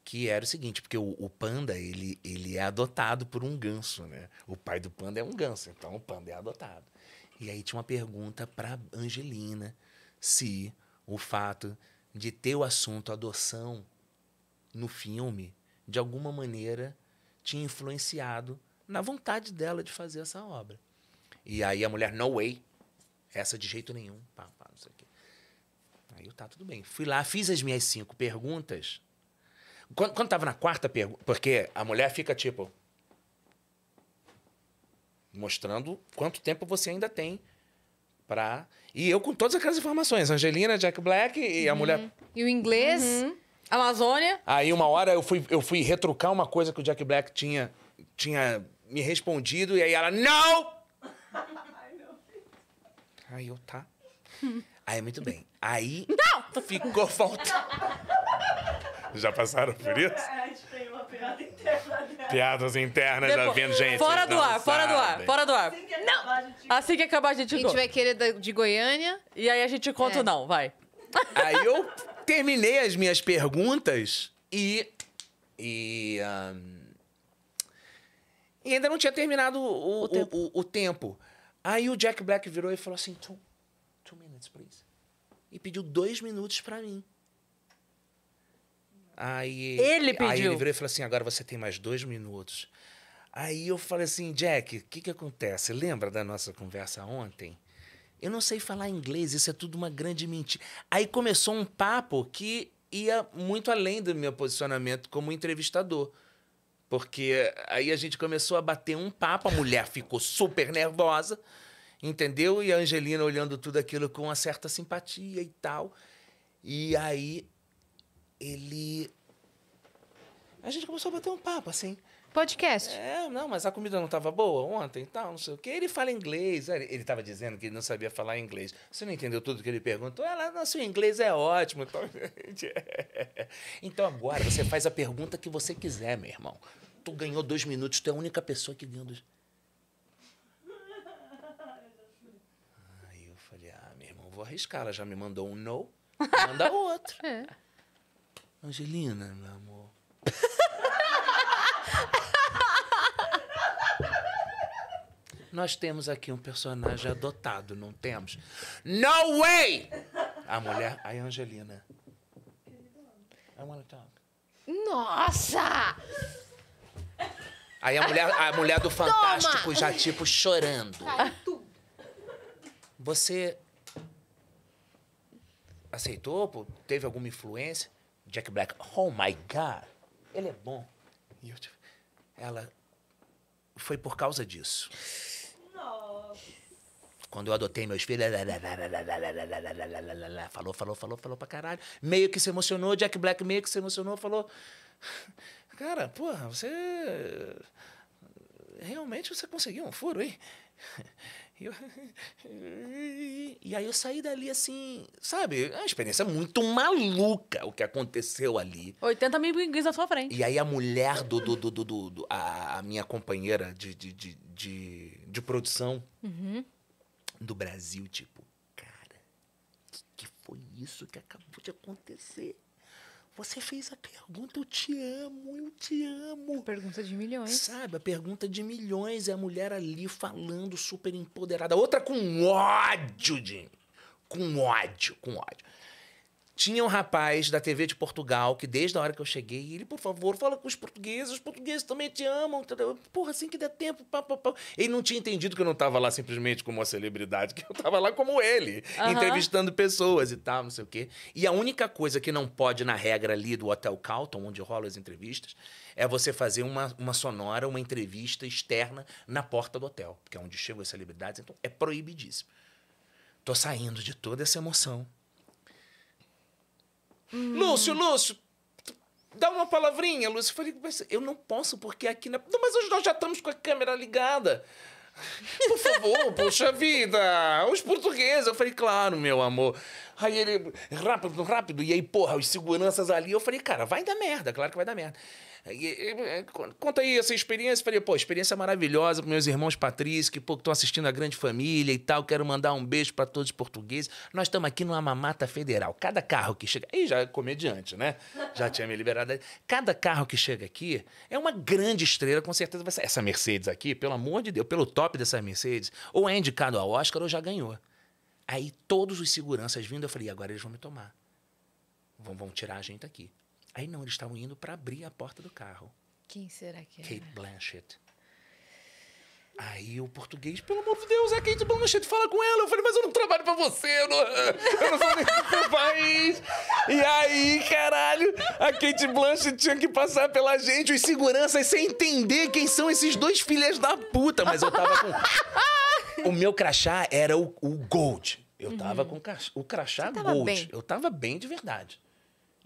que era o seguinte, porque o, o, panda, ele, ele é adotado por um ganso, né? O pai do panda é um ganso, então o panda é adotado. E aí tinha uma pergunta para Angelina se o fato de ter o assunto adoção no filme, de alguma maneira, tinha influenciado na vontade dela de fazer essa obra. E aí a mulher, no way, essa de jeito nenhum, pá. Aí eu, tá, tudo bem. Fui lá, fiz as minhas cinco perguntas. Quando, quando tava na quarta pergunta, porque a mulher fica tipo. mostrando quanto tempo você ainda tem pra. E eu com todas aquelas informações: Angelina, Jack Black e uhum. a mulher. E o inglês, uhum. Amazônia. Aí uma hora eu fui, eu fui retrucar uma coisa que o Jack Black tinha, tinha me respondido, e aí ela, não! Aí eu, tá. Aí, muito bem. Aí. Não! Ficou faltando. Já passaram por isso? A gente tem uma piada interna Piadas internas Depois, da gente. Fora do ar, fora do ar, fora do ar. Assim não! Acabar, Assim que acabar, a gente. A gente vai querer de Goiânia. E aí a gente conta é. não, vai. Aí eu terminei as minhas perguntas e. E. Um, e ainda não tinha terminado o, o, o, tempo. o, tempo. Aí o Jack Black virou e falou assim: minutes, please. E pediu dois minutos para mim. Aí ele pediu. Aí ele virou e falou assim: agora você tem mais dois minutos. Aí eu falei assim, Jack, o que, que acontece? Lembra da nossa conversa ontem? Eu não sei falar inglês, isso é tudo uma grande mentira. Aí começou um papo que ia muito além do meu posicionamento como entrevistador. Porque aí a gente começou a bater um papo, a mulher ficou super nervosa entendeu? E a Angelina olhando tudo aquilo com uma certa simpatia e tal. E aí ele. A gente começou a bater um papo, assim. Podcast. É, não, mas a comida não estava boa ontem e tal, não sei o quê. Ele fala inglês. Ele estava dizendo que ele não sabia falar inglês. Você não entendeu tudo que ele perguntou? Ela, não, seu inglês é ótimo. Então, é. então agora você faz a pergunta que você quiser, meu irmão. Tu ganhou dois minutos, tu é a única pessoa que ganhou dois minutos. vou arriscar. Ela já me mandou um no, manda outro. É. Angelina, meu amor. Nós temos aqui um personagem adotado, não temos? No way! A mulher, a Angelina. I wanna talk. Nossa! Aí a mulher, a mulher do Fantástico Toma! já, tipo, chorando. Você aceitou, pô, teve alguma influência. Jack Black, oh my God, ele é bom. E eu, ela, foi por causa disso. Nossa. Quando eu adotei meus filhos, falou, falou, falou, falou pra caralho. Meio que se emocionou, Jack Black meio que se emocionou, falou. Cara, porra, você. Realmente você conseguiu um furo, hein? Eu... E aí eu saí dali assim, sabe? É uma experiência muito maluca o que aconteceu ali. 80 mil pinguins na sua frente. E aí a mulher do. do, do, do, do a, a, minha companheira de, de, de, de, de produção uhum. do Brasil, tipo, cara, que, que foi isso que acabou de acontecer? Você fez a pergunta, eu te amo, eu te amo. Pergunta de milhões. Sabe, a pergunta de milhões é a mulher ali falando super empoderada. Outra com ódio de Com ódio, com ódio. Tinha um rapaz da TV de Portugal que, desde a hora que eu cheguei, ele, por favor, fala com os portugueses, os portugueses também te amam. Porra, assim que der tempo. Pá, pá, pá. Ele não tinha entendido que eu não estava lá simplesmente como uma celebridade, que eu estava lá como ele, uhum. entrevistando pessoas e tal, não sei o quê. E a única coisa que não pode, na regra ali do Hotel Carlton, onde rolam as entrevistas, é você fazer uma, uma sonora, uma entrevista externa na porta do hotel, que é onde chegam as celebridades. Então, é proibidíssimo. Tô saindo de toda essa emoção Hum. Lúcio, Lúcio, dá uma palavrinha, Lúcio. Eu falei, mas eu não posso, porque aqui na. É- não, mas hoje nós já estamos com a câmera ligada. Por favor, poxa vida, os portugueses. Eu falei, claro, meu amor. Aí ele, rápido, rápido. E aí, porra, os seguranças ali. Eu falei, cara, vai dar merda, claro que vai dar merda. É, conta aí essa experiência. Falei, pô, experiência maravilhosa para meus irmãos Patrício, que estão assistindo a grande família e tal. Quero mandar um beijo para todos os portugueses. Nós estamos aqui numa mamata federal. Cada carro que chega. Aí já é comediante, né? Já tinha me liberado. Cada carro que chega aqui é uma grande estrela, com certeza vai ser. Essa Mercedes aqui, pelo amor de Deus, pelo top dessa Mercedes, ou é indicado ao Oscar ou já ganhou. Aí todos os seguranças vindo, eu falei, agora eles vão me tomar. Vão, vão tirar a gente aqui. Aí não, eles estavam indo para abrir a porta do carro. Quem será que é? Kate Blanchett. Aí o português, pelo amor de Deus, é a Kate Blanchett, fala com ela. Eu falei, mas eu não trabalho pra você, eu não, eu não sou nem do seu país. E aí, caralho, a Kate Blanchett tinha que passar pela gente, os seguranças, sem entender quem são esses dois filhas da puta. Mas eu tava com... O meu crachá era o, o Gold. Eu tava uhum. com o crachá Gold. Eu tava bem de verdade.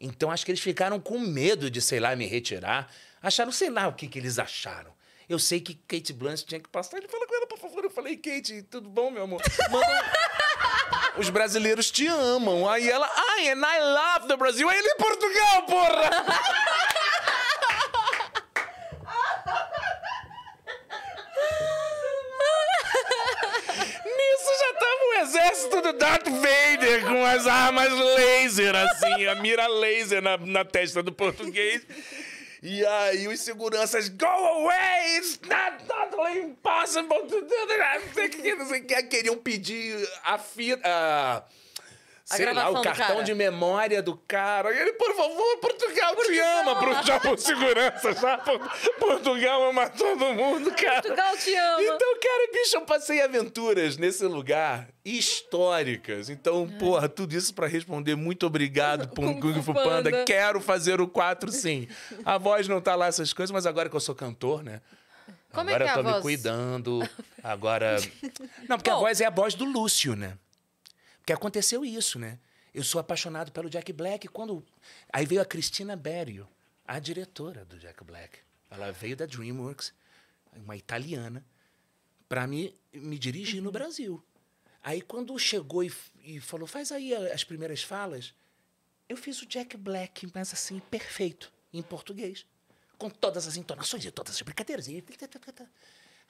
Então acho que eles ficaram com medo de, sei lá, me retirar. Acharam, sei lá o que, que eles acharam. Eu sei que Kate Blanchett tinha que passar. Ele falou com ela, por favor. Eu falei, Kate, tudo bom, meu amor? Manda... Os brasileiros te amam. Aí ela, ai, and I love the Brazil. Aí ele Portugal, porra! gosto do Darth Vader com as armas laser, assim, a mira laser na, na testa do português. E aí os seguranças, go away, it's not totally impossible to do that. Queriam pedir a fita... Uh, a sei lá, o cartão de memória do cara. Ele, por favor, Portugal, Portugal. te ama, pro, já por segurança, já por, Portugal ama todo mundo, cara. Portugal te ama. Então, cara, bicho, eu passei aventuras nesse lugar históricas. Então, é. porra, tudo isso para responder muito obrigado Kung Fu Panda. Panda. Quero fazer o 4 sim. A voz não tá lá essas coisas, mas agora que eu sou cantor, né? Como é agora é que eu tô me voz? cuidando. Agora. Não, porque Bom, a voz é a voz do Lúcio, né? Porque aconteceu isso, né? Eu sou apaixonado pelo Jack Black. Quando aí veio a Cristina Berio, a diretora do Jack Black. Ela veio da DreamWorks, uma italiana, para me me dirigir no uhum. Brasil. Aí quando chegou e, e falou, faz aí as primeiras falas, eu fiz o Jack Black, mas assim perfeito, em português, com todas as entonações e todas as brincadeiras. E...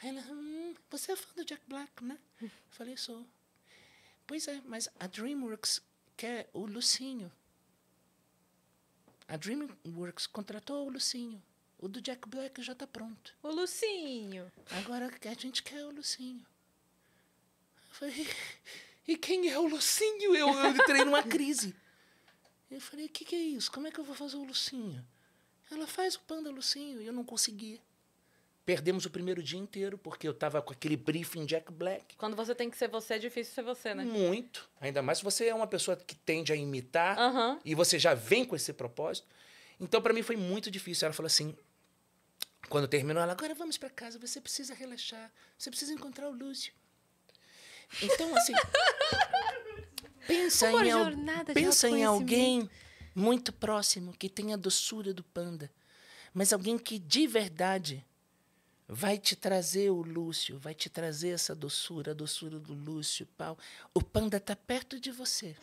Aí ela, hum, você é fã do Jack Black, né? Eu falei, sou. Pois é, mas a DreamWorks quer o Lucinho. A DreamWorks contratou o Lucinho. O do Jack Black já está pronto. O Lucinho. Agora a gente quer o Lucinho. Eu falei, e quem é o Lucinho? Eu, eu entrei numa crise. Eu falei, o que, que é isso? Como é que eu vou fazer o Lucinho? Ela faz o panda Lucinho e eu não conseguia. Perdemos o primeiro dia inteiro, porque eu tava com aquele briefing Jack Black. Quando você tem que ser você, é difícil ser você, né? Muito. Ainda mais se você é uma pessoa que tende a imitar uhum. e você já vem com esse propósito. Então, para mim, foi muito difícil. Ela falou assim: quando terminou, ela, agora vamos para casa, você precisa relaxar, você precisa encontrar o Lúcio. Então, assim. pensa Uma em, al... pensa em alguém muito próximo, que tenha a doçura do panda, mas alguém que de verdade vai te trazer o Lúcio, vai te trazer essa doçura, a doçura do Lúcio, pau. O panda tá perto de você.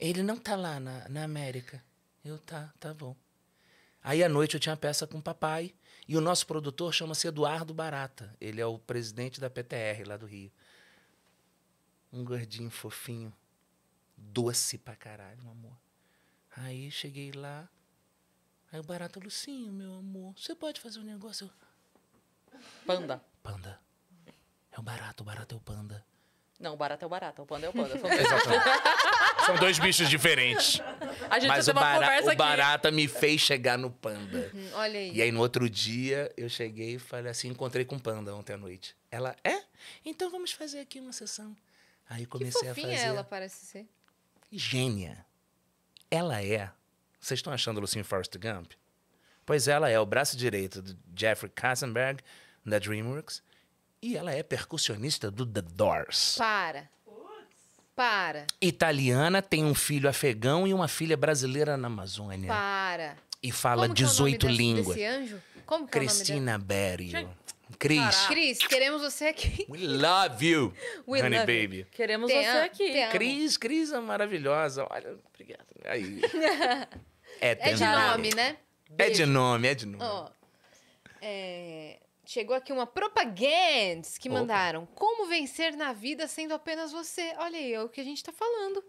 Ele não tá lá na, na América. Eu, tá, tá bom. Aí à noite eu tinha uma peça com o papai e o nosso produtor chama-se Eduardo Barata. Ele é o presidente da PTR lá do Rio. Um gordinho fofinho, doce pra caralho, um amor. Aí cheguei lá, aí o Barata, Lucinho, meu amor, você pode fazer um negócio? Eu, Panda. Panda. É o barato, o barato é o panda. Não, o barato é o barato, o panda é o panda. São dois bichos diferentes. A gente Mas o, bara o barata me fez chegar no panda. Uhum, olha aí. E aí no outro dia eu cheguei e falei assim, encontrei com o panda ontem à noite. Ela, é? Então vamos fazer aqui uma sessão. Aí comecei a fazer. ela parece ser. Gênia. Ela é. Vocês estão achando o Lucinha Forrest Gump? pois ela é o braço direito de Jeffrey Katzenberg, da DreamWorks, e ela é percussionista do The Doors. Para. Para. Italiana, tem um filho afegão e uma filha brasileira na Amazônia. Para. E fala Como 18 é línguas. Desse, anjo? Como que é Cristina é Berio. Cris. Cris, queremos você aqui. We love you, We honey love baby. You. Queremos te você aqui. Cris, Cris é maravilhosa. Olha, obrigado. Aí. é, é de nome, né? Beijo. É de nome, é de nome. Oh. É... Chegou aqui uma propaganda que Opa. mandaram. Como vencer na vida sendo apenas você? Olha aí, é o que a gente tá falando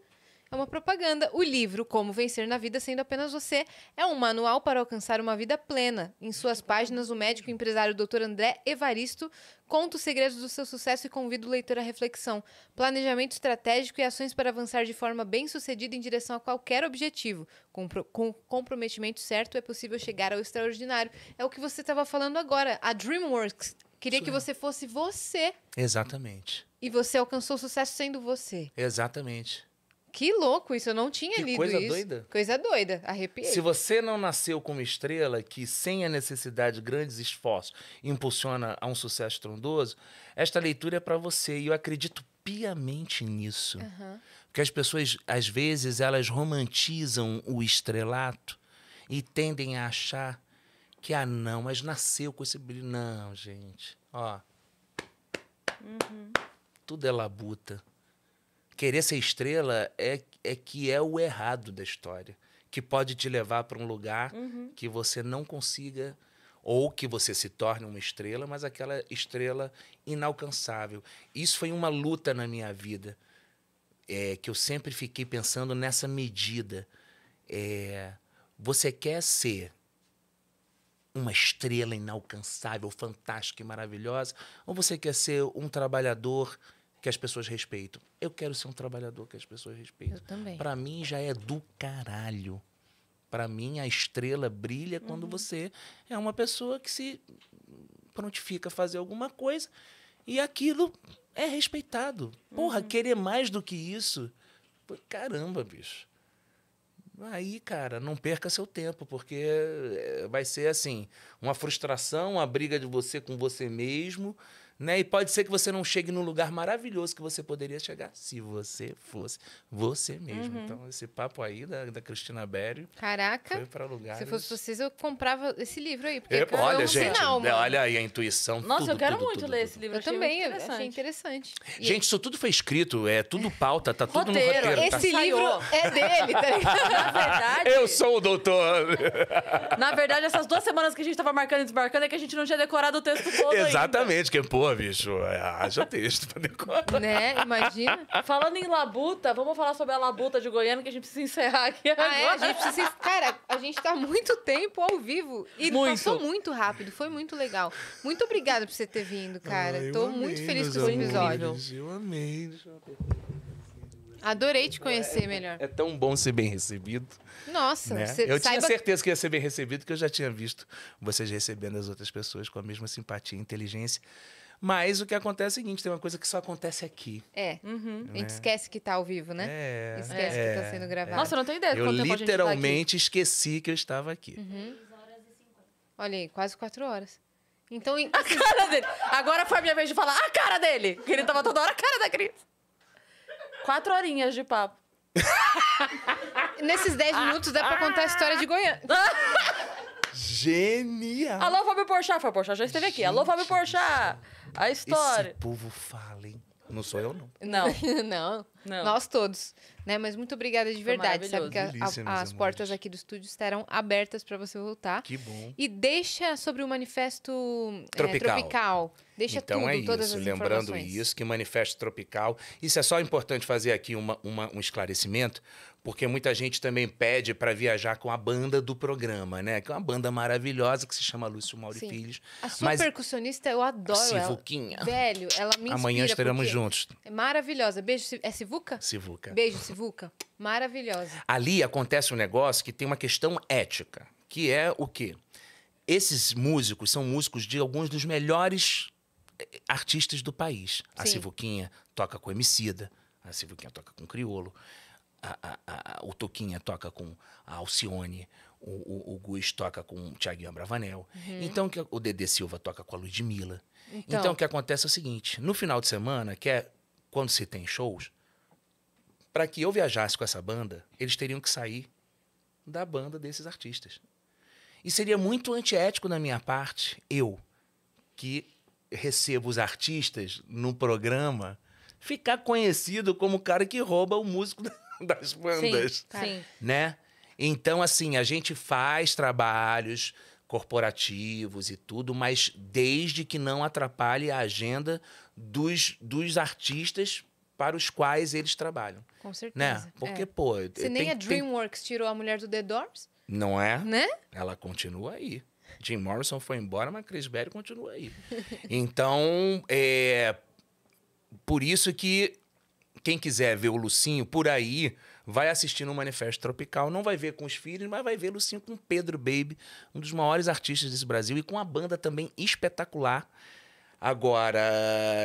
é uma propaganda. O livro Como Vencer na Vida Sendo Apenas Você é um manual para alcançar uma vida plena. Em suas páginas, o médico e empresário Dr. André Evaristo conta os segredos do seu sucesso e convida o leitor à reflexão, planejamento estratégico e ações para avançar de forma bem-sucedida em direção a qualquer objetivo. Com, pro, com comprometimento certo, é possível chegar ao extraordinário. É o que você estava falando agora. A DreamWorks queria que você fosse você. Exatamente. E você alcançou sucesso sendo você. Exatamente. Que louco isso, eu não tinha que lido coisa isso. Coisa doida. Coisa doida, arrepiei. Se você não nasceu com uma estrela que sem a necessidade de grandes esforços impulsiona a um sucesso estrondoso, esta leitura é para você e eu acredito piamente nisso. Uhum. Porque as pessoas às vezes elas romantizam o estrelato e tendem a achar que ah não, mas nasceu com esse brilho, não, gente. Ó. Uhum. Tudo é labuta querer ser estrela é, é que é o errado da história, que pode te levar para um lugar uhum. que você não consiga ou que você se torne uma estrela, mas aquela estrela inalcançável. Isso foi uma luta na minha vida, é, que eu sempre fiquei pensando nessa medida. É, você quer ser uma estrela inalcançável, fantástica e maravilhosa, ou você quer ser um trabalhador que as pessoas respeitam. Eu quero ser um trabalhador que as pessoas respeitam. Eu também. Para mim já é do caralho. Para mim a estrela brilha quando uhum. você é uma pessoa que se prontifica a fazer alguma coisa e aquilo é respeitado. Porra, uhum. querer mais do que isso. Caramba, bicho. Aí, cara, não perca seu tempo, porque eh, vai ser assim, uma frustração, uma briga de você com você mesmo né? E pode ser que você não chegue num lugar maravilhoso que você poderia chegar se você fosse você mesmo. Uhum. Então, esse papo aí da, da Cristina Berry. Caraca. Foi pra lugar. Se fosse vocês, eu comprava esse livro aí. Porque eu, olha, gente, sinal, olha aí a intuição. Nossa, tudo, eu quero tudo, muito tudo, ler esse livro. Eu também, interessante. achei interessante. E gente, isso tudo foi escrito, é tudo pauta, tá tudo roteiro. no roteiro. Tá? Esse tá... livro é dele, tá ligado? Na verdade. Eu sou o doutor. Na verdade, essas duas semanas que a gente tava marcando e desmarcando é que a gente não tinha decorado o texto todo. Exatamente, ainda. que porra bicho, é, haja texto pra decorar. Né? Imagina. Falando em labuta, vamos falar sobre a labuta de Goiânia, que a gente precisa encerrar aqui. Ah, é? A gente precisa. Cara, a gente tá muito tempo ao vivo. E muito. passou muito rápido, foi muito legal. Muito obrigada por você ter vindo, cara. estou Tô amei, muito feliz com o episódio. eu amei. Adorei te conhecer é, é, melhor. É tão bom ser bem recebido. Nossa, né? você Eu saiba... tinha certeza que ia ser bem recebido, porque eu já tinha visto vocês recebendo as outras pessoas com a mesma simpatia e inteligência mas o que acontece é o seguinte: tem uma coisa que só acontece aqui. É. é. Uhum. uhum. Né? A gente esquece que tá ao vivo, né? É. Esquece é. que tá sendo é. gravado. Nossa, eu não tenho ideia. Eu tá literalmente tá esqueci que eu estava aqui. Uhum. Olha aí, quase quatro horas. Então. Em... A cara dele! Agora foi a minha vez de falar a cara dele! Porque ele tava toda hora a cara da Cris. Quatro horinhas de papo. Nesses dez minutos dá pra contar a história de Goiânia. Genial! Alô, Fábio Porchat. Fábio Porchat já esteve aqui. Alô, Fábio Porchat. A história. Esse povo fala, hein? Não sou eu, não. Não. não. não. Nós todos. Né? Mas muito obrigada de verdade. Sabe que a, Delícia, a, as portas aqui do estúdio estarão abertas para você voltar. Que bom. E deixa sobre o manifesto é, tropical. É, tropical. Deixa então tudo, é isso. todas as Lembrando isso, que manifesto tropical. Isso é só importante fazer aqui uma, uma um esclarecimento, porque muita gente também pede para viajar com a banda do programa, né? Que é uma banda maravilhosa que se chama Lúcio Mauro Filhos. A sua mas... percussionista, eu adoro Sivuquinha. ela. Velho, ela me inspira. Amanhã estaremos juntos. É maravilhosa. Beijo, é Sivuca? Sivuca. Beijo, Sivuca. Maravilhosa. Ali acontece um negócio que tem uma questão ética, que é o quê? Esses músicos são músicos de alguns dos melhores eh, artistas do país. Sim. A Sivuquinha toca com Emicida, a Sivuquinha toca com Criolo a, a, o Toquinha toca com a Alcione, o, o, o Gus toca com o Thiaguinho Bravanel, Uhum. Então, que, o Dedê Silva toca com a Ludmilla. Então, então, o que acontece é o seguinte: no final de semana, que é quando se tem shows, para que eu viajasse com essa banda, eles teriam que sair da banda desses artistas. E seria muito antiético da minha parte, eu, que recebo os artistas no programa, ficar conhecido como o cara que rouba o músico da das bandas. Sim, sim. Né? Então, assim, a gente faz trabalhos corporativos e tudo, mas desde que não atrapalhe a agenda dos, dos artistas para os quais eles trabalham. Com né? certeza. Né? Porque, é. pô. Se tem, nem a é DreamWorks tem... tirou a mulher do The Doors. Não é? Né? Ela continua aí. Jim Morrison foi embora, mas Chris Berry continua aí. então, é. Por isso que quem quiser ver o Lucinho por aí, vai assistir no Manifesto Tropical. Não vai ver com os filhos, mas vai ver Lucinho com Pedro Baby, um dos maiores artistas desse Brasil, e com uma banda também espetacular. Agora,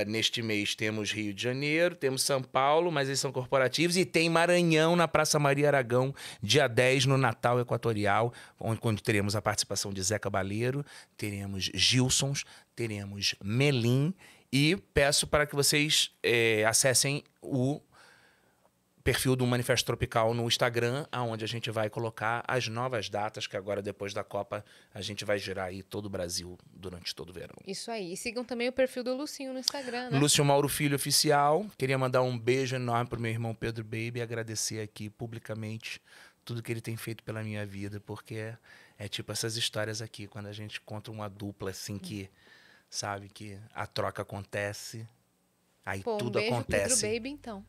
neste mês, temos Rio de Janeiro, temos São Paulo, mas eles são corporativos, e tem Maranhão na Praça Maria Aragão, dia 10, no Natal Equatorial, onde, onde teremos a participação de Zeca Baleiro, teremos Gilsons, teremos Melim e peço para que vocês é, acessem o perfil do Manifesto Tropical no Instagram, aonde a gente vai colocar as novas datas, que agora, depois da Copa, a gente vai girar aí todo o Brasil durante todo o verão. Isso aí. E sigam também o perfil do Lucinho no Instagram, né? Lúcio Mauro Filho Oficial. Queria mandar um beijo enorme pro meu irmão Pedro Baby e agradecer aqui publicamente tudo que ele tem feito pela minha vida, porque é, é tipo essas histórias aqui, quando a gente encontra uma dupla assim que... Hum sabe? Que a troca acontece, aí Pô, tudo um beijo, acontece. Pedro Baby, então.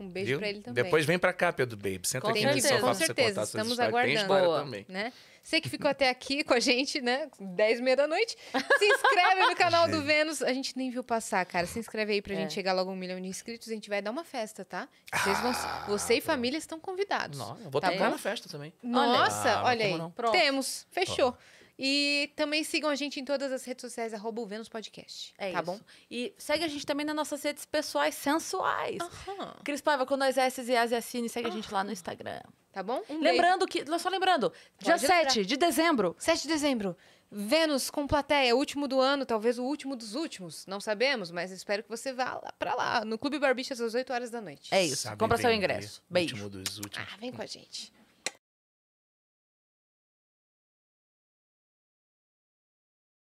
Um beijo Viu? pra ele também. Depois vem pra cá, Pedro Baby. Senta com aqui certeza, nesse sofá com pra certeza. você contar Estamos aguardando histórias. aguardando. Boa, também. Né? Você que ficou até aqui com a gente, né? 10 e meia da noite. Se inscreve no canal do Vênus. A gente nem viu passar, cara. Se inscreve aí pra é. gente chegar logo a um milhão de inscritos. A gente vai dar uma festa, tá? Vocês vão, ah, você e família estão convidados. Nossa, eu vou tá tocar bom? na festa também. Nossa, ah, olha aí. Temos. Fechou. E também sigam a gente em todas as redes sociais, arroba o Vênus Podcast. É tá isso. bom? E segue a gente também nas nossas redes pessoais sensuais. Uhum. Cris Paiva, com dois S e as Assine, segue uhum. a gente lá no Instagram. Tá bom? Um lembrando beijo. que. Só lembrando, Pode dia 7 de dezembro. 7 de dezembro. Vênus com plateia, último do ano, talvez o último dos últimos, não sabemos, mas espero que você vá lá pra lá, no Clube Barbichas às 8 horas da noite. É isso, Sabe compra seu ingresso. Beijo. Último dos últimos. Ah, vem com a gente.